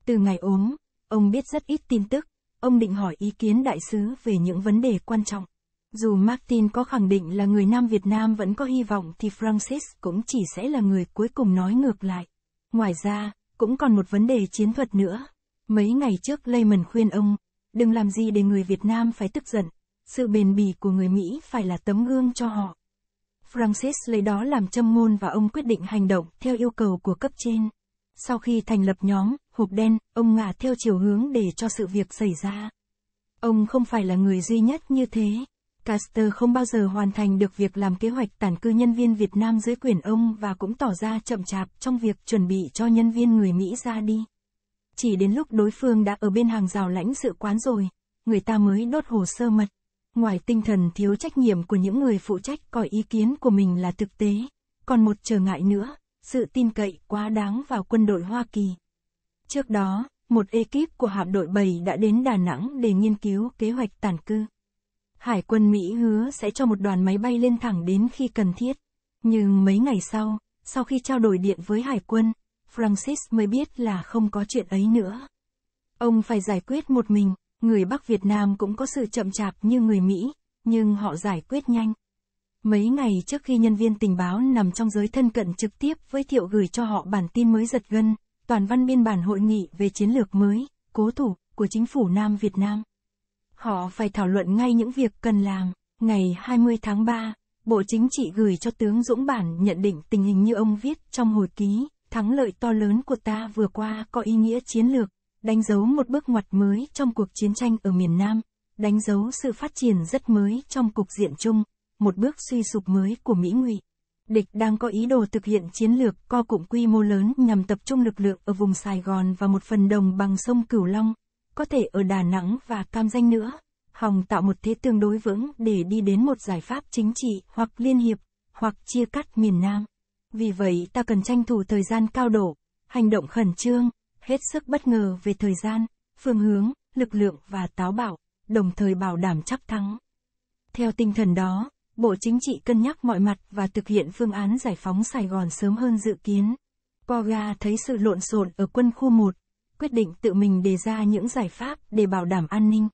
Từ ngày ốm, ông biết rất ít tin tức, ông định hỏi ý kiến đại sứ về những vấn đề quan trọng. Dù Martin có khẳng định là người Nam Việt Nam vẫn có hy vọng thì Francis cũng chỉ sẽ là người cuối cùng nói ngược lại. Ngoài ra, cũng còn một vấn đề chiến thuật nữa. Mấy ngày trước Lehman khuyên ông, đừng làm gì để người Việt Nam phải tức giận. Sự bền bỉ của người Mỹ phải là tấm gương cho họ. Francis lấy đó làm châm ngôn và ông quyết định hành động theo yêu cầu của cấp trên. Sau khi thành lập nhóm, hộp đen, ông ngả theo chiều hướng để cho sự việc xảy ra. Ông không phải là người duy nhất như thế. Lancaster không bao giờ hoàn thành được việc làm kế hoạch tản cư nhân viên Việt Nam dưới quyền ông và cũng tỏ ra chậm chạp trong việc chuẩn bị cho nhân viên người Mỹ ra đi. Chỉ đến lúc đối phương đã ở bên hàng rào lãnh sự quán rồi, người ta mới đốt hồ sơ mật. Ngoài tinh thần thiếu trách nhiệm của những người phụ trách coi ý kiến của mình là thực tế, còn một trở ngại nữa, sự tin cậy quá đáng vào quân đội Hoa Kỳ. Trước đó, một ekip của hạm đội 7 đã đến Đà Nẵng để nghiên cứu kế hoạch tản cư. Hải quân Mỹ hứa sẽ cho một đoàn máy bay lên thẳng đến khi cần thiết. Nhưng mấy ngày sau, sau khi trao đổi điện với hải quân, Francis mới biết là không có chuyện ấy nữa. Ông phải giải quyết một mình, người Bắc Việt Nam cũng có sự chậm chạp như người Mỹ, nhưng họ giải quyết nhanh. Mấy ngày trước khi nhân viên tình báo nằm trong giới thân cận trực tiếp với Thiệu gửi cho họ bản tin mới giật gân, toàn văn biên bản hội nghị về chiến lược mới, cố thủ, của chính phủ Nam Việt Nam. Họ phải thảo luận ngay những việc cần làm. Ngày 20 tháng 3, Bộ Chính trị gửi cho tướng Dũng bản nhận định tình hình như ông viết trong hồi ký, thắng lợi to lớn của ta vừa qua có ý nghĩa chiến lược, đánh dấu một bước ngoặt mới trong cuộc chiến tranh ở miền Nam, đánh dấu sự phát triển rất mới trong cục diện chung, một bước suy sụp mới của Mỹ Ngụy. Địch đang có ý đồ thực hiện chiến lược co cụm quy mô lớn nhằm tập trung lực lượng ở vùng Sài Gòn và một phần đồng bằng sông Cửu Long, có thể ở Đà Nẵng và Cam Danh nữa. Hòng tạo một thế tương đối vững để đi đến một giải pháp chính trị hoặc liên hiệp, hoặc chia cắt miền Nam. Vì vậy ta cần tranh thủ thời gian cao độ, hành động khẩn trương, hết sức bất ngờ về thời gian, phương hướng, lực lượng và táo bạo, đồng thời bảo đảm chắc thắng. Theo tinh thần đó, Bộ Chính trị cân nhắc mọi mặt và thực hiện phương án giải phóng Sài Gòn sớm hơn dự kiến. Poga thấy sự lộn xộn ở quân khu 1, quyết định tự mình đề ra những giải pháp để bảo đảm an ninh.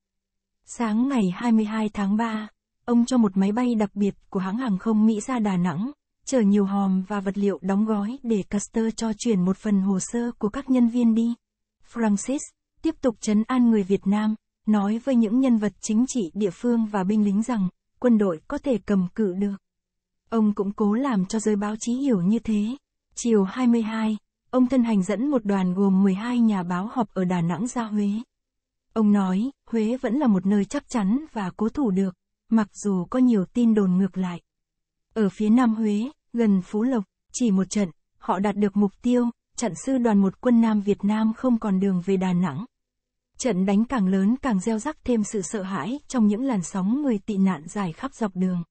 Sáng ngày 22 tháng 3, ông cho một máy bay đặc biệt của hãng hàng không Mỹ ra Đà Nẵng, chở nhiều hòm và vật liệu đóng gói để Custer cho chuyển một phần hồ sơ của các nhân viên đi. Francis tiếp tục chấn an người Việt Nam, nói với những nhân vật chính trị địa phương và binh lính rằng, quân đội có thể cầm cự được. Ông cũng cố làm cho giới báo chí hiểu như thế. Chiều 22, Ông thân hành dẫn một đoàn gồm 12 nhà báo họp ở Đà Nẵng ra Huế. Ông nói, Huế vẫn là một nơi chắc chắn và cố thủ được, mặc dù có nhiều tin đồn ngược lại. Ở phía Nam Huế, gần Phú Lộc, chỉ một trận, họ đạt được mục tiêu, Trận sư đoàn một quân Nam Việt Nam không còn đường về Đà Nẵng. Trận đánh càng lớn càng gieo rắc thêm sự sợ hãi trong những làn sóng người tị nạn dài khắp dọc đường.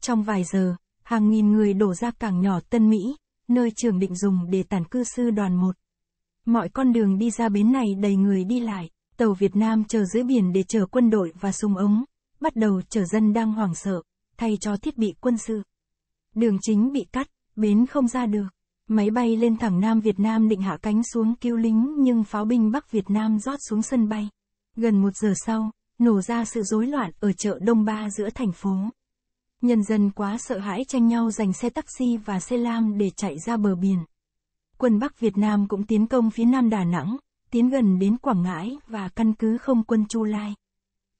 Trong vài giờ, hàng nghìn người đổ ra càng nhỏ Tân Mỹ, nơi trường định dùng để tản cư sư đoàn 1. Mọi con đường đi ra bến này đầy người đi lại, tàu Việt Nam chờ dưới biển để chờ quân đội và súng ống, bắt đầu chở dân đang hoảng sợ, thay cho thiết bị quân sự. Đường chính bị cắt, bến không ra được. Máy bay lên thẳng Nam Việt Nam định hạ cánh xuống cứu lính nhưng pháo binh Bắc Việt Nam rót xuống sân bay. Gần một giờ sau, nổ ra sự rối loạn ở chợ Đông Ba giữa thành phố. Nhân dân quá sợ hãi tranh nhau giành xe taxi và xe lam để chạy ra bờ biển. Quân Bắc Việt Nam cũng tiến công phía Nam Đà Nẵng, tiến gần đến Quảng Ngãi và căn cứ không quân Chu Lai.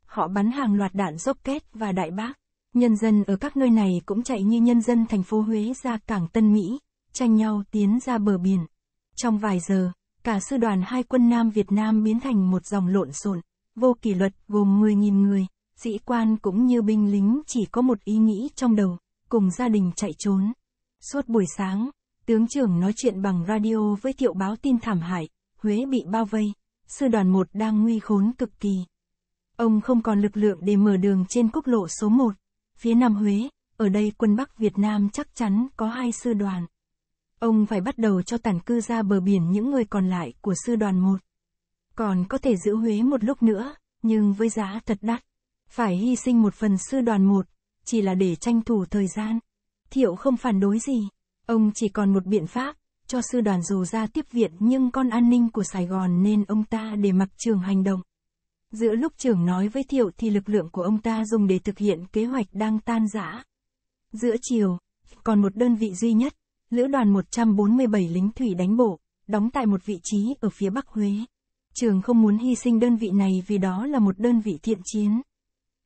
Họ bắn hàng loạt đạn rocket và đại bác. Nhân dân ở các nơi này cũng chạy như nhân dân thành phố Huế ra cảng Tân Mỹ, tranh nhau tiến ra bờ biển. Trong vài giờ, cả sư đoàn hai quân Nam Việt Nam biến thành một dòng lộn xộn, vô kỷ luật gồm 10.000 người sĩ quan cũng như binh lính chỉ có một ý nghĩ trong đầu, cùng gia đình chạy trốn. Suốt buổi sáng, tướng trưởng nói chuyện bằng radio với tiệu báo tin thảm hại, Huế bị bao vây, sư đoàn 1 đang nguy khốn cực kỳ. Ông không còn lực lượng để mở đường trên quốc lộ số 1, phía Nam Huế, ở đây quân Bắc Việt Nam chắc chắn có hai sư đoàn. Ông phải bắt đầu cho tản cư ra bờ biển những người còn lại của sư đoàn 1. Còn có thể giữ Huế một lúc nữa, nhưng với giá thật đắt. Phải hy sinh một phần sư đoàn một, chỉ là để tranh thủ thời gian. Thiệu không phản đối gì. Ông chỉ còn một biện pháp, cho sư đoàn dù ra tiếp viện nhưng con an ninh của Sài Gòn nên ông ta để mặc trường hành động. Giữa lúc trưởng nói với Thiệu thì lực lượng của ông ta dùng để thực hiện kế hoạch đang tan rã. Giữa chiều, còn một đơn vị duy nhất, lữ đoàn 147 lính thủy đánh bộ, đóng tại một vị trí ở phía Bắc Huế. Trường không muốn hy sinh đơn vị này vì đó là một đơn vị thiện chiến.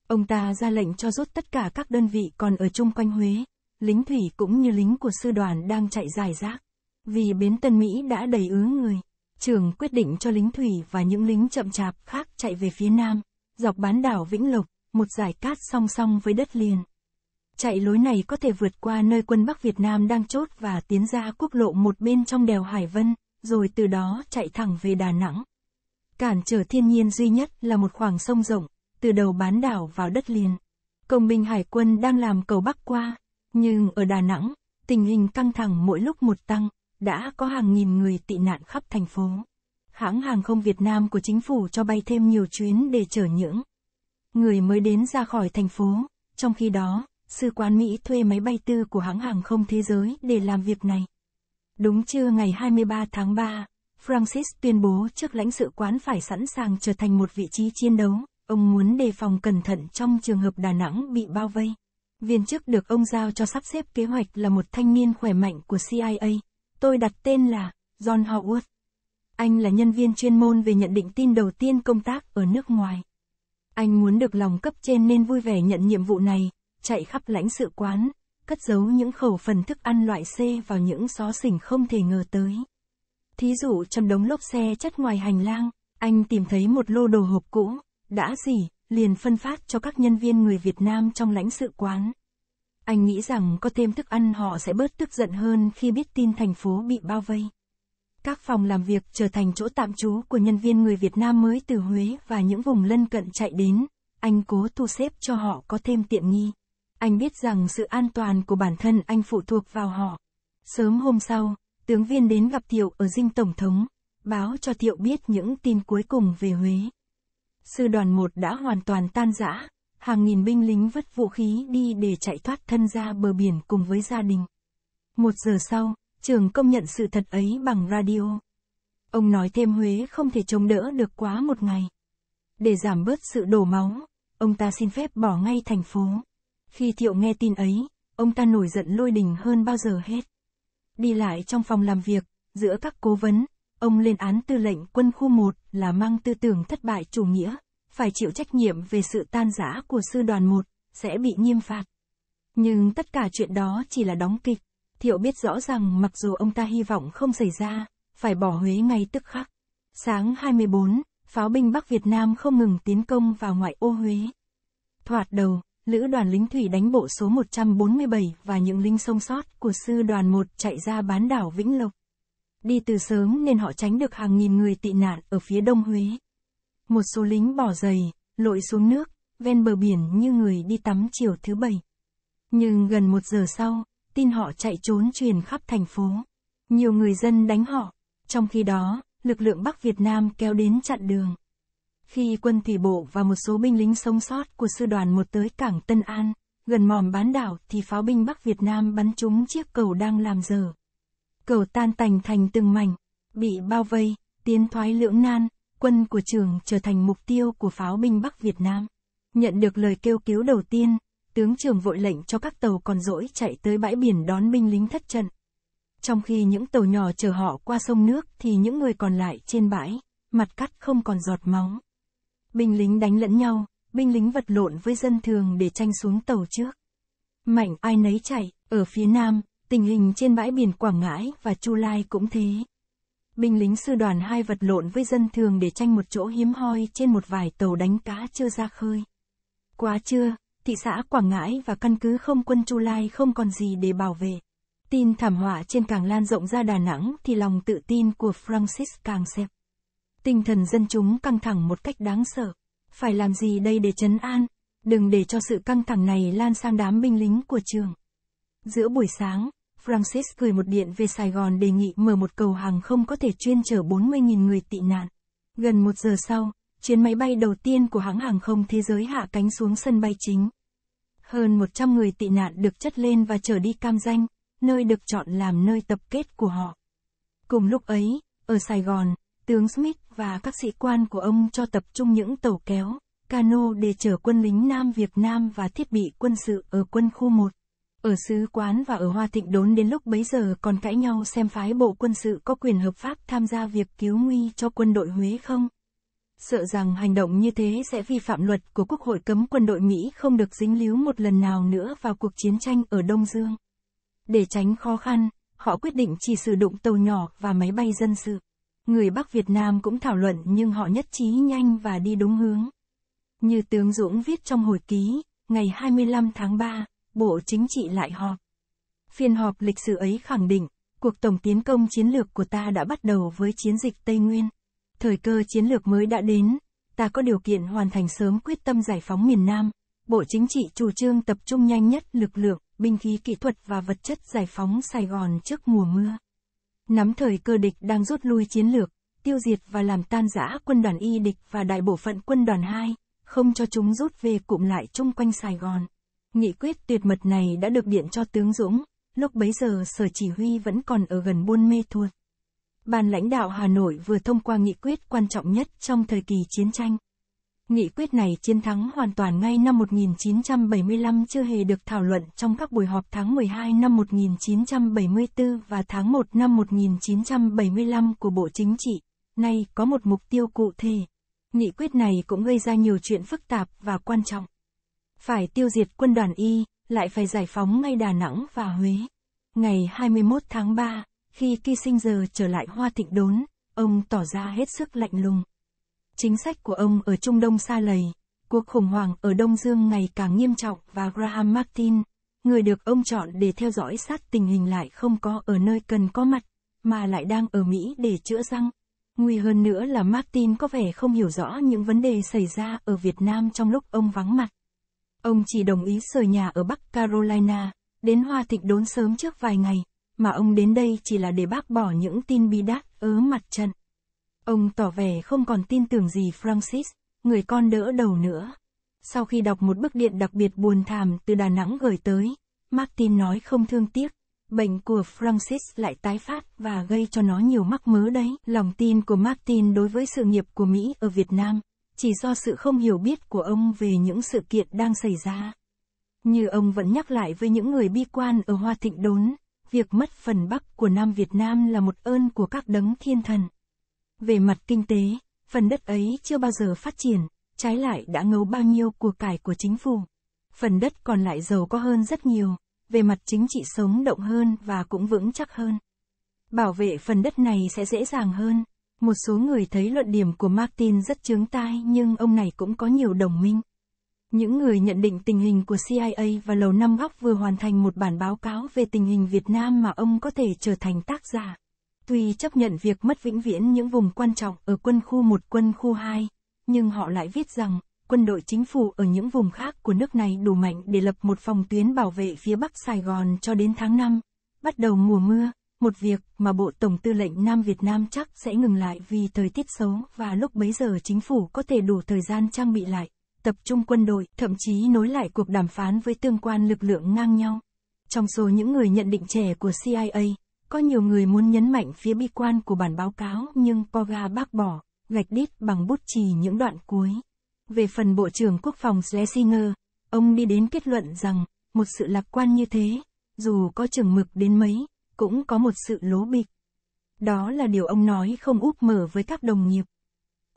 Ông ta ra lệnh cho rút tất cả các đơn vị còn ở chung quanh Huế, lính thủy cũng như lính của sư đoàn đang chạy dài rác. Vì bến Tân Mỹ đã đầy ứ người, Trường quyết định cho lính thủy và những lính chậm chạp khác chạy về phía nam, dọc bán đảo Vĩnh Lộc, một giải cát song song với đất liền. Chạy lối này có thể vượt qua nơi quân Bắc Việt Nam đang chốt và tiến ra quốc lộ một bên trong đèo Hải Vân, rồi từ đó chạy thẳng về Đà Nẵng. Cản trở thiên nhiên duy nhất là một khoảng sông rộng, từ đầu bán đảo vào đất liền. Công binh hải quân đang làm cầu bắc qua, nhưng ở Đà Nẵng, tình hình căng thẳng mỗi lúc một tăng, đã có hàng nghìn người tị nạn khắp thành phố. Hãng hàng không Việt Nam của chính phủ cho bay thêm nhiều chuyến để chở những người mới đến ra khỏi thành phố, trong khi đó, Sư quán Mỹ thuê máy bay tư của hãng hàng không thế giới để làm việc này. Đúng trưa ngày 23 tháng 3, Francis tuyên bố trước lãnh sự quán phải sẵn sàng trở thành một vị trí chiến đấu, Ông muốn đề phòng cẩn thận trong trường hợp Đà Nẵng bị bao vây. Viên chức được ông giao cho sắp xếp kế hoạch là một thanh niên khỏe mạnh của CIA. Tôi đặt tên là John Howard. Anh là nhân viên chuyên môn về nhận định tin đầu tiên công tác ở nước ngoài. Anh muốn được lòng cấp trên nên vui vẻ nhận nhiệm vụ này, chạy khắp lãnh sự quán, cất giấu những khẩu phần thức ăn loại C vào những xó xỉnh không thể ngờ tới. Thí dụ trong đống lốp xe chất ngoài hành lang, anh tìm thấy một lô đồ hộp cũ, đã gì, liền phân phát cho các nhân viên người Việt Nam trong lãnh sự quán. Anh nghĩ rằng có thêm thức ăn họ sẽ bớt tức giận hơn khi biết tin thành phố bị bao vây. Các phòng làm việc trở thành chỗ tạm trú của nhân viên người Việt Nam mới từ Huế và những vùng lân cận chạy đến, anh cố thu xếp cho họ có thêm tiện nghi. Anh biết rằng sự an toàn của bản thân anh phụ thuộc vào họ. Sớm hôm sau, tướng viên đến gặp Thiệu ở dinh Tổng thống, báo cho Thiệu biết những tin cuối cùng về Huế sư đoàn 1 đã hoàn toàn tan rã, hàng nghìn binh lính vứt vũ khí đi để chạy thoát thân ra bờ biển cùng với gia đình. Một giờ sau, trường công nhận sự thật ấy bằng radio. Ông nói thêm Huế không thể chống đỡ được quá một ngày. Để giảm bớt sự đổ máu, ông ta xin phép bỏ ngay thành phố. Khi Thiệu nghe tin ấy, ông ta nổi giận lôi đình hơn bao giờ hết. Đi lại trong phòng làm việc, giữa các cố vấn, Ông lên án tư lệnh quân khu 1 là mang tư tưởng thất bại chủ nghĩa, phải chịu trách nhiệm về sự tan rã của sư đoàn 1, sẽ bị nghiêm phạt. Nhưng tất cả chuyện đó chỉ là đóng kịch. Thiệu biết rõ rằng mặc dù ông ta hy vọng không xảy ra, phải bỏ Huế ngay tức khắc. Sáng 24, pháo binh Bắc Việt Nam không ngừng tiến công vào ngoại ô Huế. Thoạt đầu, lữ đoàn lính thủy đánh bộ số 147 và những linh sông sót của sư đoàn 1 chạy ra bán đảo Vĩnh Lộc. Đi từ sớm nên họ tránh được hàng nghìn người tị nạn ở phía đông Huế. Một số lính bỏ giày, lội xuống nước, ven bờ biển như người đi tắm chiều thứ bảy. Nhưng gần một giờ sau, tin họ chạy trốn truyền khắp thành phố. Nhiều người dân đánh họ. Trong khi đó, lực lượng Bắc Việt Nam kéo đến chặn đường. Khi quân thủy bộ và một số binh lính sống sót của sư đoàn một tới cảng Tân An, gần mòm bán đảo thì pháo binh Bắc Việt Nam bắn trúng chiếc cầu đang làm giờ cầu tan tành thành từng mảnh, bị bao vây, tiến thoái lưỡng nan, quân của trường trở thành mục tiêu của pháo binh Bắc Việt Nam. Nhận được lời kêu cứu đầu tiên, tướng trường vội lệnh cho các tàu còn dỗi chạy tới bãi biển đón binh lính thất trận. Trong khi những tàu nhỏ chờ họ qua sông nước thì những người còn lại trên bãi, mặt cắt không còn giọt máu Binh lính đánh lẫn nhau, binh lính vật lộn với dân thường để tranh xuống tàu trước. Mạnh ai nấy chạy, ở phía nam, Tình hình trên bãi biển Quảng Ngãi và Chu Lai cũng thế. Binh lính sư đoàn hai vật lộn với dân thường để tranh một chỗ hiếm hoi trên một vài tàu đánh cá chưa ra khơi. Quá trưa, thị xã Quảng Ngãi và căn cứ không quân Chu Lai không còn gì để bảo vệ. Tin thảm họa trên càng lan rộng ra Đà Nẵng thì lòng tự tin của Francis càng xẹp. Tinh thần dân chúng căng thẳng một cách đáng sợ. Phải làm gì đây để chấn an? Đừng để cho sự căng thẳng này lan sang đám binh lính của trường. Giữa buổi sáng, Francis gửi một điện về Sài Gòn đề nghị mở một cầu hàng không có thể chuyên chở 40.000 người tị nạn. Gần một giờ sau, chuyến máy bay đầu tiên của hãng hàng không thế giới hạ cánh xuống sân bay chính. Hơn 100 người tị nạn được chất lên và chở đi cam danh, nơi được chọn làm nơi tập kết của họ. Cùng lúc ấy, ở Sài Gòn, tướng Smith và các sĩ quan của ông cho tập trung những tàu kéo, cano để chở quân lính Nam Việt Nam và thiết bị quân sự ở quân khu 1. Ở sứ quán và ở Hoa Thịnh đốn đến lúc bấy giờ còn cãi nhau xem phái bộ quân sự có quyền hợp pháp tham gia việc cứu nguy cho quân đội Huế không. Sợ rằng hành động như thế sẽ vi phạm luật của Quốc hội cấm quân đội Mỹ không được dính líu một lần nào nữa vào cuộc chiến tranh ở Đông Dương. Để tránh khó khăn, họ quyết định chỉ sử dụng tàu nhỏ và máy bay dân sự. Người Bắc Việt Nam cũng thảo luận nhưng họ nhất trí nhanh và đi đúng hướng. Như tướng Dũng viết trong hồi ký, ngày 25 tháng 3, Bộ Chính trị lại họp. Phiên họp lịch sử ấy khẳng định, cuộc tổng tiến công chiến lược của ta đã bắt đầu với chiến dịch Tây Nguyên. Thời cơ chiến lược mới đã đến, ta có điều kiện hoàn thành sớm quyết tâm giải phóng miền Nam. Bộ Chính trị chủ trương tập trung nhanh nhất lực lượng, binh khí kỹ thuật và vật chất giải phóng Sài Gòn trước mùa mưa. Nắm thời cơ địch đang rút lui chiến lược, tiêu diệt và làm tan rã quân đoàn y địch và đại bộ phận quân đoàn 2, không cho chúng rút về cụm lại chung quanh Sài Gòn. Nghị quyết tuyệt mật này đã được điện cho tướng Dũng, lúc bấy giờ sở chỉ huy vẫn còn ở gần Buôn Mê Thuột. Ban lãnh đạo Hà Nội vừa thông qua nghị quyết quan trọng nhất trong thời kỳ chiến tranh. Nghị quyết này chiến thắng hoàn toàn ngay năm 1975 chưa hề được thảo luận trong các buổi họp tháng 12 năm 1974 và tháng 1 năm 1975 của Bộ Chính trị. Nay có một mục tiêu cụ thể. Nghị quyết này cũng gây ra nhiều chuyện phức tạp và quan trọng. Phải tiêu diệt quân đoàn Y, lại phải giải phóng ngay Đà Nẵng và Huế. Ngày 21 tháng 3, khi Kissinger trở lại Hoa Thịnh Đốn, ông tỏ ra hết sức lạnh lùng. Chính sách của ông ở Trung Đông xa lầy, cuộc khủng hoảng ở Đông Dương ngày càng nghiêm trọng và Graham Martin, người được ông chọn để theo dõi sát tình hình lại không có ở nơi cần có mặt, mà lại đang ở Mỹ để chữa răng. Nguy hơn nữa là Martin có vẻ không hiểu rõ những vấn đề xảy ra ở Việt Nam trong lúc ông vắng mặt. Ông chỉ đồng ý rời nhà ở Bắc Carolina, đến Hoa Thịnh đốn sớm trước vài ngày, mà ông đến đây chỉ là để bác bỏ những tin bi đát ớ mặt trận. Ông tỏ vẻ không còn tin tưởng gì Francis, người con đỡ đầu nữa. Sau khi đọc một bức điện đặc biệt buồn thảm từ Đà Nẵng gửi tới, Martin nói không thương tiếc, bệnh của Francis lại tái phát và gây cho nó nhiều mắc mớ đấy. Lòng tin của Martin đối với sự nghiệp của Mỹ ở Việt Nam, chỉ do sự không hiểu biết của ông về những sự kiện đang xảy ra. Như ông vẫn nhắc lại với những người bi quan ở Hoa Thịnh Đốn, việc mất phần Bắc của Nam Việt Nam là một ơn của các đấng thiên thần. Về mặt kinh tế, phần đất ấy chưa bao giờ phát triển, trái lại đã ngấu bao nhiêu của cải của chính phủ. Phần đất còn lại giàu có hơn rất nhiều, về mặt chính trị sống động hơn và cũng vững chắc hơn. Bảo vệ phần đất này sẽ dễ dàng hơn, một số người thấy luận điểm của Martin rất chướng tai nhưng ông này cũng có nhiều đồng minh. Những người nhận định tình hình của CIA và Lầu Năm Góc vừa hoàn thành một bản báo cáo về tình hình Việt Nam mà ông có thể trở thành tác giả. Tuy chấp nhận việc mất vĩnh viễn những vùng quan trọng ở quân khu 1 quân khu 2, nhưng họ lại viết rằng, quân đội chính phủ ở những vùng khác của nước này đủ mạnh để lập một phòng tuyến bảo vệ phía bắc Sài Gòn cho đến tháng 5, bắt đầu mùa mưa, một việc mà Bộ Tổng Tư lệnh Nam Việt Nam chắc sẽ ngừng lại vì thời tiết xấu và lúc bấy giờ chính phủ có thể đủ thời gian trang bị lại, tập trung quân đội, thậm chí nối lại cuộc đàm phán với tương quan lực lượng ngang nhau. Trong số những người nhận định trẻ của CIA, có nhiều người muốn nhấn mạnh phía bi quan của bản báo cáo nhưng Poga bác bỏ, gạch đít bằng bút chì những đoạn cuối. Về phần Bộ trưởng Quốc phòng Schlesinger, ông đi đến kết luận rằng, một sự lạc quan như thế, dù có chừng mực đến mấy, cũng có một sự lố bịch. Đó là điều ông nói không úp mở với các đồng nghiệp.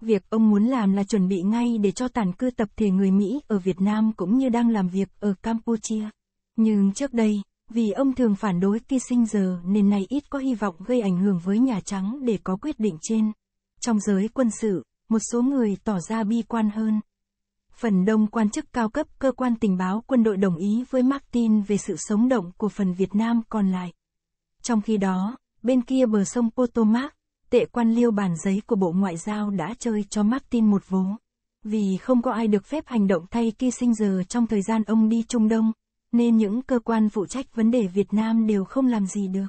Việc ông muốn làm là chuẩn bị ngay để cho tàn cư tập thể người Mỹ ở Việt Nam cũng như đang làm việc ở Campuchia. Nhưng trước đây, vì ông thường phản đối sinh giờ nên này ít có hy vọng gây ảnh hưởng với Nhà Trắng để có quyết định trên. Trong giới quân sự, một số người tỏ ra bi quan hơn. Phần đông quan chức cao cấp cơ quan tình báo quân đội đồng ý với Martin về sự sống động của phần Việt Nam còn lại. Trong khi đó, bên kia bờ sông Potomac, tệ quan liêu bàn giấy của Bộ Ngoại giao đã chơi cho Martin một vố. Vì không có ai được phép hành động thay Kissinger trong thời gian ông đi Trung Đông, nên những cơ quan phụ trách vấn đề Việt Nam đều không làm gì được.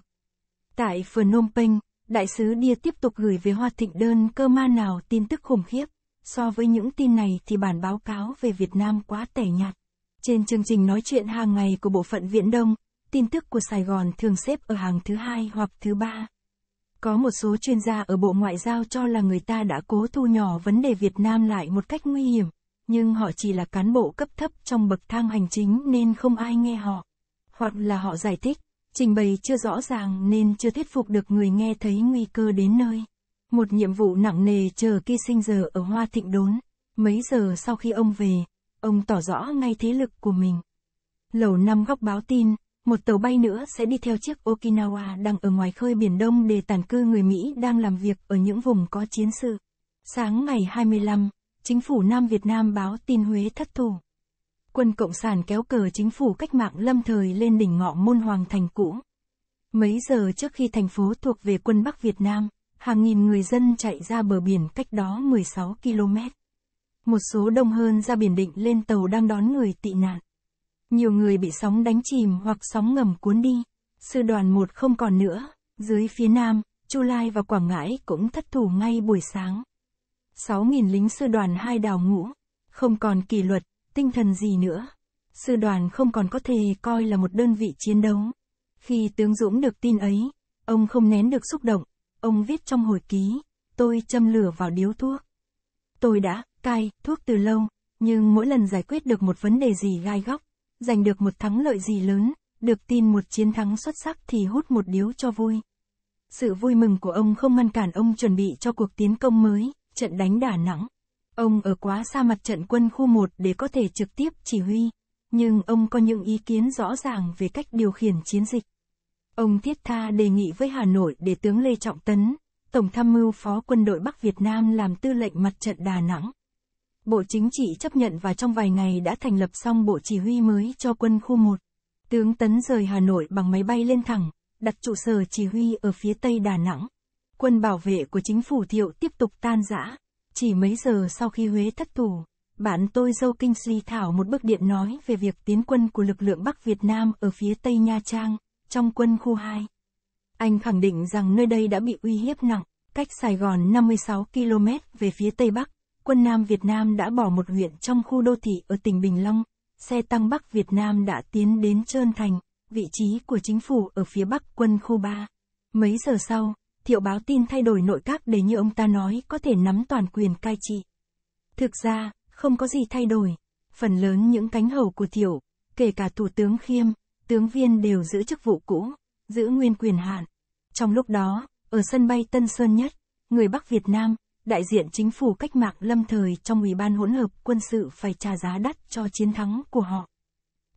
Tại Phnom Penh, đại sứ Đia tiếp tục gửi về Hoa Thịnh đơn cơ ma nào tin tức khủng khiếp. So với những tin này thì bản báo cáo về Việt Nam quá tẻ nhạt. Trên chương trình nói chuyện hàng ngày của bộ phận Viễn Đông, tin tức của Sài Gòn thường xếp ở hàng thứ hai hoặc thứ ba. Có một số chuyên gia ở Bộ Ngoại giao cho là người ta đã cố thu nhỏ vấn đề Việt Nam lại một cách nguy hiểm, nhưng họ chỉ là cán bộ cấp thấp trong bậc thang hành chính nên không ai nghe họ. Hoặc là họ giải thích, trình bày chưa rõ ràng nên chưa thuyết phục được người nghe thấy nguy cơ đến nơi. Một nhiệm vụ nặng nề chờ khi sinh giờ ở Hoa Thịnh Đốn, mấy giờ sau khi ông về, ông tỏ rõ ngay thế lực của mình. Lầu năm góc báo tin, một tàu bay nữa sẽ đi theo chiếc Okinawa đang ở ngoài khơi Biển Đông để tản cư người Mỹ đang làm việc ở những vùng có chiến sự. Sáng ngày 25, chính phủ Nam Việt Nam báo tin Huế thất thủ. Quân Cộng sản kéo cờ chính phủ cách mạng lâm thời lên đỉnh ngọ môn hoàng thành cũ. Mấy giờ trước khi thành phố thuộc về quân Bắc Việt Nam, hàng nghìn người dân chạy ra bờ biển cách đó 16 km. Một số đông hơn ra biển định lên tàu đang đón người tị nạn. Nhiều người bị sóng đánh chìm hoặc sóng ngầm cuốn đi. Sư đoàn một không còn nữa. Dưới phía nam, Chu Lai và Quảng Ngãi cũng thất thủ ngay buổi sáng. 6.000 lính sư đoàn hai đào ngũ. Không còn kỷ luật, tinh thần gì nữa. Sư đoàn không còn có thể coi là một đơn vị chiến đấu. Khi tướng Dũng được tin ấy, ông không nén được xúc động. Ông viết trong hồi ký, tôi châm lửa vào điếu thuốc. Tôi đã cai thuốc từ lâu, nhưng mỗi lần giải quyết được một vấn đề gì gai góc, giành được một thắng lợi gì lớn, được tin một chiến thắng xuất sắc thì hút một điếu cho vui. Sự vui mừng của ông không ngăn cản ông chuẩn bị cho cuộc tiến công mới, trận đánh Đà Nẵng. Ông ở quá xa mặt trận quân khu 1 để có thể trực tiếp chỉ huy, nhưng ông có những ý kiến rõ ràng về cách điều khiển chiến dịch. Ông Thiết Tha đề nghị với Hà Nội để tướng Lê Trọng Tấn, Tổng tham mưu Phó quân đội Bắc Việt Nam làm tư lệnh mặt trận Đà Nẵng. Bộ Chính trị chấp nhận và trong vài ngày đã thành lập xong Bộ Chỉ huy mới cho quân khu 1. Tướng Tấn rời Hà Nội bằng máy bay lên thẳng, đặt trụ sở chỉ huy ở phía tây Đà Nẵng. Quân bảo vệ của chính phủ thiệu tiếp tục tan rã. Chỉ mấy giờ sau khi Huế thất thủ, bạn tôi dâu Kingsley thảo một bức điện nói về việc tiến quân của lực lượng Bắc Việt Nam ở phía tây Nha Trang, trong quân khu 2. Anh khẳng định rằng nơi đây đã bị uy hiếp nặng, cách Sài Gòn 56 km về phía tây bắc, quân Nam Việt Nam đã bỏ một huyện trong khu đô thị ở tỉnh Bình Long, xe tăng Bắc Việt Nam đã tiến đến Trơn Thành, vị trí của chính phủ ở phía Bắc quân khu 3. Mấy giờ sau, thiệu báo tin thay đổi nội các để như ông ta nói có thể nắm toàn quyền cai trị. Thực ra, không có gì thay đổi. Phần lớn những cánh hầu của thiệu, kể cả thủ tướng Khiêm, tướng viên đều giữ chức vụ cũ, giữ nguyên quyền hạn. Trong lúc đó, ở sân bay Tân Sơn Nhất, người Bắc Việt Nam, đại diện chính phủ cách mạng lâm thời trong Ủy ban hỗn hợp quân sự phải trả giá đắt cho chiến thắng của họ.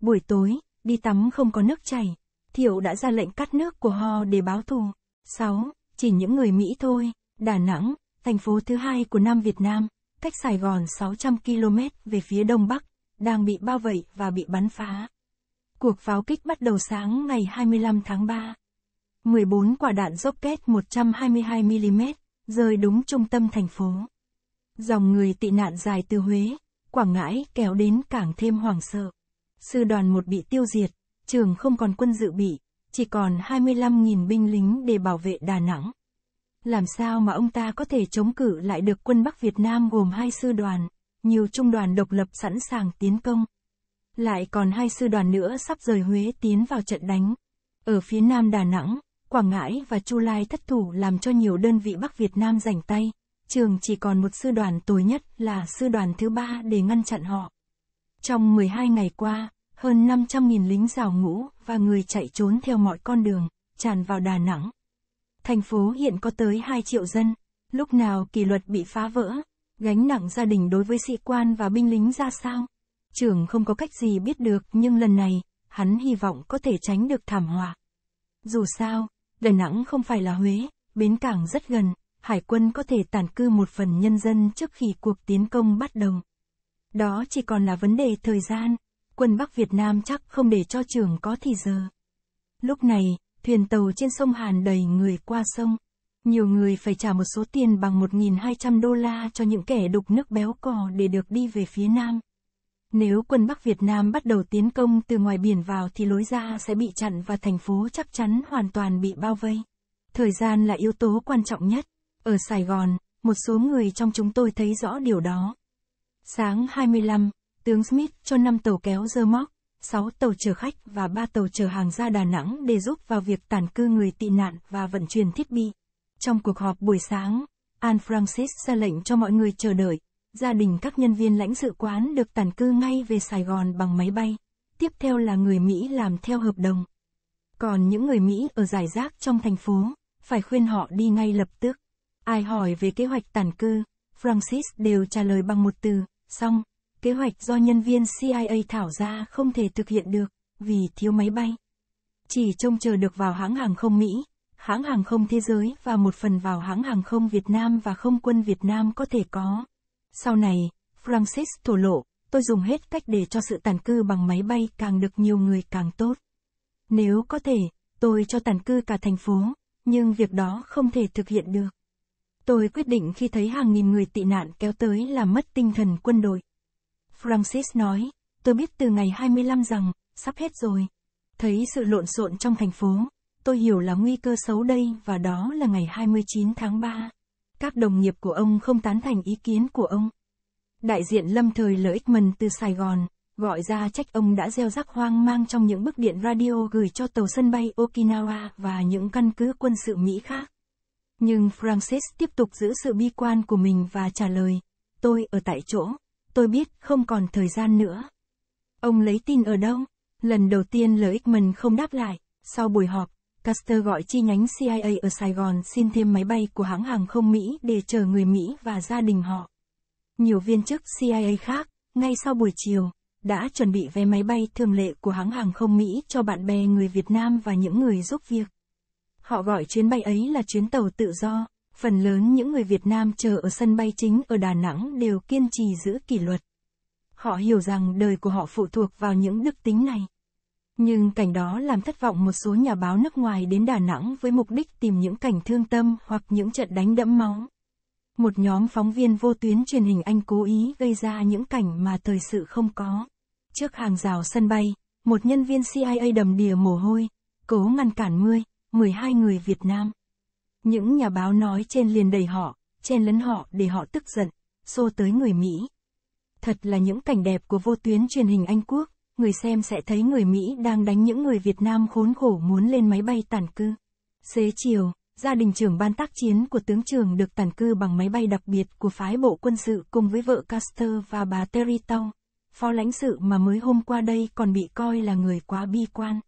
Buổi tối, đi tắm không có nước chảy, Thiệu đã ra lệnh cắt nước của họ để báo thù. 6. Chỉ những người Mỹ thôi, Đà Nẵng, thành phố thứ hai của Nam Việt Nam, cách Sài Gòn 600 km về phía đông bắc, đang bị bao vây và bị bắn phá. Cuộc pháo kích bắt đầu sáng ngày 25 tháng 3. 14 quả đạn rocket 122 mm rơi đúng trung tâm thành phố. Dòng người tị nạn dài từ Huế, Quảng Ngãi kéo đến càng thêm hoảng sợ. Sư đoàn một bị tiêu diệt, trường không còn quân dự bị, chỉ còn 25.000 binh lính để bảo vệ Đà Nẵng. Làm sao mà ông ta có thể chống cự lại được quân Bắc Việt Nam gồm hai sư đoàn, nhiều trung đoàn độc lập sẵn sàng tiến công. Lại còn hai sư đoàn nữa sắp rời Huế tiến vào trận đánh. Ở phía nam Đà Nẵng, Quảng Ngãi và Chu Lai thất thủ làm cho nhiều đơn vị Bắc Việt Nam rảnh tay, trường chỉ còn một sư đoàn tối nhất là sư đoàn thứ ba để ngăn chặn họ. Trong 12 ngày qua, hơn 500.000 lính rào ngũ và người chạy trốn theo mọi con đường, tràn vào Đà Nẵng. Thành phố hiện có tới 2 triệu dân, lúc nào kỷ luật bị phá vỡ, gánh nặng gia đình đối với sĩ quan và binh lính ra sao? trường không có cách gì biết được nhưng lần này, hắn hy vọng có thể tránh được thảm họa. Dù sao, Đà Nẵng không phải là Huế, bến cảng rất gần, hải quân có thể tản cư một phần nhân dân trước khi cuộc tiến công bắt đầu. Đó chỉ còn là vấn đề thời gian, quân Bắc Việt Nam chắc không để cho trường có thì giờ. Lúc này, thuyền tàu trên sông Hàn đầy người qua sông. Nhiều người phải trả một số tiền bằng 1.200 đô la cho những kẻ đục nước béo cò để được đi về phía Nam. Nếu quân Bắc Việt Nam bắt đầu tiến công từ ngoài biển vào thì lối ra sẽ bị chặn và thành phố chắc chắn hoàn toàn bị bao vây. Thời gian là yếu tố quan trọng nhất. Ở Sài Gòn, một số người trong chúng tôi thấy rõ điều đó. Sáng 25, tướng Smith cho 5 tàu kéo dơ móc, 6 tàu chở khách và 3 tàu chở hàng ra Đà Nẵng để giúp vào việc tản cư người tị nạn và vận chuyển thiết bị. Trong cuộc họp buổi sáng, An Francis ra lệnh cho mọi người chờ đợi, gia đình các nhân viên lãnh sự quán được tản cư ngay về Sài Gòn bằng máy bay. Tiếp theo là người Mỹ làm theo hợp đồng. Còn những người Mỹ ở giải rác trong thành phố, phải khuyên họ đi ngay lập tức. Ai hỏi về kế hoạch tản cư, Francis đều trả lời bằng một từ, xong, kế hoạch do nhân viên CIA thảo ra không thể thực hiện được, vì thiếu máy bay. Chỉ trông chờ được vào hãng hàng không Mỹ, hãng hàng không thế giới và một phần vào hãng hàng không Việt Nam và không quân Việt Nam có thể có. Sau này, Francis thổ lộ, tôi dùng hết cách để cho sự tàn cư bằng máy bay càng được nhiều người càng tốt. Nếu có thể, tôi cho tàn cư cả thành phố, nhưng việc đó không thể thực hiện được. Tôi quyết định khi thấy hàng nghìn người tị nạn kéo tới là mất tinh thần quân đội. Francis nói, tôi biết từ ngày 25 rằng, sắp hết rồi. Thấy sự lộn xộn trong thành phố, tôi hiểu là nguy cơ xấu đây và đó là ngày 29 tháng 3. Các đồng nghiệp của ông không tán thành ý kiến của ông. Đại diện lâm thời lợi ích mần từ Sài Gòn, gọi ra trách ông đã gieo rắc hoang mang trong những bức điện radio gửi cho tàu sân bay Okinawa và những căn cứ quân sự Mỹ khác. Nhưng Francis tiếp tục giữ sự bi quan của mình và trả lời, tôi ở tại chỗ, tôi biết không còn thời gian nữa. Ông lấy tin ở đâu? Lần đầu tiên lợi ích mình không đáp lại, sau buổi họp, Caster gọi chi nhánh CIA ở Sài Gòn xin thêm máy bay của hãng hàng không Mỹ để chờ người Mỹ và gia đình họ. Nhiều viên chức CIA khác, ngay sau buổi chiều, đã chuẩn bị vé máy bay thường lệ của hãng hàng không Mỹ cho bạn bè người Việt Nam và những người giúp việc. Họ gọi chuyến bay ấy là chuyến tàu tự do, phần lớn những người Việt Nam chờ ở sân bay chính ở Đà Nẵng đều kiên trì giữ kỷ luật. Họ hiểu rằng đời của họ phụ thuộc vào những đức tính này. Nhưng cảnh đó làm thất vọng một số nhà báo nước ngoài đến Đà Nẵng với mục đích tìm những cảnh thương tâm hoặc những trận đánh đẫm máu. Một nhóm phóng viên vô tuyến truyền hình Anh cố ý gây ra những cảnh mà thời sự không có. Trước hàng rào sân bay, một nhân viên CIA đầm đìa mồ hôi, cố ngăn cản 10, 12 người Việt Nam. Những nhà báo nói trên liền đầy họ, chen lấn họ để họ tức giận, xô tới người Mỹ. Thật là những cảnh đẹp của vô tuyến truyền hình Anh Quốc người xem sẽ thấy người Mỹ đang đánh những người Việt Nam khốn khổ muốn lên máy bay tản cư. Xế chiều, gia đình trưởng ban tác chiến của tướng trưởng được tản cư bằng máy bay đặc biệt của phái bộ quân sự cùng với vợ Caster và bà Terry Tong, phó lãnh sự mà mới hôm qua đây còn bị coi là người quá bi quan.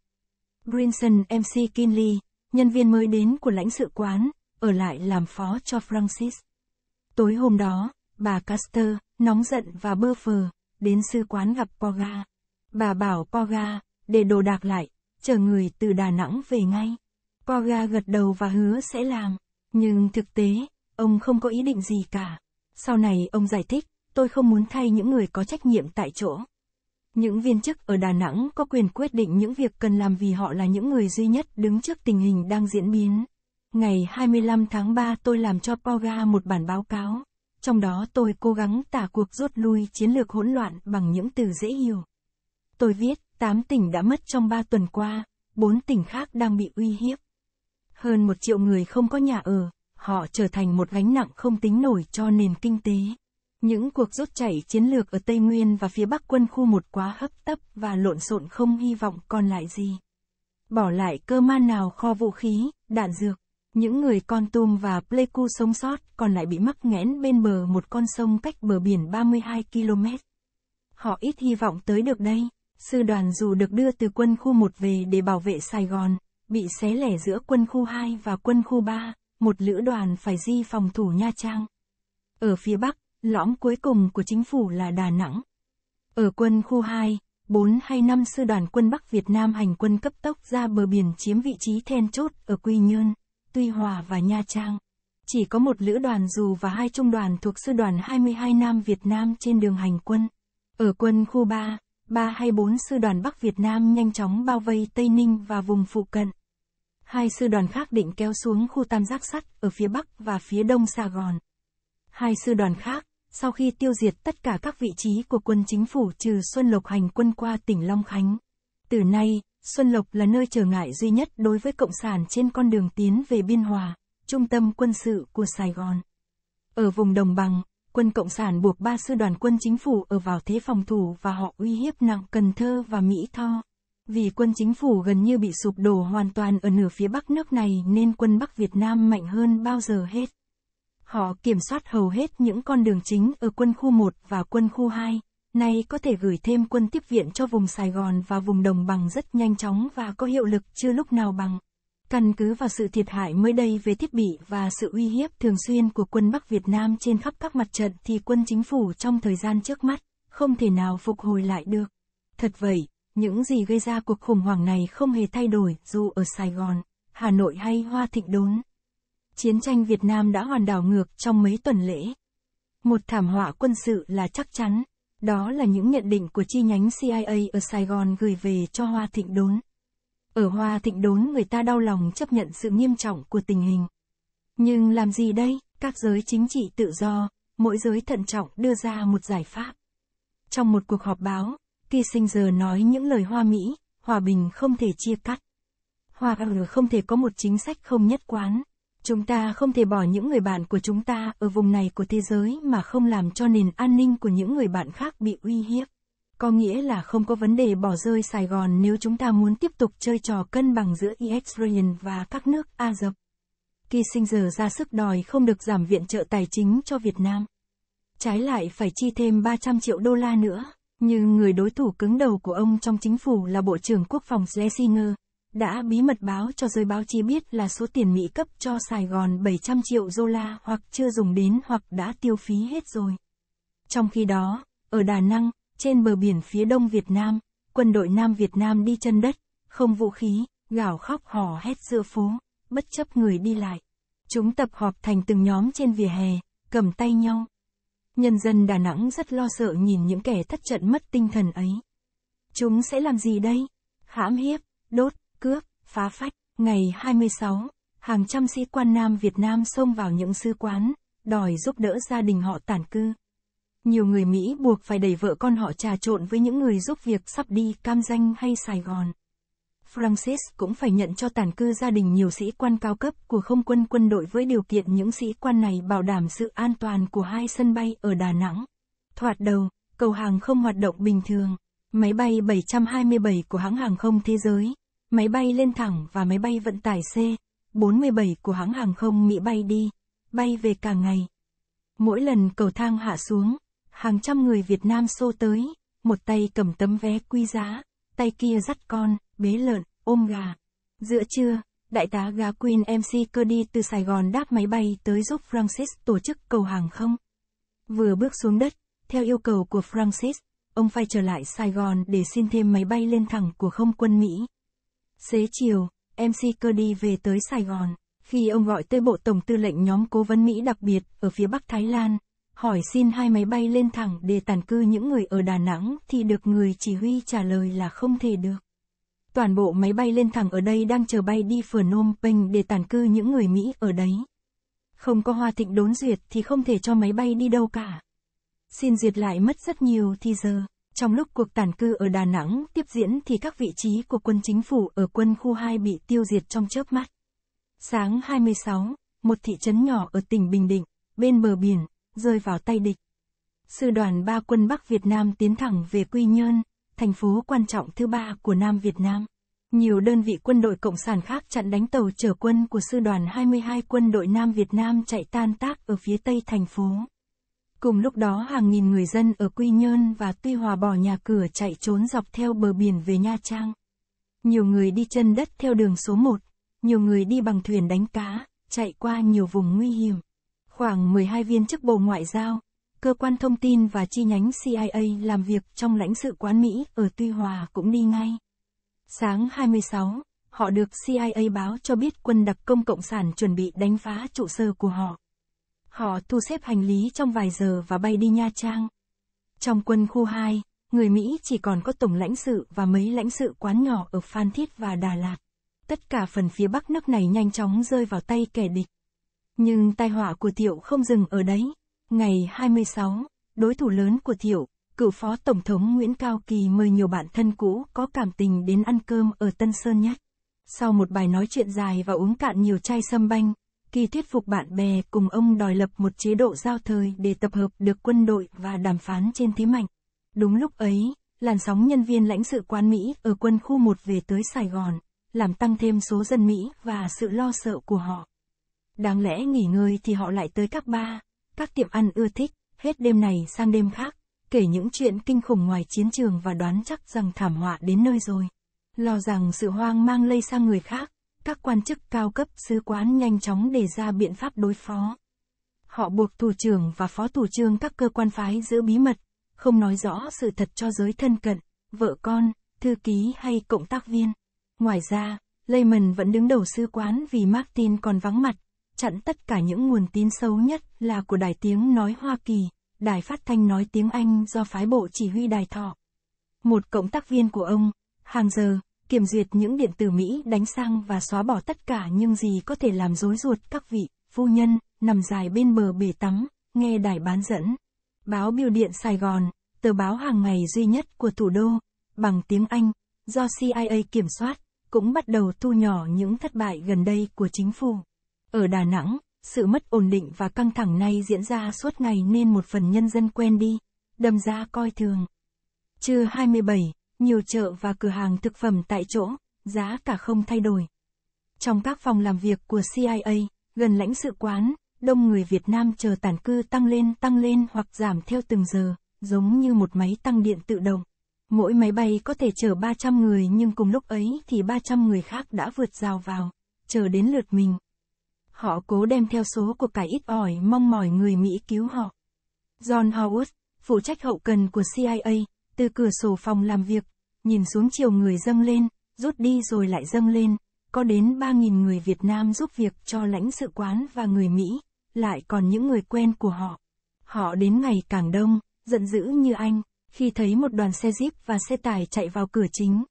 Brinson MC Kinley, nhân viên mới đến của lãnh sự quán, ở lại làm phó cho Francis. Tối hôm đó, bà Caster, nóng giận và bơ phờ, đến sư quán gặp Poga. Bà bảo Poga, để đồ đạc lại, chờ người từ Đà Nẵng về ngay. Poga gật đầu và hứa sẽ làm. Nhưng thực tế, ông không có ý định gì cả. Sau này ông giải thích, tôi không muốn thay những người có trách nhiệm tại chỗ. Những viên chức ở Đà Nẵng có quyền quyết định những việc cần làm vì họ là những người duy nhất đứng trước tình hình đang diễn biến. Ngày 25 tháng 3 tôi làm cho Poga một bản báo cáo. Trong đó tôi cố gắng tả cuộc rút lui chiến lược hỗn loạn bằng những từ dễ hiểu. Tôi viết, 8 tỉnh đã mất trong 3 tuần qua, 4 tỉnh khác đang bị uy hiếp. Hơn 1 triệu người không có nhà ở, họ trở thành một gánh nặng không tính nổi cho nền kinh tế. Những cuộc rút chảy chiến lược ở Tây Nguyên và phía Bắc quân khu một quá hấp tấp và lộn xộn không hy vọng còn lại gì. Bỏ lại cơ man nào kho vũ khí, đạn dược. Những người con tum và Pleiku sống sót còn lại bị mắc nghẽn bên bờ một con sông cách bờ biển 32 km. Họ ít hy vọng tới được đây. Sư đoàn dù được đưa từ quân khu 1 về để bảo vệ Sài Gòn, bị xé lẻ giữa quân khu 2 và quân khu 3, một lữ đoàn phải di phòng thủ Nha Trang. Ở phía Bắc, lõm cuối cùng của chính phủ là Đà Nẵng. Ở quân khu 2, 4 hay 5 sư đoàn quân Bắc Việt Nam hành quân cấp tốc ra bờ biển chiếm vị trí then chốt ở Quy Nhơn, Tuy Hòa và Nha Trang. Chỉ có một lữ đoàn dù và hai trung đoàn thuộc sư đoàn 22 Nam Việt Nam trên đường hành quân. Ở quân khu 3, Ba hay bốn sư đoàn Bắc Việt Nam nhanh chóng bao vây Tây Ninh và vùng phụ cận. Hai sư đoàn khác định kéo xuống khu tam giác sắt ở phía Bắc và phía Đông Sài Gòn. Hai sư đoàn khác, sau khi tiêu diệt tất cả các vị trí của quân chính phủ trừ Xuân Lộc hành quân qua tỉnh Long Khánh. Từ nay, Xuân Lộc là nơi trở ngại duy nhất đối với Cộng sản trên con đường tiến về Biên Hòa, trung tâm quân sự của Sài Gòn. Ở vùng đồng bằng, quân Cộng sản buộc ba sư đoàn quân chính phủ ở vào thế phòng thủ và họ uy hiếp nặng Cần Thơ và Mỹ Tho. Vì quân chính phủ gần như bị sụp đổ hoàn toàn ở nửa phía bắc nước này nên quân Bắc Việt Nam mạnh hơn bao giờ hết. Họ kiểm soát hầu hết những con đường chính ở quân khu 1 và quân khu 2, nay có thể gửi thêm quân tiếp viện cho vùng Sài Gòn và vùng đồng bằng rất nhanh chóng và có hiệu lực chưa lúc nào bằng. Căn cứ vào sự thiệt hại mới đây về thiết bị và sự uy hiếp thường xuyên của quân Bắc Việt Nam trên khắp các mặt trận thì quân chính phủ trong thời gian trước mắt, không thể nào phục hồi lại được. Thật vậy, những gì gây ra cuộc khủng hoảng này không hề thay đổi dù ở Sài Gòn, Hà Nội hay Hoa Thịnh Đốn. Chiến tranh Việt Nam đã hoàn đảo ngược trong mấy tuần lễ. Một thảm họa quân sự là chắc chắn, đó là những nhận định của chi nhánh CIA ở Sài Gòn gửi về cho Hoa Thịnh Đốn. Ở Hoa Thịnh đốn người ta đau lòng chấp nhận sự nghiêm trọng của tình hình. Nhưng làm gì đây, các giới chính trị tự do, mỗi giới thận trọng đưa ra một giải pháp. Trong một cuộc họp báo, Kissinger nói những lời hoa Mỹ, hòa bình không thể chia cắt. Hoa R không thể có một chính sách không nhất quán. Chúng ta không thể bỏ những người bạn của chúng ta ở vùng này của thế giới mà không làm cho nền an ninh của những người bạn khác bị uy hiếp. Có nghĩa là không có vấn đề bỏ rơi Sài Gòn nếu chúng ta muốn tiếp tục chơi trò cân bằng giữa Israel e và các nước Ả Rập. Kissinger ra sức đòi không được giảm viện trợ tài chính cho Việt Nam. Trái lại phải chi thêm 300 triệu đô la nữa, nhưng người đối thủ cứng đầu của ông trong chính phủ là Bộ trưởng Quốc phòng Schlesinger, đã bí mật báo cho giới báo chí biết là số tiền Mỹ cấp cho Sài Gòn 700 triệu đô la hoặc chưa dùng đến hoặc đã tiêu phí hết rồi. Trong khi đó, ở Đà Nẵng, trên bờ biển phía đông Việt Nam, quân đội Nam Việt Nam đi chân đất, không vũ khí, gào khóc hò hét giữa phố, bất chấp người đi lại. Chúng tập họp thành từng nhóm trên vỉa hè, cầm tay nhau. Nhân dân Đà Nẵng rất lo sợ nhìn những kẻ thất trận mất tinh thần ấy. Chúng sẽ làm gì đây? Hãm hiếp, đốt, cướp, phá phách. Ngày 26, hàng trăm sĩ quan Nam Việt Nam xông vào những sứ quán, đòi giúp đỡ gia đình họ tản cư. Nhiều người Mỹ buộc phải đẩy vợ con họ trà trộn với những người giúp việc sắp đi Cam Danh hay Sài Gòn. Francis cũng phải nhận cho tàn cư gia đình nhiều sĩ quan cao cấp của không quân quân đội với điều kiện những sĩ quan này bảo đảm sự an toàn của hai sân bay ở Đà Nẵng. Thoạt đầu, cầu hàng không hoạt động bình thường. Máy bay 727 của hãng hàng không thế giới, máy bay lên thẳng và máy bay vận tải C-47 của hãng hàng không Mỹ bay đi, bay về cả ngày. Mỗi lần cầu thang hạ xuống, hàng trăm người Việt Nam xô tới, một tay cầm tấm vé quý giá, tay kia dắt con, bế lợn, ôm gà. Giữa trưa, đại tá gà Queen MC cơ đi từ Sài Gòn đáp máy bay tới giúp Francis tổ chức cầu hàng không. Vừa bước xuống đất, theo yêu cầu của Francis, ông phải trở lại Sài Gòn để xin thêm máy bay lên thẳng của không quân Mỹ. Xế chiều, MC cơ đi về tới Sài Gòn, khi ông gọi tới Bộ Tổng Tư lệnh nhóm Cố vấn Mỹ đặc biệt ở phía Bắc Thái Lan, hỏi xin hai máy bay lên thẳng để tản cư những người ở Đà Nẵng thì được người chỉ huy trả lời là không thể được. Toàn bộ máy bay lên thẳng ở đây đang chờ bay đi Phnom Penh để tản cư những người Mỹ ở đấy. Không có hoa thịnh đốn duyệt thì không thể cho máy bay đi đâu cả. Xin duyệt lại mất rất nhiều thì giờ. Trong lúc cuộc tản cư ở Đà Nẵng tiếp diễn thì các vị trí của quân chính phủ ở quân khu 2 bị tiêu diệt trong chớp mắt. Sáng 26, một thị trấn nhỏ ở tỉnh Bình Định, bên bờ biển, rơi vào tay địch. Sư đoàn 3 quân Bắc Việt Nam tiến thẳng về Quy Nhơn, thành phố quan trọng thứ ba của Nam Việt Nam. Nhiều đơn vị quân đội Cộng sản khác chặn đánh tàu chở quân của sư đoàn 22 quân đội Nam Việt Nam chạy tan tác ở phía tây thành phố. Cùng lúc đó hàng nghìn người dân ở Quy Nhơn và Tuy Hòa bỏ nhà cửa chạy trốn dọc theo bờ biển về Nha Trang. Nhiều người đi chân đất theo đường số 1, nhiều người đi bằng thuyền đánh cá, chạy qua nhiều vùng nguy hiểm. Khoảng 12 viên chức Bộ Ngoại giao, cơ quan thông tin và chi nhánh CIA làm việc trong lãnh sự quán Mỹ ở Tuy Hòa cũng đi ngay. Sáng 26, họ được CIA báo cho biết quân đặc công Cộng sản chuẩn bị đánh phá trụ sở của họ. Họ thu xếp hành lý trong vài giờ và bay đi Nha Trang. Trong quân khu 2, người Mỹ chỉ còn có tổng lãnh sự và mấy lãnh sự quán nhỏ ở Phan Thiết và Đà Lạt. Tất cả phần phía bắc nước này nhanh chóng rơi vào tay kẻ địch. Nhưng tai họa của Thiệu không dừng ở đấy. Ngày 26, đối thủ lớn của Thiệu, cựu phó tổng thống Nguyễn Cao Kỳ mời nhiều bạn thân cũ có cảm tình đến ăn cơm ở Tân Sơn Nhất. Sau một bài nói chuyện dài và uống cạn nhiều chai sâm banh, Kỳ thuyết phục bạn bè cùng ông đòi lập một chế độ giao thời để tập hợp được quân đội và đàm phán trên thế mạnh. Đúng lúc ấy, làn sóng nhân viên lãnh sự quán Mỹ ở quân khu 1 về tới Sài Gòn, làm tăng thêm số dân Mỹ và sự lo sợ của họ. Đáng lẽ nghỉ ngơi thì họ lại tới các ba các tiệm ăn ưa thích, hết đêm này sang đêm khác, kể những chuyện kinh khủng ngoài chiến trường và đoán chắc rằng thảm họa đến nơi rồi. Lo rằng sự hoang mang lây sang người khác, các quan chức cao cấp sứ quán nhanh chóng đề ra biện pháp đối phó. Họ buộc thủ trưởng và phó thủ trưởng các cơ quan phái giữ bí mật, không nói rõ sự thật cho giới thân cận, vợ con, thư ký hay cộng tác viên. Ngoài ra, Lehman vẫn đứng đầu sứ quán vì Martin còn vắng mặt, chặn tất cả những nguồn tin xấu nhất là của Đài Tiếng Nói Hoa Kỳ, Đài Phát Thanh Nói Tiếng Anh do Phái Bộ Chỉ huy Đài Thọ. Một cộng tác viên của ông, hàng giờ, kiểm duyệt những điện tử Mỹ đánh sang và xóa bỏ tất cả những gì có thể làm rối ruột các vị, phu nhân, nằm dài bên bờ bể tắm, nghe đài bán dẫn. Báo Biểu Điện Sài Gòn, tờ báo hàng ngày duy nhất của thủ đô, bằng tiếng Anh, do CIA kiểm soát, cũng bắt đầu thu nhỏ những thất bại gần đây của chính phủ. Ở Đà Nẵng, sự mất ổn định và căng thẳng này diễn ra suốt ngày nên một phần nhân dân quen đi, đâm ra coi thường. Trưa 27, nhiều chợ và cửa hàng thực phẩm tại chỗ, giá cả không thay đổi. Trong các phòng làm việc của CIA, gần lãnh sự quán, đông người Việt Nam chờ tản cư tăng lên tăng lên hoặc giảm theo từng giờ, giống như một máy tăng điện tự động. Mỗi máy bay có thể chở 300 người nhưng cùng lúc ấy thì 300 người khác đã vượt rào vào, chờ đến lượt mình họ cố đem theo số của cải ít ỏi mong mỏi người Mỹ cứu họ. John Howard, phụ trách hậu cần của CIA, từ cửa sổ phòng làm việc, nhìn xuống chiều người dâng lên, rút đi rồi lại dâng lên, có đến 3.000 người Việt Nam giúp việc cho lãnh sự quán và người Mỹ, lại còn những người quen của họ. Họ đến ngày càng đông, giận dữ như anh, khi thấy một đoàn xe jeep và xe tải chạy vào cửa chính.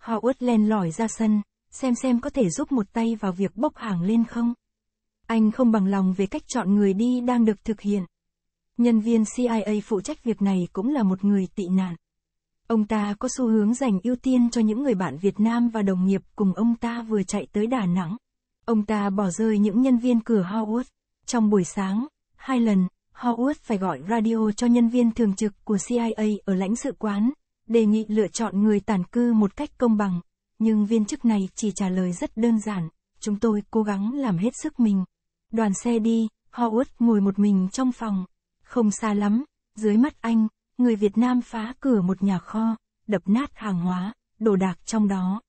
howard len lỏi ra sân, xem xem có thể giúp một tay vào việc bốc hàng lên không. Anh không bằng lòng về cách chọn người đi đang được thực hiện. Nhân viên CIA phụ trách việc này cũng là một người tị nạn. Ông ta có xu hướng dành ưu tiên cho những người bạn Việt Nam và đồng nghiệp cùng ông ta vừa chạy tới Đà Nẵng. Ông ta bỏ rơi những nhân viên cửa Howard. Trong buổi sáng, hai lần, Howard phải gọi radio cho nhân viên thường trực của CIA ở lãnh sự quán, đề nghị lựa chọn người tản cư một cách công bằng. Nhưng viên chức này chỉ trả lời rất đơn giản, chúng tôi cố gắng làm hết sức mình. Đoàn xe đi, Howard ngồi một mình trong phòng. Không xa lắm, dưới mắt anh, người Việt Nam phá cửa một nhà kho, đập nát hàng hóa, đồ đạc trong đó.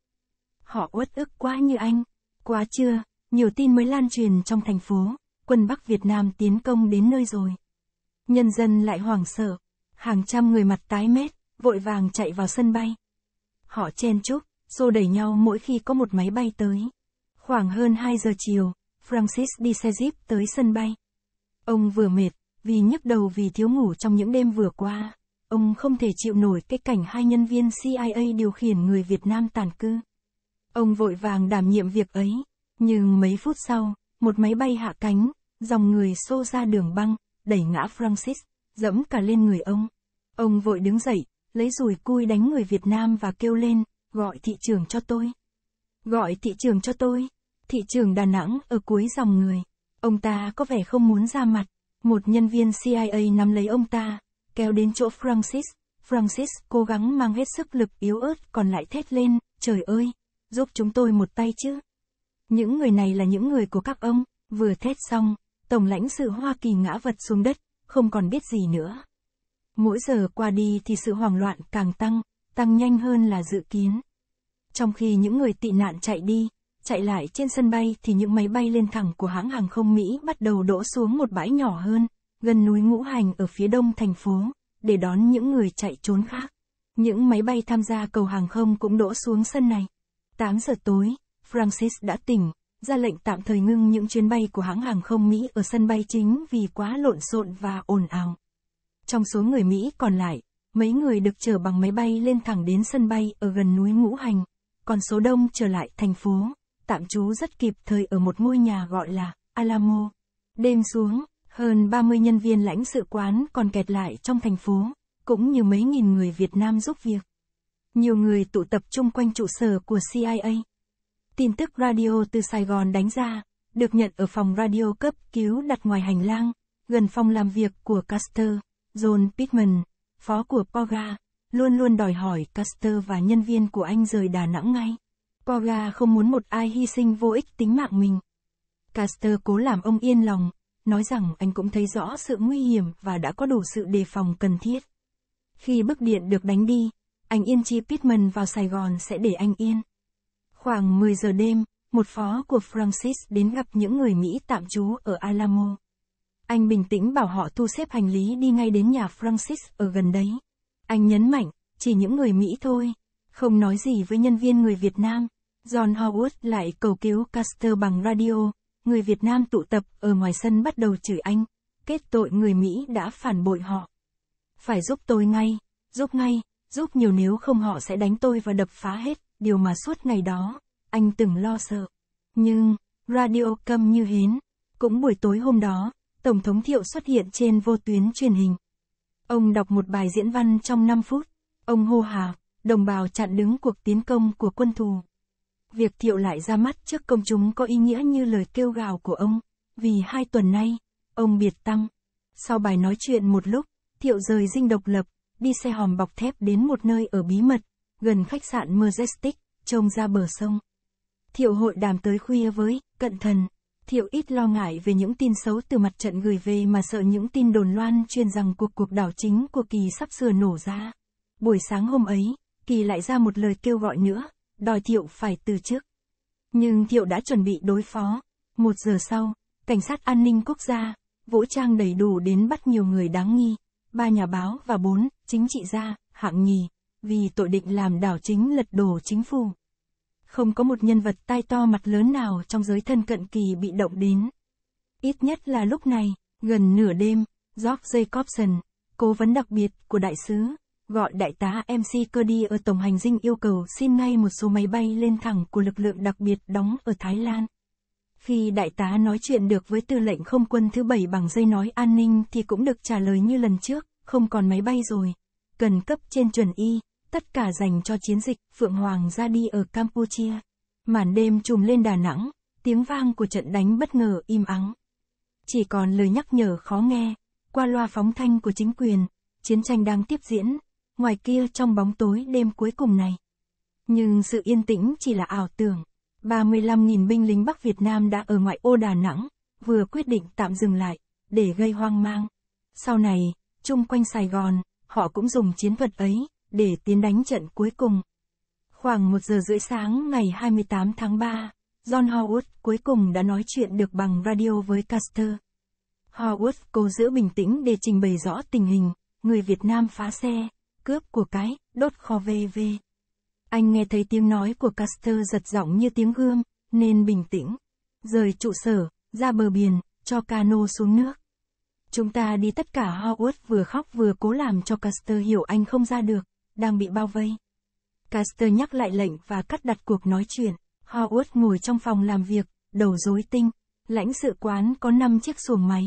Họ uất ức quá như anh. Quá chưa, nhiều tin mới lan truyền trong thành phố, quân Bắc Việt Nam tiến công đến nơi rồi. Nhân dân lại hoảng sợ, hàng trăm người mặt tái mét, vội vàng chạy vào sân bay. Họ chen chúc, xô đẩy nhau mỗi khi có một máy bay tới. Khoảng hơn 2 giờ chiều, Francis đi xe jeep tới sân bay. Ông vừa mệt, vì nhức đầu vì thiếu ngủ trong những đêm vừa qua. Ông không thể chịu nổi cái cảnh hai nhân viên CIA điều khiển người Việt Nam tàn cư. Ông vội vàng đảm nhiệm việc ấy, nhưng mấy phút sau, một máy bay hạ cánh, dòng người xô ra đường băng, đẩy ngã Francis, dẫm cả lên người ông. Ông vội đứng dậy, lấy rùi cui đánh người Việt Nam và kêu lên, gọi thị trường cho tôi. Gọi thị trường cho tôi thị trường Đà Nẵng ở cuối dòng người. Ông ta có vẻ không muốn ra mặt. Một nhân viên CIA nắm lấy ông ta, kéo đến chỗ Francis. Francis cố gắng mang hết sức lực yếu ớt còn lại thét lên, trời ơi, giúp chúng tôi một tay chứ. Những người này là những người của các ông, vừa thét xong, Tổng lãnh sự Hoa Kỳ ngã vật xuống đất, không còn biết gì nữa. Mỗi giờ qua đi thì sự hoảng loạn càng tăng, tăng nhanh hơn là dự kiến. Trong khi những người tị nạn chạy đi, chạy lại trên sân bay thì những máy bay lên thẳng của hãng hàng không Mỹ bắt đầu đổ xuống một bãi nhỏ hơn, gần núi Ngũ Hành ở phía đông thành phố, để đón những người chạy trốn khác. Những máy bay tham gia cầu hàng không cũng đổ xuống sân này. 8 giờ tối, Francis đã tỉnh, ra lệnh tạm thời ngưng những chuyến bay của hãng hàng không Mỹ ở sân bay chính vì quá lộn xộn và ồn ào. Trong số người Mỹ còn lại, mấy người được chở bằng máy bay lên thẳng đến sân bay ở gần núi Ngũ Hành, còn số đông trở lại thành phố tạm trú rất kịp thời ở một ngôi nhà gọi là Alamo. Đêm xuống, hơn 30 nhân viên lãnh sự quán còn kẹt lại trong thành phố, cũng như mấy nghìn người Việt Nam giúp việc. Nhiều người tụ tập chung quanh trụ sở của CIA. Tin tức radio từ Sài Gòn đánh ra, được nhận ở phòng radio cấp cứu đặt ngoài hành lang, gần phòng làm việc của Caster, John Pittman, phó của Poga, luôn luôn đòi hỏi Caster và nhân viên của anh rời Đà Nẵng ngay. Cora không muốn một ai hy sinh vô ích tính mạng mình. Caster cố làm ông yên lòng, nói rằng anh cũng thấy rõ sự nguy hiểm và đã có đủ sự đề phòng cần thiết. Khi bức điện được đánh đi, anh yên chi Pittman vào Sài Gòn sẽ để anh yên. Khoảng 10 giờ đêm, một phó của Francis đến gặp những người Mỹ tạm trú ở Alamo. Anh bình tĩnh bảo họ thu xếp hành lý đi ngay đến nhà Francis ở gần đấy. Anh nhấn mạnh, chỉ những người Mỹ thôi, không nói gì với nhân viên người Việt Nam. John Howard lại cầu cứu Caster bằng radio, người Việt Nam tụ tập ở ngoài sân bắt đầu chửi anh, kết tội người Mỹ đã phản bội họ. Phải giúp tôi ngay, giúp ngay, giúp nhiều nếu không họ sẽ đánh tôi và đập phá hết, điều mà suốt ngày đó, anh từng lo sợ. Nhưng, radio câm như hến. Cũng buổi tối hôm đó, Tổng thống Thiệu xuất hiện trên vô tuyến truyền hình. Ông đọc một bài diễn văn trong 5 phút. Ông hô hào, đồng bào chặn đứng cuộc tiến công của quân thù. Việc Thiệu lại ra mắt trước công chúng có ý nghĩa như lời kêu gào của ông, vì hai tuần nay, ông biệt tăng. Sau bài nói chuyện một lúc, Thiệu rời dinh độc lập, đi xe hòm bọc thép đến một nơi ở bí mật, gần khách sạn Majestic, trông ra bờ sông. Thiệu hội đàm tới khuya với, cận thần. Thiệu ít lo ngại về những tin xấu từ mặt trận gửi về mà sợ những tin đồn loan truyền rằng cuộc cuộc đảo chính của Kỳ sắp sửa nổ ra. Buổi sáng hôm ấy, Kỳ lại ra một lời kêu gọi nữa, đòi Thiệu phải từ chức. Nhưng Thiệu đã chuẩn bị đối phó. Một giờ sau, cảnh sát an ninh quốc gia, vũ trang đầy đủ đến bắt nhiều người đáng nghi, ba nhà báo và bốn chính trị gia, hạng nhì, vì tội định làm đảo chính lật đổ chính phủ. Không có một nhân vật tai to mặt lớn nào trong giới thân cận kỳ bị động đến. Ít nhất là lúc này, gần nửa đêm, George Jacobson, cố vấn đặc biệt của đại sứ, gọi đại tá MC Cody ở Tổng hành dinh yêu cầu xin ngay một số máy bay lên thẳng của lực lượng đặc biệt đóng ở Thái Lan. Khi đại tá nói chuyện được với tư lệnh không quân thứ bảy bằng dây nói an ninh thì cũng được trả lời như lần trước, không còn máy bay rồi. Cần cấp trên chuẩn y, tất cả dành cho chiến dịch Phượng Hoàng ra đi ở Campuchia. Màn đêm trùm lên Đà Nẵng, tiếng vang của trận đánh bất ngờ im ắng. Chỉ còn lời nhắc nhở khó nghe, qua loa phóng thanh của chính quyền, chiến tranh đang tiếp diễn, ngoài kia trong bóng tối đêm cuối cùng này. Nhưng sự yên tĩnh chỉ là ảo tưởng. 35.000 binh lính Bắc Việt Nam đã ở ngoại ô Đà Nẵng, vừa quyết định tạm dừng lại, để gây hoang mang. Sau này, chung quanh Sài Gòn, họ cũng dùng chiến thuật ấy, để tiến đánh trận cuối cùng. Khoảng 1 giờ rưỡi sáng ngày 28 tháng 3, John Howard cuối cùng đã nói chuyện được bằng radio với Caster. Howard cố giữ bình tĩnh để trình bày rõ tình hình, người Việt Nam phá xe, cướp của cái, đốt kho vê vê. Anh nghe thấy tiếng nói của Caster giật giọng như tiếng gương, nên bình tĩnh. Rời trụ sở, ra bờ biển, cho cano xuống nước. Chúng ta đi tất cả Howard vừa khóc vừa cố làm cho Caster hiểu anh không ra được, đang bị bao vây. Caster nhắc lại lệnh và cắt đặt cuộc nói chuyện. Howard ngồi trong phòng làm việc, đầu rối tinh. Lãnh sự quán có 5 chiếc xuồng máy.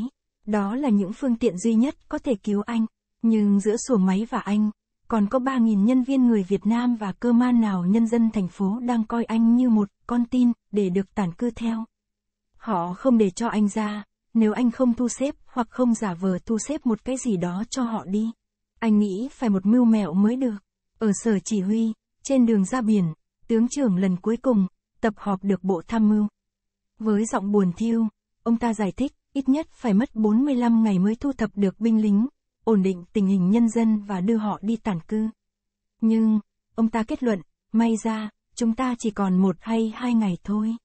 Đó là những phương tiện duy nhất có thể cứu anh. Nhưng giữa xuồng máy và anh, còn có 3.000 nhân viên người Việt Nam và cơ man nào nhân dân thành phố đang coi anh như một con tin để được tản cư theo. Họ không để cho anh ra, nếu anh không thu xếp hoặc không giả vờ thu xếp một cái gì đó cho họ đi. Anh nghĩ phải một mưu mẹo mới được. Ở sở chỉ huy, trên đường ra biển, tướng trưởng lần cuối cùng, tập họp được bộ tham mưu. Với giọng buồn thiêu, ông ta giải thích, ít nhất phải mất 45 ngày mới thu thập được binh lính, ổn định tình hình nhân dân và đưa họ đi tản cư. Nhưng, ông ta kết luận, may ra, chúng ta chỉ còn một hay hai ngày thôi.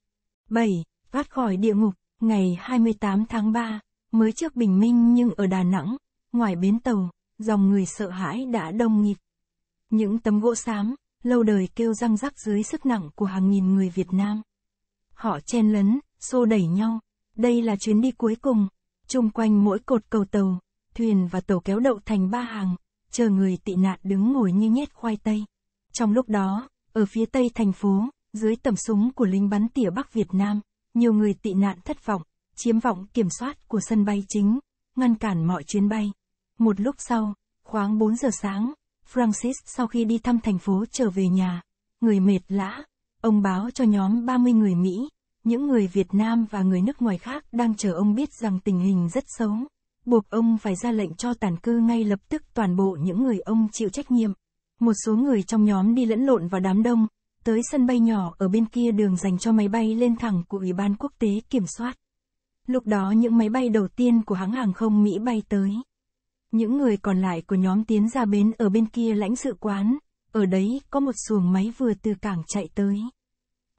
7. Thoát khỏi địa ngục, ngày 28 tháng 3, mới trước bình minh nhưng ở Đà Nẵng, ngoài bến tàu, dòng người sợ hãi đã đông nghịt. Những tấm gỗ xám, lâu đời kêu răng rắc dưới sức nặng của hàng nghìn người Việt Nam. Họ chen lấn, xô đẩy nhau. Đây là chuyến đi cuối cùng. Trung quanh mỗi cột cầu tàu, thuyền và tàu kéo đậu thành ba hàng, chờ người tị nạn đứng ngồi như nhét khoai tây. Trong lúc đó, ở phía tây thành phố, dưới tầm súng của lính bắn tỉa Bắc Việt Nam, nhiều người tị nạn thất vọng, chiếm vọng kiểm soát của sân bay chính, ngăn cản mọi chuyến bay. Một lúc sau, khoảng 4 giờ sáng, Francis sau khi đi thăm thành phố trở về nhà, người mệt lã, ông báo cho nhóm 30 người Mỹ, những người Việt Nam và người nước ngoài khác đang chờ ông biết rằng tình hình rất xấu buộc ông phải ra lệnh cho tàn cư ngay lập tức toàn bộ những người ông chịu trách nhiệm. Một số người trong nhóm đi lẫn lộn vào đám đông, tới sân bay nhỏ ở bên kia đường dành cho máy bay lên thẳng của Ủy ban Quốc tế Kiểm soát. Lúc đó những máy bay đầu tiên của hãng hàng không Mỹ bay tới. Những người còn lại của nhóm tiến ra bến ở bên kia lãnh sự quán, ở đấy có một xuồng máy vừa từ cảng chạy tới.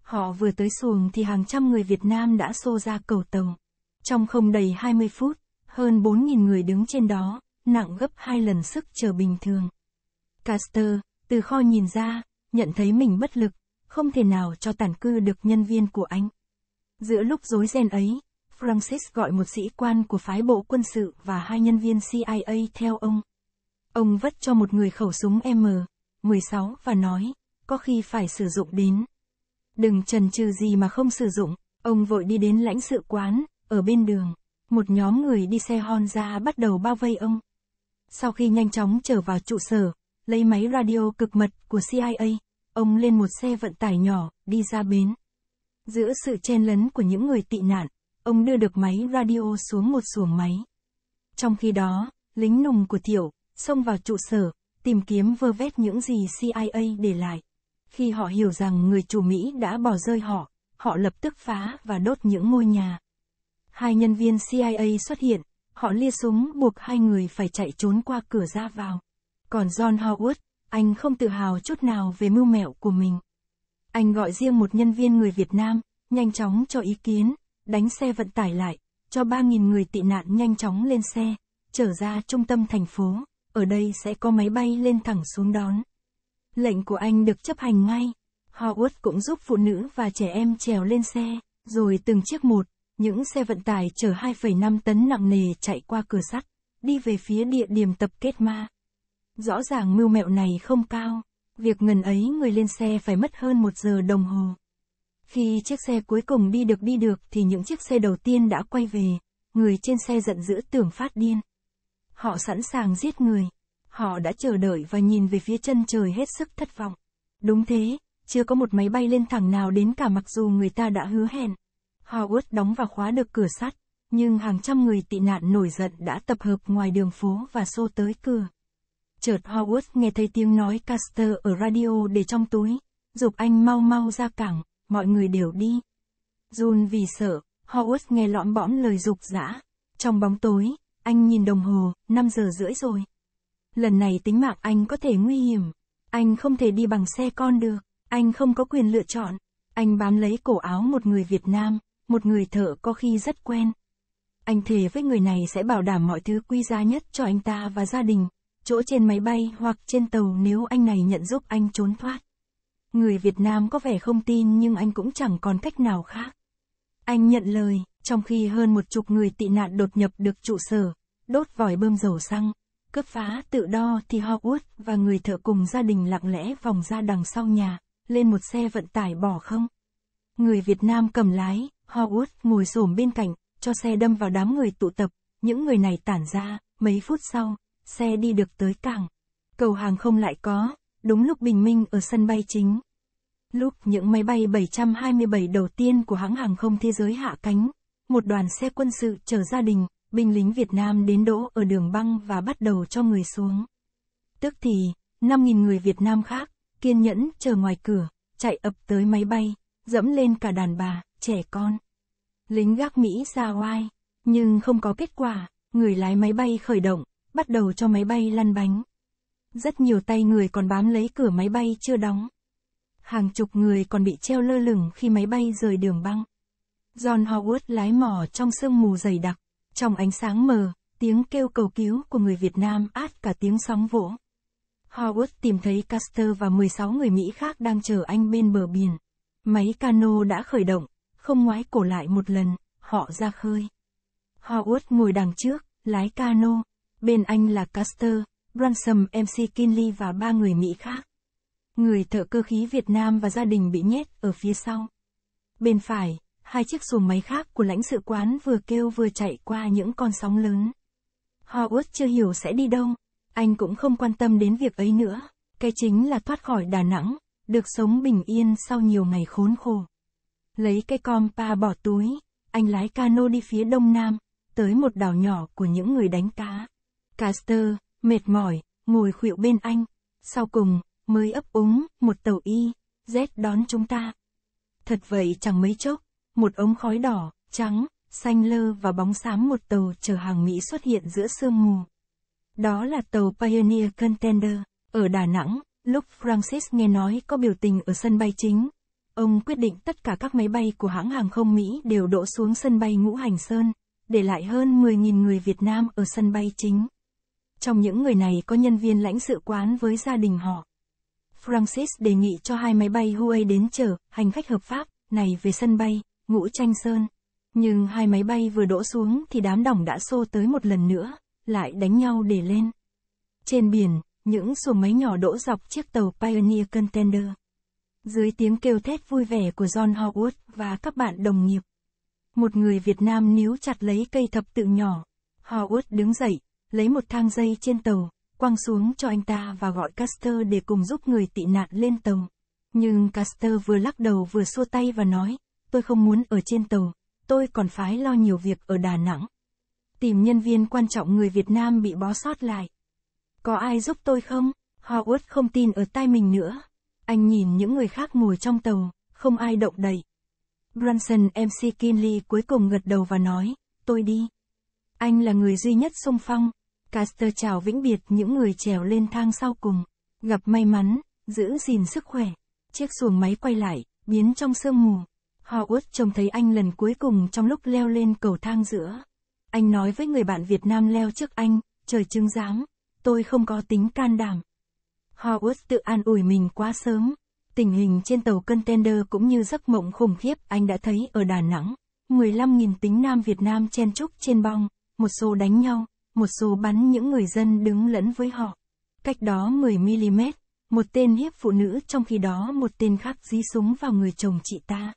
Họ vừa tới xuồng thì hàng trăm người Việt Nam đã xô ra cầu tàu. Trong không đầy 20 phút, hơn 4.000 người đứng trên đó, nặng gấp hai lần sức chờ bình thường. Caster, từ kho nhìn ra, nhận thấy mình bất lực, không thể nào cho tản cư được nhân viên của anh. Giữa lúc rối ren ấy, Francis gọi một sĩ quan của phái bộ quân sự và hai nhân viên CIA theo ông. Ông vất cho một người khẩu súng M16 và nói, có khi phải sử dụng đến. Đừng chần chừ gì mà không sử dụng, ông vội đi đến lãnh sự quán, ở bên đường một nhóm người đi xe Honda bắt đầu bao vây ông. Sau khi nhanh chóng trở vào trụ sở, lấy máy radio cực mật của CIA, ông lên một xe vận tải nhỏ, đi ra bến. Giữa sự chen lấn của những người tị nạn, ông đưa được máy radio xuống một xuồng máy. Trong khi đó, lính nùng của Thiệu, xông vào trụ sở, tìm kiếm vơ vét những gì CIA để lại. Khi họ hiểu rằng người chủ Mỹ đã bỏ rơi họ, họ lập tức phá và đốt những ngôi nhà hai nhân viên CIA xuất hiện, họ lia súng buộc hai người phải chạy trốn qua cửa ra vào. Còn John Howard, anh không tự hào chút nào về mưu mẹo của mình. Anh gọi riêng một nhân viên người Việt Nam, nhanh chóng cho ý kiến, đánh xe vận tải lại, cho 3.000 người tị nạn nhanh chóng lên xe, trở ra trung tâm thành phố, ở đây sẽ có máy bay lên thẳng xuống đón. Lệnh của anh được chấp hành ngay, Howard cũng giúp phụ nữ và trẻ em trèo lên xe, rồi từng chiếc một, những xe vận tải chở 2,5 tấn nặng nề chạy qua cửa sắt, đi về phía địa điểm tập kết ma. Rõ ràng mưu mẹo này không cao, việc ngần ấy người lên xe phải mất hơn một giờ đồng hồ. Khi chiếc xe cuối cùng đi được đi được thì những chiếc xe đầu tiên đã quay về, người trên xe giận dữ tưởng phát điên. Họ sẵn sàng giết người, họ đã chờ đợi và nhìn về phía chân trời hết sức thất vọng. Đúng thế, chưa có một máy bay lên thẳng nào đến cả mặc dù người ta đã hứa hẹn. Howard đóng và khóa được cửa sắt, nhưng hàng trăm người tị nạn nổi giận đã tập hợp ngoài đường phố và xô tới cửa. Chợt Howard nghe thấy tiếng nói Caster ở radio để trong túi, dục anh mau mau ra cảng, mọi người đều đi. Jun vì sợ, Howard nghe lõm bõm lời dục dã. Trong bóng tối, anh nhìn đồng hồ, 5 giờ rưỡi rồi. Lần này tính mạng anh có thể nguy hiểm. Anh không thể đi bằng xe con được. Anh không có quyền lựa chọn. Anh bám lấy cổ áo một người Việt Nam, một người thợ có khi rất quen. Anh thề với người này sẽ bảo đảm mọi thứ quy giá nhất cho anh ta và gia đình, chỗ trên máy bay hoặc trên tàu nếu anh này nhận giúp anh trốn thoát. Người Việt Nam có vẻ không tin nhưng anh cũng chẳng còn cách nào khác. Anh nhận lời, trong khi hơn một chục người tị nạn đột nhập được trụ sở, đốt vòi bơm dầu xăng, cướp phá tự đo thì Howard và người thợ cùng gia đình lặng lẽ vòng ra đằng sau nhà, lên một xe vận tải bỏ không. Người Việt Nam cầm lái, Howard ngồi xổm bên cạnh, cho xe đâm vào đám người tụ tập, những người này tản ra, mấy phút sau, xe đi được tới cảng. Cầu hàng không lại có, đúng lúc bình minh ở sân bay chính. Lúc những máy bay 727 đầu tiên của hãng hàng không thế giới hạ cánh, một đoàn xe quân sự chở gia đình, binh lính Việt Nam đến đỗ ở đường băng và bắt đầu cho người xuống. Tức thì, 5.000 người Việt Nam khác, kiên nhẫn chờ ngoài cửa, chạy ập tới máy bay dẫm lên cả đàn bà, trẻ con. Lính gác Mỹ ra oai, nhưng không có kết quả, người lái máy bay khởi động, bắt đầu cho máy bay lăn bánh. Rất nhiều tay người còn bám lấy cửa máy bay chưa đóng. Hàng chục người còn bị treo lơ lửng khi máy bay rời đường băng. John Howard lái mỏ trong sương mù dày đặc, trong ánh sáng mờ, tiếng kêu cầu cứu của người Việt Nam át cả tiếng sóng vỗ. Howard tìm thấy Caster và 16 người Mỹ khác đang chờ anh bên bờ biển. Máy cano đã khởi động, không ngoái cổ lại một lần, họ ra khơi. Uất ngồi đằng trước, lái cano, bên anh là Caster, Ransom MC Kinley và ba người Mỹ khác. Người thợ cơ khí Việt Nam và gia đình bị nhét ở phía sau. Bên phải, hai chiếc xuồng máy khác của lãnh sự quán vừa kêu vừa chạy qua những con sóng lớn. Uất chưa hiểu sẽ đi đâu, anh cũng không quan tâm đến việc ấy nữa, cái chính là thoát khỏi Đà Nẵng, được sống bình yên sau nhiều ngày khốn khổ. Lấy cây compa bỏ túi, anh lái cano đi phía đông nam, tới một đảo nhỏ của những người đánh cá. Caster, mệt mỏi, ngồi khuỵu bên anh. Sau cùng, mới ấp úng, một tàu y, Z đón chúng ta. Thật vậy chẳng mấy chốc, một ống khói đỏ, trắng, xanh lơ và bóng xám một tàu chở hàng Mỹ xuất hiện giữa sương mù. Đó là tàu Pioneer Contender, ở Đà Nẵng. Lúc Francis nghe nói có biểu tình ở sân bay chính, ông quyết định tất cả các máy bay của hãng hàng không Mỹ đều đổ xuống sân bay Ngũ Hành Sơn, để lại hơn 10.000 người Việt Nam ở sân bay chính. Trong những người này có nhân viên lãnh sự quán với gia đình họ. Francis đề nghị cho hai máy bay Huawei đến chở hành khách hợp pháp này về sân bay Ngũ Tranh Sơn. Nhưng hai máy bay vừa đổ xuống thì đám đỏng đã xô tới một lần nữa, lại đánh nhau để lên. Trên biển, những xuồng máy nhỏ đỗ dọc chiếc tàu Pioneer Contender. Dưới tiếng kêu thét vui vẻ của John Howard và các bạn đồng nghiệp. Một người Việt Nam níu chặt lấy cây thập tự nhỏ. Howard đứng dậy, lấy một thang dây trên tàu, quăng xuống cho anh ta và gọi Caster để cùng giúp người tị nạn lên tàu. Nhưng Caster vừa lắc đầu vừa xua tay và nói, tôi không muốn ở trên tàu, tôi còn phải lo nhiều việc ở Đà Nẵng. Tìm nhân viên quan trọng người Việt Nam bị bó sót lại. Có ai giúp tôi không? Howard không tin ở tai mình nữa. Anh nhìn những người khác ngồi trong tàu, không ai động đậy. Branson MC Kinley cuối cùng gật đầu và nói, tôi đi. Anh là người duy nhất sung phong. Caster chào vĩnh biệt những người trèo lên thang sau cùng. Gặp may mắn, giữ gìn sức khỏe. Chiếc xuồng máy quay lại, biến trong sương mù. Howard trông thấy anh lần cuối cùng trong lúc leo lên cầu thang giữa. Anh nói với người bạn Việt Nam leo trước anh, trời chứng giám tôi không có tính can đảm. Howard tự an ủi mình quá sớm. Tình hình trên tàu container cũng như giấc mộng khủng khiếp anh đã thấy ở Đà Nẵng. 15.000 tính nam Việt Nam chen chúc trên bong, một số đánh nhau, một số bắn những người dân đứng lẫn với họ. Cách đó 10mm, một tên hiếp phụ nữ trong khi đó một tên khác dí súng vào người chồng chị ta.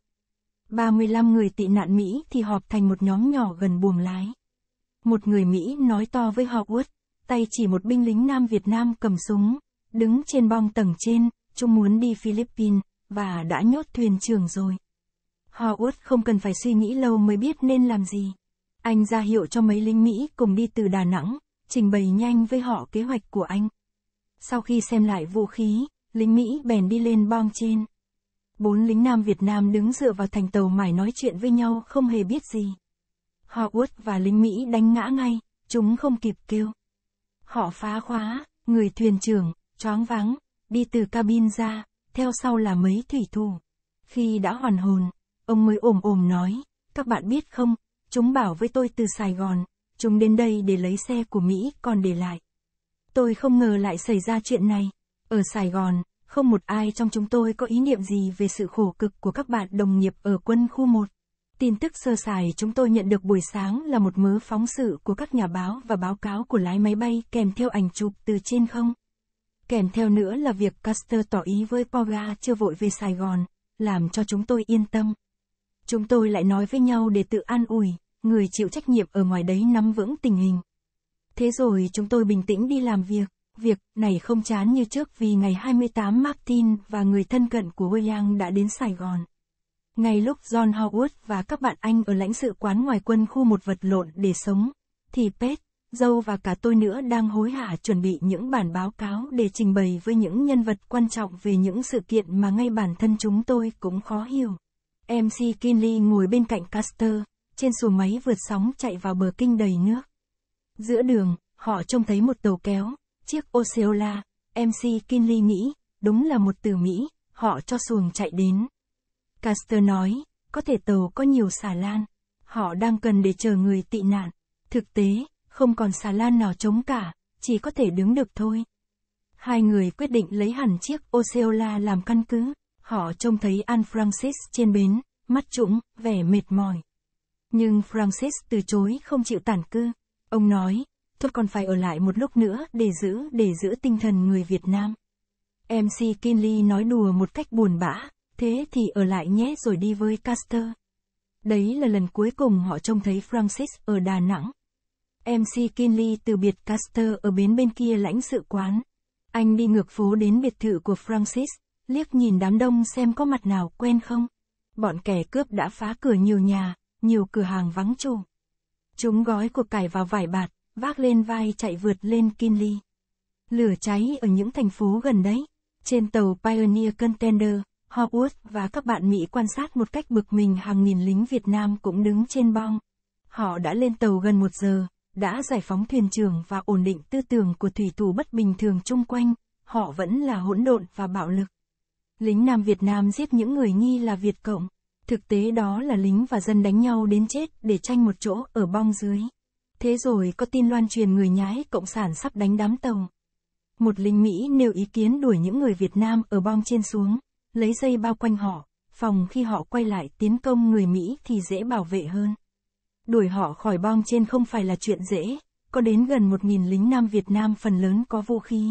35 người tị nạn Mỹ thì họp thành một nhóm nhỏ gần buồng lái. Một người Mỹ nói to với Howard, tay chỉ một binh lính Nam Việt Nam cầm súng, đứng trên bong tầng trên, chúng muốn đi Philippines, và đã nhốt thuyền trưởng rồi. Howard không cần phải suy nghĩ lâu mới biết nên làm gì. Anh ra hiệu cho mấy lính Mỹ cùng đi từ Đà Nẵng, trình bày nhanh với họ kế hoạch của anh. Sau khi xem lại vũ khí, lính Mỹ bèn đi lên bong trên. Bốn lính Nam Việt Nam đứng dựa vào thành tàu mải nói chuyện với nhau không hề biết gì. Howard và lính Mỹ đánh ngã ngay, chúng không kịp kêu họ phá khóa, người thuyền trưởng, choáng vắng, đi từ cabin ra, theo sau là mấy thủy thủ. Khi đã hoàn hồn, ông mới ồm ồm nói, các bạn biết không, chúng bảo với tôi từ Sài Gòn, chúng đến đây để lấy xe của Mỹ còn để lại. Tôi không ngờ lại xảy ra chuyện này. Ở Sài Gòn, không một ai trong chúng tôi có ý niệm gì về sự khổ cực của các bạn đồng nghiệp ở quân khu 1. Tin tức sơ sài chúng tôi nhận được buổi sáng là một mớ phóng sự của các nhà báo và báo cáo của lái máy bay kèm theo ảnh chụp từ trên không. Kèm theo nữa là việc Caster tỏ ý với Poga chưa vội về Sài Gòn, làm cho chúng tôi yên tâm. Chúng tôi lại nói với nhau để tự an ủi, người chịu trách nhiệm ở ngoài đấy nắm vững tình hình. Thế rồi chúng tôi bình tĩnh đi làm việc, việc này không chán như trước vì ngày 28 Martin và người thân cận của William đã đến Sài Gòn. Ngay lúc John Howard và các bạn anh ở lãnh sự quán ngoài quân khu một vật lộn để sống, thì Pet, Dâu và cả tôi nữa đang hối hả chuẩn bị những bản báo cáo để trình bày với những nhân vật quan trọng về những sự kiện mà ngay bản thân chúng tôi cũng khó hiểu. MC Kinley ngồi bên cạnh Caster, trên xuồng máy vượt sóng chạy vào bờ kinh đầy nước. Giữa đường, họ trông thấy một tàu kéo, chiếc Oceola. MC Kinley nghĩ, đúng là một từ Mỹ, họ cho xuồng chạy đến. Caster nói, có thể tàu có nhiều xà lan, họ đang cần để chờ người tị nạn. Thực tế, không còn xà lan nào chống cả, chỉ có thể đứng được thôi. Hai người quyết định lấy hẳn chiếc Oceola làm căn cứ, họ trông thấy An Francis trên bến, mắt trũng, vẻ mệt mỏi. Nhưng Francis từ chối không chịu tản cư. Ông nói, tôi còn phải ở lại một lúc nữa để giữ để giữ tinh thần người Việt Nam. MC Kinley nói đùa một cách buồn bã, Thế thì ở lại nhé rồi đi với Caster. Đấy là lần cuối cùng họ trông thấy Francis ở Đà Nẵng. MC Kinley từ biệt Caster ở bến bên kia lãnh sự quán. Anh đi ngược phố đến biệt thự của Francis, liếc nhìn đám đông xem có mặt nào quen không. Bọn kẻ cướp đã phá cửa nhiều nhà, nhiều cửa hàng vắng chủ. Chúng gói của cải vào vải bạt, vác lên vai chạy vượt lên Kinley. Lửa cháy ở những thành phố gần đấy. Trên tàu Pioneer Contender, Hogwarts và các bạn Mỹ quan sát một cách bực mình hàng nghìn lính Việt Nam cũng đứng trên bong. Họ đã lên tàu gần một giờ, đã giải phóng thuyền trưởng và ổn định tư tưởng của thủy thủ bất bình thường chung quanh, họ vẫn là hỗn độn và bạo lực. Lính Nam Việt Nam giết những người nghi là Việt Cộng, thực tế đó là lính và dân đánh nhau đến chết để tranh một chỗ ở bong dưới. Thế rồi có tin loan truyền người nhái Cộng sản sắp đánh đám tàu. Một lính Mỹ nêu ý kiến đuổi những người Việt Nam ở bong trên xuống lấy dây bao quanh họ, phòng khi họ quay lại tiến công người Mỹ thì dễ bảo vệ hơn. Đuổi họ khỏi bom trên không phải là chuyện dễ, có đến gần 1.000 lính Nam Việt Nam phần lớn có vũ khí.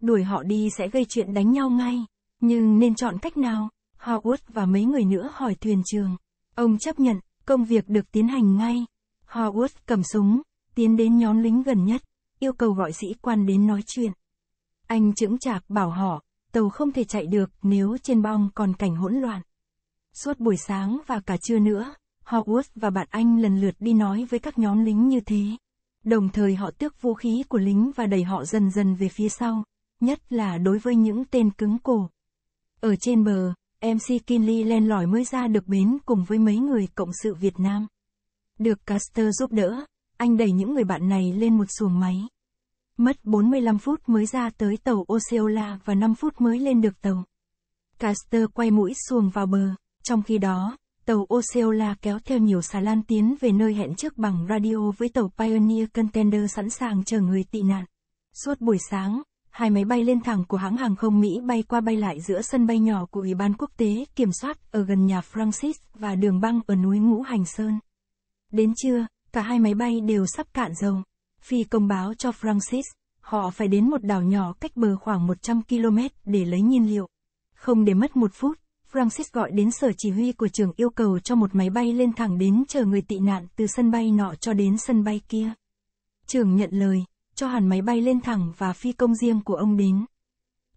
Đuổi họ đi sẽ gây chuyện đánh nhau ngay, nhưng nên chọn cách nào? Howard và mấy người nữa hỏi thuyền trường. Ông chấp nhận, công việc được tiến hành ngay. Howard cầm súng, tiến đến nhóm lính gần nhất, yêu cầu gọi sĩ quan đến nói chuyện. Anh chững chạc bảo họ, tàu không thể chạy được nếu trên bong còn cảnh hỗn loạn. Suốt buổi sáng và cả trưa nữa, Howard và bạn anh lần lượt đi nói với các nhóm lính như thế. Đồng thời họ tước vũ khí của lính và đẩy họ dần dần về phía sau, nhất là đối với những tên cứng cổ. Ở trên bờ, MC Kinley len lỏi mới ra được bến cùng với mấy người cộng sự Việt Nam. Được Caster giúp đỡ, anh đẩy những người bạn này lên một xuồng máy mất 45 phút mới ra tới tàu Oceola và 5 phút mới lên được tàu. Caster quay mũi xuồng vào bờ, trong khi đó, tàu Oceola kéo theo nhiều xà lan tiến về nơi hẹn trước bằng radio với tàu Pioneer Contender sẵn sàng chờ người tị nạn. Suốt buổi sáng, hai máy bay lên thẳng của hãng hàng không Mỹ bay qua bay lại giữa sân bay nhỏ của Ủy ban Quốc tế kiểm soát ở gần nhà Francis và đường băng ở núi Ngũ Hành Sơn. Đến trưa, cả hai máy bay đều sắp cạn dầu. Phi công báo cho Francis, họ phải đến một đảo nhỏ cách bờ khoảng 100 km để lấy nhiên liệu. Không để mất một phút, Francis gọi đến sở chỉ huy của trường yêu cầu cho một máy bay lên thẳng đến chờ người tị nạn từ sân bay nọ cho đến sân bay kia. Trường nhận lời, cho hẳn máy bay lên thẳng và phi công riêng của ông đến.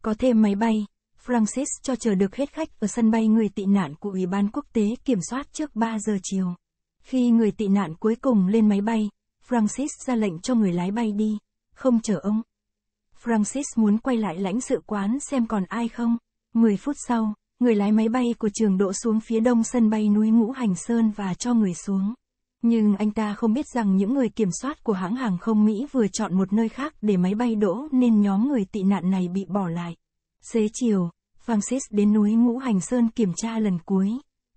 Có thêm máy bay, Francis cho chờ được hết khách ở sân bay người tị nạn của Ủy ban Quốc tế kiểm soát trước 3 giờ chiều. Khi người tị nạn cuối cùng lên máy bay, Francis ra lệnh cho người lái bay đi, không chờ ông. Francis muốn quay lại lãnh sự quán xem còn ai không. 10 phút sau, người lái máy bay của trường độ xuống phía đông sân bay núi Ngũ Hành Sơn và cho người xuống. Nhưng anh ta không biết rằng những người kiểm soát của hãng hàng không Mỹ vừa chọn một nơi khác để máy bay đỗ nên nhóm người tị nạn này bị bỏ lại. Xế chiều, Francis đến núi Ngũ Hành Sơn kiểm tra lần cuối.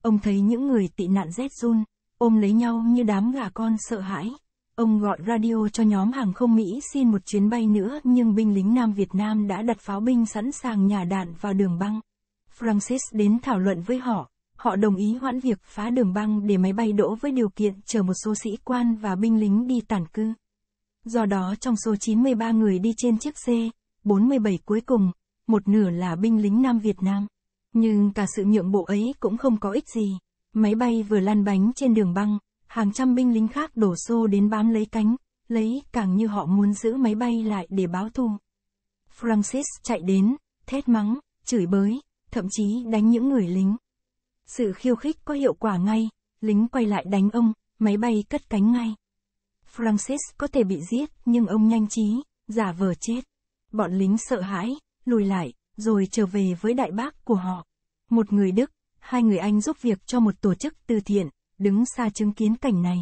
Ông thấy những người tị nạn rét run, ôm lấy nhau như đám gà con sợ hãi. Ông gọi radio cho nhóm hàng không Mỹ xin một chuyến bay nữa nhưng binh lính Nam Việt Nam đã đặt pháo binh sẵn sàng nhà đạn vào đường băng. Francis đến thảo luận với họ, họ đồng ý hoãn việc phá đường băng để máy bay đỗ với điều kiện chờ một số sĩ quan và binh lính đi tản cư. Do đó trong số 93 người đi trên chiếc xe, 47 cuối cùng, một nửa là binh lính Nam Việt Nam. Nhưng cả sự nhượng bộ ấy cũng không có ích gì. Máy bay vừa lăn bánh trên đường băng, hàng trăm binh lính khác đổ xô đến bám lấy cánh, lấy càng như họ muốn giữ máy bay lại để báo thù. Francis chạy đến, thét mắng, chửi bới, thậm chí đánh những người lính. Sự khiêu khích có hiệu quả ngay, lính quay lại đánh ông, máy bay cất cánh ngay. Francis có thể bị giết, nhưng ông nhanh trí, giả vờ chết. Bọn lính sợ hãi, lùi lại, rồi trở về với đại bác của họ. Một người Đức, hai người Anh giúp việc cho một tổ chức từ thiện, đứng xa chứng kiến cảnh này.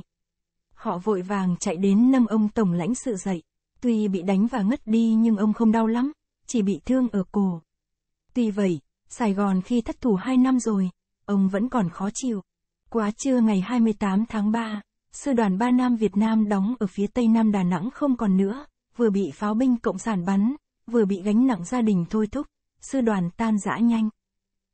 Họ vội vàng chạy đến nâng ông tổng lãnh sự dậy, tuy bị đánh và ngất đi nhưng ông không đau lắm, chỉ bị thương ở cổ. Tuy vậy, Sài Gòn khi thất thủ 2 năm rồi, ông vẫn còn khó chịu. Quá trưa ngày 28 tháng 3, sư đoàn 3 Nam Việt Nam đóng ở phía tây Nam Đà Nẵng không còn nữa, vừa bị pháo binh Cộng sản bắn, vừa bị gánh nặng gia đình thôi thúc, sư đoàn tan rã nhanh.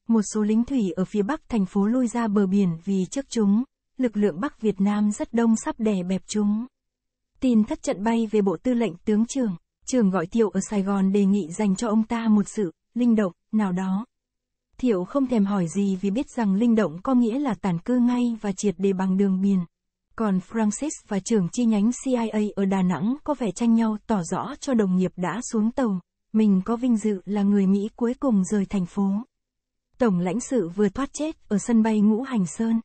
Một số lính thủy ở phía bắc thành phố lui ra bờ biển vì trước chúng, lực lượng Bắc Việt Nam rất đông sắp đè bẹp chúng. Tin thất trận bay về Bộ Tư lệnh Tướng trưởng, trưởng gọi Thiệu ở Sài Gòn đề nghị dành cho ông ta một sự, linh động, nào đó. Thiệu không thèm hỏi gì vì biết rằng linh động có nghĩa là tản cư ngay và triệt đề bằng đường biển. Còn Francis và trưởng chi nhánh CIA ở Đà Nẵng có vẻ tranh nhau tỏ rõ cho đồng nghiệp đã xuống tàu. Mình có vinh dự là người Mỹ cuối cùng rời thành phố. Tổng lãnh sự vừa thoát chết ở sân bay Ngũ Hành Sơn,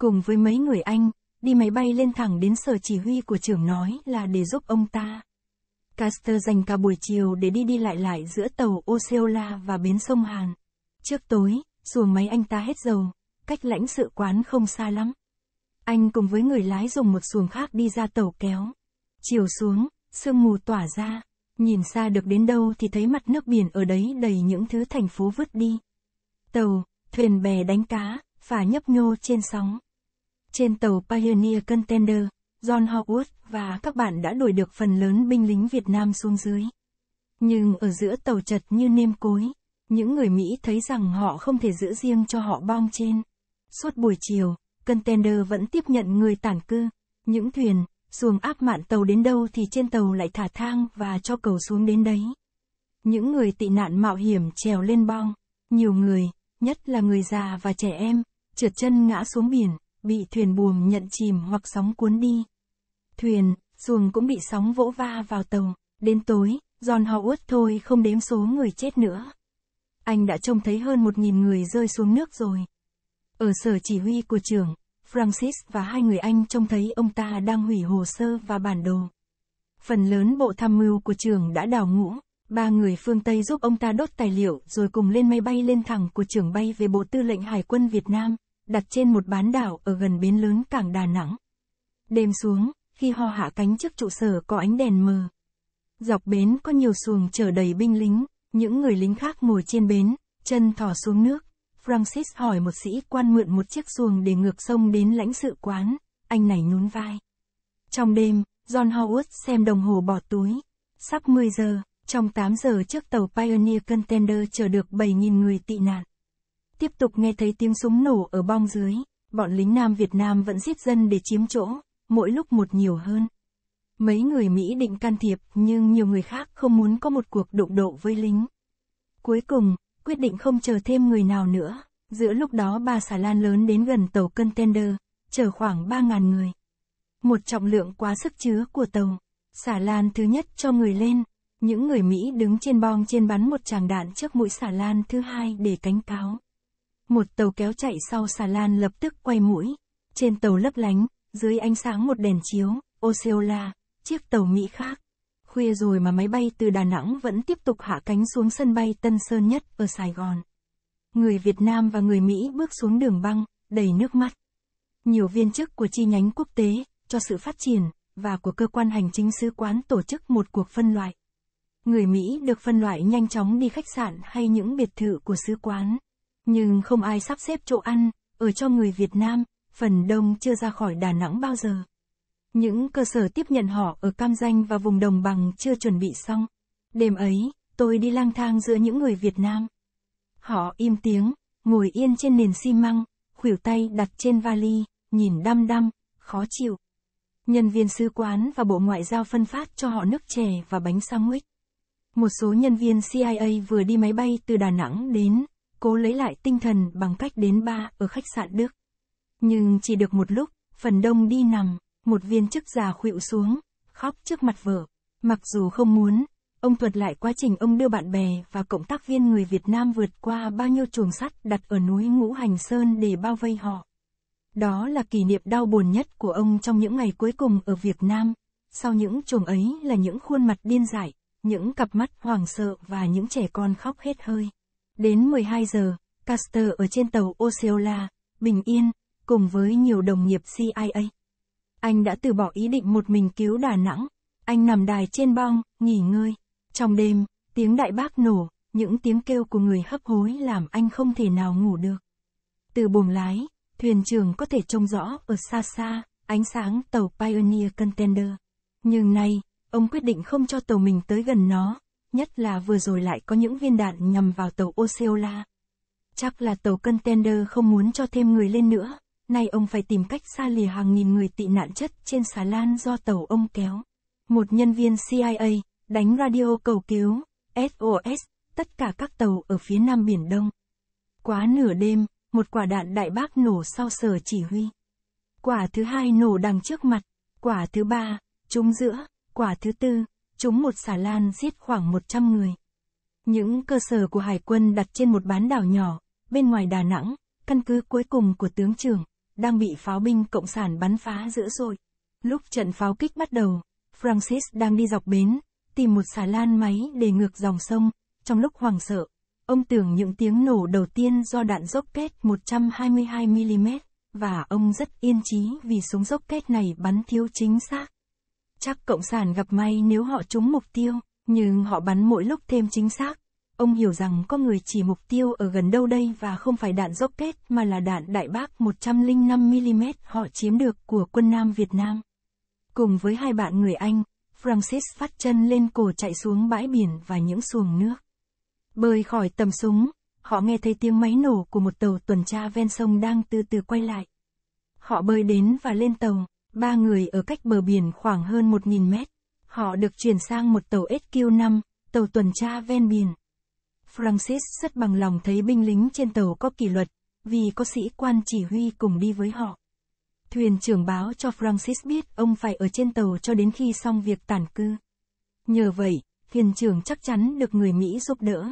cùng với mấy người anh, đi máy bay lên thẳng đến sở chỉ huy của trưởng nói là để giúp ông ta. Caster dành cả buổi chiều để đi đi lại lại giữa tàu Oceola và bến sông Hàn. Trước tối, xuồng máy anh ta hết dầu, cách lãnh sự quán không xa lắm. Anh cùng với người lái dùng một xuồng khác đi ra tàu kéo. Chiều xuống, sương mù tỏa ra, nhìn xa được đến đâu thì thấy mặt nước biển ở đấy đầy những thứ thành phố vứt đi. Tàu, thuyền bè đánh cá, phà nhấp nhô trên sóng. Trên tàu Pioneer Contender, John Howard và các bạn đã đuổi được phần lớn binh lính Việt Nam xuống dưới. Nhưng ở giữa tàu chật như nêm cối, những người Mỹ thấy rằng họ không thể giữ riêng cho họ bom trên. Suốt buổi chiều, container vẫn tiếp nhận người tản cư. Những thuyền, xuồng áp mạn tàu đến đâu thì trên tàu lại thả thang và cho cầu xuống đến đấy. Những người tị nạn mạo hiểm trèo lên bong. Nhiều người, nhất là người già và trẻ em, trượt chân ngã xuống biển bị thuyền buồm nhận chìm hoặc sóng cuốn đi. Thuyền, xuồng cũng bị sóng vỗ va vào tàu, đến tối, John Howard thôi không đếm số người chết nữa. Anh đã trông thấy hơn một nghìn người rơi xuống nước rồi. Ở sở chỉ huy của trưởng, Francis và hai người anh trông thấy ông ta đang hủy hồ sơ và bản đồ. Phần lớn bộ tham mưu của trưởng đã đào ngũ, ba người phương Tây giúp ông ta đốt tài liệu rồi cùng lên máy bay lên thẳng của trưởng bay về Bộ Tư lệnh Hải quân Việt Nam đặt trên một bán đảo ở gần bến lớn cảng Đà Nẵng. Đêm xuống, khi ho hạ cánh trước trụ sở có ánh đèn mờ. Dọc bến có nhiều xuồng chở đầy binh lính, những người lính khác ngồi trên bến, chân thò xuống nước. Francis hỏi một sĩ quan mượn một chiếc xuồng để ngược sông đến lãnh sự quán, anh này nhún vai. Trong đêm, John Howard xem đồng hồ bỏ túi. Sắp 10 giờ, trong 8 giờ trước tàu Pioneer Contender chở được 7.000 người tị nạn. Tiếp tục nghe thấy tiếng súng nổ ở bong dưới, bọn lính Nam Việt Nam vẫn giết dân để chiếm chỗ, mỗi lúc một nhiều hơn. Mấy người Mỹ định can thiệp nhưng nhiều người khác không muốn có một cuộc đụng độ với lính. Cuối cùng, quyết định không chờ thêm người nào nữa. Giữa lúc đó ba xà lan lớn đến gần tàu container, chở khoảng 3.000 người. Một trọng lượng quá sức chứa của tàu. Xà lan thứ nhất cho người lên. Những người Mỹ đứng trên bong trên bắn một tràng đạn trước mũi xà lan thứ hai để cánh cáo. Một tàu kéo chạy sau xà lan lập tức quay mũi. Trên tàu lấp lánh, dưới ánh sáng một đèn chiếu, oceola chiếc tàu Mỹ khác. Khuya rồi mà máy bay từ Đà Nẵng vẫn tiếp tục hạ cánh xuống sân bay Tân Sơn Nhất ở Sài Gòn. Người Việt Nam và người Mỹ bước xuống đường băng, đầy nước mắt. Nhiều viên chức của chi nhánh quốc tế, cho sự phát triển, và của cơ quan hành chính sứ quán tổ chức một cuộc phân loại. Người Mỹ được phân loại nhanh chóng đi khách sạn hay những biệt thự của sứ quán nhưng không ai sắp xếp chỗ ăn, ở cho người Việt Nam, phần đông chưa ra khỏi Đà Nẵng bao giờ. Những cơ sở tiếp nhận họ ở Cam Danh và vùng đồng bằng chưa chuẩn bị xong. Đêm ấy, tôi đi lang thang giữa những người Việt Nam. Họ im tiếng, ngồi yên trên nền xi măng, khuỷu tay đặt trên vali, nhìn đăm đăm, khó chịu. Nhân viên sứ quán và Bộ Ngoại giao phân phát cho họ nước chè và bánh sandwich. Một số nhân viên CIA vừa đi máy bay từ Đà Nẵng đến, cố lấy lại tinh thần bằng cách đến ba ở khách sạn Đức. Nhưng chỉ được một lúc, phần đông đi nằm, một viên chức già khuỵu xuống, khóc trước mặt vợ. Mặc dù không muốn, ông thuật lại quá trình ông đưa bạn bè và cộng tác viên người Việt Nam vượt qua bao nhiêu chuồng sắt đặt ở núi Ngũ Hành Sơn để bao vây họ. Đó là kỷ niệm đau buồn nhất của ông trong những ngày cuối cùng ở Việt Nam. Sau những chuồng ấy là những khuôn mặt điên dại, những cặp mắt hoảng sợ và những trẻ con khóc hết hơi. Đến 12 giờ, Caster ở trên tàu Oceola bình yên, cùng với nhiều đồng nghiệp CIA. Anh đã từ bỏ ý định một mình cứu Đà Nẵng. Anh nằm đài trên bong, nghỉ ngơi. Trong đêm, tiếng đại bác nổ, những tiếng kêu của người hấp hối làm anh không thể nào ngủ được. Từ buồng lái, thuyền trưởng có thể trông rõ ở xa xa, ánh sáng tàu Pioneer Contender. Nhưng nay, ông quyết định không cho tàu mình tới gần nó, nhất là vừa rồi lại có những viên đạn nhằm vào tàu Oceola. Chắc là tàu container không muốn cho thêm người lên nữa, nay ông phải tìm cách xa lìa hàng nghìn người tị nạn chất trên xà lan do tàu ông kéo. Một nhân viên CIA, đánh radio cầu cứu, SOS, tất cả các tàu ở phía nam Biển Đông. Quá nửa đêm, một quả đạn đại bác nổ sau sở chỉ huy. Quả thứ hai nổ đằng trước mặt, quả thứ ba, trúng giữa, quả thứ tư, chúng một xà lan giết khoảng 100 người. Những cơ sở của hải quân đặt trên một bán đảo nhỏ, bên ngoài Đà Nẵng, căn cứ cuối cùng của tướng trưởng, đang bị pháo binh Cộng sản bắn phá dữ dội. Lúc trận pháo kích bắt đầu, Francis đang đi dọc bến, tìm một xà lan máy để ngược dòng sông, trong lúc hoảng sợ, ông tưởng những tiếng nổ đầu tiên do đạn dốc rocket 122mm, và ông rất yên trí vì súng dốc kết này bắn thiếu chính xác chắc Cộng sản gặp may nếu họ trúng mục tiêu, nhưng họ bắn mỗi lúc thêm chính xác. Ông hiểu rằng có người chỉ mục tiêu ở gần đâu đây và không phải đạn rocket mà là đạn đại bác 105mm họ chiếm được của quân Nam Việt Nam. Cùng với hai bạn người Anh, Francis phát chân lên cổ chạy xuống bãi biển và những xuồng nước. Bơi khỏi tầm súng, họ nghe thấy tiếng máy nổ của một tàu tuần tra ven sông đang từ từ quay lại. Họ bơi đến và lên tàu, Ba người ở cách bờ biển khoảng hơn 1.000 mét. Họ được chuyển sang một tàu SQ-5, tàu tuần tra ven biển. Francis rất bằng lòng thấy binh lính trên tàu có kỷ luật, vì có sĩ quan chỉ huy cùng đi với họ. Thuyền trưởng báo cho Francis biết ông phải ở trên tàu cho đến khi xong việc tản cư. Nhờ vậy, thuyền trưởng chắc chắn được người Mỹ giúp đỡ.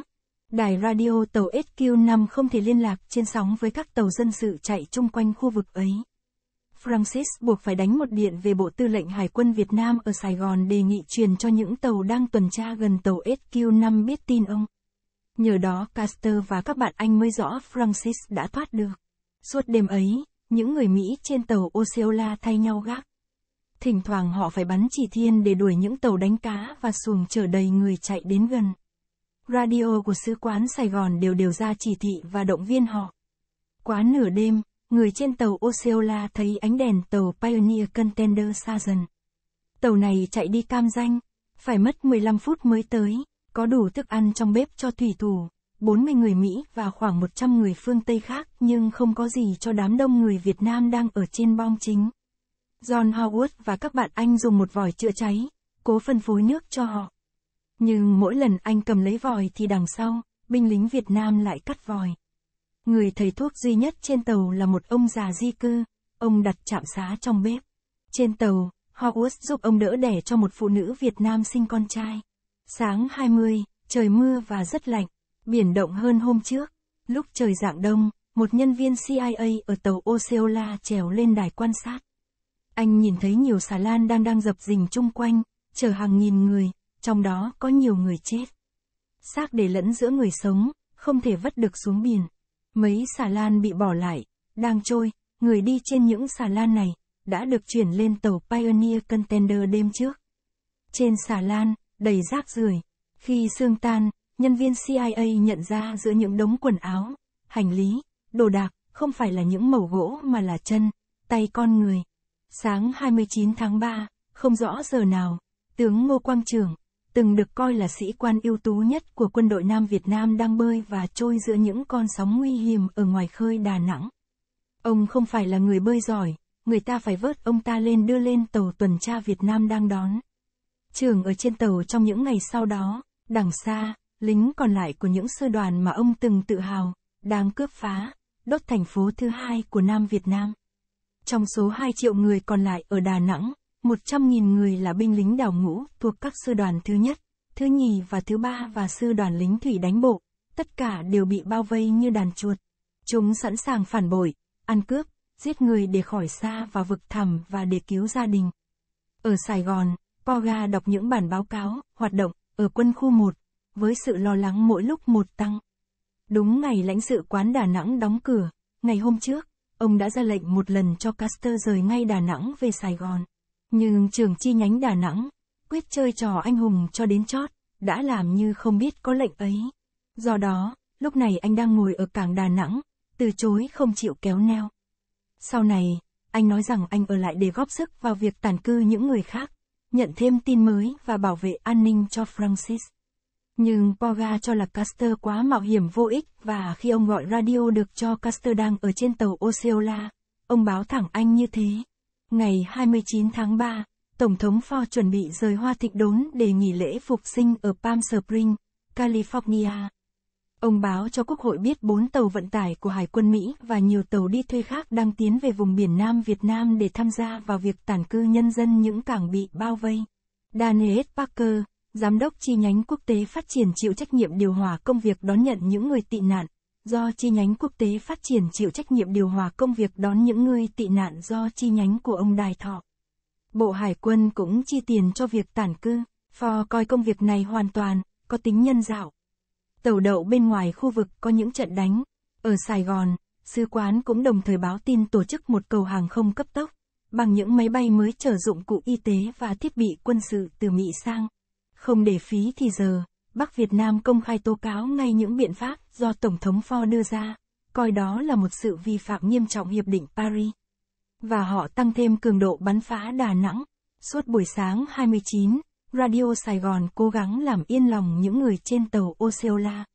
Đài radio tàu SQ-5 không thể liên lạc trên sóng với các tàu dân sự chạy chung quanh khu vực ấy. Francis buộc phải đánh một điện về Bộ Tư lệnh Hải quân Việt Nam ở Sài Gòn đề nghị truyền cho những tàu đang tuần tra gần tàu SQ-5 biết tin ông. Nhờ đó Caster và các bạn anh mới rõ Francis đã thoát được. Suốt đêm ấy, những người Mỹ trên tàu Oceola thay nhau gác. Thỉnh thoảng họ phải bắn chỉ thiên để đuổi những tàu đánh cá và xuồng chở đầy người chạy đến gần. Radio của sứ quán Sài Gòn đều đều ra chỉ thị và động viên họ. Quá nửa đêm, người trên tàu Oceola thấy ánh đèn tàu Pioneer Contender xa dần. Tàu này chạy đi cam danh, phải mất 15 phút mới tới, có đủ thức ăn trong bếp cho thủy thủ, 40 người Mỹ và khoảng 100 người phương Tây khác nhưng không có gì cho đám đông người Việt Nam đang ở trên bom chính. John Howard và các bạn anh dùng một vòi chữa cháy, cố phân phối nước cho họ. Nhưng mỗi lần anh cầm lấy vòi thì đằng sau, binh lính Việt Nam lại cắt vòi. Người thầy thuốc duy nhất trên tàu là một ông già di cư. Ông đặt chạm xá trong bếp. Trên tàu, Howard giúp ông đỡ đẻ cho một phụ nữ Việt Nam sinh con trai. Sáng 20, trời mưa và rất lạnh, biển động hơn hôm trước. Lúc trời dạng đông, một nhân viên CIA ở tàu Oceola trèo lên đài quan sát. Anh nhìn thấy nhiều xà lan đang đang dập dình chung quanh, chở hàng nghìn người, trong đó có nhiều người chết. Xác để lẫn giữa người sống, không thể vất được xuống biển. Mấy xà lan bị bỏ lại, đang trôi, người đi trên những xà lan này, đã được chuyển lên tàu Pioneer Container đêm trước. Trên xà lan, đầy rác rưởi. Khi xương tan, nhân viên CIA nhận ra giữa những đống quần áo, hành lý, đồ đạc, không phải là những mẩu gỗ mà là chân, tay con người. Sáng 29 tháng 3, không rõ giờ nào, tướng Ngô Quang Trường, từng được coi là sĩ quan ưu tú nhất của quân đội Nam Việt Nam đang bơi và trôi giữa những con sóng nguy hiểm ở ngoài khơi Đà Nẵng. Ông không phải là người bơi giỏi, người ta phải vớt ông ta lên đưa lên tàu tuần tra Việt Nam đang đón. Trường ở trên tàu trong những ngày sau đó, đằng xa, lính còn lại của những sư đoàn mà ông từng tự hào, đang cướp phá, đốt thành phố thứ hai của Nam Việt Nam. Trong số 2 triệu người còn lại ở Đà Nẵng, 100.000 người là binh lính đào ngũ thuộc các sư đoàn thứ nhất, thứ nhì và thứ ba và sư đoàn lính thủy đánh bộ, tất cả đều bị bao vây như đàn chuột. Chúng sẵn sàng phản bội, ăn cướp, giết người để khỏi xa và vực thẳm và để cứu gia đình. Ở Sài Gòn, Poga đọc những bản báo cáo, hoạt động, ở quân khu 1, với sự lo lắng mỗi lúc một tăng. Đúng ngày lãnh sự quán Đà Nẵng đóng cửa, ngày hôm trước, ông đã ra lệnh một lần cho Caster rời ngay Đà Nẵng về Sài Gòn. Nhưng trường chi nhánh Đà Nẵng, quyết chơi trò anh hùng cho đến chót, đã làm như không biết có lệnh ấy. Do đó, lúc này anh đang ngồi ở cảng Đà Nẵng, từ chối không chịu kéo neo. Sau này, anh nói rằng anh ở lại để góp sức vào việc tàn cư những người khác, nhận thêm tin mới và bảo vệ an ninh cho Francis. Nhưng Poga cho là Caster quá mạo hiểm vô ích và khi ông gọi radio được cho Caster đang ở trên tàu Oceola ông báo thẳng anh như thế. Ngày 29 tháng 3, Tổng thống Ford chuẩn bị rời Hoa Thịnh Đốn để nghỉ lễ phục sinh ở Palm Springs, California. Ông báo cho Quốc hội biết bốn tàu vận tải của Hải quân Mỹ và nhiều tàu đi thuê khác đang tiến về vùng biển Nam Việt Nam để tham gia vào việc tản cư nhân dân những cảng bị bao vây. Daniel Parker, Giám đốc chi nhánh quốc tế phát triển chịu trách nhiệm điều hòa công việc đón nhận những người tị nạn, do chi nhánh quốc tế phát triển chịu trách nhiệm điều hòa công việc đón những người tị nạn do chi nhánh của ông Đài Thọ. Bộ Hải quân cũng chi tiền cho việc tản cư, phò coi công việc này hoàn toàn, có tính nhân đạo. Tàu đậu bên ngoài khu vực có những trận đánh. Ở Sài Gòn, sứ quán cũng đồng thời báo tin tổ chức một cầu hàng không cấp tốc, bằng những máy bay mới chở dụng cụ y tế và thiết bị quân sự từ Mỹ sang. Không để phí thì giờ, Bắc Việt Nam công khai tố cáo ngay những biện pháp do Tổng thống Ford đưa ra, coi đó là một sự vi phạm nghiêm trọng Hiệp định Paris. Và họ tăng thêm cường độ bắn phá Đà Nẵng. Suốt buổi sáng 29, Radio Sài Gòn cố gắng làm yên lòng những người trên tàu Oceola.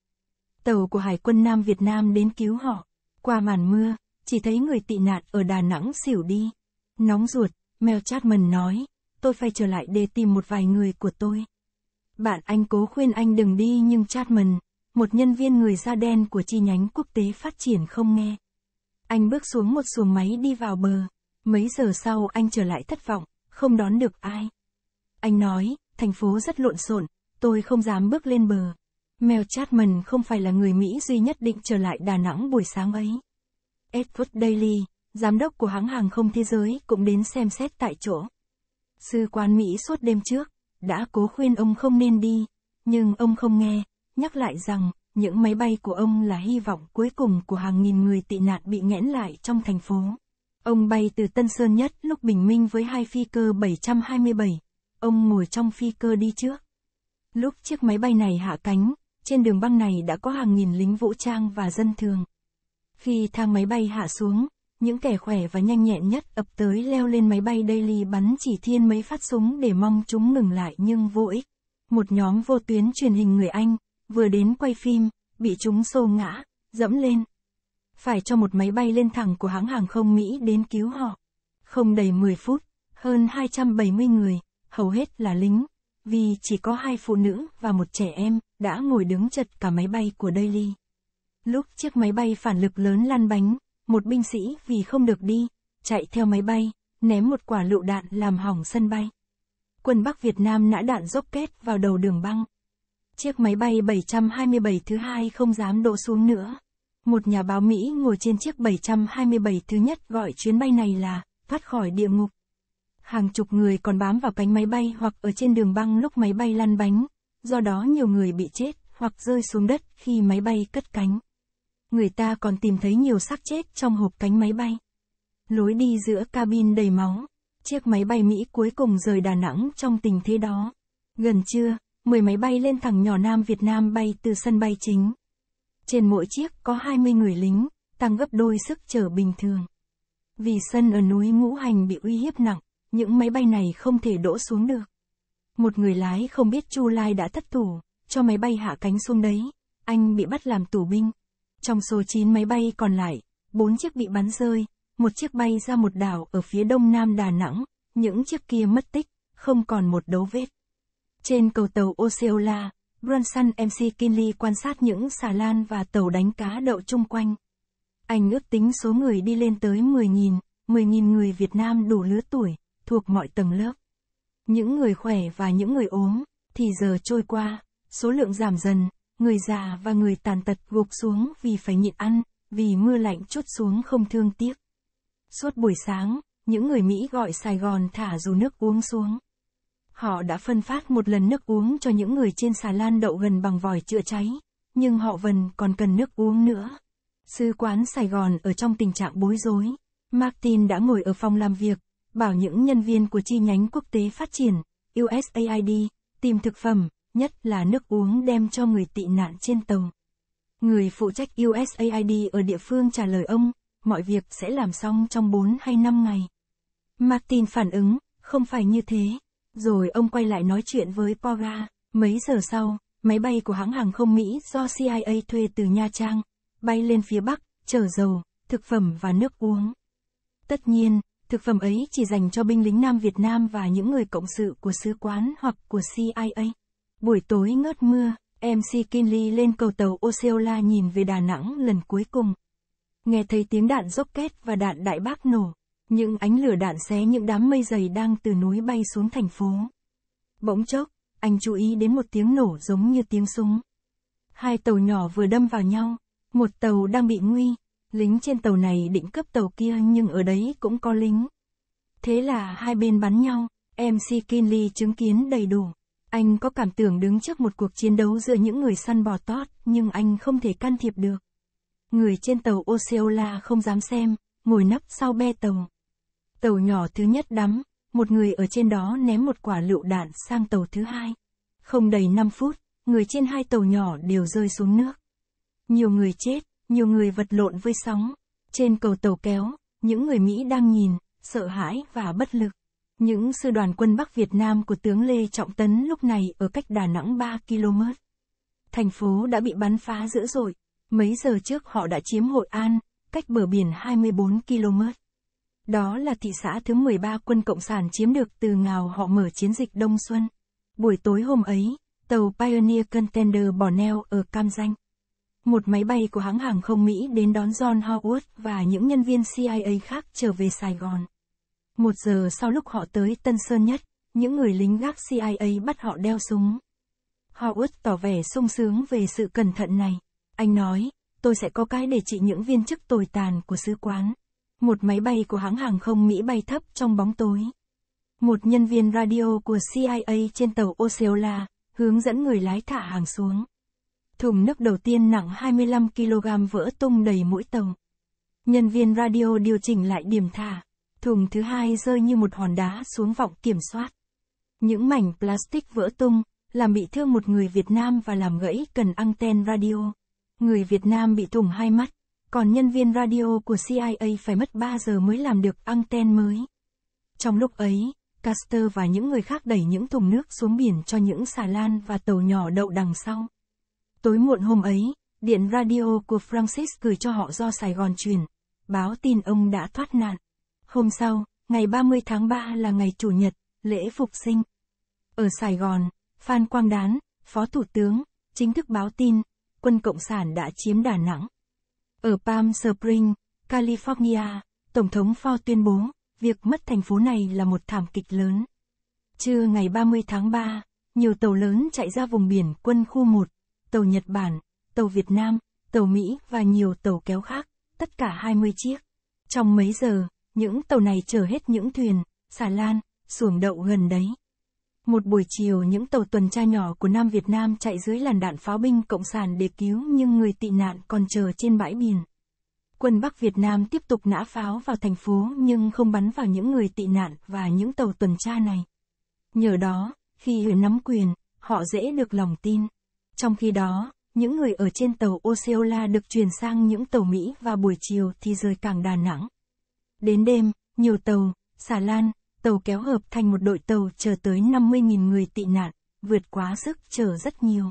Tàu của Hải quân Nam Việt Nam đến cứu họ. Qua màn mưa, chỉ thấy người tị nạn ở Đà Nẵng xỉu đi. Nóng ruột, Mel Chapman nói, tôi phải trở lại để tìm một vài người của tôi. Bạn anh cố khuyên anh đừng đi nhưng Chapman, một nhân viên người da đen của chi nhánh quốc tế phát triển không nghe. Anh bước xuống một xuồng máy đi vào bờ. Mấy giờ sau anh trở lại thất vọng, không đón được ai. Anh nói, thành phố rất lộn xộn, tôi không dám bước lên bờ. Mel Chapman không phải là người Mỹ duy nhất định trở lại Đà Nẵng buổi sáng ấy. Edward Daily, giám đốc của hãng hàng không thế giới cũng đến xem xét tại chỗ. Sư quan Mỹ suốt đêm trước, đã cố khuyên ông không nên đi, nhưng ông không nghe, nhắc lại rằng, những máy bay của ông là hy vọng cuối cùng của hàng nghìn người tị nạn bị nghẽn lại trong thành phố. Ông bay từ Tân Sơn Nhất lúc bình minh với hai phi cơ 727. Ông ngồi trong phi cơ đi trước. Lúc chiếc máy bay này hạ cánh, trên đường băng này đã có hàng nghìn lính vũ trang và dân thường. Khi thang máy bay hạ xuống, những kẻ khỏe và nhanh nhẹn nhất ập tới leo lên máy bay Daily bắn chỉ thiên mấy phát súng để mong chúng ngừng lại nhưng vô ích. Một nhóm vô tuyến truyền hình người Anh, vừa đến quay phim, bị chúng xô ngã, dẫm lên. Phải cho một máy bay lên thẳng của hãng hàng không Mỹ đến cứu họ. Không đầy 10 phút, hơn 270 người, hầu hết là lính, vì chỉ có hai phụ nữ và một trẻ em, đã ngồi đứng chật cả máy bay của Daily. Lúc chiếc máy bay phản lực lớn lăn bánh, một binh sĩ vì không được đi, chạy theo máy bay, ném một quả lựu đạn làm hỏng sân bay. Quân Bắc Việt Nam nã đạn dốc kết vào đầu đường băng. Chiếc máy bay 727 thứ hai không dám đổ xuống nữa. Một nhà báo Mỹ ngồi trên chiếc 727 thứ nhất gọi chuyến bay này là thoát khỏi địa ngục. Hàng chục người còn bám vào cánh máy bay hoặc ở trên đường băng lúc máy bay lăn bánh, do đó nhiều người bị chết hoặc rơi xuống đất khi máy bay cất cánh người ta còn tìm thấy nhiều xác chết trong hộp cánh máy bay. Lối đi giữa cabin đầy máu, chiếc máy bay Mỹ cuối cùng rời Đà Nẵng trong tình thế đó. Gần trưa, 10 máy bay lên thẳng nhỏ Nam Việt Nam bay từ sân bay chính. Trên mỗi chiếc có 20 người lính, tăng gấp đôi sức chở bình thường. Vì sân ở núi Ngũ Hành bị uy hiếp nặng, những máy bay này không thể đỗ xuống được. Một người lái không biết Chu Lai đã thất thủ, cho máy bay hạ cánh xuống đấy. Anh bị bắt làm tù binh, trong số 9 máy bay còn lại, 4 chiếc bị bắn rơi, một chiếc bay ra một đảo ở phía đông nam Đà Nẵng, những chiếc kia mất tích, không còn một dấu vết. Trên cầu tàu Oceola, Brunson MC Kinley quan sát những xà lan và tàu đánh cá đậu chung quanh. Anh ước tính số người đi lên tới 10.000, 10.000 người Việt Nam đủ lứa tuổi, thuộc mọi tầng lớp. Những người khỏe và những người ốm, thì giờ trôi qua, số lượng giảm dần, người già và người tàn tật gục xuống vì phải nhịn ăn, vì mưa lạnh chút xuống không thương tiếc. Suốt buổi sáng, những người Mỹ gọi Sài Gòn thả dù nước uống xuống. Họ đã phân phát một lần nước uống cho những người trên xà lan đậu gần bằng vòi chữa cháy, nhưng họ vẫn còn cần nước uống nữa. Sứ quán Sài Gòn ở trong tình trạng bối rối. Martin đã ngồi ở phòng làm việc, bảo những nhân viên của chi nhánh quốc tế phát triển, USAID, tìm thực phẩm, nhất là nước uống đem cho người tị nạn trên tàu. Người phụ trách USAID ở địa phương trả lời ông, mọi việc sẽ làm xong trong 4 hay 5 ngày. Martin phản ứng, không phải như thế. Rồi ông quay lại nói chuyện với Poga. Mấy giờ sau, máy bay của hãng hàng không Mỹ do CIA thuê từ Nha Trang, bay lên phía Bắc, chở dầu, thực phẩm và nước uống. Tất nhiên, thực phẩm ấy chỉ dành cho binh lính Nam Việt Nam và những người cộng sự của sứ quán hoặc của CIA. Buổi tối ngớt mưa, MC Kinley lên cầu tàu Oceola nhìn về Đà Nẵng lần cuối cùng. Nghe thấy tiếng đạn rocket và đạn đại bác nổ, những ánh lửa đạn xé những đám mây dày đang từ núi bay xuống thành phố. Bỗng chốc, anh chú ý đến một tiếng nổ giống như tiếng súng. Hai tàu nhỏ vừa đâm vào nhau, một tàu đang bị nguy, lính trên tàu này định cướp tàu kia nhưng ở đấy cũng có lính. Thế là hai bên bắn nhau, MC Kinley chứng kiến đầy đủ. Anh có cảm tưởng đứng trước một cuộc chiến đấu giữa những người săn bò tót, nhưng anh không thể can thiệp được. Người trên tàu Oceola không dám xem, ngồi nấp sau be tàu. Tàu nhỏ thứ nhất đắm, một người ở trên đó ném một quả lựu đạn sang tàu thứ hai. Không đầy 5 phút, người trên hai tàu nhỏ đều rơi xuống nước. Nhiều người chết, nhiều người vật lộn với sóng. Trên cầu tàu kéo, những người Mỹ đang nhìn, sợ hãi và bất lực. Những sư đoàn quân Bắc Việt Nam của tướng Lê Trọng Tấn lúc này ở cách Đà Nẵng 3 km. Thành phố đã bị bắn phá dữ dội, mấy giờ trước họ đã chiếm Hội An, cách bờ biển 24 km. Đó là thị xã thứ 13 quân Cộng sản chiếm được từ Ngào họ mở chiến dịch Đông Xuân. Buổi tối hôm ấy, tàu Pioneer Contender bỏ neo ở Cam Danh. Một máy bay của hãng hàng không Mỹ đến đón John Howard và những nhân viên CIA khác trở về Sài Gòn. Một giờ sau lúc họ tới Tân Sơn Nhất, những người lính gác CIA bắt họ đeo súng. Howard tỏ vẻ sung sướng về sự cẩn thận này. Anh nói, tôi sẽ có cái để trị những viên chức tồi tàn của sứ quán. Một máy bay của hãng hàng không Mỹ bay thấp trong bóng tối. Một nhân viên radio của CIA trên tàu Oceola hướng dẫn người lái thả hàng xuống. Thùng nước đầu tiên nặng 25 kg vỡ tung đầy mũi tàu. Nhân viên radio điều chỉnh lại điểm thả. Thùng thứ hai rơi như một hòn đá xuống vọng kiểm soát. Những mảnh plastic vỡ tung, làm bị thương một người Việt Nam và làm gãy cần anten radio. Người Việt Nam bị thủng hai mắt, còn nhân viên radio của CIA phải mất 3 giờ mới làm được anten mới. Trong lúc ấy, Caster và những người khác đẩy những thùng nước xuống biển cho những xà lan và tàu nhỏ đậu đằng sau. Tối muộn hôm ấy, điện radio của Francis gửi cho họ do Sài Gòn truyền, báo tin ông đã thoát nạn. Hôm sau, ngày 30 tháng 3 là ngày Chủ nhật, lễ phục sinh. Ở Sài Gòn, Phan Quang Đán, Phó Thủ tướng, chính thức báo tin, quân Cộng sản đã chiếm Đà Nẵng. Ở Palm Springs, California, Tổng thống Ford tuyên bố, việc mất thành phố này là một thảm kịch lớn. Trưa ngày 30 tháng 3, nhiều tàu lớn chạy ra vùng biển quân khu 1, tàu Nhật Bản, tàu Việt Nam, tàu Mỹ và nhiều tàu kéo khác, tất cả 20 chiếc. Trong mấy giờ, những tàu này chở hết những thuyền, xà lan, xuồng đậu gần đấy. Một buổi chiều những tàu tuần tra nhỏ của Nam Việt Nam chạy dưới làn đạn pháo binh Cộng sản để cứu nhưng người tị nạn còn chờ trên bãi biển. Quân Bắc Việt Nam tiếp tục nã pháo vào thành phố nhưng không bắn vào những người tị nạn và những tàu tuần tra này. Nhờ đó, khi huyện nắm quyền, họ dễ được lòng tin. Trong khi đó, những người ở trên tàu Osceola được chuyển sang những tàu Mỹ và buổi chiều thì rời cảng Đà Nẵng. Đến đêm, nhiều tàu, xà lan, tàu kéo hợp thành một đội tàu chờ tới 50.000 người tị nạn, vượt quá sức chờ rất nhiều.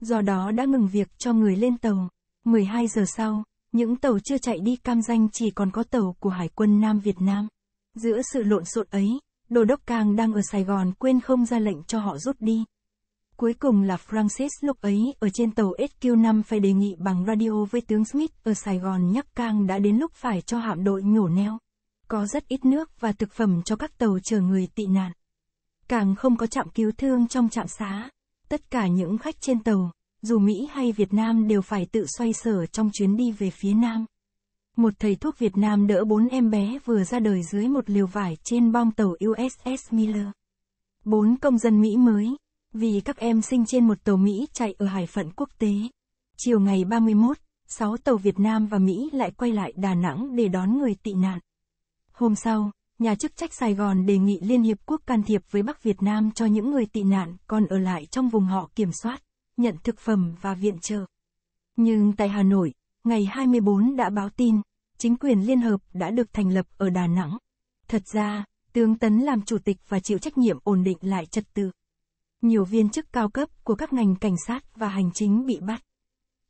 Do đó đã ngừng việc cho người lên tàu. 12 giờ sau, những tàu chưa chạy đi cam danh chỉ còn có tàu của Hải quân Nam Việt Nam. Giữa sự lộn xộn ấy, Đô Đốc Cang đang ở Sài Gòn quên không ra lệnh cho họ rút đi. Cuối cùng là Francis lúc ấy ở trên tàu SQ5 phải đề nghị bằng radio với tướng Smith ở Sài Gòn nhắc Cang đã đến lúc phải cho hạm đội nhổ neo. Có rất ít nước và thực phẩm cho các tàu chở người tị nạn. Càng không có trạm cứu thương trong trạm xá. Tất cả những khách trên tàu, dù Mỹ hay Việt Nam đều phải tự xoay sở trong chuyến đi về phía Nam. Một thầy thuốc Việt Nam đỡ bốn em bé vừa ra đời dưới một liều vải trên bong tàu USS Miller. Bốn công dân Mỹ mới, vì các em sinh trên một tàu Mỹ chạy ở hải phận quốc tế. Chiều ngày 31, 6 tàu Việt Nam và Mỹ lại quay lại Đà Nẵng để đón người tị nạn. Hôm sau, nhà chức trách Sài Gòn đề nghị Liên Hiệp Quốc can thiệp với Bắc Việt Nam cho những người tị nạn còn ở lại trong vùng họ kiểm soát, nhận thực phẩm và viện trợ. Nhưng tại Hà Nội, ngày 24 đã báo tin, chính quyền Liên Hợp đã được thành lập ở Đà Nẵng. Thật ra, Tướng Tấn làm chủ tịch và chịu trách nhiệm ổn định lại trật tự. Nhiều viên chức cao cấp của các ngành cảnh sát và hành chính bị bắt.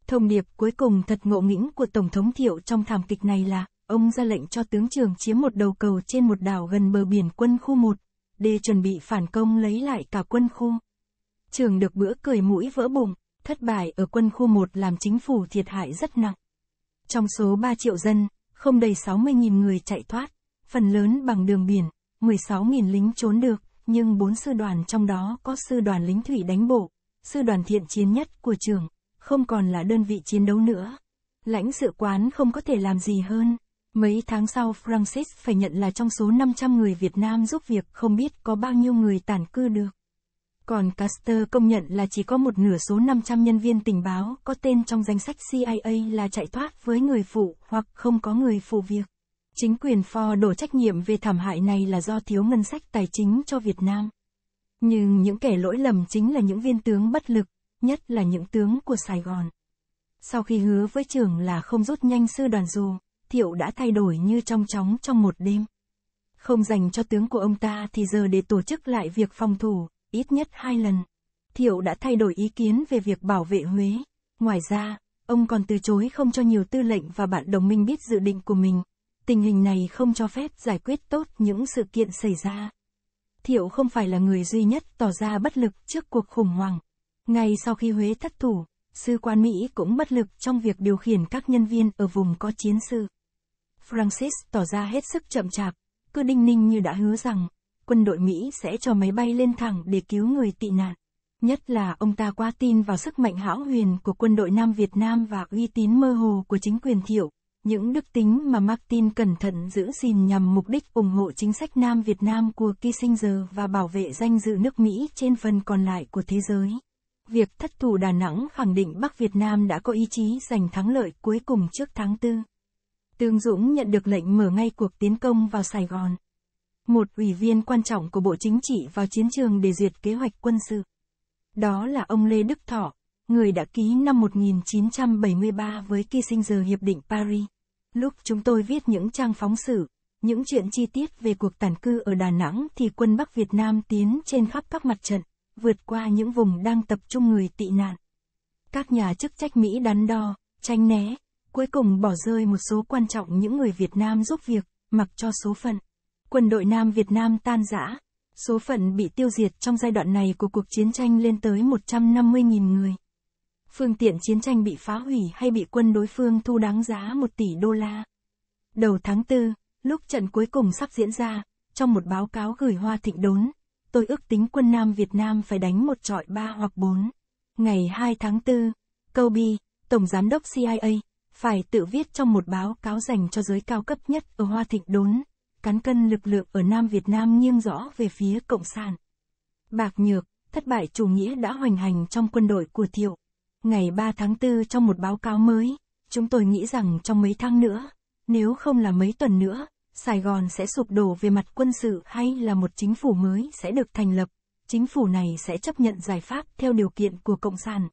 Thông điệp cuối cùng thật ngộ nghĩnh của Tổng thống Thiệu trong thảm kịch này là, ông ra lệnh cho tướng trường chiếm một đầu cầu trên một đảo gần bờ biển quân khu 1, để chuẩn bị phản công lấy lại cả quân khu. Trường được bữa cười mũi vỡ bụng, thất bại ở quân khu 1 làm chính phủ thiệt hại rất nặng. Trong số 3 triệu dân, không đầy 60.000 người chạy thoát, phần lớn bằng đường biển, 16.000 lính trốn được nhưng bốn sư đoàn trong đó có sư đoàn lính thủy đánh bộ, sư đoàn thiện chiến nhất của trường, không còn là đơn vị chiến đấu nữa. Lãnh sự quán không có thể làm gì hơn. Mấy tháng sau Francis phải nhận là trong số 500 người Việt Nam giúp việc không biết có bao nhiêu người tản cư được. Còn Caster công nhận là chỉ có một nửa số 500 nhân viên tình báo có tên trong danh sách CIA là chạy thoát với người phụ hoặc không có người phụ việc. Chính quyền Ford đổ trách nhiệm về thảm hại này là do thiếu ngân sách tài chính cho Việt Nam. Nhưng những kẻ lỗi lầm chính là những viên tướng bất lực, nhất là những tướng của Sài Gòn. Sau khi hứa với trưởng là không rút nhanh sư đoàn dù, Thiệu đã thay đổi như trong chóng trong một đêm. Không dành cho tướng của ông ta thì giờ để tổ chức lại việc phòng thủ, ít nhất hai lần. Thiệu đã thay đổi ý kiến về việc bảo vệ Huế. Ngoài ra, ông còn từ chối không cho nhiều tư lệnh và bạn đồng minh biết dự định của mình, tình hình này không cho phép giải quyết tốt những sự kiện xảy ra. Thiệu không phải là người duy nhất tỏ ra bất lực trước cuộc khủng hoảng. Ngay sau khi Huế thất thủ, sư quan Mỹ cũng bất lực trong việc điều khiển các nhân viên ở vùng có chiến sự. Francis tỏ ra hết sức chậm chạp, cứ đinh ninh như đã hứa rằng, quân đội Mỹ sẽ cho máy bay lên thẳng để cứu người tị nạn. Nhất là ông ta quá tin vào sức mạnh hão huyền của quân đội Nam Việt Nam và uy tín mơ hồ của chính quyền Thiệu những đức tính mà Martin cẩn thận giữ gìn nhằm mục đích ủng hộ chính sách Nam Việt Nam của Kissinger và bảo vệ danh dự nước Mỹ trên phần còn lại của thế giới. Việc thất thủ Đà Nẵng khẳng định Bắc Việt Nam đã có ý chí giành thắng lợi cuối cùng trước tháng 4. Tương Dũng nhận được lệnh mở ngay cuộc tiến công vào Sài Gòn. Một ủy viên quan trọng của Bộ Chính trị vào chiến trường để duyệt kế hoạch quân sự. Đó là ông Lê Đức Thọ, người đã ký năm 1973 với Kissinger Hiệp định Paris. Lúc chúng tôi viết những trang phóng sự, những chuyện chi tiết về cuộc tàn cư ở Đà Nẵng thì quân Bắc Việt Nam tiến trên khắp các mặt trận, vượt qua những vùng đang tập trung người tị nạn. Các nhà chức trách Mỹ đắn đo, tránh né, cuối cùng bỏ rơi một số quan trọng những người Việt Nam giúp việc, mặc cho số phận. Quân đội Nam Việt Nam tan rã, số phận bị tiêu diệt trong giai đoạn này của cuộc chiến tranh lên tới 150.000 người phương tiện chiến tranh bị phá hủy hay bị quân đối phương thu đáng giá 1 tỷ đô la. Đầu tháng 4, lúc trận cuối cùng sắp diễn ra, trong một báo cáo gửi Hoa Thịnh Đốn, tôi ước tính quân Nam Việt Nam phải đánh một trọi ba hoặc bốn. Ngày 2 tháng 4, Kobe, Tổng Giám đốc CIA, phải tự viết trong một báo cáo dành cho giới cao cấp nhất ở Hoa Thịnh Đốn, cán cân lực lượng ở Nam Việt Nam nghiêng rõ về phía Cộng sản. Bạc nhược, thất bại chủ nghĩa đã hoành hành trong quân đội của Thiệu. Ngày 3 tháng 4 trong một báo cáo mới, chúng tôi nghĩ rằng trong mấy tháng nữa, nếu không là mấy tuần nữa, Sài Gòn sẽ sụp đổ về mặt quân sự hay là một chính phủ mới sẽ được thành lập. Chính phủ này sẽ chấp nhận giải pháp theo điều kiện của Cộng sản.